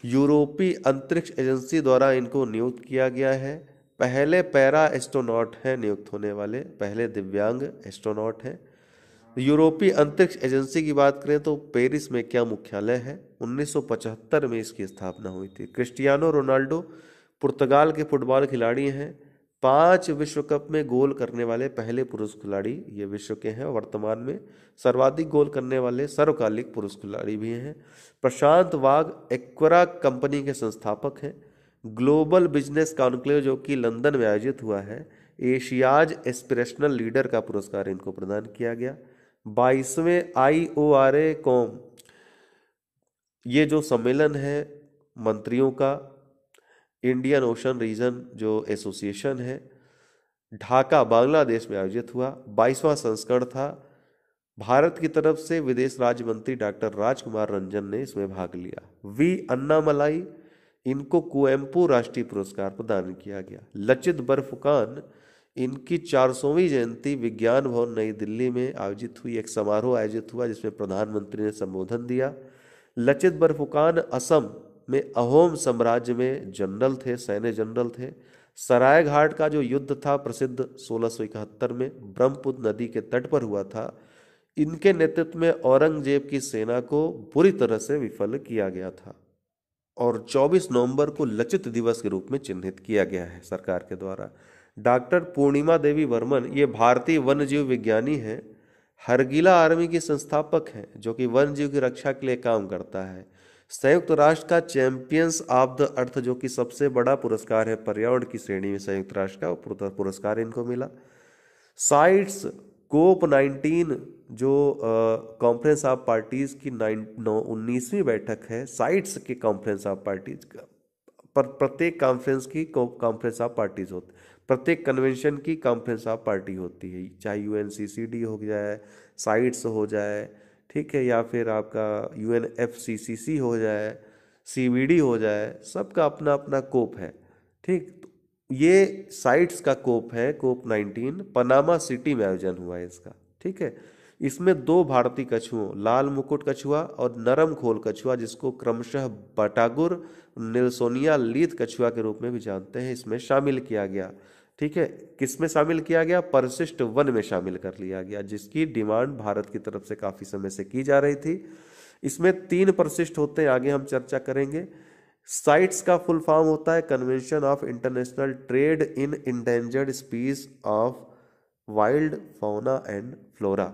यूरोपीय अंतरिक्ष एजेंसी द्वारा इनको नियुक्त किया गया है पहले पैरा एस्ट्रोनॉट हैं नियुक्त होने वाले पहले दिव्यांग एस्ट्रोनॉट हैं यूरोपीय अंतरिक्ष एजेंसी की बात करें तो पेरिस में क्या मुख्यालय है 1975 में इसकी स्थापना हुई थी क्रिस्टियानो रोनाल्डो पुर्तगाल के फुटबॉल खिलाड़ी हैं पांच विश्व कप में गोल करने वाले पहले पुरुष खिलाड़ी ये विश्व के हैं वर्तमान में सर्वाधिक गोल करने वाले सर्वकालिक पुरुष खिलाड़ी भी हैं प्रशांत वाघ एक्वरा कंपनी के संस्थापक हैं ग्लोबल बिजनेस कॉन्क्लेव जो कि लंदन में आयोजित हुआ है एशियाज एस्पिरेशनल लीडर का पुरस्कार इनको प्रदान किया गया बाईसवें आई ओ आर ए कॉम ये जो सम्मेलन है मंत्रियों का इंडियन ओशन रीजन जो एसोसिएशन है ढाका बांग्लादेश में आयोजित हुआ बाईसवां संस्करण था भारत की तरफ से विदेश राज्य मंत्री डॉक्टर राजकुमार रंजन ने इसमें भाग लिया वी अन्नामलाई इनको कुएम्पू राष्ट्रीय पुरस्कार प्रदान किया गया लचित बर्फुकान इनकी चार सौवीं जयंती विज्ञान भवन नई दिल्ली में आयोजित हुई एक समारोह आयोजित हुआ जिसमें प्रधानमंत्री ने संबोधन दिया लचित बर्फुकान असम में अहोम साम्राज्य में जनरल थे सैन्य जनरल थे सरायघाट का जो युद्ध था प्रसिद्ध सोलह में ब्रह्मपुत्र नदी के तट पर हुआ था इनके नेतृत्व में औरंगजेब की सेना को बुरी तरह से विफल किया गया था और 24 नवंबर को लचित दिवस के रूप में चिन्हित किया गया है सरकार के द्वारा डॉक्टर पूर्णिमा देवी वर्मन ये भारतीय जीव विज्ञानी हैं हरगीला आर्मी की संस्थापक हैं जो कि जीव की रक्षा के लिए काम करता है संयुक्त राष्ट्र का चैंपियंस ऑफ द अर्थ जो कि सबसे बड़ा पुरस्कार है पर्यावरण की श्रेणी में संयुक्त राष्ट्र का पुरस्कार इनको मिला साइट्स कोप 19 जो कॉन्फ्रेंस ऑफ पार्टीज की नाइन नौ उन्नीसवीं बैठक है साइट्स के कॉन्फ्रेंस ऑफ पार्टीज का पर प्रत्येक कॉन्फ्रेंस की कॉन्फ्रेंस ऑफ पार्टीज होती प्रत्येक कन्वेंशन की कॉन्फ्रेंस ऑफ पार्टी होती है चाहे यू हो जाए साइट्स हो जाए ठीक है या फिर आपका U N F C C C हो जाए सी बी डी हो जाए सबका अपना अपना कोप है ठीक तो ये साइट्स का कोप है कोप नाइनटीन पनामा सिटी में आयोजन हुआ है इसका ठीक है इसमें दो भारतीय कछुओं लाल मुकुट कछुआ और नरम खोल कछुआ जिसको क्रमशः बटागुर निल्सोनिया लीथ कछुआ के रूप में भी जानते हैं इसमें शामिल किया गया ठीक है किस में शामिल किया गया परशिष्ट वन में शामिल कर लिया गया जिसकी डिमांड भारत की तरफ से काफ़ी समय से की जा रही थी इसमें तीन परशिष्ट होते हैं आगे हम चर्चा करेंगे साइट्स का फुल फॉर्म होता है convention of international trade in endangered species of wild fauna and flora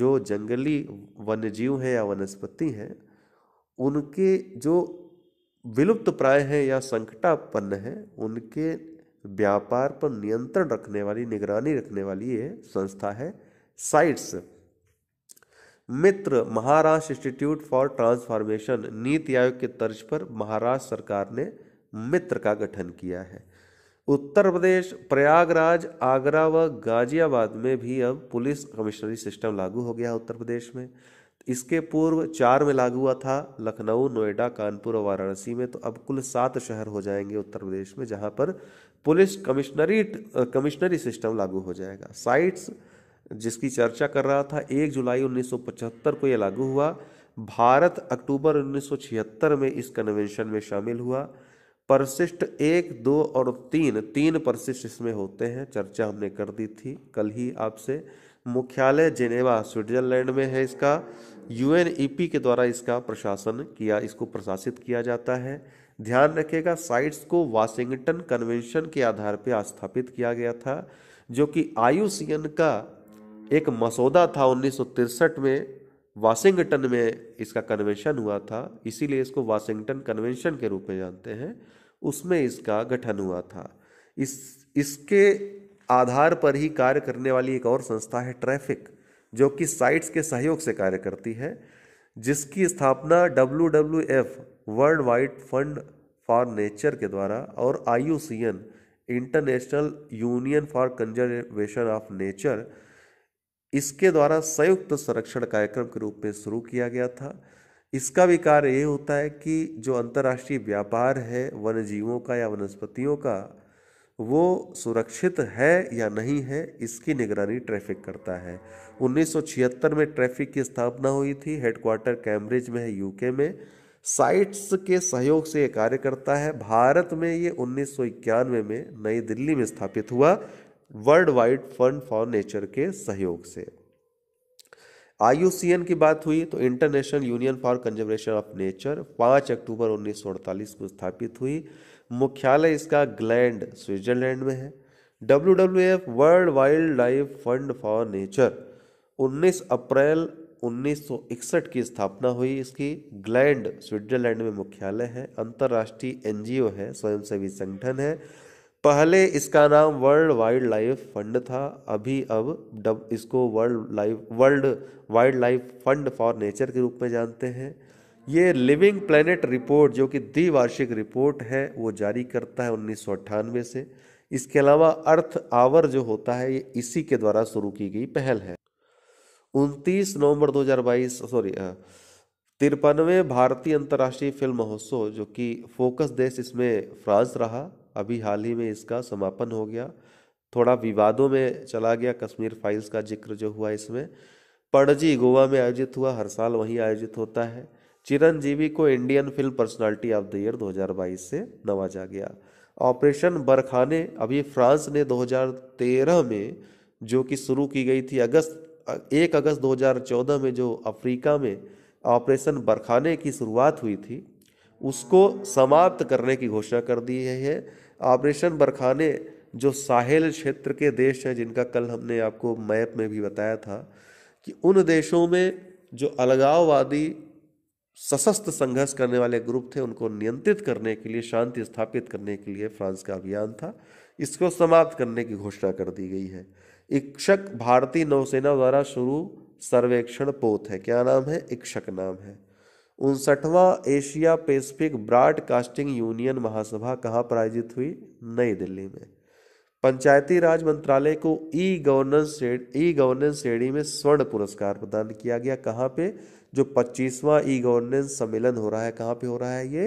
जो जंगली वन्यजीव हैं या वनस्पति हैं उनके जो विलुप्त प्राय हैं या संकटापन्न हैं उनके व्यापार पर नियंत्रण रखने वाली निगरानी रखने वाली ये संस्था है CITES Mitra Maharashtra institute for transformation NITI Aayog के तर्ज पर महाराष्ट्र सरकार ने मित्र का गठन किया है उत्तर प्रदेश प्रयागराज आगरा व गाजियाबाद में भी अब पुलिस कमिश्नरी सिस्टम लागू हो गया उत्तर प्रदेश में इसके पूर्व चार में लागू हुआ था लखनऊ नोएडा कानपुर और वाराणसी में तो अब कुल सात शहर हो जाएंगे उत्तर प्रदेश में जहां पर पुलिस कमिश्नरी कमिश्नरी सिस्टम लागू हो जाएगा साइट्स जिसकी चर्चा कर रहा था एक जुलाई 1975 को यह लागू हुआ भारत अक्टूबर 1976 में इस कन्वेंशन में शामिल हुआ परशिष्ट एक दो और तीन तीन परशिष्ट इसमें होते हैं चर्चा हमने कर दी थी कल ही आपसे मुख्यालय जेनेवा स्विट्जरलैंड में है इसका यूएनईपी के द्वारा इसका प्रशासन किया इसको प्रशासित किया जाता है ध्यान रखिएगा साइट्स को वाशिंगटन कन्वेंशन के आधार पर स्थापित किया गया था जो कि आयु का एक मसौदा था उन्नीस में वाशिंगटन में इसका कन्वेंशन हुआ था इसीलिए इसको वाशिंगटन कन्वेंशन के रूप में जानते हैं उसमें इसका गठन हुआ था इस इसके आधार पर ही कार्य करने वाली एक और संस्था है ट्रैफिक जो कि साइट्स के सहयोग से कार्य करती है जिसकी स्थापना W W F world wide fund for nature के द्वारा और I international union for conservation of nature इसके द्वारा संयुक्त संरक्षण कार्यक्रम के रूप में शुरू किया गया था इसका भी कार्य ये होता है कि जो अंतर्राष्ट्रीय व्यापार है वन जीवों का या वनस्पतियों का वो सुरक्षित है या नहीं है इसकी निगरानी ट्रैफिक करता है 1976 में ट्रैफिक की स्थापना हुई थी हेडक्वार्टर कैम्ब्रिज में है यूके में साइट्स के सहयोग से ये कार्य करता है भारत में ये उन्नीस में नई दिल्ली में स्थापित हुआ world wide fund for nature के सहयोग से आई की बात हुई तो international union for conservation of nature 5 अक्टूबर उन्नीस को स्थापित हुई मुख्यालय इसका ग्लैंड स्विट्जरलैंड में है W world wild life fund for nature 19 अप्रैल 1961 की स्थापना हुई इसकी ग्लैंड स्विट्जरलैंड में मुख्यालय है अंतर्राष्ट्रीय एनजीओ है स्वयंसेवी संगठन है पहले इसका नाम वर्ल्ड वाइल्ड लाइफ फंड था अभी अब डब इसको world life world wild life fund for nature के रूप में जानते हैं ये लिविंग प्लेनेट रिपोर्ट जो कि द्विवार्षिक रिपोर्ट है वो जारी करता है उन्नीस से इसके अलावा अर्थ आवर जो होता है ये इसी के द्वारा शुरू की गई पहल है उनतीस नवंबर 2022 सॉरी तिरपनवे भारतीय अंतर्राष्ट्रीय फिल्म महोत्सव जो कि फोकस देश इसमें फ्रांस रहा अभी हाल ही में इसका समापन हो गया थोड़ा विवादों में चला गया कश्मीर फाइल्स का जिक्र जो हुआ इसमें पणजी गोवा में आयोजित हुआ हर साल वहीं आयोजित होता है चिरंजीवी को Indian film personality of the year 2022 से नवाजा गया ऑपरेशन बरखाने अभी फ्रांस ने 2013 में जो कि शुरू की गई थी अगस्त एक अगस्त 2014 में जो अफ्रीका में ऑपरेशन बरखाने की शुरुआत हुई थी उसको समाप्त करने की घोषणा कर दी है ऑपरेशन बरखाने जो साहेल क्षेत्र के देश हैं जिनका कल हमने आपको मैप में भी बताया था कि उन देशों में जो अलगाववादी सशस्त्र संघर्ष करने वाले ग्रुप थे उनको नियंत्रित करने के लिए शांति स्थापित करने के लिए फ्रांस का अभियान था इसको समाप्त करने की घोषणा कर दी गई है इक्षक भारतीय नौसेना द्वारा शुरू सर्वेक्षण पोत है क्या नाम है इक्षक नाम है उनसठवां एशिया पैसिफिक ब्रॉडकास्टिंग यूनियन महासभा कहाँ पर आयोजित हुई नई दिल्ली में पंचायती राज मंत्रालय को ई गवर्नेंस ई गवर्नेंस श्रेणी में स्वर्ण पुरस्कार प्रदान किया गया कहाँ पे जो पच्चीसवां ई गवर्नेंस सम्मेलन हो रहा है कहाँ पे हो रहा है ये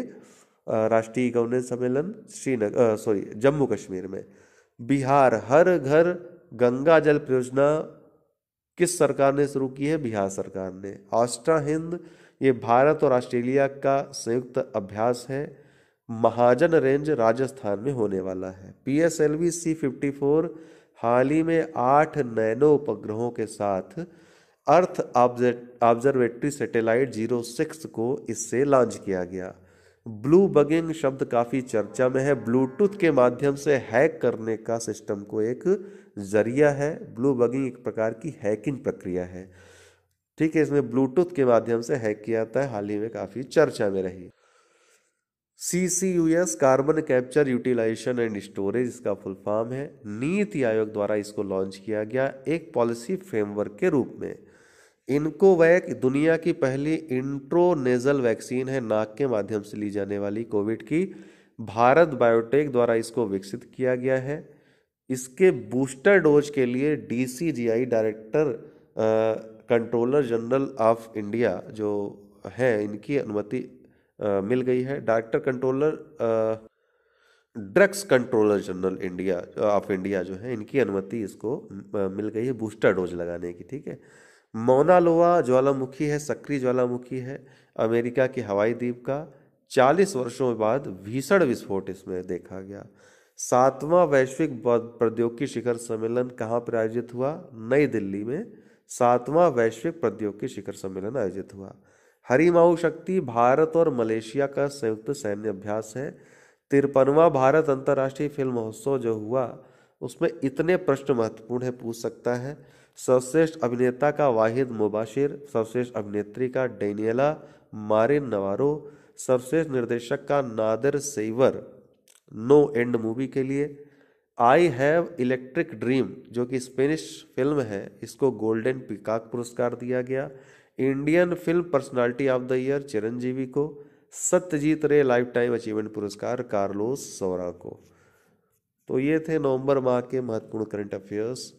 राष्ट्रीय ई गवर्नेंस सम्मेलन श्रीनगर सॉरी जम्मू कश्मीर में बिहार हर घर गंगा जल परियोजना किस सरकार ने शुरू की है बिहार सरकार ने ऑस्ट्रा हिंद ये भारत और ऑस्ट्रेलिया का संयुक्त अभ्यास है महाजन रेंज राजस्थान में होने वाला है P S L V C fifty four हाल ही में आठ नैनो उपग्रहों के साथ earth observatory satellite zero six को इससे लॉन्च किया गया ब्लू बगिंग शब्द काफ़ी चर्चा में है ब्लूटूथ के माध्यम से हैक करने का सिस्टम को एक ज़रिया है ब्लू बगिंग एक प्रकार की हैकिंग प्रक्रिया है ठीक है इसमें ब्लूटूथ के माध्यम से हैक किया जाता है हाल ही में काफ़ी चर्चा में रही C C U S carbon capture utilisation and storage इसका फुल फॉर्म है नीति आयोग द्वारा इसको लॉन्च किया गया एक पॉलिसी फ्रेमवर्क के रूप में इनकोवैक दुनिया की पहली इंट्रोनेजल वैक्सीन है नाक के माध्यम से ली जाने वाली कोविड की भारत बायोटेक द्वारा इसको विकसित किया गया है इसके बूस्टर डोज के लिए DCGI director controller general of India जो है इनकी अनुमति मिल गई है director controller drugs controller general India of India जो है इनकी अनुमति इसको मिल गई है बूस्टर डोज लगाने की ठीक है मोनालोवा ज्वालामुखी है सक्रिय ज्वालामुखी है अमेरिका के हवाई द्वीप का चालीस वर्षों बाद भीषण विस्फोट इसमें देखा गया सातवां वैश्विक प्रौद्योगिकी शिखर सम्मेलन कहाँ पर आयोजित हुआ नई दिल्ली में सातवां वैश्विक प्रौद्योगिकी शिखर सम्मेलन आयोजित हुआ हरिमाऊ शक्ति भारत और मलेशिया का संयुक्त सैन्य अभ्यास है तिरपनवा भारत अंतर्राष्ट्रीय फिल्म महोत्सव जो हुआ उसमें इतने प्रश्न महत्वपूर्ण है पूछ सकता है सर्वश्रेष्ठ अभिनेता का वाहिद मुबाशिर सर्वश्रेष्ठ अभिनेत्री का डेनियला मारिन नवारो सर्वश्रेष्ठ निर्देशक का Nader Saeivar no end movie के लिए आई हैव इलेक्ट्रिक ड्रीम जो कि स्पेनिश फिल्म है इसको गोल्डन पिकाक पुरस्कार दिया गया Indian film personality of the year Chiranjeevi को Satyajit Ray lifetime achievement पुरस्कार कार्लोस सौरा को तो ये थे नवंबर माह के महत्वपूर्ण करंट अफेयर्स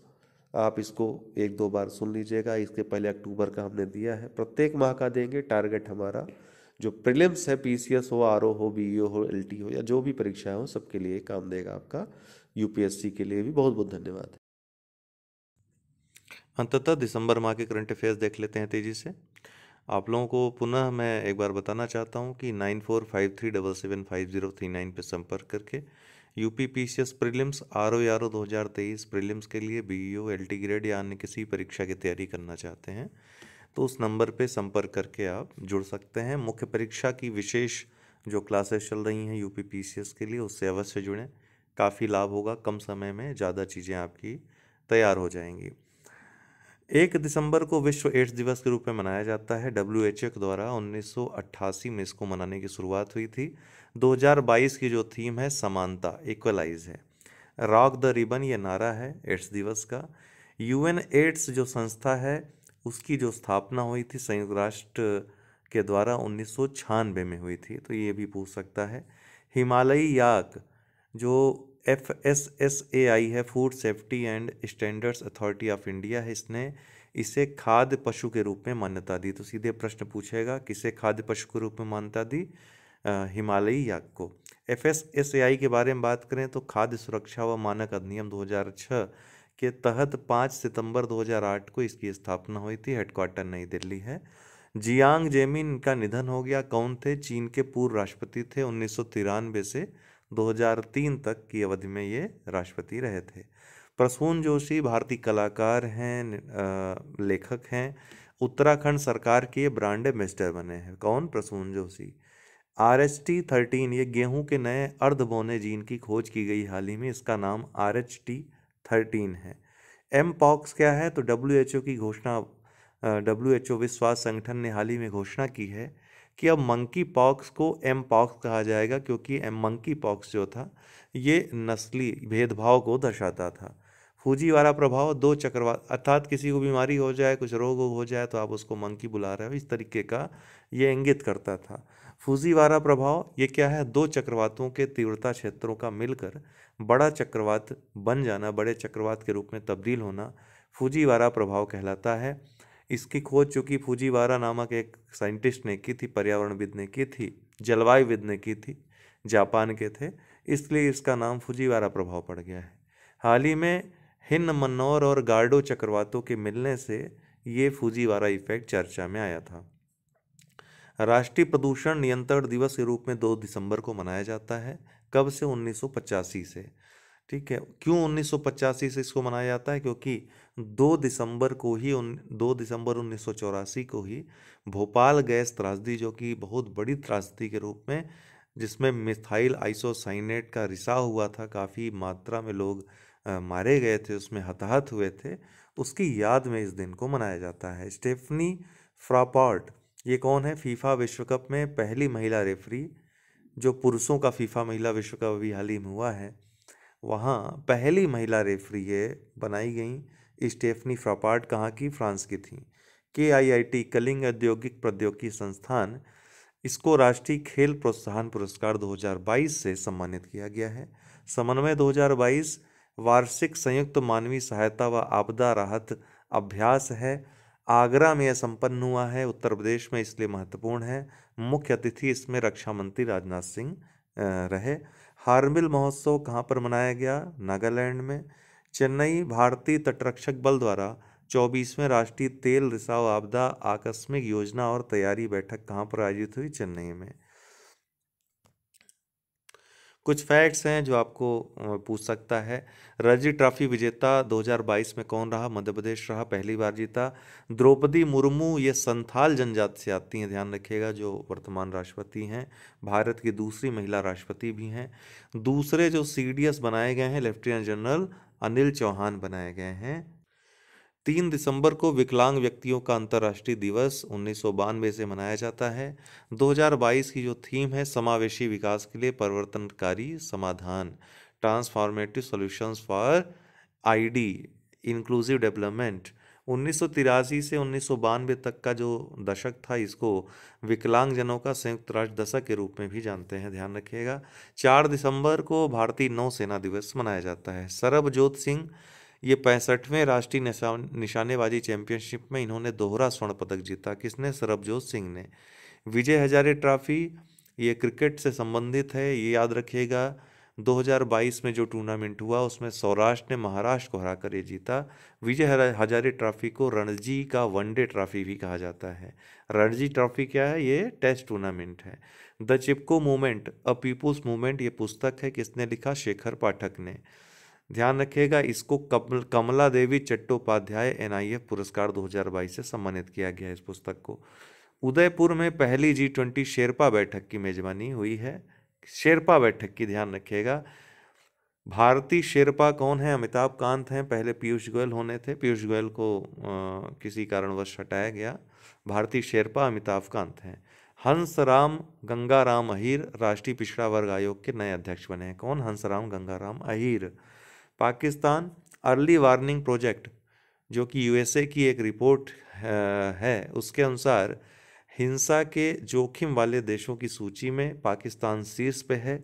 आप इसको एक दो बार सुन लीजिएगा इसके पहले अक्टूबर का हमने दिया है प्रत्येक माह का देंगे टारगेट हमारा जो प्रिलिम्स है पीसीएस हो आरओ हो बीईओ e हो एल हो या जो भी परीक्षाएं हो सबके लिए काम देगा आपका यूपीएससी के लिए भी बहुत बहुत धन्यवाद अंततः दिसंबर माह के करंट अफेयर्स देख लेते हैं तेज़ी से आप लोगों को पुनः मैं एक बार बताना चाहता हूँ कि nine four five three double seven five zero three nine पर संपर्क करके U P P C S prelims R O R O दो हज़ार तेईस प्रिलिम्स के लिए B E O L T grade या अन्य किसी परीक्षा की तैयारी करना चाहते हैं तो उस नंबर पे संपर्क करके आप जुड़ सकते हैं मुख्य परीक्षा की विशेष जो क्लासेस चल रही हैं यूपी पीसीएस के लिए उससे अवश्य जुड़ें काफ़ी लाभ होगा कम समय में ज़्यादा चीज़ें आपकी तैयार हो जाएंगी एक दिसंबर को विश्व एड्स दिवस के रूप में मनाया जाता है डब्ल्यू एच के द्वारा 1988 में इसको मनाने की शुरुआत हुई थी 2022 की जो थीम है समानता इक्वलाइज है रॉक द रिबन ये नारा है एड्स दिवस का यूएन एड्स जो संस्था है उसकी जो स्थापना हुई थी संयुक्त राष्ट्र के द्वारा उन्नीस में हुई थी तो ये भी पूछ सकता है हिमालयी याक जो F S S A I है food safety and standards authority of India है इसने इसे खाद्य पशु के रूप में मान्यता दी तो सीधे प्रश्न पूछेगा किसे खाद्य पशु के रूप में मान्यता दी हिमालयी याक को F S S A I के बारे में बात करें तो खाद्य सुरक्षा व मानक अधिनियम 2006 के तहत 5 सितंबर 2008 को इसकी स्थापना हुई थी हेडक्वार्टर नई दिल्ली है जियांग जेमिन का निधन हो गया कौन थे चीन के पूर्व राष्ट्रपति थे उन्नीस से 2003 तक की अवधि में ये राष्ट्रपति रहे थे प्रसून जोशी भारतीय कलाकार हैं लेखक हैं उत्तराखंड सरकार के ब्रांड एम्बेसडर बने हैं कौन Prasoon Joshi R H T thirteen ये गेहूँ के नए अर्धबोने जीन की खोज की गई हाल ही में इसका नाम आर एच टी थर्टीन है एम पॉक्स क्या है तो डब्ल्यू एच ओ की घोषणा डब्ल्यू एच ओ विश्व स्वास्थ्य संगठन ने हाल ही में घोषणा की है कि अब मंकी पॉक्स को एम पॉक्स कहा जाएगा क्योंकि एम मंकी पॉक्स जो था ये नस्ली भेदभाव को दर्शाता था फूजी वाला प्रभाव दो चक्रवात अर्थात किसी को बीमारी हो जाए कुछ रोग हो जाए तो आप उसको मंकी बुला रहे हो इस तरीके का ये इंगित करता था फूजीवारा प्रभाव ये क्या है दो चक्रवातों के तीव्रता क्षेत्रों का मिलकर बड़ा चक्रवात बन जाना बड़े चक्रवात के रूप में तब्दील होना फूजीवारा प्रभाव कहलाता है इसकी खोज चूँकि फूजीवारा नामक एक साइंटिस्ट ने की थी पर्यावरणविद ने की थी जलवायुविद ने की थी जापान के थे इसलिए इसका नाम फूजीवारा प्रभाव पड़ गया है हाल ही में हिन्न मन्नौर और गार्डो चक्रवातों के मिलने से ये फूजीवारा इफेक्ट चर्चा में आया था राष्ट्रीय प्रदूषण नियंत्रण दिवस के रूप में दो दिसंबर को मनाया जाता है कब से उन्नीस से ठीक है क्यों उन्नीस से इसको मनाया जाता है क्योंकि दो दिसंबर को ही उन दो दिसंबर उन्नीस को ही भोपाल गैस त्रासदी जो कि बहुत बड़ी त्रासदी के रूप में जिसमें मिथाइल आइसोसाइनेट का रिसाव हुआ था काफ़ी मात्रा में लोग आ, मारे गए थे उसमें हताहत हुए थे उसकी याद में इस दिन को मनाया जाता है स्टेफनी फ्रापॉर्ट ये कौन है फीफा विश्व कप में पहली महिला रेफरी जो पुरुषों का फीफा महिला विश्व कप अभी हाल ही में हुआ है वहाँ पहली महिला रेफरी ये बनाई गई स्टेफनी फ्रापार्ट कहाँ की फ्रांस की थी के आई आई टी कलिंग औद्योगिक प्रौद्योगिकी संस्थान इसको राष्ट्रीय खेल प्रोत्साहन पुरस्कार 2022 से सम्मानित किया गया है समन्वय 2022 वार्षिक संयुक्त मानवीय सहायता व आपदा राहत अभ्यास है आगरा में यह संपन्न हुआ है उत्तर प्रदेश में इसलिए महत्वपूर्ण है मुख्य अतिथि इसमें रक्षा मंत्री राजनाथ सिंह रहे हारमिल महोत्सव कहाँ पर मनाया गया नागालैंड में चेन्नई भारतीय तटरक्षक बल द्वारा चौबीसवें राष्ट्रीय तेल रिसाव आपदा आकस्मिक योजना और तैयारी बैठक कहाँ पर आयोजित हुई चेन्नई में कुछ फैक्ट्स हैं जो आपको पूछ सकता है रणजी ट्रॉफी विजेता 2022 में कौन रहा मध्य प्रदेश रहा पहली बार जीता द्रौपदी मुर्मू ये संथाल जनजाति से आती हैं ध्यान रखिएगा जो वर्तमान राष्ट्रपति हैं भारत की दूसरी महिला राष्ट्रपति भी हैं दूसरे जो सी बनाए गए हैं लेफ्टिनेंट जनरल अनिल चौहान बनाए गए हैं तीन दिसंबर को विकलांग व्यक्तियों का अंतर्राष्ट्रीय दिवस उन्नीस से मनाया जाता है 2022 की जो थीम है समावेशी विकास के लिए परिवर्तनकारी समाधान transformative solutions for ID inclusive development उन्नीस से उन्नीस तक का जो दशक था इसको विकलांगजनों का संयुक्त राष्ट्र दशक के रूप में भी जानते हैं ध्यान रखिएगा चार दिसंबर को भारतीय नौसेना दिवस मनाया जाता है सरबजोत सिंह ये पैंसठवें राष्ट्रीय निशानेबाजी चैंपियनशिप में इन्होंने दोहरा स्वर्ण पदक जीता किसने सरबजोत सिंह ने विजय हजारे ट्रॉफी ये क्रिकेट से संबंधित है ये याद रखिएगा 2022 में जो टूर्नामेंट हुआ उसमें सौराष्ट्र ने महाराष्ट्र को हराकर ये जीता विजय हजारे ट्रॉफी को रणजी का वनडे ट्रॉफी भी कहा जाता है रणजी ट्रॉफी क्या है ये टेस्ट टूर्नामेंट है the Chipko movement a people's movement ये पुस्तक है किसने लिखा शेखर पाठक ने ध्यान रखिएगा इसको कमल कमला देवी चट्टोपाध्याय एनआईएफ पुरस्कार 2022 से सम्मानित किया गया इस पुस्तक को उदयपुर में पहली जी ट्वेंटी शेरपा बैठक की मेजबानी हुई है शेरपा बैठक की ध्यान रखिएगा भारतीय शेरपा कौन है अमिताभ कांत हैं पहले पीयूष गोयल होने थे पीयूष गोयल को आ, किसी कारणवश हटाया गया भारतीय शेरपा अमिताभ कांत हैं हंस राम गंगाराम अहीर राष्ट्रीय पिछड़ा वर्ग आयोग के नए अध्यक्ष बने हैं कौन Hans Ram Gangaram Ahir Pakistan early warning project जो कि यूएसए की एक रिपोर्ट है उसके अनुसार हिंसा के जोखिम वाले देशों की सूची में पाकिस्तान शीर्ष पे है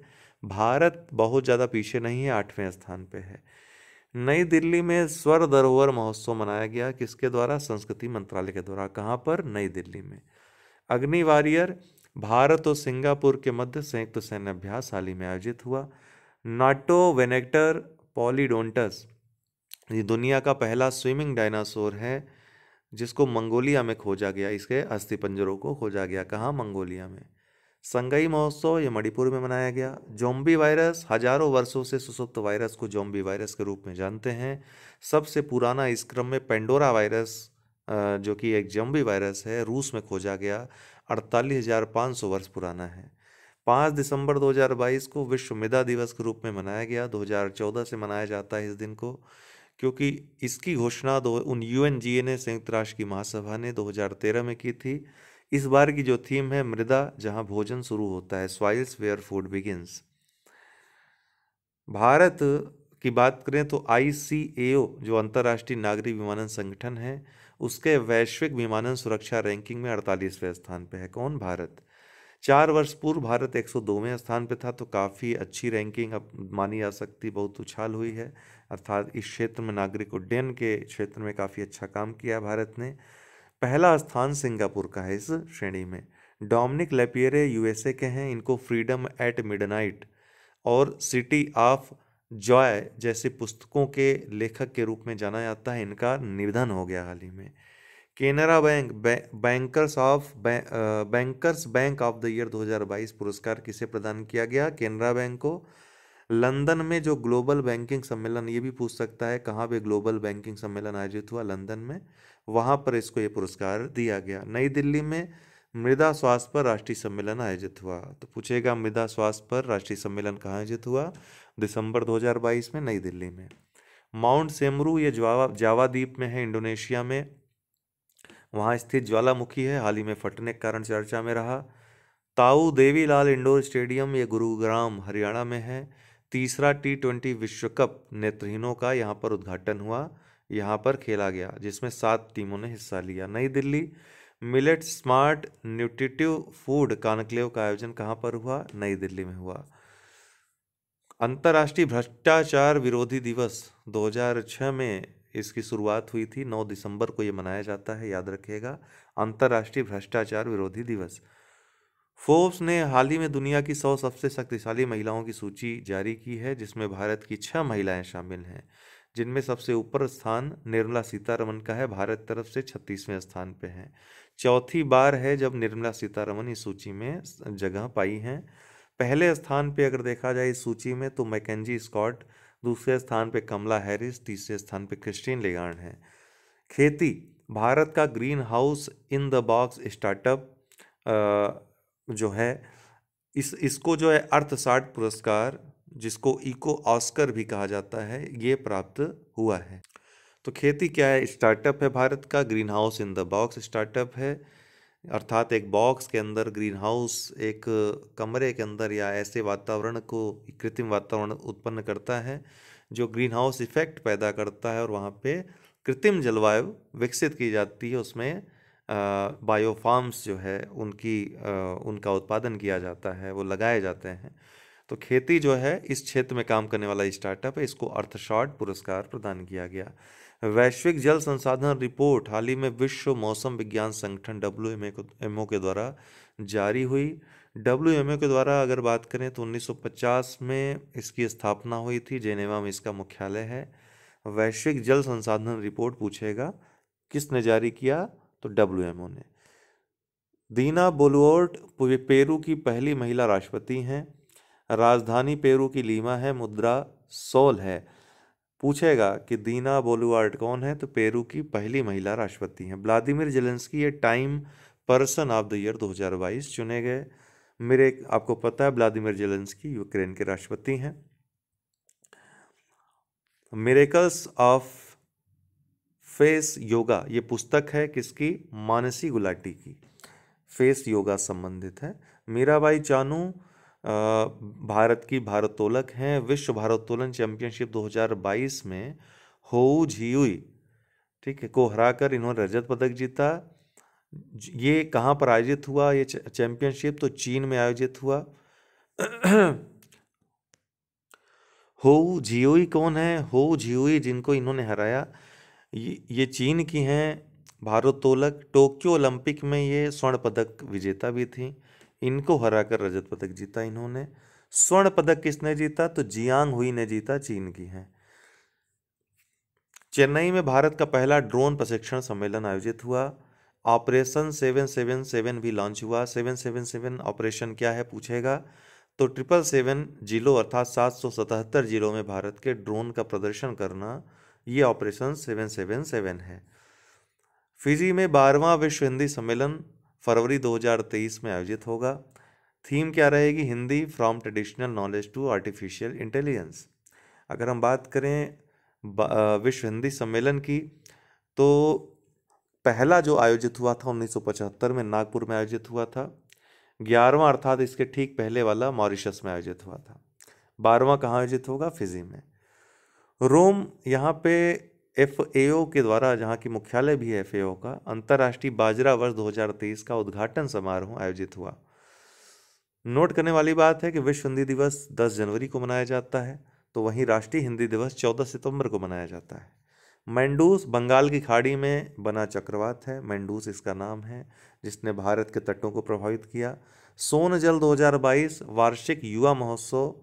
भारत बहुत ज़्यादा पीछे नहीं है आठवें स्थान पे है नई दिल्ली में स्वर धरोहर महोत्सव मनाया गया किसके द्वारा संस्कृति मंत्रालय के द्वारा कहाँ पर नई दिल्ली में अग्नि वारियर भारत और सिंगापुर के मध्य संयुक्त सैन्य अभ्यास हाल ही में आयोजित हुआ नाटो वेनेक्टर पॉलीडोंटस ये दुनिया का पहला स्विमिंग डायनासोर है जिसको मंगोलिया में खोजा गया इसके अस्थि पंजरों को खोजा गया कहाँ मंगोलिया में संगई महोत्सव ये मणिपुर में मनाया गया जोम्बी वायरस हजारों वर्षों से सुसुप्त वायरस को जोम्बी वायरस के रूप में जानते हैं सबसे पुराना इस क्रम में पेंडोरा वायरस जो कि एक जोम्बी वायरस है रूस में खोजा गया अड़तालीस हज़ार पाँच सौ वर्ष पुराना है पाँच दिसंबर 2022 को विश्व मृदा दिवस के रूप में मनाया गया 2014 से मनाया जाता है इस दिन को क्योंकि इसकी घोषणा दो उन यू ने संयुक्त राष्ट्र की महासभा ने 2013 में की थी इस बार की जो थीम है मृदा जहां भोजन शुरू होता है soils where food begins Bharat की बात करें तो आई जो अंतर्राष्ट्रीय नागरिक विमानन संगठन है उसके वैश्विक विमानन सुरक्षा रैंकिंग में अड़तालीसवें स्थान पर है कौन भारत चार वर्ष पूर्व भारत 102वें स्थान पर था तो काफ़ी अच्छी रैंकिंग अब मानी जा सकती बहुत उछाल हुई है अर्थात इस क्षेत्र में नागरिक उड्डयन के क्षेत्र में काफ़ी अच्छा काम किया है भारत ने पहला स्थान सिंगापुर का है इस श्रेणी में डोमिनिक लेपियरे यूएसए के हैं इनको फ्रीडम एट मिडनाइट और सिटी ऑफ जॉय जैसे पुस्तकों के लेखक के रूप में जाना जाता है इनका निधन हो गया हाल ही में Canara bank bankers of bankers bank of the year 2022 पुरस्कार किसे प्रदान किया गया केनरा बैंक को लंदन में जो ग्लोबल बैंकिंग सम्मेलन ये भी पूछ सकता है कहाँ पे ग्लोबल बैंकिंग सम्मेलन आयोजित हुआ लंदन में वहाँ पर इसको ये पुरस्कार दिया गया नई दिल्ली में मृदा स्वास्थ्य पर राष्ट्रीय सम्मेलन आयोजित हुआ तो पूछेगा मृदा स्वास्थ्य पर राष्ट्रीय सम्मेलन कहाँ आयोजित हुआ दिसंबर 2022 में नई दिल्ली में माउंट सेमरू ये जावा जावा द्वीप में है इंडोनेशिया में वहाँ स्थित ज्वालामुखी है हाल ही में फटने के कारण चर्चा में रहा ताऊ देवीलाल इंडोर स्टेडियम ये गुरुग्राम हरियाणा में है तीसरा टी ट्वेंटी विश्व कप नेत्रहीनों का यहाँ पर उद्घाटन हुआ यहाँ पर खेला गया जिसमें सात टीमों ने हिस्सा लिया नई Delhi millet smart nutritive food conclave का आयोजन कहाँ पर हुआ नई दिल्ली में हुआ अंतर्राष्ट्रीय भ्रष्टाचार विरोधी दिवस 2006 में इसकी शुरुआत हुई थी 9 दिसंबर को ये मनाया जाता है याद रखिएगा अंतर्राष्ट्रीय भ्रष्टाचार विरोधी दिवस फोर्ब्स ने हाल ही में दुनिया की सौ सबसे शक्तिशाली महिलाओं की सूची जारी की है जिसमें भारत की छः महिलाएं शामिल हैं जिनमें सबसे ऊपर स्थान निर्मला सीतारमन का है भारत तरफ से छत्तीसवें स्थान पे हैं चौथी बार है जब निर्मला सीतारमन इस सूची में जगह पाई हैं पहले स्थान पे अगर देखा जाए इस सूची में तो मैकेजी स्कॉट दूसरे स्थान पर कमला हैरिस तीसरे स्थान पर क्रिस्टीन लेगार्ड हैं खेती भारत का green house in the box startup जो है इस इसको जो है अर्थसाट पुरस्कार जिसको इको ऑस्कर भी कहा जाता है ये प्राप्त हुआ है तो खेती क्या है स्टार्टअप है भारत का green house in the box startup है अर्थात एक बॉक्स के अंदर ग्रीन हाउस एक कमरे के अंदर या ऐसे वातावरण को कृत्रिम वातावरण उत्पन्न करता है जो ग्रीन हाउस इफेक्ट पैदा करता है और वहाँ पे कृत्रिम जलवायु विकसित की जाती है उसमें बायोफार्म्स जो है उनकी आ, उनका उत्पादन किया जाता है वो लगाए जाते हैं तो खेती जो है इस क्षेत्र में काम करने वाला स्टार्टअप है इसको अर्थशॉर्ट पुरस्कार प्रदान किया गया वैश्विक जल संसाधन रिपोर्ट हाल ही में विश्व मौसम विज्ञान संगठन डब्ल्यू एम के द्वारा जारी हुई डब्ल्यू एम के द्वारा अगर बात करें तो 1950 में इसकी स्थापना हुई थी जेनेवा में इसका मुख्यालय है वैश्विक जल संसाधन रिपोर्ट पूछेगा किसने जारी किया तो डब्ल्यू एम ने दीना बोलुओर्ट पेरू की पहली महिला राष्ट्रपति हैं राजधानी पेरू की लीमा है मुद्रा सोल है पूछेगा कि दीना बोलुआर्ट कौन है तो पेरू की पहली महिला राष्ट्रपति हैं व्लादिमिर जेलेंस्की ये Time person of the year 2022 चुने गए मेरे आपको पता है व्लादिमिर जेलेंस्की यूक्रेन के राष्ट्रपति हैं मेरेकल्स ऑफ फेस योगा ये पुस्तक है किसकी मानसी गुलाटी की फेस योगा संबंधित है मीराबाई चानू भारत की भारोत्तोलक हैं विश्व भारोत्तोलन चैंपियनशिप 2022 में झी झियुई ठीक है को हरा कर इन्होंने रजत पदक जीता ये कहाँ पर आयोजित हुआ ये चैंपियनशिप तो चीन में आयोजित हुआ हो झीओई कौन है हो झीओई जिनको इन्होंने हराया ये चीन की हैं भारोत्तोलक टोक्यो ओलंपिक में ये स्वर्ण पदक विजेता भी थी इनको हराकर रजत पदक जीता इन्होंने स्वर्ण पदक किसने जीता तो जियांग हुई ने जीता चीन की है चेन्नई में भारत का पहला ड्रोन प्रशिक्षण सम्मेलन आयोजित हुआ ऑपरेशन सेवन सेवन सेवन भी लॉन्च हुआ सेवन सेवन सेवन ऑपरेशन क्या है पूछेगा तो ट्रिपल सेवन जिलों अर्थात सात सौ सतहत्तर जिलों में भारत के ड्रोन का प्रदर्शन करना ये ऑपरेशन सेवन सेवन सेवन है फिजी में बारहवां विश्व हिंदी सम्मेलन फरवरी 2023 में आयोजित होगा थीम क्या रहेगी Hindi from traditional knowledge to artificial intelligence अगर हम बात करें विश्व हिंदी सम्मेलन की तो पहला जो आयोजित हुआ था 1975 में नागपुर में आयोजित हुआ था ग्यारहवा अर्थात इसके ठीक पहले वाला मॉरिशस में आयोजित हुआ था बारहवा कहाँ आयोजित होगा फिजी में रोम यहाँ पे एफ के द्वारा जहाँ की मुख्यालय भी है एफ का अंतर्राष्ट्रीय बाजरा वर्ष 2023 का उद्घाटन समारोह आयोजित हुआ नोट करने वाली बात है कि विश्व हिंदी दिवस 10 जनवरी को मनाया जाता है तो वहीं राष्ट्रीय हिंदी दिवस 14 सितंबर को मनाया जाता है मैंडूस बंगाल की खाड़ी में बना चक्रवात है मैंडूस इसका नाम है जिसने भारत के तटों को प्रभावित किया सोनजल 2022 वार्षिक युवा महोत्सव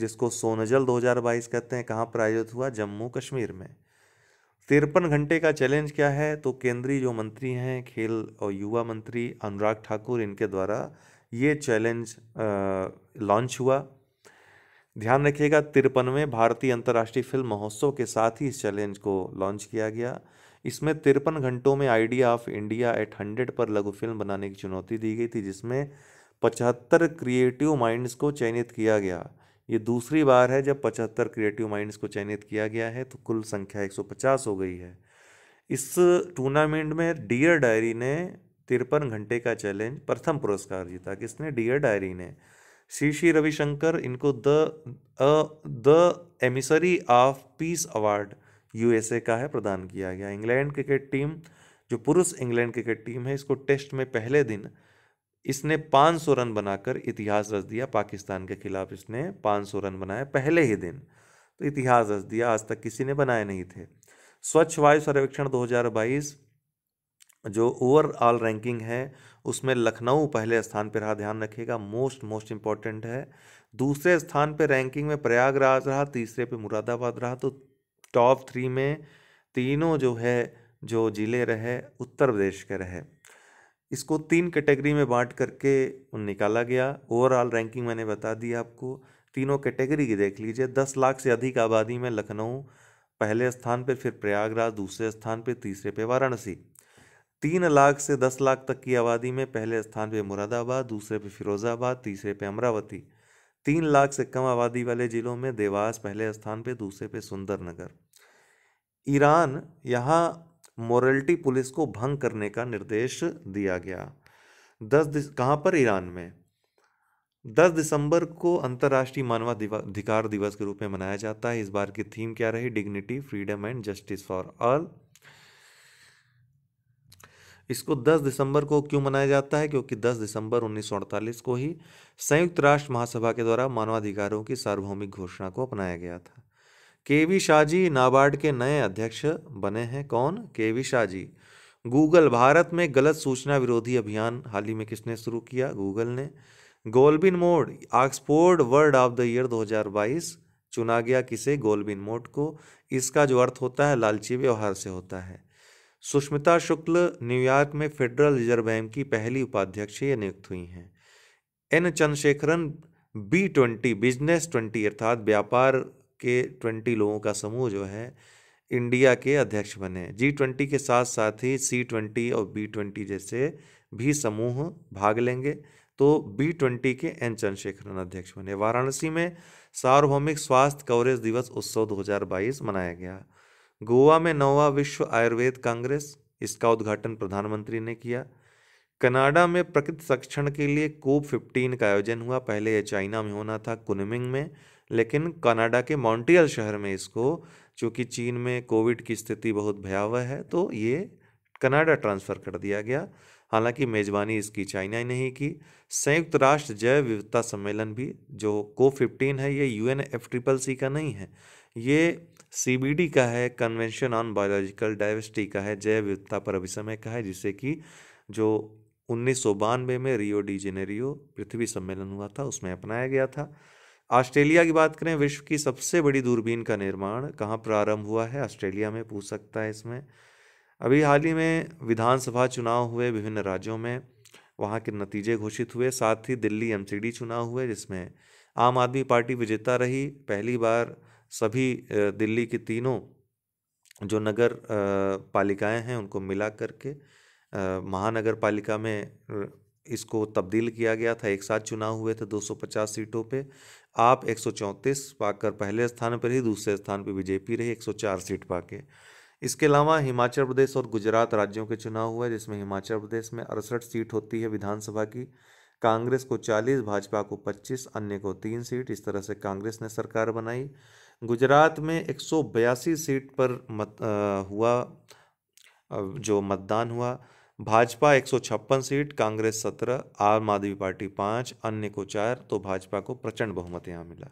जिसको सोनजल 2022 कहते हैं कहाँ पर आयोजित हुआ जम्मू कश्मीर में तिरपन घंटे का चैलेंज क्या है तो केंद्रीय जो मंत्री हैं खेल और युवा मंत्री अनुराग ठाकुर इनके द्वारा ये चैलेंज लॉन्च हुआ ध्यान रखिएगा तिरपनवें भारतीय अंतर्राष्ट्रीय फिल्म महोत्सव के साथ ही इस चैलेंज को लॉन्च किया गया इसमें तिरपन घंटों में idea of India at hundred पर लघु फिल्म बनाने की चुनौती दी गई थी जिसमें पचहत्तर क्रिएटिव माइंड्स को चयनित किया गया ये दूसरी बार है जब पचहत्तर क्रिएटिव माइंड्स को चयनित किया गया है तो कुल संख्या 150 हो गई है इस टूर्नामेंट में डियर डायरी ने तिरपन घंटे का चैलेंज प्रथम पुरस्कार जीता किसने डियर डायरी ने श्री श्री रविशंकर इनको the the emissary of peace award USA का है प्रदान किया गया इंग्लैंड क्रिकेट टीम जो पुरुष इंग्लैंड क्रिकेट टीम है इसको टेस्ट में पहले दिन इसने 500 रन बनाकर इतिहास रच दिया पाकिस्तान के खिलाफ इसने 500 रन बनाए पहले ही दिन तो इतिहास रच दिया आज तक किसी ने बनाए नहीं थे स्वच्छ वायु सर्वेक्षण 2022 जो ओवरऑल रैंकिंग है उसमें लखनऊ पहले स्थान पर रहा ध्यान रखिएगा मोस्ट मोस्ट इम्पॉर्टेंट है दूसरे स्थान पर रैंकिंग में प्रयागराज रहा तीसरे पर मुरादाबाद रहा तो टॉप थ्री में तीनों जो है जो ज़िले रहे उत्तर प्रदेश के रहे इसको तीन कैटेगरी में बांट करके निकाला गया ओवरऑल रैंकिंग मैंने बता दी आपको तीनों कैटेगरी की देख लीजिए दस लाख से अधिक आबादी में लखनऊ पहले स्थान पर फिर प्रयागराज दूसरे स्थान पर तीसरे पे वाराणसी तीन लाख से दस लाख तक की आबादी में पहले स्थान पर मुरादाबाद दूसरे पे फिरोज़ाबाद तीसरे पे अमरावती तीन लाख से कम आबादी वाले ज़िलों में देवास पहले स्थान पे दूसरे पे सुंदरनगर ईरान यहाँ मोरलिटी पुलिस को भंग करने का निर्देश दिया गया दस कहाँ पर ईरान में दस दिसंबर को अंतर्राष्ट्रीय मानवाधिकार दिवस के रूप में मनाया जाता है इस बार की थीम क्या रही dignity freedom and justice for all इसको 10 दिसंबर को क्यों मनाया जाता है क्योंकि 10 दिसंबर उन्नीस को ही संयुक्त राष्ट्र महासभा के द्वारा मानवाधिकारों की सार्वभौमिक घोषणा को अपनाया गया था के वी शाह जी नाबार्ड के नए अध्यक्ष बने हैं कौन के we Shah ji Google Bharat में गलत सूचना विरोधी अभियान हाल ही में किसने शुरू किया गूगल ने goblin mode Oxford word of the year 2022 चुना गया किसे गोलबिन मोड को इसका जो अर्थ होता है लालची व्यवहार से होता है सुष्मिता शुक्ल न्यूयॉर्क में फेडरल रिजर्व बैंक की पहली उपाध्यक्ष ये नियुक्त हुई हैं N Chandrasekaran B twenty business twenty अर्थात व्यापार के ट्वेंटी लोगों का समूह जो है इंडिया के अध्यक्ष बने जी ट्वेंटी के साथ साथ ही सी ट्वेंटी और बी ट्वेंटी जैसे भी समूह भाग लेंगे तो बी ट्वेंटी के एन चंद्रशेखरन अध्यक्ष बने वाराणसी में सार्वभौमिक स्वास्थ्य कवरेज दिवस उत्सव 2022 मनाया गया गोवा में नौवा विश्व आयुर्वेद कांग्रेस इसका उद्घाटन प्रधानमंत्री ने किया कनाडा में प्रकृति संरक्षण के लिए कोप फिफ्टीन का आयोजन हुआ पहले यह चाइना में होना था कुनमिंग में लेकिन कनाडा के मॉन्ट्रियल शहर में इसको चूँकि चीन में कोविड की स्थिति बहुत भयावह है तो ये कनाडा ट्रांसफ़र कर दिया गया हालांकि मेज़बानी इसकी चाइना ही नहीं की संयुक्त राष्ट्र जैव विविधता सम्मेलन भी जो को फिफ्टीन है ये U N F triple C का नहीं है ये सी बी डी का है कन्वेंशन ऑन बायोलॉजिकल डाइवर्सिटी का है जैव विविधता पर अभिसमय का है जिससे कि जो उन्नीस में रियो डी जेनेरियो पृथ्वी सम्मेलन हुआ था उसमें अपनाया गया था ऑस्ट्रेलिया की बात करें विश्व की सबसे बड़ी दूरबीन का निर्माण कहाँ प्रारंभ हुआ है ऑस्ट्रेलिया में पूछ सकता है इसमें अभी हाल ही में विधानसभा चुनाव हुए विभिन्न राज्यों में वहाँ के नतीजे घोषित हुए साथ ही दिल्ली एम चुनाव हुए जिसमें आम आदमी पार्टी विजेता रही पहली बार सभी दिल्ली की तीनों जो नगर पालिकाएं हैं उनको मिला करके महानगर पालिका में इसको तब्दील किया गया था एक साथ चुनाव हुए थे 250 सीटों पे आप 134 पाकर पहले स्थान पर ही दूसरे स्थान पे बीजेपी रही 104 सीट पाके इसके अलावा हिमाचल प्रदेश और गुजरात राज्यों के चुनाव हुए जिसमें हिमाचल प्रदेश में अड़सठ सीट होती है विधानसभा की कांग्रेस को 40 भाजपा को 25 अन्य को तीन सीट इस तरह से कांग्रेस ने सरकार बनाई गुजरात में एक सीट पर मत आ, हुआ जो मतदान हुआ भाजपा एक सीट कांग्रेस सत्रह आम आदमी पार्टी पाँच अन्य को चार तो भाजपा को प्रचंड बहुमत यहाँ मिला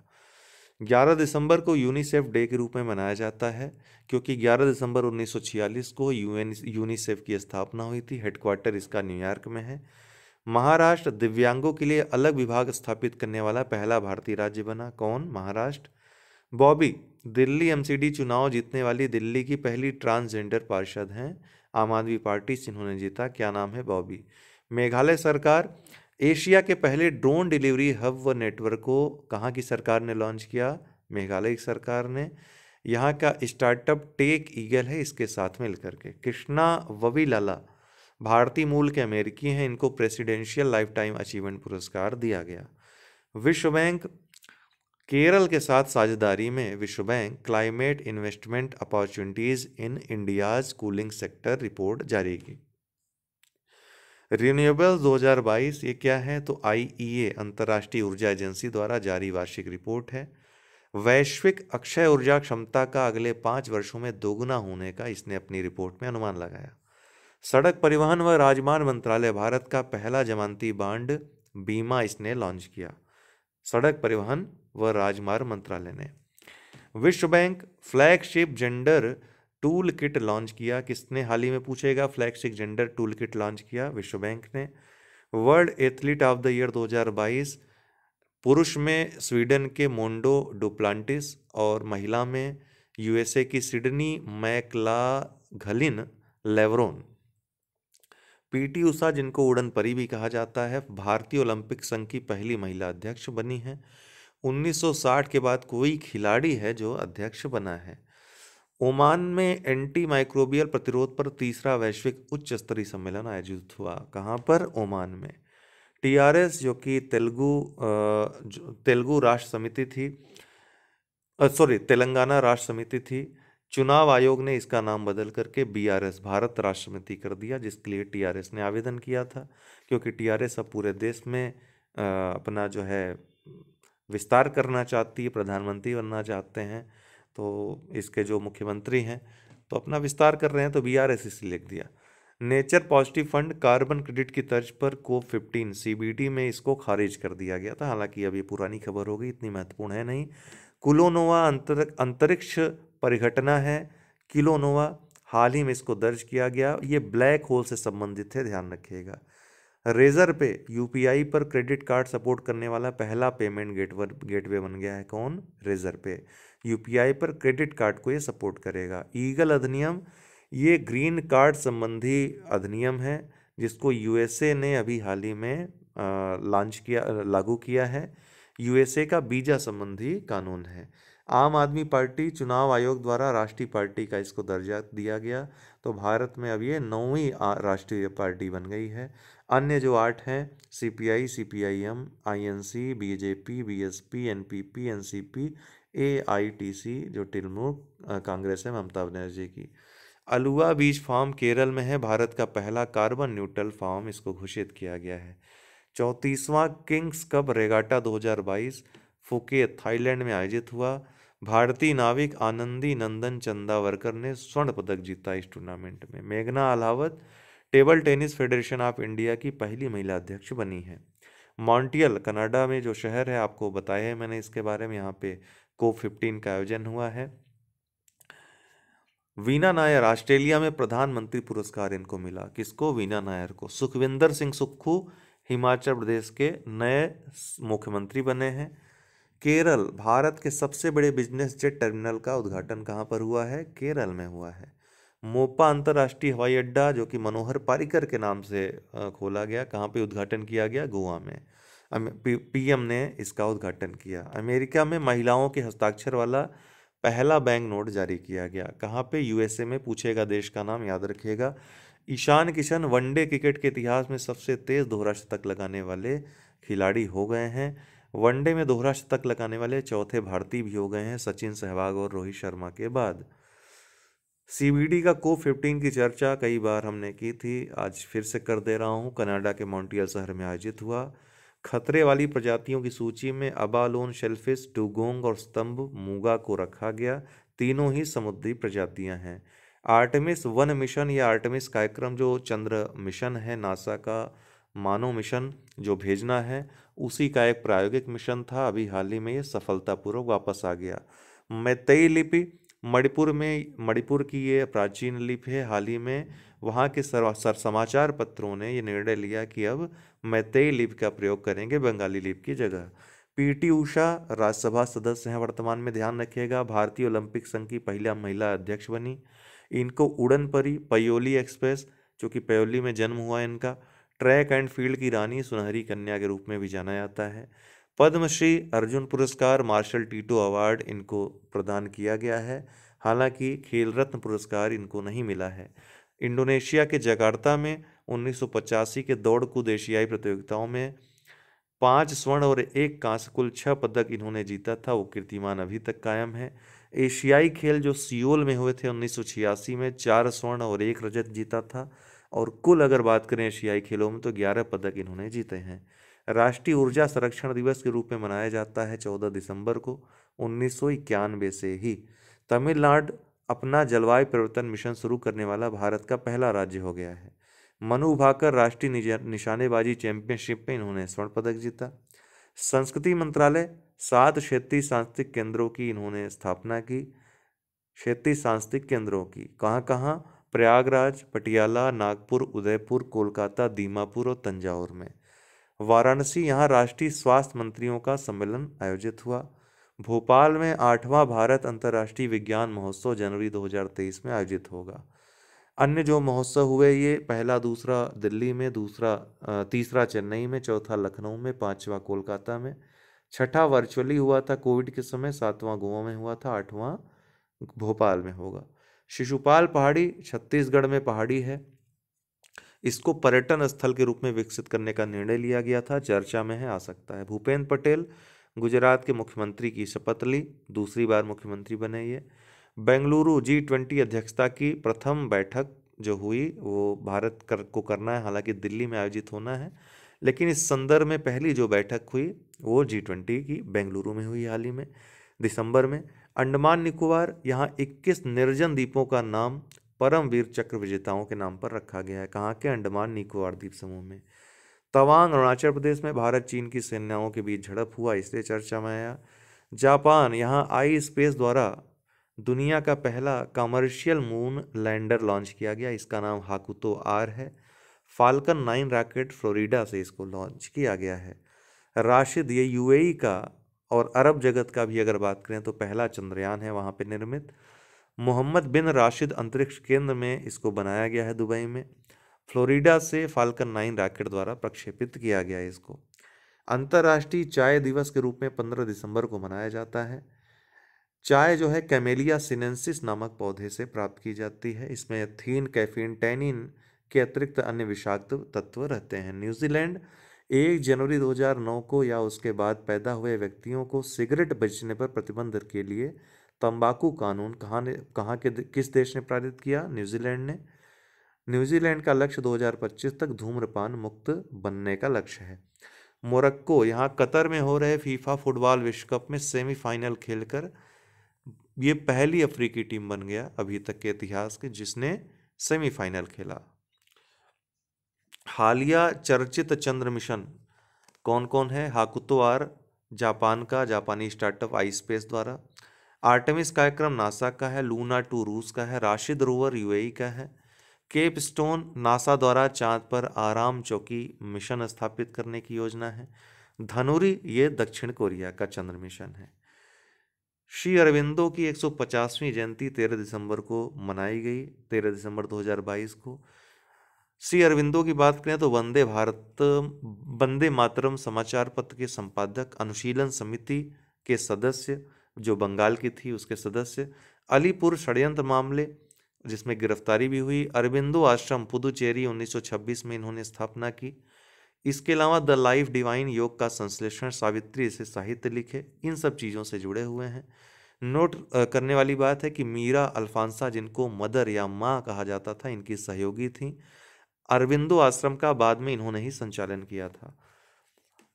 11 दिसंबर को यूनिसेफ डे के रूप में मनाया जाता है क्योंकि 11 दिसंबर 1946 को यूएन यूनिसेफ की स्थापना हुई थी हेडक्वार्टर इसका न्यूयॉर्क में है महाराष्ट्र दिव्यांगों के लिए अलग विभाग स्थापित करने वाला पहला भारतीय राज्य बना कौन महाराष्ट्र बॉबी दिल्ली एमसीडी चुनाव जीतने वाली दिल्ली की पहली ट्रांसजेंडर पार्षद हैं आम आदमी पार्टी से इन्होंने जीता क्या नाम है बॉबी मेघालय सरकार एशिया के पहले ड्रोन डिलीवरी हब व नेटवर्क को कहाँ की सरकार ने लॉन्च किया मेघालय की सरकार ने यहाँ का स्टार्टअप टेक ईगल है इसके साथ मिलकर के कृष्णा लाला भारतीय मूल के अमेरिकी हैं इनको प्रेसिडेंशियल लाइफ टाइम अचीवमेंट पुरस्कार दिया गया विश्व बैंक केरल के साथ साझेदारी में विश्व bank climate investment opportunities in India's cooling sector report जारी की रिन्यूएबल 2022 ये क्या है तो आईईए अंतर्राष्ट्रीय ऊर्जा एजेंसी द्वारा जारी वार्षिक रिपोर्ट है वैश्विक अक्षय ऊर्जा क्षमता का अगले पाँच वर्षों में दोगुना होने का इसने अपनी रिपोर्ट में अनुमान लगाया सड़क परिवहन व राजमार्ग मंत्रालय भारत का पहला जमानती बांड बीमा इसने लॉन्च किया सड़क परिवहन व राजमार्ग मंत्रालय ने विश्व bank flagship gender tool kit launch किया किसने हाल ही में पूछेगा flagship gender tool kit launch किया विश्व बैंक ने world athlete of the year 2022 पुरुष में स्वीडन के मोंडो डुप्लांटिस और महिला में यूएसए की Sydney McLaughlin Levrone PT Usha जिनको उड़न परी भी कहा जाता है भारतीय ओलंपिक संघ की पहली महिला अध्यक्ष बनी है 1960 के बाद कोई खिलाड़ी है जो अध्यक्ष बना है ओमान में एंटी माइक्रोबियल प्रतिरोध पर तीसरा वैश्विक उच्च स्तरीय सम्मेलन आयोजित हुआ कहाँ पर ओमान में टीआरएस जो कि तेलुगु तेलुगु राष्ट्र समिति थी सॉरी तेलंगाना राष्ट्र समिति थी चुनाव आयोग ने इसका नाम बदल करके बीआरएस भारत राष्ट्र समिति कर दिया जिसके लिए टीआरएस ने आवेदन किया था क्योंकि टीआरएस अब पूरे देश में अपना जो है विस्तार करना चाहती है प्रधानमंत्री बनना चाहते हैं तो इसके जो मुख्यमंत्री हैं तो अपना विस्तार कर रहे हैं तो बी आर एस लिख दिया nature positive fund carbon credit की तर्ज पर को फिफ्टीन सी में इसको खारिज कर दिया गया था हालांकि अब ये पुरानी खबर हो गई इतनी महत्वपूर्ण है नहीं कुलोनोवा अंतर अंतरिक्ष परिघटना है किलोनोवा हाल ही में इसको दर्ज किया गया ये ब्लैक होल से संबंधित है ध्यान रखिएगा रेज़र पे यूपीआई पर क्रेडिट कार्ड सपोर्ट करने वाला पहला पेमेंट गेटवर गेटवे बन गया है कौन रेज़र पे यूपीआई पर क्रेडिट कार्ड को ये सपोर्ट करेगा ईगल अधिनियम ये ग्रीन कार्ड संबंधी अधिनियम है जिसको यूएसए ने अभी हाल ही में लॉन्च किया लागू किया है यूएसए का बीजा संबंधी कानून है आम आदमी पार्टी चुनाव आयोग द्वारा राष्ट्रीय पार्टी का इसको दर्जा दिया गया तो भारत में अब ये नौवीं राष्ट्रीय पार्टी बन गई है अन्य जो आठ हैं C P I C P I M I N C B J P B S P N P P N C P A I T C जो तृणमूल कांग्रेस है ममता बनर्जी की अलुआ बीज फार्म केरल में है भारत का पहला कार्बन न्यूट्रल फार्म इसको घोषित किया गया है चौंतीसवां King's cup regatta 2022 Phuket Thailand में आयोजित हुआ भारतीय नाविक आनंदी नंदन चंदावरकर ने स्वर्ण पदक जीता इस टूर्नामेंट में मेघना Alawat table tennis federation of India की पहली महिला अध्यक्ष बनी है मॉन्टियल कनाडा में जो शहर है आपको बताया है मैंने इसके बारे में यहाँ पे को फिफ्टीन का आयोजन हुआ है वीना नायर ऑस्ट्रेलिया में प्रधानमंत्री पुरस्कार इनको मिला किसको वीना नायर को सुखविंदर सिंह सुक्खू हिमाचल प्रदेश के नए मुख्यमंत्री बने हैं केरल भारत के सबसे बड़े बिजनेस जेट टर्मिनल का उद्घाटन कहाँ पर हुआ है केरल में हुआ है मोपा अंतर्राष्ट्रीय हवाई अड्डा जो कि मनोहर पारिकर के नाम से खोला गया कहाँ पे उद्घाटन किया गया गोवा में पीएम ने इसका उद्घाटन किया अमेरिका में महिलाओं के हस्ताक्षर वाला पहला बैंक नोट जारी किया गया कहाँ पे यूएसए में पूछेगा देश का नाम याद रखेगा ईशान किशन वनडे क्रिकेट के इतिहास में सबसे तेज़ दोहरा शतक लगाने वाले खिलाड़ी हो गए हैं वनडे में दोहरा शतक लगाने वाले चौथे भारतीय भी हो गए हैं सचिन सहवाग और रोहित शर्मा के बाद सीबीडी का को फिफ्टीन की चर्चा कई बार हमने की थी आज फिर से कर दे रहा हूँ कनाडा के मॉन्ट्रियल शहर में आयोजित हुआ खतरे वाली प्रजातियों की सूची में अबालोन शेल्फिस डुगोंग और स्तंभ मूगा को रखा गया तीनों ही समुद्री प्रजातियां हैं आर्टमिस वन मिशन या आर्टमिस कार्यक्रम जो चंद्र मिशन है नासा का मानव मिशन जो भेजना है उसी का एक प्रायोगिक मिशन था अभी हाल ही में ये सफलतापूर्वक वापस आ गया मैतई लिपि मणिपुर में मणिपुर की ये प्राचीन लिपि है हाल ही में वहाँ के सर समाचार पत्रों ने ये निर्णय लिया कि अब मैतेई लिपि का प्रयोग करेंगे बंगाली लिपि की जगह पीटी उषा राज्यसभा सदस्य हैं वर्तमान में ध्यान रखिएगा भारतीय ओलंपिक संघ की पहला महिला अध्यक्ष बनी इनको उड़न परी पयोली एक्सप्रेस जो कि पयोली में जन्म हुआ इनका ट्रैक एंड फील्ड की रानी सुनहरी कन्या के रूप में भी जाना जाता है पद्मश्री अर्जुन पुरस्कार मार्शल टीटो अवार्ड इनको प्रदान किया गया है हालांकि खेल रत्न पुरस्कार इनको नहीं मिला है इंडोनेशिया के जकार्ता में उन्नीस के दौड़ कूद एशियाई प्रतियोगिताओं में पाँच स्वर्ण और एक कांस्य कुल छः पदक इन्होंने जीता था वो कीर्तिमान अभी तक कायम है एशियाई खेल जो सियोल में हुए थे उन्नीस में चार स्वर्ण और एक रजत जीता था और कुल अगर बात करें एशियाई खेलों में तो ग्यारह पदक इन्होंने जीते हैं राष्ट्रीय ऊर्जा संरक्षण दिवस के रूप में मनाया जाता है चौदह दिसंबर को उन्नीस से ही तमिलनाडु अपना जलवायु परिवर्तन मिशन शुरू करने वाला भारत का पहला राज्य हो गया है मनु भाकर राष्ट्रीय निशानेबाजी चैंपियनशिप में इन्होंने स्वर्ण पदक जीता संस्कृति मंत्रालय सात क्षेत्रीय सांस्कृतिक केंद्रों की इन्होंने स्थापना की क्षेत्रीय सांस्कृतिक केंद्रों की कहाँ कहाँ प्रयागराज पटियाला नागपुर उदयपुर कोलकाता दीमापुर और तंजावर में वाराणसी यहाँ राष्ट्रीय स्वास्थ्य मंत्रियों का सम्मेलन आयोजित हुआ भोपाल में आठवां भारत अंतर्राष्ट्रीय विज्ञान महोत्सव जनवरी 2023 में आयोजित होगा अन्य जो महोत्सव हुए ये पहला दूसरा दिल्ली में दूसरा तीसरा चेन्नई में चौथा लखनऊ में पांचवा कोलकाता में छठा वर्चुअली हुआ था कोविड के समय सातवां गोवा में हुआ था आठवां भोपाल में होगा शिशुपाल पहाड़ी छत्तीसगढ़ में पहाड़ी है इसको पर्यटन स्थल के रूप में विकसित करने का निर्णय लिया गया था चर्चा में है आ सकता है भूपेंद्र पटेल गुजरात के मुख्यमंत्री की शपथ ली दूसरी बार मुख्यमंत्री बने ये बेंगलुरु जी ट्वेंटी अध्यक्षता की प्रथम बैठक जो हुई वो भारत कर को करना है हालांकि दिल्ली में आयोजित होना है लेकिन इस संदर्भ में पहली जो बैठक हुई वो जी ट्वेंटी की बेंगलुरु में हुई हाल ही में दिसंबर में अंडमान निकोबार यहाँ 21 निर्जन द्वीपों का नाम परमवीर चक्र विजेताओं के नाम पर रखा गया है कहाँ के अंडमान निकोबार द्वीप समूह में तवांग अरुणाचल प्रदेश में भारत चीन की सेनाओं के बीच झड़प हुआ इसलिए चर्चा में आया जापान यहाँ आई स्पेस द्वारा दुनिया का पहला कमर्शियल मून लैंडर लॉन्च किया गया इसका नाम हाकुतो आर है फाल्कन नाइन रॉकेट फ्लोरिडा से इसको लॉन्च किया गया है राशिद ये यूएई का और अरब जगत का भी अगर बात करें तो पहला चंद्रयान है वहाँ पर निर्मित मोहम्मद बिन राशिद अंतरिक्ष केंद्र में इसको बनाया गया है दुबई में फ्लोरिडा से फाल्कन नाइन रॉकेट द्वारा प्रक्षेपित किया गया है इसको अंतर्राष्ट्रीय चाय दिवस के रूप में 15 दिसंबर को मनाया जाता है चाय जो है कैमेलिया सिनेंसिस नामक पौधे से प्राप्त की जाती है इसमें थीन कैफीन टैनिन के अतिरिक्त अन्य विषाक्त तत्व रहते हैं न्यूजीलैंड एक जनवरी 2009 को या उसके बाद पैदा हुए व्यक्तियों को सिगरेट बेचने पर प्रतिबंध के लिए तंबाकू कानून कहाँ ने कहाँ के किस देश ने पारित किया न्यूजीलैंड ने न्यूजीलैंड का लक्ष्य 2025 तक धूम्रपान मुक्त बनने का लक्ष्य है मोरक्को यहाँ कतर में हो रहे फीफा फुटबॉल विश्व कप में सेमीफाइनल खेलकर ये पहली अफ्रीकी टीम बन गया अभी तक के इतिहास के जिसने सेमीफाइनल खेला हालिया चर्चित चंद्र मिशन कौन कौन है हाकुतोआर जापान का जापानी स्टार्टअप आई स्पेस द्वारा आर्टेमिस कार्यक्रम नासा का है लूना टू रूस का है राशिद रोवर यूएई का है केप स्टोन नासा द्वारा चांद पर आराम चौकी मिशन स्थापित करने की योजना है धनुरी ये दक्षिण कोरिया का चंद्र मिशन है श्री अरविंदो की 150वीं जयंती 13 दिसंबर को मनाई गई 13 दिसंबर 2022 को श्री अरविंदो की बात करें तो वंदे भारत वंदे मातरम समाचार पत्र के संपादक अनुशीलन समिति के सदस्य जो बंगाल की थी उसके सदस्य अलीपुर षडयंत्र मामले जिसमें गिरफ्तारी भी हुई अरबिंदो आश्रम पुदुचेरी 1926 में इन्होंने स्थापना की इसके अलावा द लाइफ डिवाइन योग का संश्लेषण सावित्री से साहित्य लिखे इन सब चीज़ों से जुड़े हुए हैं नोट करने वाली बात है कि मीरा अल्फांसा जिनको मदर या माँ कहा जाता था इनकी सहयोगी थी अरविंदो आश्रम का बाद में इन्होंने ही संचालन किया था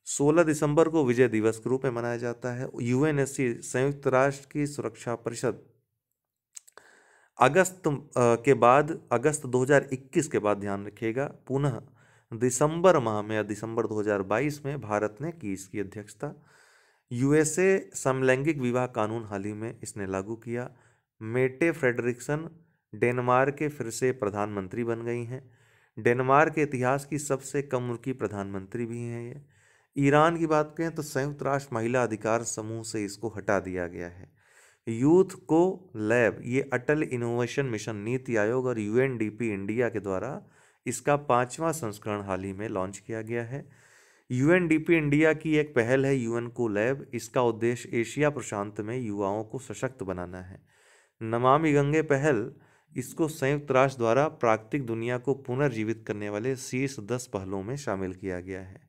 16 दिसंबर को विजय दिवस के रूप में मनाया जाता है यूएनएससी संयुक्त राष्ट्र की सुरक्षा परिषद अगस्त के बाद अगस्त 2021 के बाद ध्यान रखिएगा पुनः दिसंबर माह में या दिसंबर 2022 में भारत ने की इसकी अध्यक्षता यूएसए समलैंगिक विवाह कानून हाल ही में इसने लागू किया मेटे फ्रेडरिक्सन डेनमार्क के फिर से प्रधानमंत्री बन गई हैं डेनमार्क के इतिहास की सबसे कम उम्र की प्रधानमंत्री भी हैं ये ईरान की बात करें तो संयुक्त राष्ट्र महिला अधिकार समूह से इसको हटा दिया गया है यूथ को लैब ये अटल इनोवेशन मिशन नीति आयोग और यूएनडीपी इंडिया के द्वारा इसका पांचवा संस्करण हाल ही में लॉन्च किया गया है यूएनडीपी इंडिया की एक पहल है यूएन को लैब इसका उद्देश्य एशिया प्रशांत में युवाओं को सशक्त बनाना है नमामि गंगे पहल इसको संयुक्त राष्ट्र द्वारा प्राकृतिक दुनिया को पुनर्जीवित करने वाले शीर्ष दस पहलों में शामिल किया गया है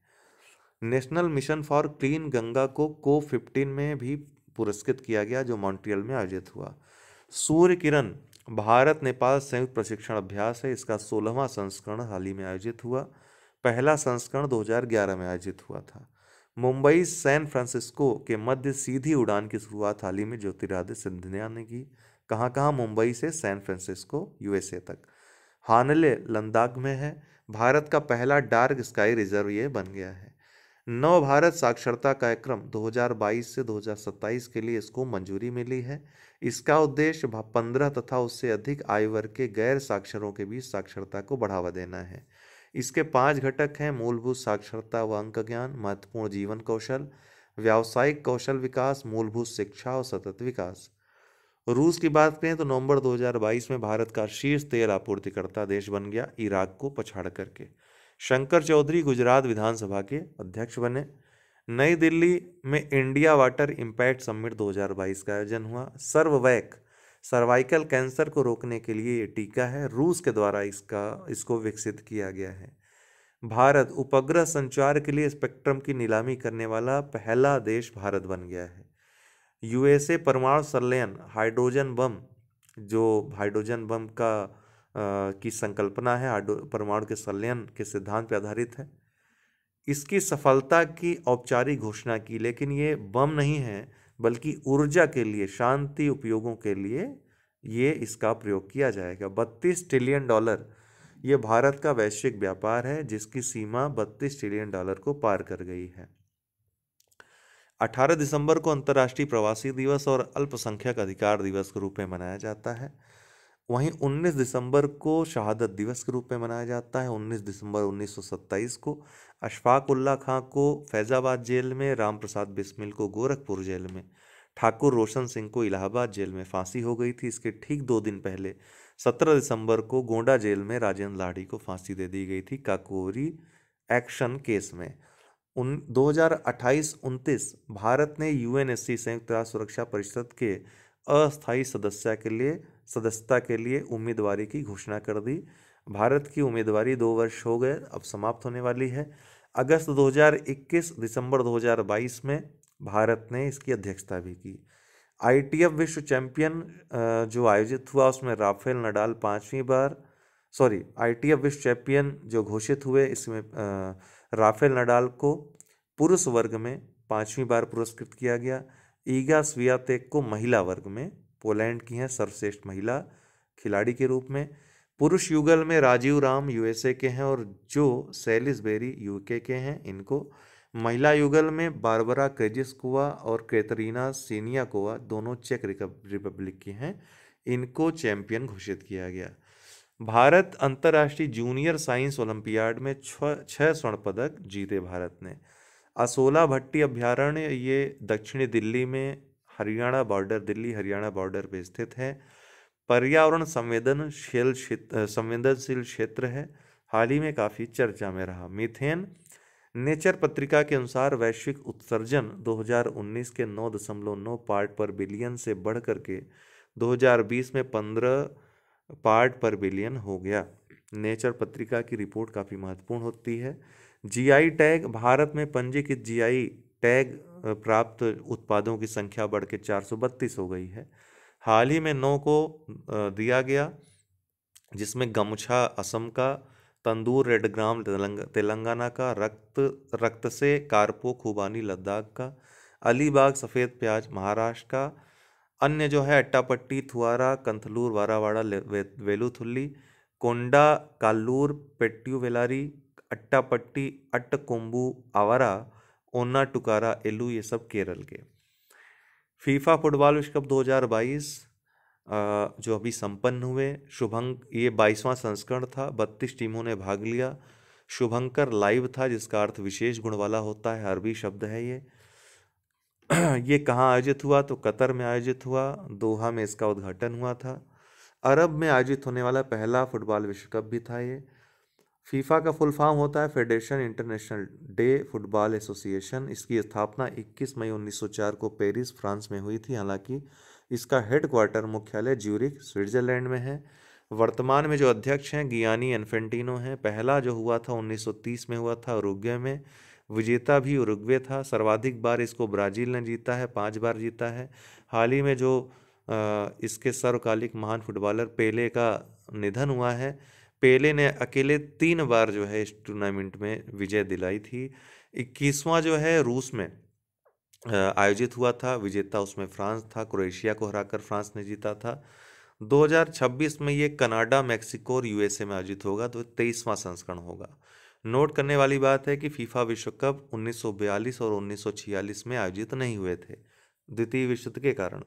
national mission for clean Ganga को को फिफ्टीन में भी पुरस्कृत किया गया जो मॉन्ट्रियल में आयोजित हुआ सूर्य किरण भारत नेपाल संयुक्त प्रशिक्षण अभ्यास है इसका सोलहवां संस्करण हाल ही में आयोजित हुआ पहला संस्करण 2011 में आयोजित हुआ था मुंबई सैन फ्रांसिस्को के मध्य सीधी उड़ान की शुरुआत हाल ही में ज्योतिरादित्य सिंधिया ने की कहाँ कहाँ मुंबई से सैन फ्रांसिस्को यूएसए तक हानले लद्दाख में है भारत का पहला डार्क स्काई रिजर्व ये बन गया है नव भारत साक्षरता कार्यक्रम 2022 से 2027 के लिए इसको मंजूरी मिली है इसका उद्देश्य पंद्रह तथा उससे अधिक आयु वर्ग के गैर साक्षरों के बीच साक्षरता को बढ़ावा देना है इसके पांच घटक हैं मूलभूत साक्षरता व अंक ज्ञान महत्वपूर्ण जीवन कौशल व्यावसायिक कौशल विकास मूलभूत शिक्षा और सतत विकास रूस की बात करें तो नवंबर 2022 में भारत का शीर्ष तेल आपूर्तिकर्ता देश बन गया इराक को पछाड़ करके शंकर चौधरी गुजरात विधानसभा के अध्यक्ष बने नई दिल्ली में इंडिया वाटर इम्पैक्ट समिट 2022 का आयोजन हुआ सर्ववैक सर्वाइकल कैंसर को रोकने के लिए ये टीका है रूस के द्वारा इसका इसको विकसित किया गया है भारत उपग्रह संचार के लिए स्पेक्ट्रम की नीलामी करने वाला पहला देश भारत बन गया है यूएसए परमाणु संलयन हाइड्रोजन बम जो हाइड्रोजन बम का की संकल्पना है आडो परमाणु के संलयन के सिद्धांत पर आधारित है इसकी सफलता की औपचारिक घोषणा की लेकिन ये बम नहीं है बल्कि ऊर्जा के लिए शांति उपयोगों के लिए ये इसका प्रयोग किया जाएगा बत्तीस ट्रिलियन डॉलर ये भारत का वैश्विक व्यापार है जिसकी सीमा बत्तीस ट्रिलियन डॉलर को पार कर गई है 18 दिसंबर को अंतर्राष्ट्रीय प्रवासी दिवस और अल्पसंख्यक अधिकार दिवस के रूप में मनाया जाता है वहीं 19 दिसंबर को शहादत दिवस के रूप में मनाया जाता है 19 दिसंबर 1927 को अशफाक उल्ला खां को फैज़ाबाद जेल में राम प्रसाद बिस्मिल को गोरखपुर जेल में ठाकुर रोशन सिंह को इलाहाबाद जेल में फांसी हो गई थी इसके ठीक दो दिन पहले 17 दिसंबर को गोंडा जेल में राजेंद्र लाठी को फांसी दे दी गई थी काकोरी एक्शन केस में उन दो हज़ार भारत ने यू संयुक्त राष्ट्र सुरक्षा परिषद के अस्थायी सदस्य के लिए सदस्यता के लिए उम्मीदवारी की घोषणा कर दी भारत की उम्मीदवारी दो वर्ष हो गए अब समाप्त होने वाली है अगस्त 2021 दिसंबर 2022 में भारत ने इसकी अध्यक्षता भी की आई विश्व चैंपियन जो आयोजित हुआ उसमें राफेल नडाल पाँचवीं बार सॉरी आई विश्व चैंपियन जो घोषित हुए इसमें राफेल नडाल को पुरुष वर्ग में पाँचवीं बार पुरस्कृत किया गया ईगा स्वियातेक को महिला वर्ग में पोलैंड की हैं सर्वश्रेष्ठ महिला खिलाड़ी के रूप में पुरुष युगल में राजीव राम यूएसए के हैं और जो सेलिस बेरी यूके के हैं इनको महिला युगल में बारबरा क्रेजिस्कुआ और कैतरीना सीनियाकोवा दोनों चेक रिपब्लिक की हैं इनको चैंपियन घोषित किया गया भारत अंतर्राष्ट्रीय जूनियर साइंस ओलंपियाड में छः स्वर्ण पदक जीते भारत ने असोला भट्टी अभ्यारण्य ये दक्षिणी दिल्ली में हरियाणा बॉर्डर दिल्ली हरियाणा बॉर्डर पर स्थित है पर्यावरण संवेदनशील क्षेत्र संवेदनशील क्षेत्र है हाल ही में काफ़ी चर्चा में रहा मीथेन नेचर पत्रिका के अनुसार वैश्विक उत्सर्जन 2019 के 9.9 पार्ट पर बिलियन से बढ़ करके 2020 में 15 पार्ट पर बिलियन हो गया नेचर पत्रिका की रिपोर्ट काफ़ी महत्वपूर्ण होती है जीआई टैग भारत में पंजीकृत जीआई टैग प्राप्त उत्पादों की संख्या बढ़ के चार हो गई है हाल ही में नौ को दिया गया जिसमें गमछा असम का तंदूर रेड ग्राम तेलंगाना का रक्त रक्त से कारपो खुबानी लद्दाख का अलीबाग सफ़ेद प्याज महाराष्ट्र का अन्य जो है अट्टापट्टी थुआरा कंथलूर वारावाड़ा वे, वेलूथुल्ली कोंडा काल्लूर पेट्टू वेलारी अट्टापट्टी अट्टकोम्बू आवारा ओना टुकारा एलू ये सब केरल के फीफा फुटबॉल विश्व कप 2022 जो अभी संपन्न हुए शुभंक ये बाईसवां संस्करण था बत्तीस टीमों ने भाग लिया शुभंकर लाइव था जिसका अर्थ विशेष गुण वाला होता है अरबी शब्द है ये ये कहाँ आयोजित हुआ तो कतर में आयोजित हुआ दोहा में इसका उद्घाटन हुआ था अरब में आयोजित होने वाला पहला फुटबॉल विश्व कप भी था ये फीफा का फुल फॉर्म होता है federation international de football association इसकी स्थापना 21 मई 1904 को पेरिस फ्रांस में हुई थी हालांकि इसका हेड क्वार्टर मुख्यालय ज्यूरिक स्विट्जरलैंड में है वर्तमान में जो अध्यक्ष हैं गियानी एनफेंटिनो हैं पहला जो हुआ था 1930 में हुआ था उरुग्वे में विजेता भी उरुग्वे था सर्वाधिक बार इसको ब्राज़ील ने जीता है पाँच बार जीता है हाल ही में जो इसके सर्वकालिक महान फुटबॉलर पेले का निधन हुआ है पेले ने अकेले तीन बार जो है इस टूर्नामेंट में विजय दिलाई थी इक्कीसवां जो है रूस में आयोजित हुआ था विजेता उसमें फ्रांस था क्रोएशिया को हराकर फ्रांस ने जीता था 2026 में ये कनाडा मैक्सिको और यूएसए में आयोजित होगा तो तेईसवां संस्करण होगा नोट करने वाली बात है कि फीफा विश्व कप 1942 और 1946 में आयोजित नहीं हुए थे द्वितीय विश्व के कारण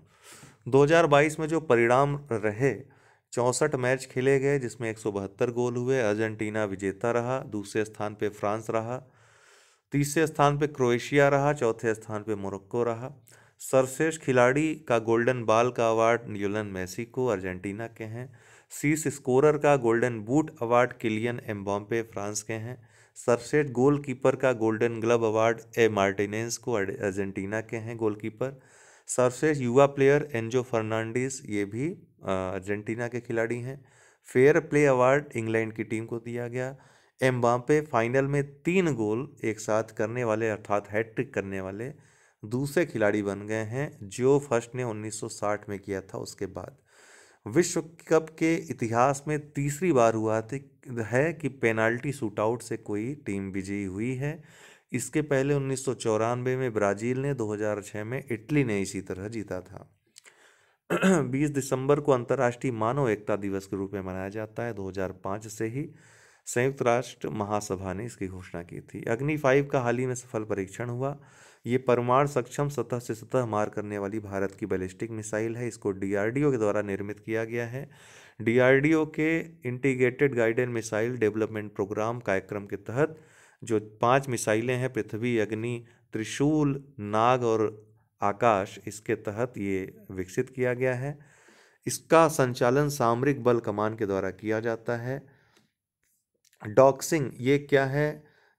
2022 में जो परिणाम रहे चौंसठ मैच खेले गए जिसमें एक गोल हुए अर्जेंटीना विजेता रहा दूसरे स्थान पर फ्रांस रहा तीसरे स्थान पर क्रोएशिया रहा चौथे स्थान पर मोरक्को रहा सर्वश्रेष्ठ खिलाड़ी का गोल्डन बाल का अवार्ड न्यूलन मेसी को अर्जेंटीना के हैं शीर्ष स्कोरर का golden boot award Kylian Mbappe France के हैं सर्वश्रेष्ठ गोलकीपर का golden glove award A Martinez को अर्जेंटीना के हैं गोलकीपर सर्वश्रेष्ठ युवा प्लेयर एंजो फर्नांडिस ये भी अर्जेंटीना के खिलाड़ी हैं फेयर प्ले अवार्ड इंग्लैंड की टीम को दिया गया एम्बाम्पे फाइनल में तीन गोल एक साथ करने वाले अर्थात हैट्रिक करने वाले दूसरे खिलाड़ी बन गए हैं जो फर्स्ट ने 1960 में किया था उसके बाद विश्व कप के इतिहास में तीसरी बार हुआ है कि पेनाल्टी शूटआउट से कोई टीम विजयी हुई है इसके पहले उन्नीस में ब्राज़ील ने 2006 में इटली ने इसी तरह जीता था 20 दिसंबर को अंतर्राष्ट्रीय मानव एकता दिवस के रूप में मनाया जाता है 2005 से ही संयुक्त राष्ट्र महासभा ने इसकी घोषणा की थी अग्नि फाइव का हाल ही में सफल परीक्षण हुआ ये परमाणु सक्षम सतह से सतह मार करने वाली भारत की बैलिस्टिक मिसाइल है इसको डीआरडीओ के द्वारा निर्मित किया गया है डीआरडीओ के integrated guided missile development programme कार्यक्रम के तहत जो पांच मिसाइलें हैं पृथ्वी अग्नि त्रिशूल नाग और आकाश इसके तहत ये विकसित किया गया है इसका संचालन सामरिक बल कमान के द्वारा किया जाता है डॉक्सिंग ये क्या है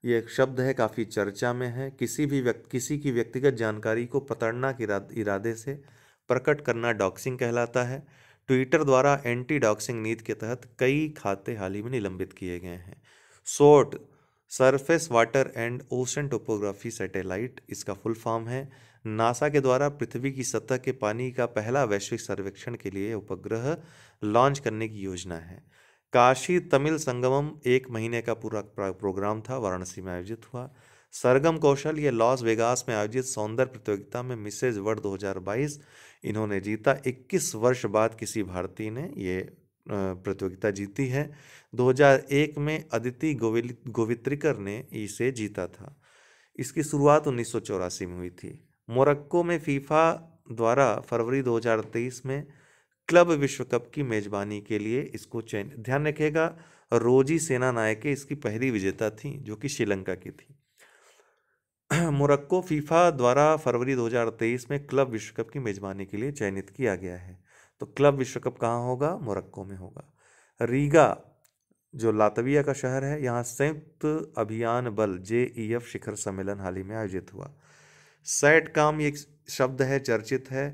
ये एक शब्द है काफ़ी चर्चा में है किसी भी व्यक्ति किसी की व्यक्तिगत जानकारी को पतड़ना के इरादे से प्रकट करना डॉक्सिंग कहलाता है ट्विटर द्वारा एंटी डॉक्सिंग नीति के तहत कई खाते हाल ही में निलंबित किए गए हैं सोट surface water and ocean topography satellite इसका फुल फॉर्म है नासा के द्वारा पृथ्वी की सतह के पानी का पहला वैश्विक सर्वेक्षण के लिए उपग्रह लॉन्च करने की योजना है काशी तमिल संगमम एक महीने का पूरा प्रोग्राम था वाराणसी में आयोजित हुआ सरगम कौशल ये लॉस वेगास में आयोजित सौंदर्य प्रतियोगिता में मिसेज वर्ल्ड 2022 इन्होंने जीता 21 वर्ष बाद किसी भारतीय ने ये प्रतियोगिता जीती है 2001 में अदिति गोविल गोवित्रिकर ने इसे जीता था इसकी शुरुआत उन्नीस में हुई थी मोरक्को में फीफा द्वारा फरवरी 2023 में क्लब विश्व कप की मेज़बानी के लिए इसको चयन ध्यान रखेगा रोजी सेना नायके इसकी पहली विजेता थी जो कि श्रीलंका की थी मोरक्को फीफा द्वारा फरवरी 2023 में क्लब विश्व कप की मेज़बानी के लिए चयनित किया गया है तो क्लब विश्व कप कहाँ होगा मोरक्को में होगा रीगा जो लातविया का शहर है यहाँ संयुक्त अभियान बल जे ई एफ शिखर सम्मेलन हाल ही में आयोजित हुआ सैट काम एक शब्द है चर्चित है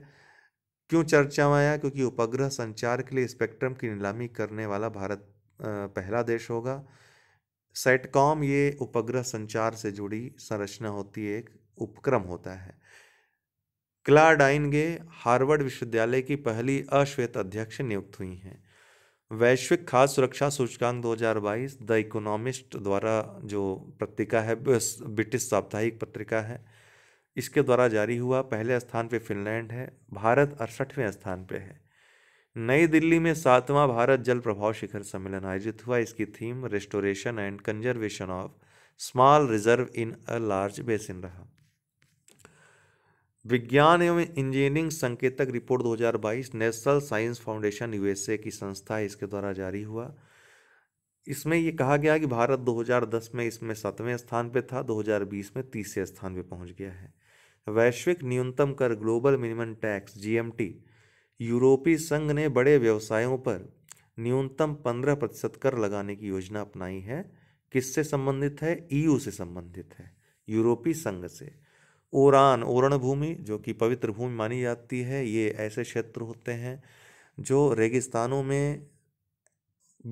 क्यों चर्चा में आया क्योंकि उपग्रह संचार के लिए स्पेक्ट्रम की नीलामी करने वाला भारत पहला देश होगा कॉम ये उपग्रह संचार से जुड़ी संरचना होती है एक उपक्रम होता है क्लाडाइनगे हार्वर्ड विश्वविद्यालय की पहली अश्वेत अध्यक्ष नियुक्त हुई हैं वैश्विक खाद्य सुरक्षा सूचकांक 2022 द इकोनॉमिस्ट द्वारा जो पत्रिका है ब्रिटिश साप्ताहिक पत्रिका है इसके द्वारा जारी हुआ पहले स्थान पे फिनलैंड है भारत अड़सठवें स्थान पे है नई दिल्ली में सातवां भारत जल प्रभाव शिखर सम्मेलन आयोजित हुआ इसकी theme restoration and conservation of small reserve in a large basin रहा विज्ञान एवं इंजीनियरिंग संकेतक report 2022 national science foundation USA की संस्था इसके द्वारा जारी हुआ इसमें ये कहा गया कि भारत 2010 में इसमें सातवें स्थान पर था 2020 में तीसरे स्थान पर पहुंच गया है वैश्विक न्यूनतम कर ग्लोबल मिनिमम टैक्स जी यूरोपीय संघ ने बड़े व्यवसायों पर न्यूनतम पंद्रह प्रतिशत कर लगाने की योजना अपनाई है किससे संबंधित है ईयू से संबंधित है यूरोपीय संघ से ओरान ओरण भूमि जो कि पवित्र भूमि मानी जाती है ये ऐसे क्षेत्र होते हैं जो रेगिस्तानों में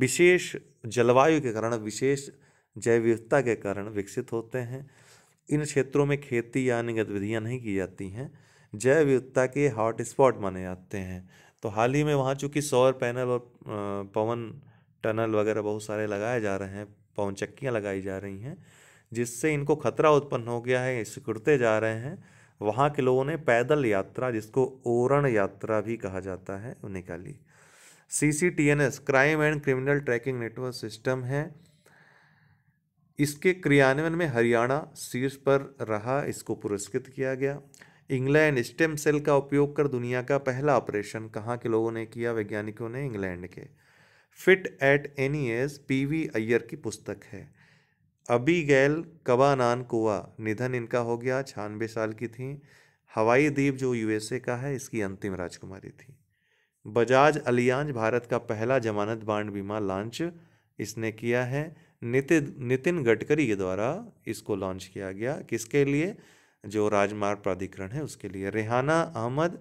विशेष जलवायु के कारण विशेष जैव विविधता के कारण विकसित होते हैं इन क्षेत्रों में खेती यानी गतिविधियाँ नहीं की जाती हैं जैव विविधता के हॉटस्पॉट माने जाते हैं तो हाल ही में वहाँ चूँकि सौर पैनल और पवन टनल वगैरह बहुत सारे लगाए जा रहे हैं पवन चक्कियाँ लगाई जा रही हैं जिससे इनको खतरा उत्पन्न हो गया है सिकुड़ते जा रहे हैं वहाँ के लोगों ने पैदल यात्रा जिसको ओरण यात्रा भी कहा जाता है निकाली C C T N S crime and criminal tracking network system है इसके क्रियान्वयन में हरियाणा शीर्ष पर रहा इसको पुरस्कृत किया गया इंग्लैंड स्टेम सेल का उपयोग कर दुनिया का पहला ऑपरेशन कहाँ के लोगों ने किया वैज्ञानिकों ने इंग्लैंड के fit at any age P V Iyer की पुस्तक है अबीगैल कबानान कुआ निधन इनका हो गया छानबे साल की थी हवाई द्वीप जो यूएसए का है इसकी अंतिम राजकुमारी थी बजाज अलियांज भारत का पहला जमानत बांड बीमा लॉन्च इसने किया है नितिन नितिन गडकरी के द्वारा इसको लॉन्च किया गया किसके लिए जो राजमार्ग प्राधिकरण है उसके लिए रेहाना अहमद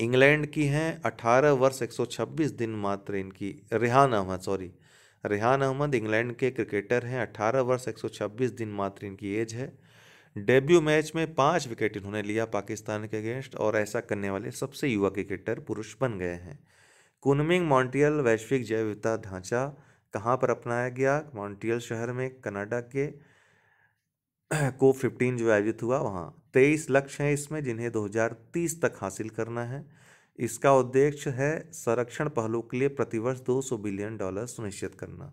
इंग्लैंड की हैं 18 वर्ष 126 दिन मात्र इनकी रेहान अहमद सॉरी रेहान अहमद इंग्लैंड के क्रिकेटर हैं 18 वर्ष 126 दिन मात्र इनकी एज है डेब्यू मैच में पाँच विकेट इन्होंने लिया पाकिस्तान के अगेंस्ट और ऐसा करने वाले सबसे युवा क्रिकेटर पुरुष बन गए हैं कुनमिंग मॉन्ट्रियल वैश्विक जैव विविधता ढांचा कहाँ पर अपनाया गया मॉन्ट्रियल शहर में कनाडा के को फिफ्टीन जो आयोजित हुआ वहाँ तेईस लक्ष्य हैं इसमें जिन्हें 2030 तक हासिल करना है इसका उद्देश्य है संरक्षण पहलू के लिए प्रतिवर्ष 200 बिलियन डॉलर सुनिश्चित करना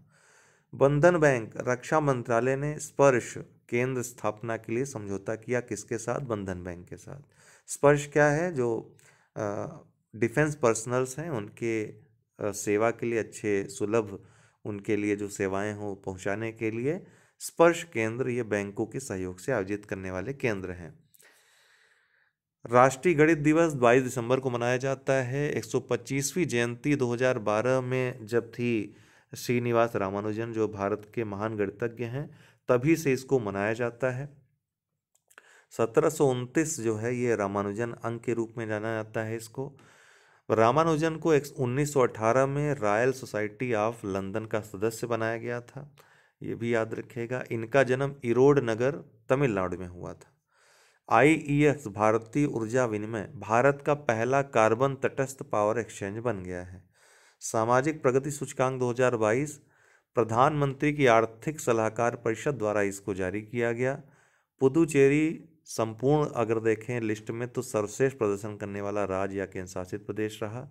बंधन बैंक रक्षा मंत्रालय ने स्पर्श केंद्र स्थापना के लिए समझौता किया किसके साथ बंधन बैंक के साथ स्पर्श क्या है जो डिफेंस पर्सनल्स हैं उनके सेवा के लिए अच्छे सुलभ उनके लिए जो सेवाएं हो पहुंचाने के लिए स्पर्श केंद्र ये बैंकों के सहयोग से आयोजित करने वाले केंद्र हैं राष्ट्रीय गणित दिवस 22 दिसंबर को मनाया जाता है 125वीं जयंती 2012 में जब थी श्रीनिवास रामानुजन जो भारत के महान गणितज्ञ हैं तभी से इसको मनाया जाता है सत्रह जो है ये रामानुजन अंक के रूप में जाना जाता है इसको रामानुजन को अठारह में रॉयल सोसाइटी ऑफ लंदन का सदस्य बनाया गया था ये भी याद रखेगा इनका जन्म इरोड नगर तमिलनाडु में हुआ था एक्स भारतीय ऊर्जा विनिमय भारत का पहला कार्बन तटस्थ पावर एक्सचेंज बन गया है सामाजिक प्रगति सूचकांक 2022 प्रधानमंत्री की आर्थिक सलाहकार परिषद द्वारा इसको जारी किया गया पुदुचेरी संपूर्ण अगर देखें लिस्ट में तो सर्वश्रेष्ठ प्रदर्शन करने वाला राज्य या केंद्र शासित प्रदेश रहा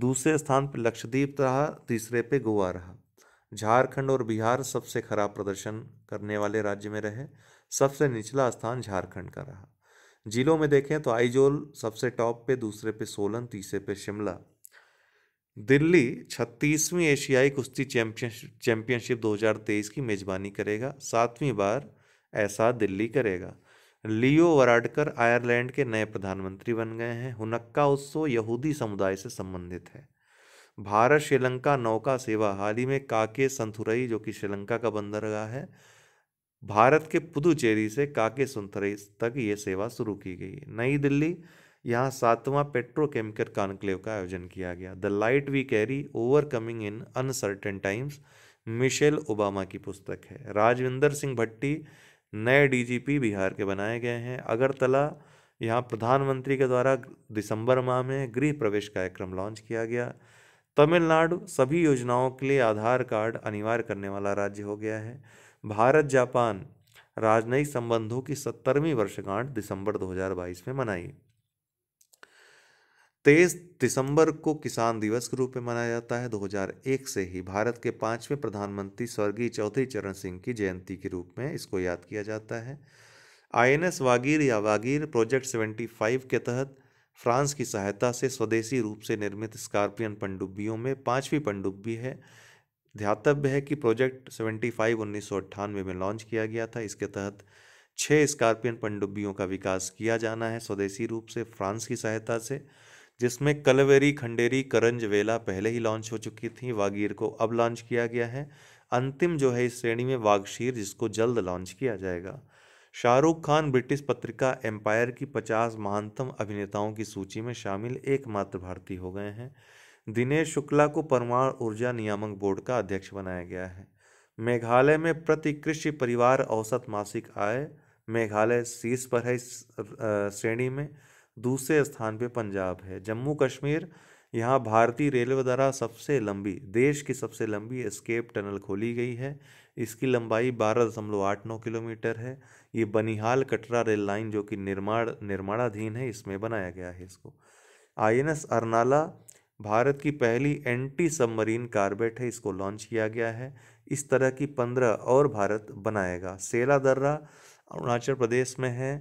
दूसरे स्थान पर लक्षद्वीप रहा तीसरे पे गोवा रहा झारखंड और बिहार सबसे खराब प्रदर्शन करने वाले राज्य में रहे सबसे निचला स्थान झारखंड का रहा जिलों में देखें तो आइजोल सबसे टॉप पे दूसरे पे सोलन तीसरे पे शिमला दिल्ली छत्तीसवीं एशियाई कुश्ती चैंपियनशिप चैंपियनशिप 2023 की मेज़बानी करेगा सातवीं बार ऐसा दिल्ली करेगा लियो वराडकर आयरलैंड के नए प्रधानमंत्री बन गए हैं हुनक्का उत्सव यहूदी समुदाय से संबंधित है भारत श्रीलंका नौका सेवा हाल ही में काके संथुरई जो कि श्रीलंका का बंदरगाह है भारत के पुदुचेरी से काके संथुरई तक ये सेवा शुरू की गई नई दिल्ली यहाँ सातवां पेट्रोकेमिकल कॉन्क्लेव का आयोजन किया गया the light we carry overcoming in uncertain times Michelle Obama की पुस्तक है राजविंदर सिंह भट्टी नए डीजीपी बिहार के बनाए गए हैं अगरतला यहाँ प्रधानमंत्री के द्वारा दिसंबर माह में गृह प्रवेश कार्यक्रम लॉन्च किया गया तमिलनाडु सभी योजनाओं के लिए आधार कार्ड अनिवार्य करने वाला राज्य हो गया है भारत जापान राजनयिक संबंधों की सत्तरवीं वर्षगांठ दिसंबर 2022 में मनाई तेईस दिसंबर को किसान दिवस के रूप में मनाया जाता है 2001 से ही भारत के पांचवें प्रधानमंत्री स्वर्गीय चौधरी चरण सिंह की जयंती के रूप में इसको याद किया जाता है आईएनएस वागीर या वागीर प्रोजेक्ट 75 के तहत फ्रांस की सहायता से स्वदेशी रूप से निर्मित स्कॉर्पियन पनडुब्बियों में पांचवी पनडुब्बी है ध्यातव्य है कि प्रोजेक्ट 75 उन्नीस में लॉन्च किया गया था इसके तहत छः स्कॉर्पियन पनडुब्बियों का विकास किया जाना है स्वदेशी रूप से फ्रांस की सहायता से जिसमें कलवेरी खंडेरी करंज वेला पहले ही लॉन्च हो चुकी थी वागीर को अब लॉन्च किया गया है अंतिम जो है इस श्रेणी में वागशीर जिसको जल्द लॉन्च किया जाएगा शाहरुख खान ब्रिटिश पत्रिका एम्पायर की 50 महानतम अभिनेताओं की सूची में शामिल एकमात्र भारतीय हो गए हैं दिनेश शुक्ला को परमाणु ऊर्जा नियामक बोर्ड का अध्यक्ष बनाया गया है मेघालय में प्रति कृषि परिवार औसत मासिक आय मेघालय शीर्ष पर है इस श्रेणी में दूसरे स्थान पे पंजाब है जम्मू कश्मीर यहाँ भारतीय रेलवे द्वारा सबसे लंबी देश की सबसे लंबी एस्केप टनल खोली गई है इसकी लंबाई बारह दशमलव आठ नौ किलोमीटर है ये बनिहाल कटरा रेल लाइन जो कि निर्माण निर्माणाधीन है इसमें बनाया गया है इसको I N S Arnala Bharat की पहली एंटी सबमरीन कार्बेट है इसको लॉन्च किया गया है इस तरह की पंद्रह और भारत बनाएगा सेला दर्रा अरुणाचल प्रदेश में है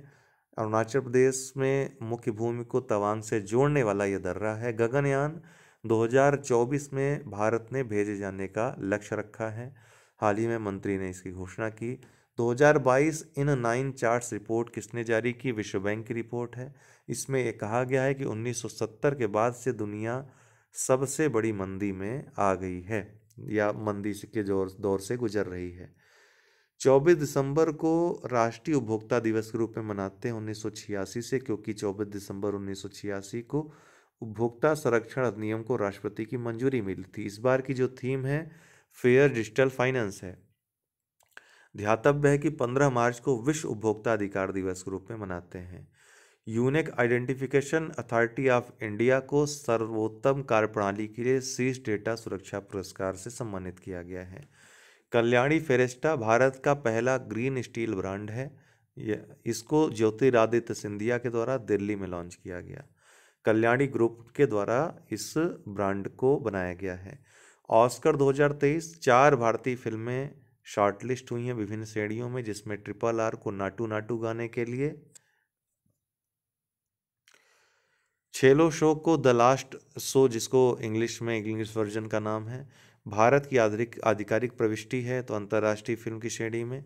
अरुणाचल प्रदेश में मुख्य भूमि को तवांग से जोड़ने वाला यह दर्रा है गगनयान 2024 में भारत ने भेजे जाने का लक्ष्य रखा है हाल ही में मंत्री ने इसकी घोषणा की 2022 इन नाइन चार्ट्स रिपोर्ट किसने जारी की विश्व बैंक की रिपोर्ट है इसमें यह कहा गया है कि 1970 के बाद से दुनिया सबसे बड़ी मंदी में आ गई है या मंदी के जोर दौर से गुजर रही है चौबीस दिसंबर को राष्ट्रीय उपभोक्ता दिवस के रूप में मनाते हैं उन्नीस सौ छियासी से क्योंकि चौबीस दिसंबर उन्नीस सौ छियासी को उपभोक्ता संरक्षण अधिनियम को राष्ट्रपति की मंजूरी मिली थी इस बार की जो थीम है फेयर डिजिटल फाइनेंस है ध्यातव्य है कि 15 मार्च को विश्व उपभोक्ता अधिकार दिवस के रूप में मनाते हैं unique identification authority of India को सर्वोत्तम कार्यप्रणाली के लिए शीर्ष डेटा सुरक्षा पुरस्कार से सम्मानित किया गया है कल्याणी फेरेस्टा भारत का पहला ग्रीन स्टील ब्रांड है ये इसको ज्योतिरादित्य सिंधिया के द्वारा दिल्ली में लॉन्च किया गया कल्याणी ग्रुप के द्वारा इस ब्रांड को बनाया गया है ऑस्कर 2023 चार भारतीय फिल्में शॉर्टलिस्ट हुई हैं विभिन्न श्रेणियों में जिसमें ट्रिपल आर को नाटू नाटू गाने के लिए छेलो शो को द लास्ट शो जिसको इंग्लिश में इंग्लिश वर्जन का नाम है भारत की आधिकारिक प्रविष्टि है तो अंतर्राष्ट्रीय फिल्म की श्रेणी में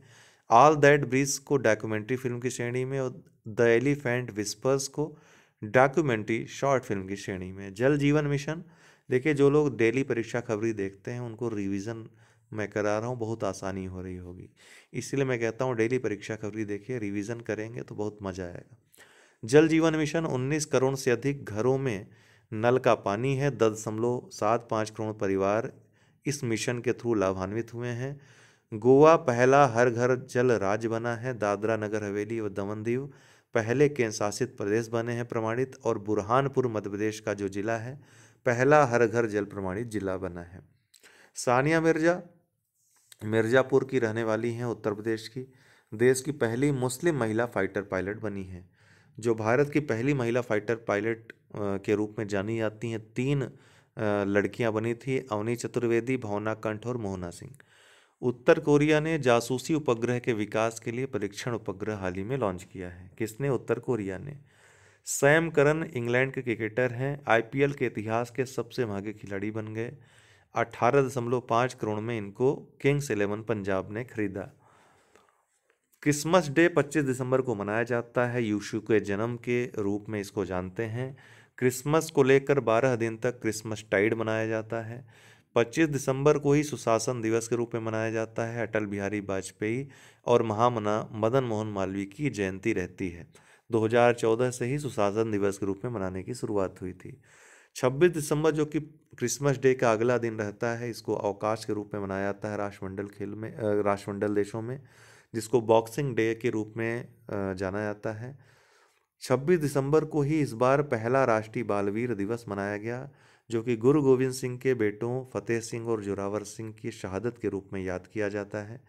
ऑल दैट ब्रीज को डॉक्यूमेंट्री फिल्म की श्रेणी में और द एलिफेंट विस्पर्स को डॉक्यूमेंट्री शॉर्ट फिल्म की श्रेणी में जल जीवन मिशन देखिए जो लोग डेली परीक्षा खबरी देखते हैं उनको रिवीजन मैं करा रहा हूँ बहुत आसानी हो रही होगी इसलिए मैं कहता हूँ डेली परीक्षा खबरी देखिए रिवीजन करेंगे तो बहुत मज़ा आएगा जल जीवन मिशन 19 करोड़ से अधिक घरों में नल का पानी है दस दशमलव सात पाँच करोड़ परिवार इस मिशन के थ्रू लाभान्वित हुए हैं गोवा पहला हर घर जल राज्य बना है दादरा नगर हवेली और दमन दीव पहले केंद्र शासित प्रदेश बने हैं प्रमाणित और बुरहानपुर मध्य प्रदेश का जो जिला है पहला हर घर जल प्रमाणित जिला बना है सानिया मिर्जा मिर्जापुर की रहने वाली हैं उत्तर प्रदेश की देश की पहली मुस्लिम महिला फाइटर पायलट बनी है जो भारत की पहली महिला फाइटर पायलट के रूप में जानी जाती हैं तीन लड़कियां बनी थी अवनी चतुर्वेदी भावना कंठ और मोहना सिंह उत्तर कोरिया ने जासूसी उपग्रह के विकास के लिए परीक्षण उपग्रह हाल ही में लॉन्च किया है किसने उत्तर कोरिया ने सैम करन इंग्लैंड के क्रिकेटर हैं आईपीएल के इतिहास के सबसे महंगे खिलाड़ी बन गए अठारह दशमलव पाँच करोड़ में इनको किंग्स इलेवन पंजाब ने खरीदा क्रिसमस डे 25 दिसंबर को मनाया जाता है यूशु के जन्म के रूप में इसको जानते हैं क्रिसमस को लेकर 12 दिन तक क्रिसमस टाइड मनाया जाता है 25 दिसंबर को ही सुशासन दिवस के रूप में मनाया जाता है अटल बिहारी वाजपेयी और महामना मदन मोहन मालवीय की जयंती रहती है 2014 से ही सुशासन दिवस के रूप में मनाने की शुरुआत हुई थी 26 दिसंबर जो कि क्रिसमस डे का अगला दिन रहता है इसको अवकाश के रूप में मनाया जाता है राष्ट्रमंडल खेल में राष्ट्रमंडल देशों में जिसको बॉक्सिंग डे के रूप में जाना जाता है 26 दिसंबर को ही इस बार पहला राष्ट्रीय बालवीर दिवस मनाया गया जो कि गुरु गोविंद सिंह के बेटों फतेह सिंह और जोरावर सिंह की शहादत के रूप में याद किया जाता है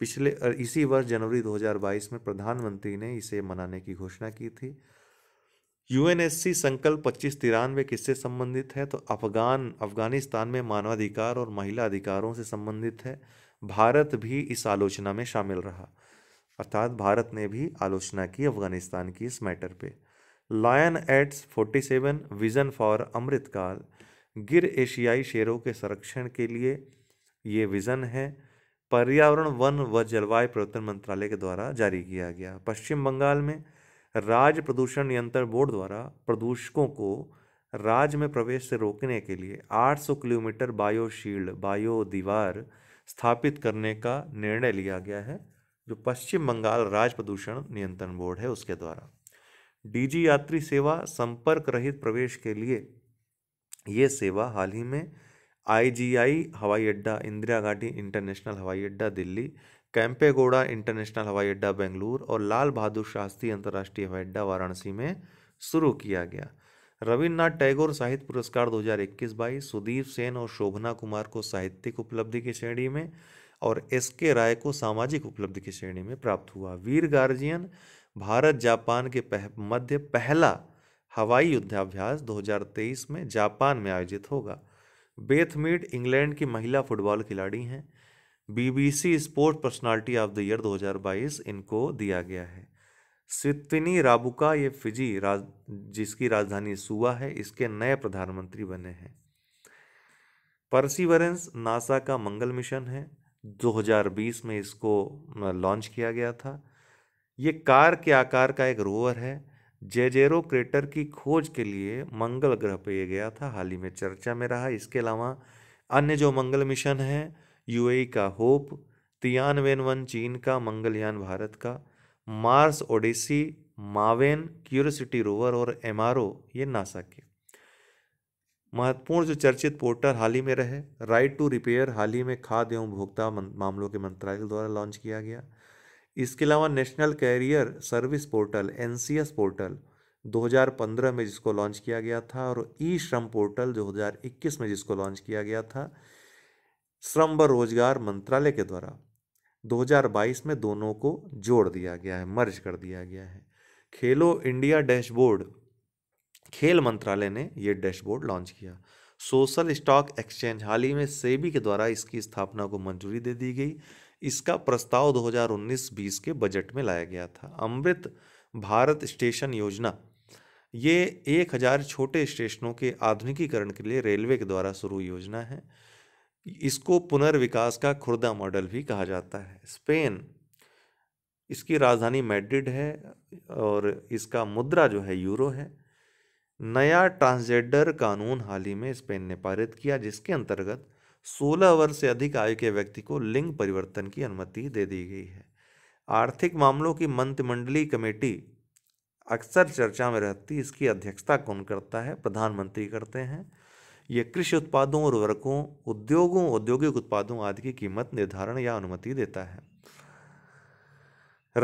पिछले इसी वर्ष जनवरी 2022 में प्रधानमंत्री ने इसे मनाने की घोषणा की थी यूएनएससी संकल्प पच्चीस तिरानवे किससे संबंधित है तो अफगान अफगानिस्तान में मानवाधिकार और महिला अधिकारों से संबंधित है भारत भी इस आलोचना में शामिल रहा अर्थात भारत ने भी आलोचना की अफगानिस्तान की इस मैटर पे lion aids 47 vision for Amritkaal Gir एशियाई शेरों के संरक्षण के लिए ये विजन है पर्यावरण वन व जलवायु परिवर्तन मंत्रालय के द्वारा जारी किया गया पश्चिम बंगाल में राज्य प्रदूषण नियंत्रण बोर्ड द्वारा प्रदूषकों को राज्य में प्रवेश से रोकने के लिए 800 किलोमीटर बायो शील्ड बायो दीवार स्थापित करने का निर्णय लिया गया है जो पश्चिम बंगाल राज्य प्रदूषण नियंत्रण बोर्ड है उसके द्वारा डीजी यात्री सेवा संपर्क रहित प्रवेश के लिए ये सेवा हाल ही में आईजीआई हवाई अड्डा इंदिरा गांधी इंटरनेशनल हवाई अड्डा दिल्ली कैंपेगोड़ा इंटरनेशनल हवाई अड्डा बेंगलुरु और लाल बहादुर शास्त्री अंतर्राष्ट्रीय हवाई अड्डा वाराणसी में शुरू किया गया रविन्द्रनाथ टैगोर साहित्य पुरस्कार 2021-22 सुदीप सेन और शोभना कुमार को साहित्यिक उपलब्धि की श्रेणी में और एस के राय को सामाजिक उपलब्धि की श्रेणी में प्राप्त हुआ वीर गार्जियन भारत जापान के पह, मध्य पहला हवाई युद्धाभ्यास 2023 में जापान में आयोजित होगा बेथमीड इंग्लैंड की महिला फुटबॉल खिलाड़ी हैं BBC sport personality of the year 2022 इनको दिया गया है सित्विनी राबुका ये फिजी राज जिसकी राजधानी सुआ है इसके नए प्रधानमंत्री बने हैं परसिवरेंस नासा का मंगल मिशन है 2020 में इसको लॉन्च किया गया था ये कार के आकार का एक रोवर है जेजेरो क्रेटर की खोज के लिए मंगल ग्रह पर यह गया था हाल ही में चर्चा में रहा इसके अलावा अन्य जो मंगल मिशन है यूएई e का होप तियान वेन वन चीन का मंगलयान भारत का Mars Odyssey MAVEN Curiosity rover और एमआरओ ये नासा के महत्वपूर्ण जो चर्चित पोर्टल हाल ही में रहे राइट टू रिपेयर हाल ही में खाद्य एवं उपभोक्ता मामलों के मंत्रालय द्वारा लॉन्च किया गया इसके अलावा national career service portal N portal 2015 में जिसको लॉन्च किया गया था और ई श्रम पोर्टल 2021 में जिसको लॉन्च किया गया था श्रम व रोजगार मंत्रालय के द्वारा 2022 में दोनों को जोड़ दिया गया है मर्ज कर दिया गया है खेलो इंडिया डैशबोर्ड खेल मंत्रालय ने यह डैशबोर्ड लॉन्च किया सोशल स्टॉक एक्सचेंज हाल ही में सेबी के द्वारा इसकी स्थापना को मंजूरी दे दी गई इसका प्रस्ताव 2019-20 के बजट में लाया गया था अमृत भारत स्टेशन योजना ये 1000 छोटे स्टेशनों के आधुनिकीकरण के लिए रेलवे के द्वारा शुरू योजना है इसको पुनर्विकास का खुर्दा मॉडल भी कहा जाता है स्पेन इसकी राजधानी मैड्रिड है और इसका मुद्रा जो है यूरो है नया ट्रांसजेंडर कानून हाल ही में स्पेन ने पारित किया जिसके अंतर्गत 16 वर्ष से अधिक आयु के व्यक्ति को लिंग परिवर्तन की अनुमति दे दी गई है आर्थिक मामलों की मंत्रिमंडलीय कमेटी अक्सर चर्चा में रहती इसकी अध्यक्षता कौन करता है प्रधानमंत्री करते हैं ये कृषि उत्पादों उर्वरकों उद्योगों औद्योगिक उत्पादों आदि की कीमत निर्धारण या अनुमति देता है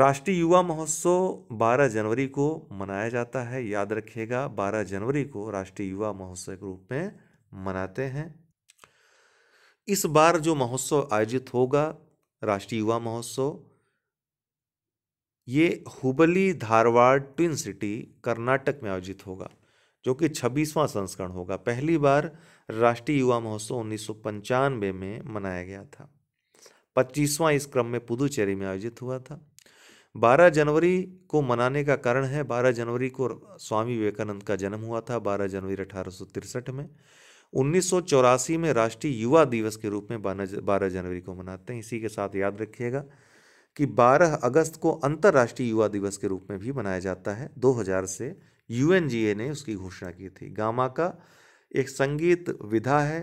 राष्ट्रीय युवा महोत्सव 12 जनवरी को मनाया जाता है याद रखिएगा 12 जनवरी को राष्ट्रीय युवा महोत्सव के रूप में मनाते हैं इस बार जो महोत्सव आयोजित होगा राष्ट्रीय युवा महोत्सव ये हुबली धारवाड़ ट्विन सिटी कर्नाटक में आयोजित होगा जो कि छब्बीसवां संस्करण होगा पहली बार राष्ट्रीय युवा महोत्सव उन्नीस में मनाया गया था पच्चीसवां इस क्रम में पुदुचेरी में आयोजित हुआ था 12 जनवरी को मनाने का कारण है 12 जनवरी को स्वामी विवेकानंद का जन्म हुआ था 12 जनवरी अठारह में उन्नीस में राष्ट्रीय युवा दिवस के रूप में बारह जनवरी को मनाते हैं इसी के साथ याद रखिएगा कि 12 अगस्त को अंतर्राष्ट्रीय युवा दिवस के रूप में भी मनाया जाता है 2000 से यू ने उसकी घोषणा की थी गामा का एक संगीत विधा है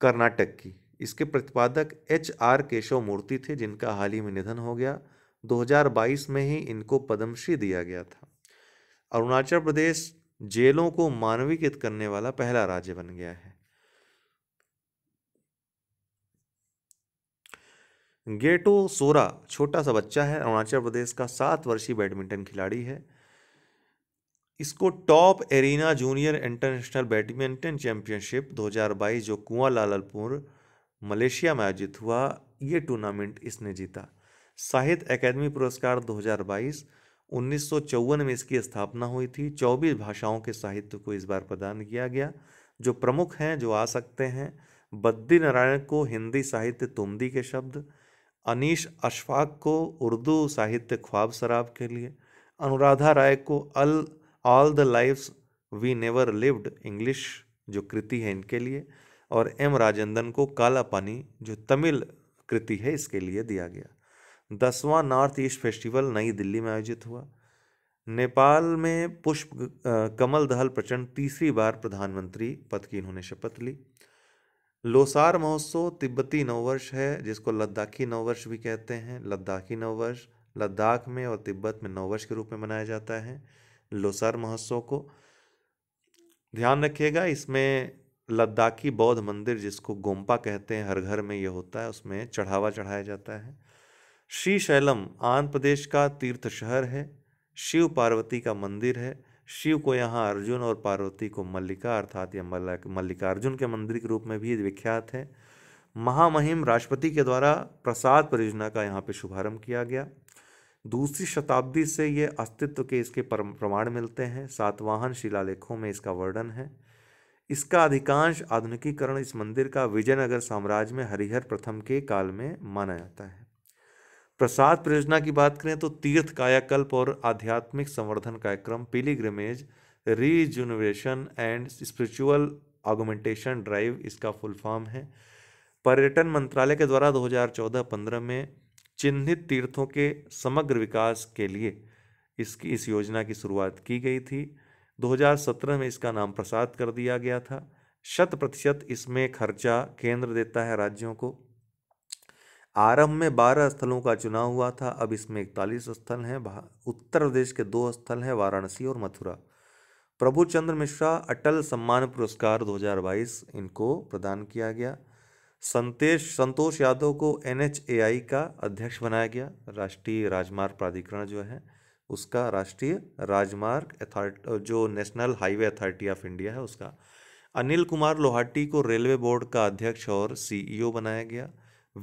कर्नाटक की इसके प्रतिपादक एच आर केशव मूर्ति थे जिनका हाल ही में निधन हो गया 2022 में ही इनको पद्मश्री दिया गया था अरुणाचल प्रदेश जेलों को मानवीकृत करने वाला पहला राज्य बन गया है गेटो सोरा छोटा सा बच्चा है अरुणाचल प्रदेश का सात वर्षीय बैडमिंटन खिलाड़ी है इसको top arena junior international badminton championship 2022 जो कुआं लालपुर मलेशिया में आयोजित हुआ ये टूर्नामेंट इसने जीता साहित्य अकादमी पुरस्कार 2022 उन्नीस में इसकी स्थापना हुई थी 24 भाषाओं के साहित्य को इस बार प्रदान किया गया जो प्रमुख हैं जो आ सकते हैं बद्दी नारायण को हिंदी साहित्य तुमदी के शब्द अनीश अशफाक को उर्दू साहित्य ख्वाब शराब के लिए अनुराधा राय को all all the lives we never lived English जो कृति है इनके लिए और एम राजेंद्रन को काला पानी जो तमिल कृति है इसके लिए दिया गया दसवां नॉर्थ ईस्ट फेस्टिवल नई दिल्ली में आयोजित हुआ नेपाल में पुष्प कमल दहल प्रचंड तीसरी बार प्रधानमंत्री पद की इन्होंने शपथ ली लोसार महोत्सव तिब्बती नववर्ष है जिसको लद्दाखी नववर्ष भी कहते हैं लद्दाखी नववर्ष लद्दाख में और तिब्बत में नववर्ष के रूप में मनाया जाता है लोसार महोत्सव को ध्यान रखिएगा इसमें लद्दाखी बौद्ध मंदिर जिसको गोम्पा कहते हैं हर घर में ये होता है उसमें चढ़ावा चढ़ाया जाता है श्री शैलम आंध्र प्रदेश का तीर्थ शहर है शिव पार्वती का मंदिर है शिव को यहाँ अर्जुन और पार्वती को मल्लिका अर्थात या मल्लिकार्जुन के मंदिर के रूप में भी विख्यात है महामहिम राष्ट्रपति के द्वारा प्रसाद परियोजना का यहाँ पे शुभारंभ किया गया दूसरी शताब्दी से ये अस्तित्व के इसके प्रमाण मिलते हैं सातवाहन शिलालेखों में इसका वर्णन है इसका अधिकांश आधुनिकीकरण इस मंदिर का विजयनगर साम्राज्य में हरिहर प्रथम के काल में माना जाता है प्रसाद परियोजना की बात करें तो तीर्थ कायाकल्प और आध्यात्मिक संवर्धन कार्यक्रम pilgrimage rejuvenation and spiritual augmentation drive इसका फुल फॉर्म है पर्यटन मंत्रालय के द्वारा 2014-15 में चिन्हित तीर्थों के समग्र विकास के लिए इसकी इस योजना की शुरुआत की गई थी 2017 में इसका नाम प्रसाद कर दिया गया था शत प्रतिशत इसमें खर्चा केंद्र देता है राज्यों को आरंभ में बारह स्थलों का चुनाव हुआ था अब इसमें इकतालीस स्थल हैं उत्तर प्रदेश के दो स्थल हैं वाराणसी और मथुरा प्रभु चंद्र मिश्रा अटल सम्मान पुरस्कार 2022 इनको प्रदान किया गया संतेश संतोष यादव को एन का अध्यक्ष बनाया गया राष्ट्रीय राजमार्ग प्राधिकरण जो है उसका राष्ट्रीय राजमार्ग अथॉरिटी जो national highway authority of India है उसका अनिल कुमार लोहाटी को रेलवे बोर्ड का अध्यक्ष और सीईओ बनाया गया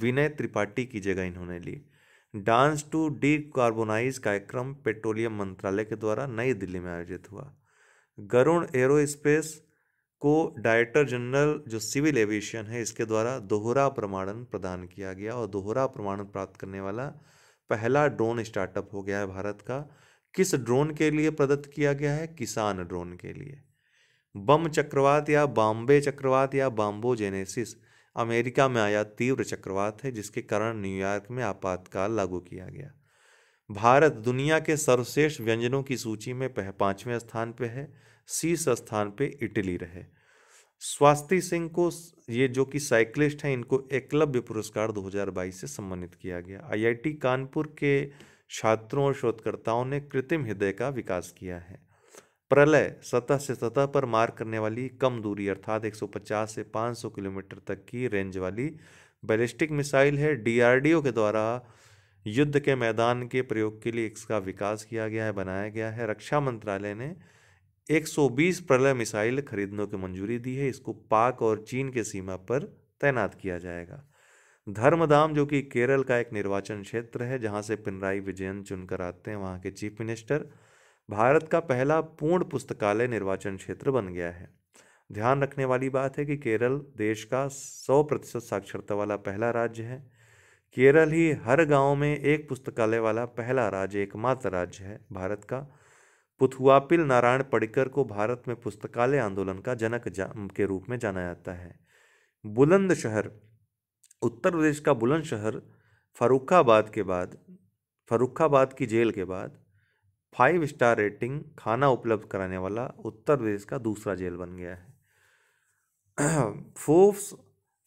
विनय त्रिपाठी की जगह इन्होंने ली डांस टू डी कार्बोनाइज कार्यक्रम पेट्रोलियम मंत्रालय के द्वारा नई दिल्ली में आयोजित हुआ गरुण एरोस्पेस को डायरेक्टर जनरल जो सिविल एविएशन है इसके द्वारा दोहरा प्रमाणन प्रदान किया गया और दोहरा प्रमाणन प्राप्त करने वाला पहला ड्रोन स्टार्टअप हो गया है भारत का किस ड्रोन के लिए प्रदत्त किया गया है किसान ड्रोन के लिए बम चक्रवात या बॉम्बे चक्रवात या बाम्बो जेनेसिस अमेरिका में आया तीव्र चक्रवात है जिसके कारण न्यूयॉर्क में आपातकाल लागू किया गया भारत दुनिया के सर्वश्रेष्ठ व्यंजनों की सूची में पह पाँचवें स्थान पर है शीर्ष स्थान पे इटली रहे स्वास्थ्य सिंह को ये जो कि साइकिलिस्ट हैं इनको एकलव्य पुरस्कार 2022 से सम्मानित किया गया आईआईटी कानपुर के छात्रों और शोधकर्ताओं ने कृत्रिम हृदय का विकास किया है प्रलय सतह से सतह पर मार करने वाली कम दूरी अर्थात 150 से 500 किलोमीटर तक की रेंज वाली बैलिस्टिक मिसाइल है डीआरडीओ के द्वारा युद्ध के मैदान के प्रयोग के लिए इसका विकास किया गया है बनाया गया है रक्षा मंत्रालय ने 120 प्रलय मिसाइल खरीदने की मंजूरी दी है इसको पाक और चीन के सीमा पर तैनात किया जाएगा धर्मधाम जो कि केरल का एक निर्वाचन क्षेत्र है जहां से पिनराई विजयन चुनकर आते हैं वहां के चीफ मिनिस्टर भारत का पहला पूर्ण पुस्तकालय निर्वाचन क्षेत्र बन गया है ध्यान रखने वाली बात है कि केरल देश का 100 प्रतिशत साक्षरता वाला पहला राज्य है केरल ही हर गांव में एक पुस्तकालय वाला पहला राज्य एकमात्र राज्य है भारत का पुथुआपिल नारायण पड़कर को भारत में पुस्तकालय आंदोलन का जनक जा, के रूप में जाना जाता है बुलंद शहर उत्तर प्रदेश का बुलंद शहर फरुखाबाद के बाद फरुखाबाद की जेल के बाद फाइव स्टार रेटिंग खाना उपलब्ध कराने वाला उत्तर प्रदेश का दूसरा जेल बन गया है forks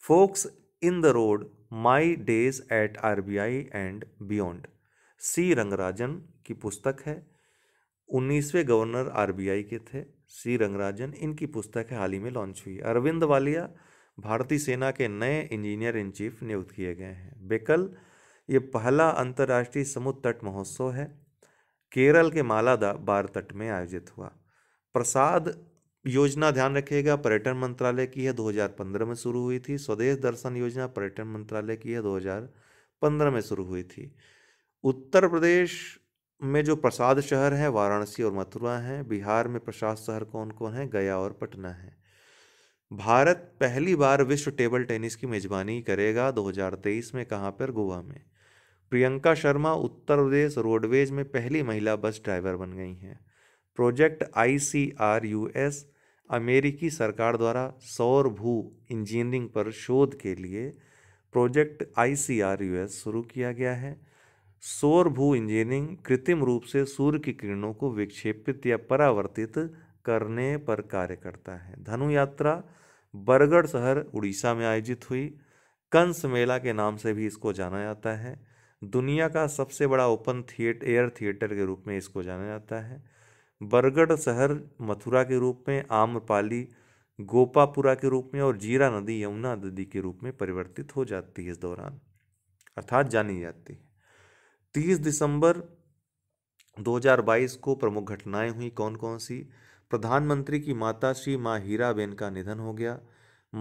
forks in the road my days at R B I and beyond C Rangarajan की पुस्तक है उन्नीसवें गवर्नर आर बी आई के थे सी रंगराजन इनकी पुस्तक है हाल ही में लॉन्च हुई अरविंद वालिया भारतीय सेना के नए इंजीनियर इन चीफ नियुक्त किए गए हैं बेकल ये पहला अंतर्राष्ट्रीय समुद्र तट महोत्सव है केरल के मालादा बार तट में आयोजित हुआ प्रसाद योजना ध्यान रखिएगा पर्यटन मंत्रालय की है 2015 में शुरू हुई थी स्वदेश दर्शन योजना पर्यटन मंत्रालय की है 2015 में शुरू हुई थी उत्तर प्रदेश में जो प्रसाद शहर हैं वाराणसी और मथुरा हैं बिहार में प्रसाद शहर कौन कौन है गया और पटना है भारत पहली बार विश्व टेबल टेनिस की मेज़बानी करेगा 2023 में कहाँ पर गोवा में प्रियंका शर्मा उत्तर प्रदेश रोडवेज में पहली महिला बस ड्राइवर बन गई हैं प्रोजेक्ट आई अमेरिकी सरकार द्वारा सौर भू इंजीनियरिंग पर शोध के लिए प्रोजेक्ट आई शुरू किया गया है सौर भू इंजीनियरिंग कृत्रिम रूप से सूर्य की किरणों को विक्षेपित या परावर्तित करने पर कार्य करता है धनु यात्रा बरगढ़ शहर उड़ीसा में आयोजित हुई कंस मेला के नाम से भी इसको जाना जाता है दुनिया का सबसे बड़ा ओपन थिएटर एयर थिएटर के रूप में इसको जाना जाता है बरगढ़ शहर मथुरा के रूप में आम्रपाली गोपापुरा के रूप में और जीरा नदी यमुना नदी के रूप में परिवर्तित हो जाती है इस दौरान अर्थात जानी जाती है तीस दिसंबर 2022 को प्रमुख घटनाएं हुई कौन कौन सी प्रधानमंत्री की माता श्री माँ हीराबेन का निधन हो गया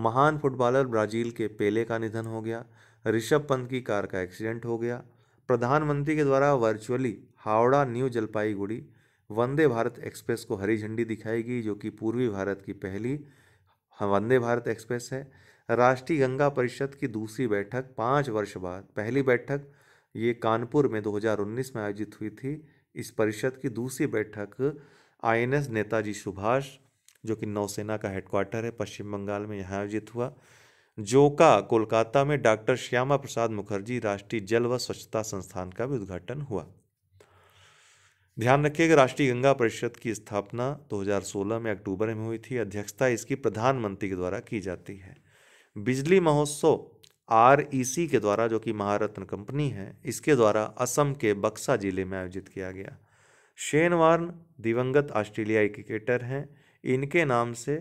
महान फुटबॉलर ब्राज़ील के पेले का निधन हो गया ऋषभ पंत की कार का एक्सीडेंट हो गया प्रधानमंत्री के द्वारा virtually Howrah new Jalpaiguri Vande Bharat express को हरी झंडी दिखाई गई जो कि पूर्वी भारत की पहली वंदे भारत एक्सप्रेस है राष्ट्रीय गंगा परिषद की दूसरी बैठक पाँच वर्ष बाद पहली बैठक ये कानपुर में 2019 में आयोजित हुई थी इस परिषद की दूसरी बैठक आईएनएस नेताजी सुभाष जो कि नौसेना का हेडक्वार्टर है पश्चिम बंगाल में यहाँ आयोजित हुआ जोका कोलकाता में डॉक्टर श्यामा प्रसाद मुखर्जी राष्ट्रीय जल व स्वच्छता संस्थान का भी उद्घाटन हुआ ध्यान रखिएगा राष्ट्रीय गंगा परिषद की स्थापना 2016 में अक्टूबर में हुई थी अध्यक्षता इसकी प्रधानमंत्री के द्वारा की जाती है बिजली महोत्सव आर के द्वारा जो कि महारत्न कंपनी है इसके द्वारा असम के बक्सा जिले में आयोजित किया गया शेन वार्न दिवंगत ऑस्ट्रेलियाई क्रिकेटर हैं इनके नाम से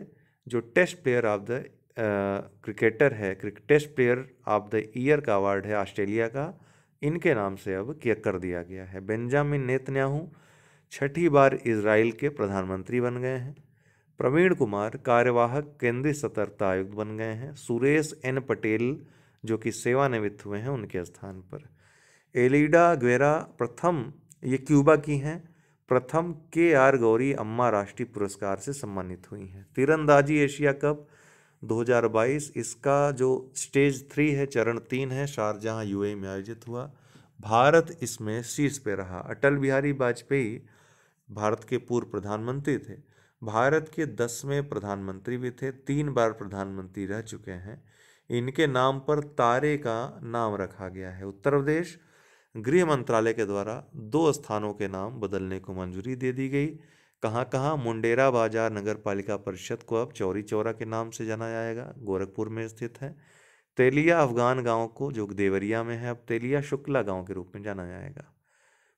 जो test player of the cricketer है क्रिक test player of the year का अवार्ड है ऑस्ट्रेलिया का इनके नाम से अब क्या कर दिया गया है बेंजामिन नेतन्याहू छठी बार इसराइल के प्रधानमंत्री बन गए हैं प्रवीण कुमार कार्यवाहक केंद्रीय सतर्कता आयुक्त बन गए हैं सुरेश एन पटेल जो कि सेवानिवृत्त हुए हैं उनके स्थान पर एलिडा ग्वेरा प्रथम ये क्यूबा की हैं प्रथम के आर गौरी अम्मा राष्ट्रीय पुरस्कार से सम्मानित हुई हैं तीरंदाजी एशिया कप 2022 इसका जो स्टेज थ्री है चरण तीन है शारजहाँ यूएई में आयोजित हुआ भारत इसमें शीर्ष पे रहा अटल बिहारी वाजपेयी भारत के पूर्व प्रधानमंत्री थे भारत के दसवें प्रधानमंत्री भी थे तीन बार प्रधानमंत्री रह चुके हैं इनके नाम पर तारे का नाम रखा गया है उत्तर प्रदेश गृह मंत्रालय के द्वारा दो स्थानों के नाम बदलने को मंजूरी दे दी गई कहाँ कहाँ मुंडेरा बाजार नगर पालिका परिषद को अब चौरी चौरा के नाम से जाना जाएगा गोरखपुर में स्थित है तेलिया अफगान गांव को जो देवरिया में है अब तेलिया शुक्ला गांव के रूप में जाना जाएगा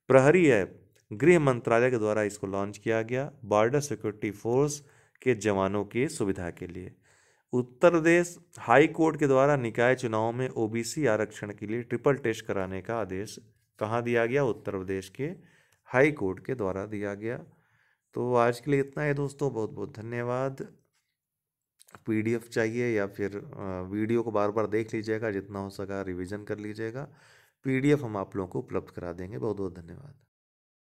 प्रहरी ऐप गृह मंत्रालय के द्वारा इसको लॉन्च किया गया बॉर्डर सिक्योरिटी फोर्स के जवानों की सुविधा के लिए उत्तर प्रदेश हाई कोर्ट के द्वारा निकाय चुनाव में ओबीसी आरक्षण के लिए ट्रिपल टेस्ट कराने का आदेश कहाँ दिया गया उत्तर प्रदेश के हाई कोर्ट के द्वारा दिया गया तो आज के लिए इतना है दोस्तों बहुत बहुत धन्यवाद पीडीएफ चाहिए या फिर वीडियो को बार बार देख लीजिएगा जितना हो सका रिवीजन कर लीजिएगा पीडीएफ हम आप लोगों को उपलब्ध करा देंगे बहुत बहुत धन्यवाद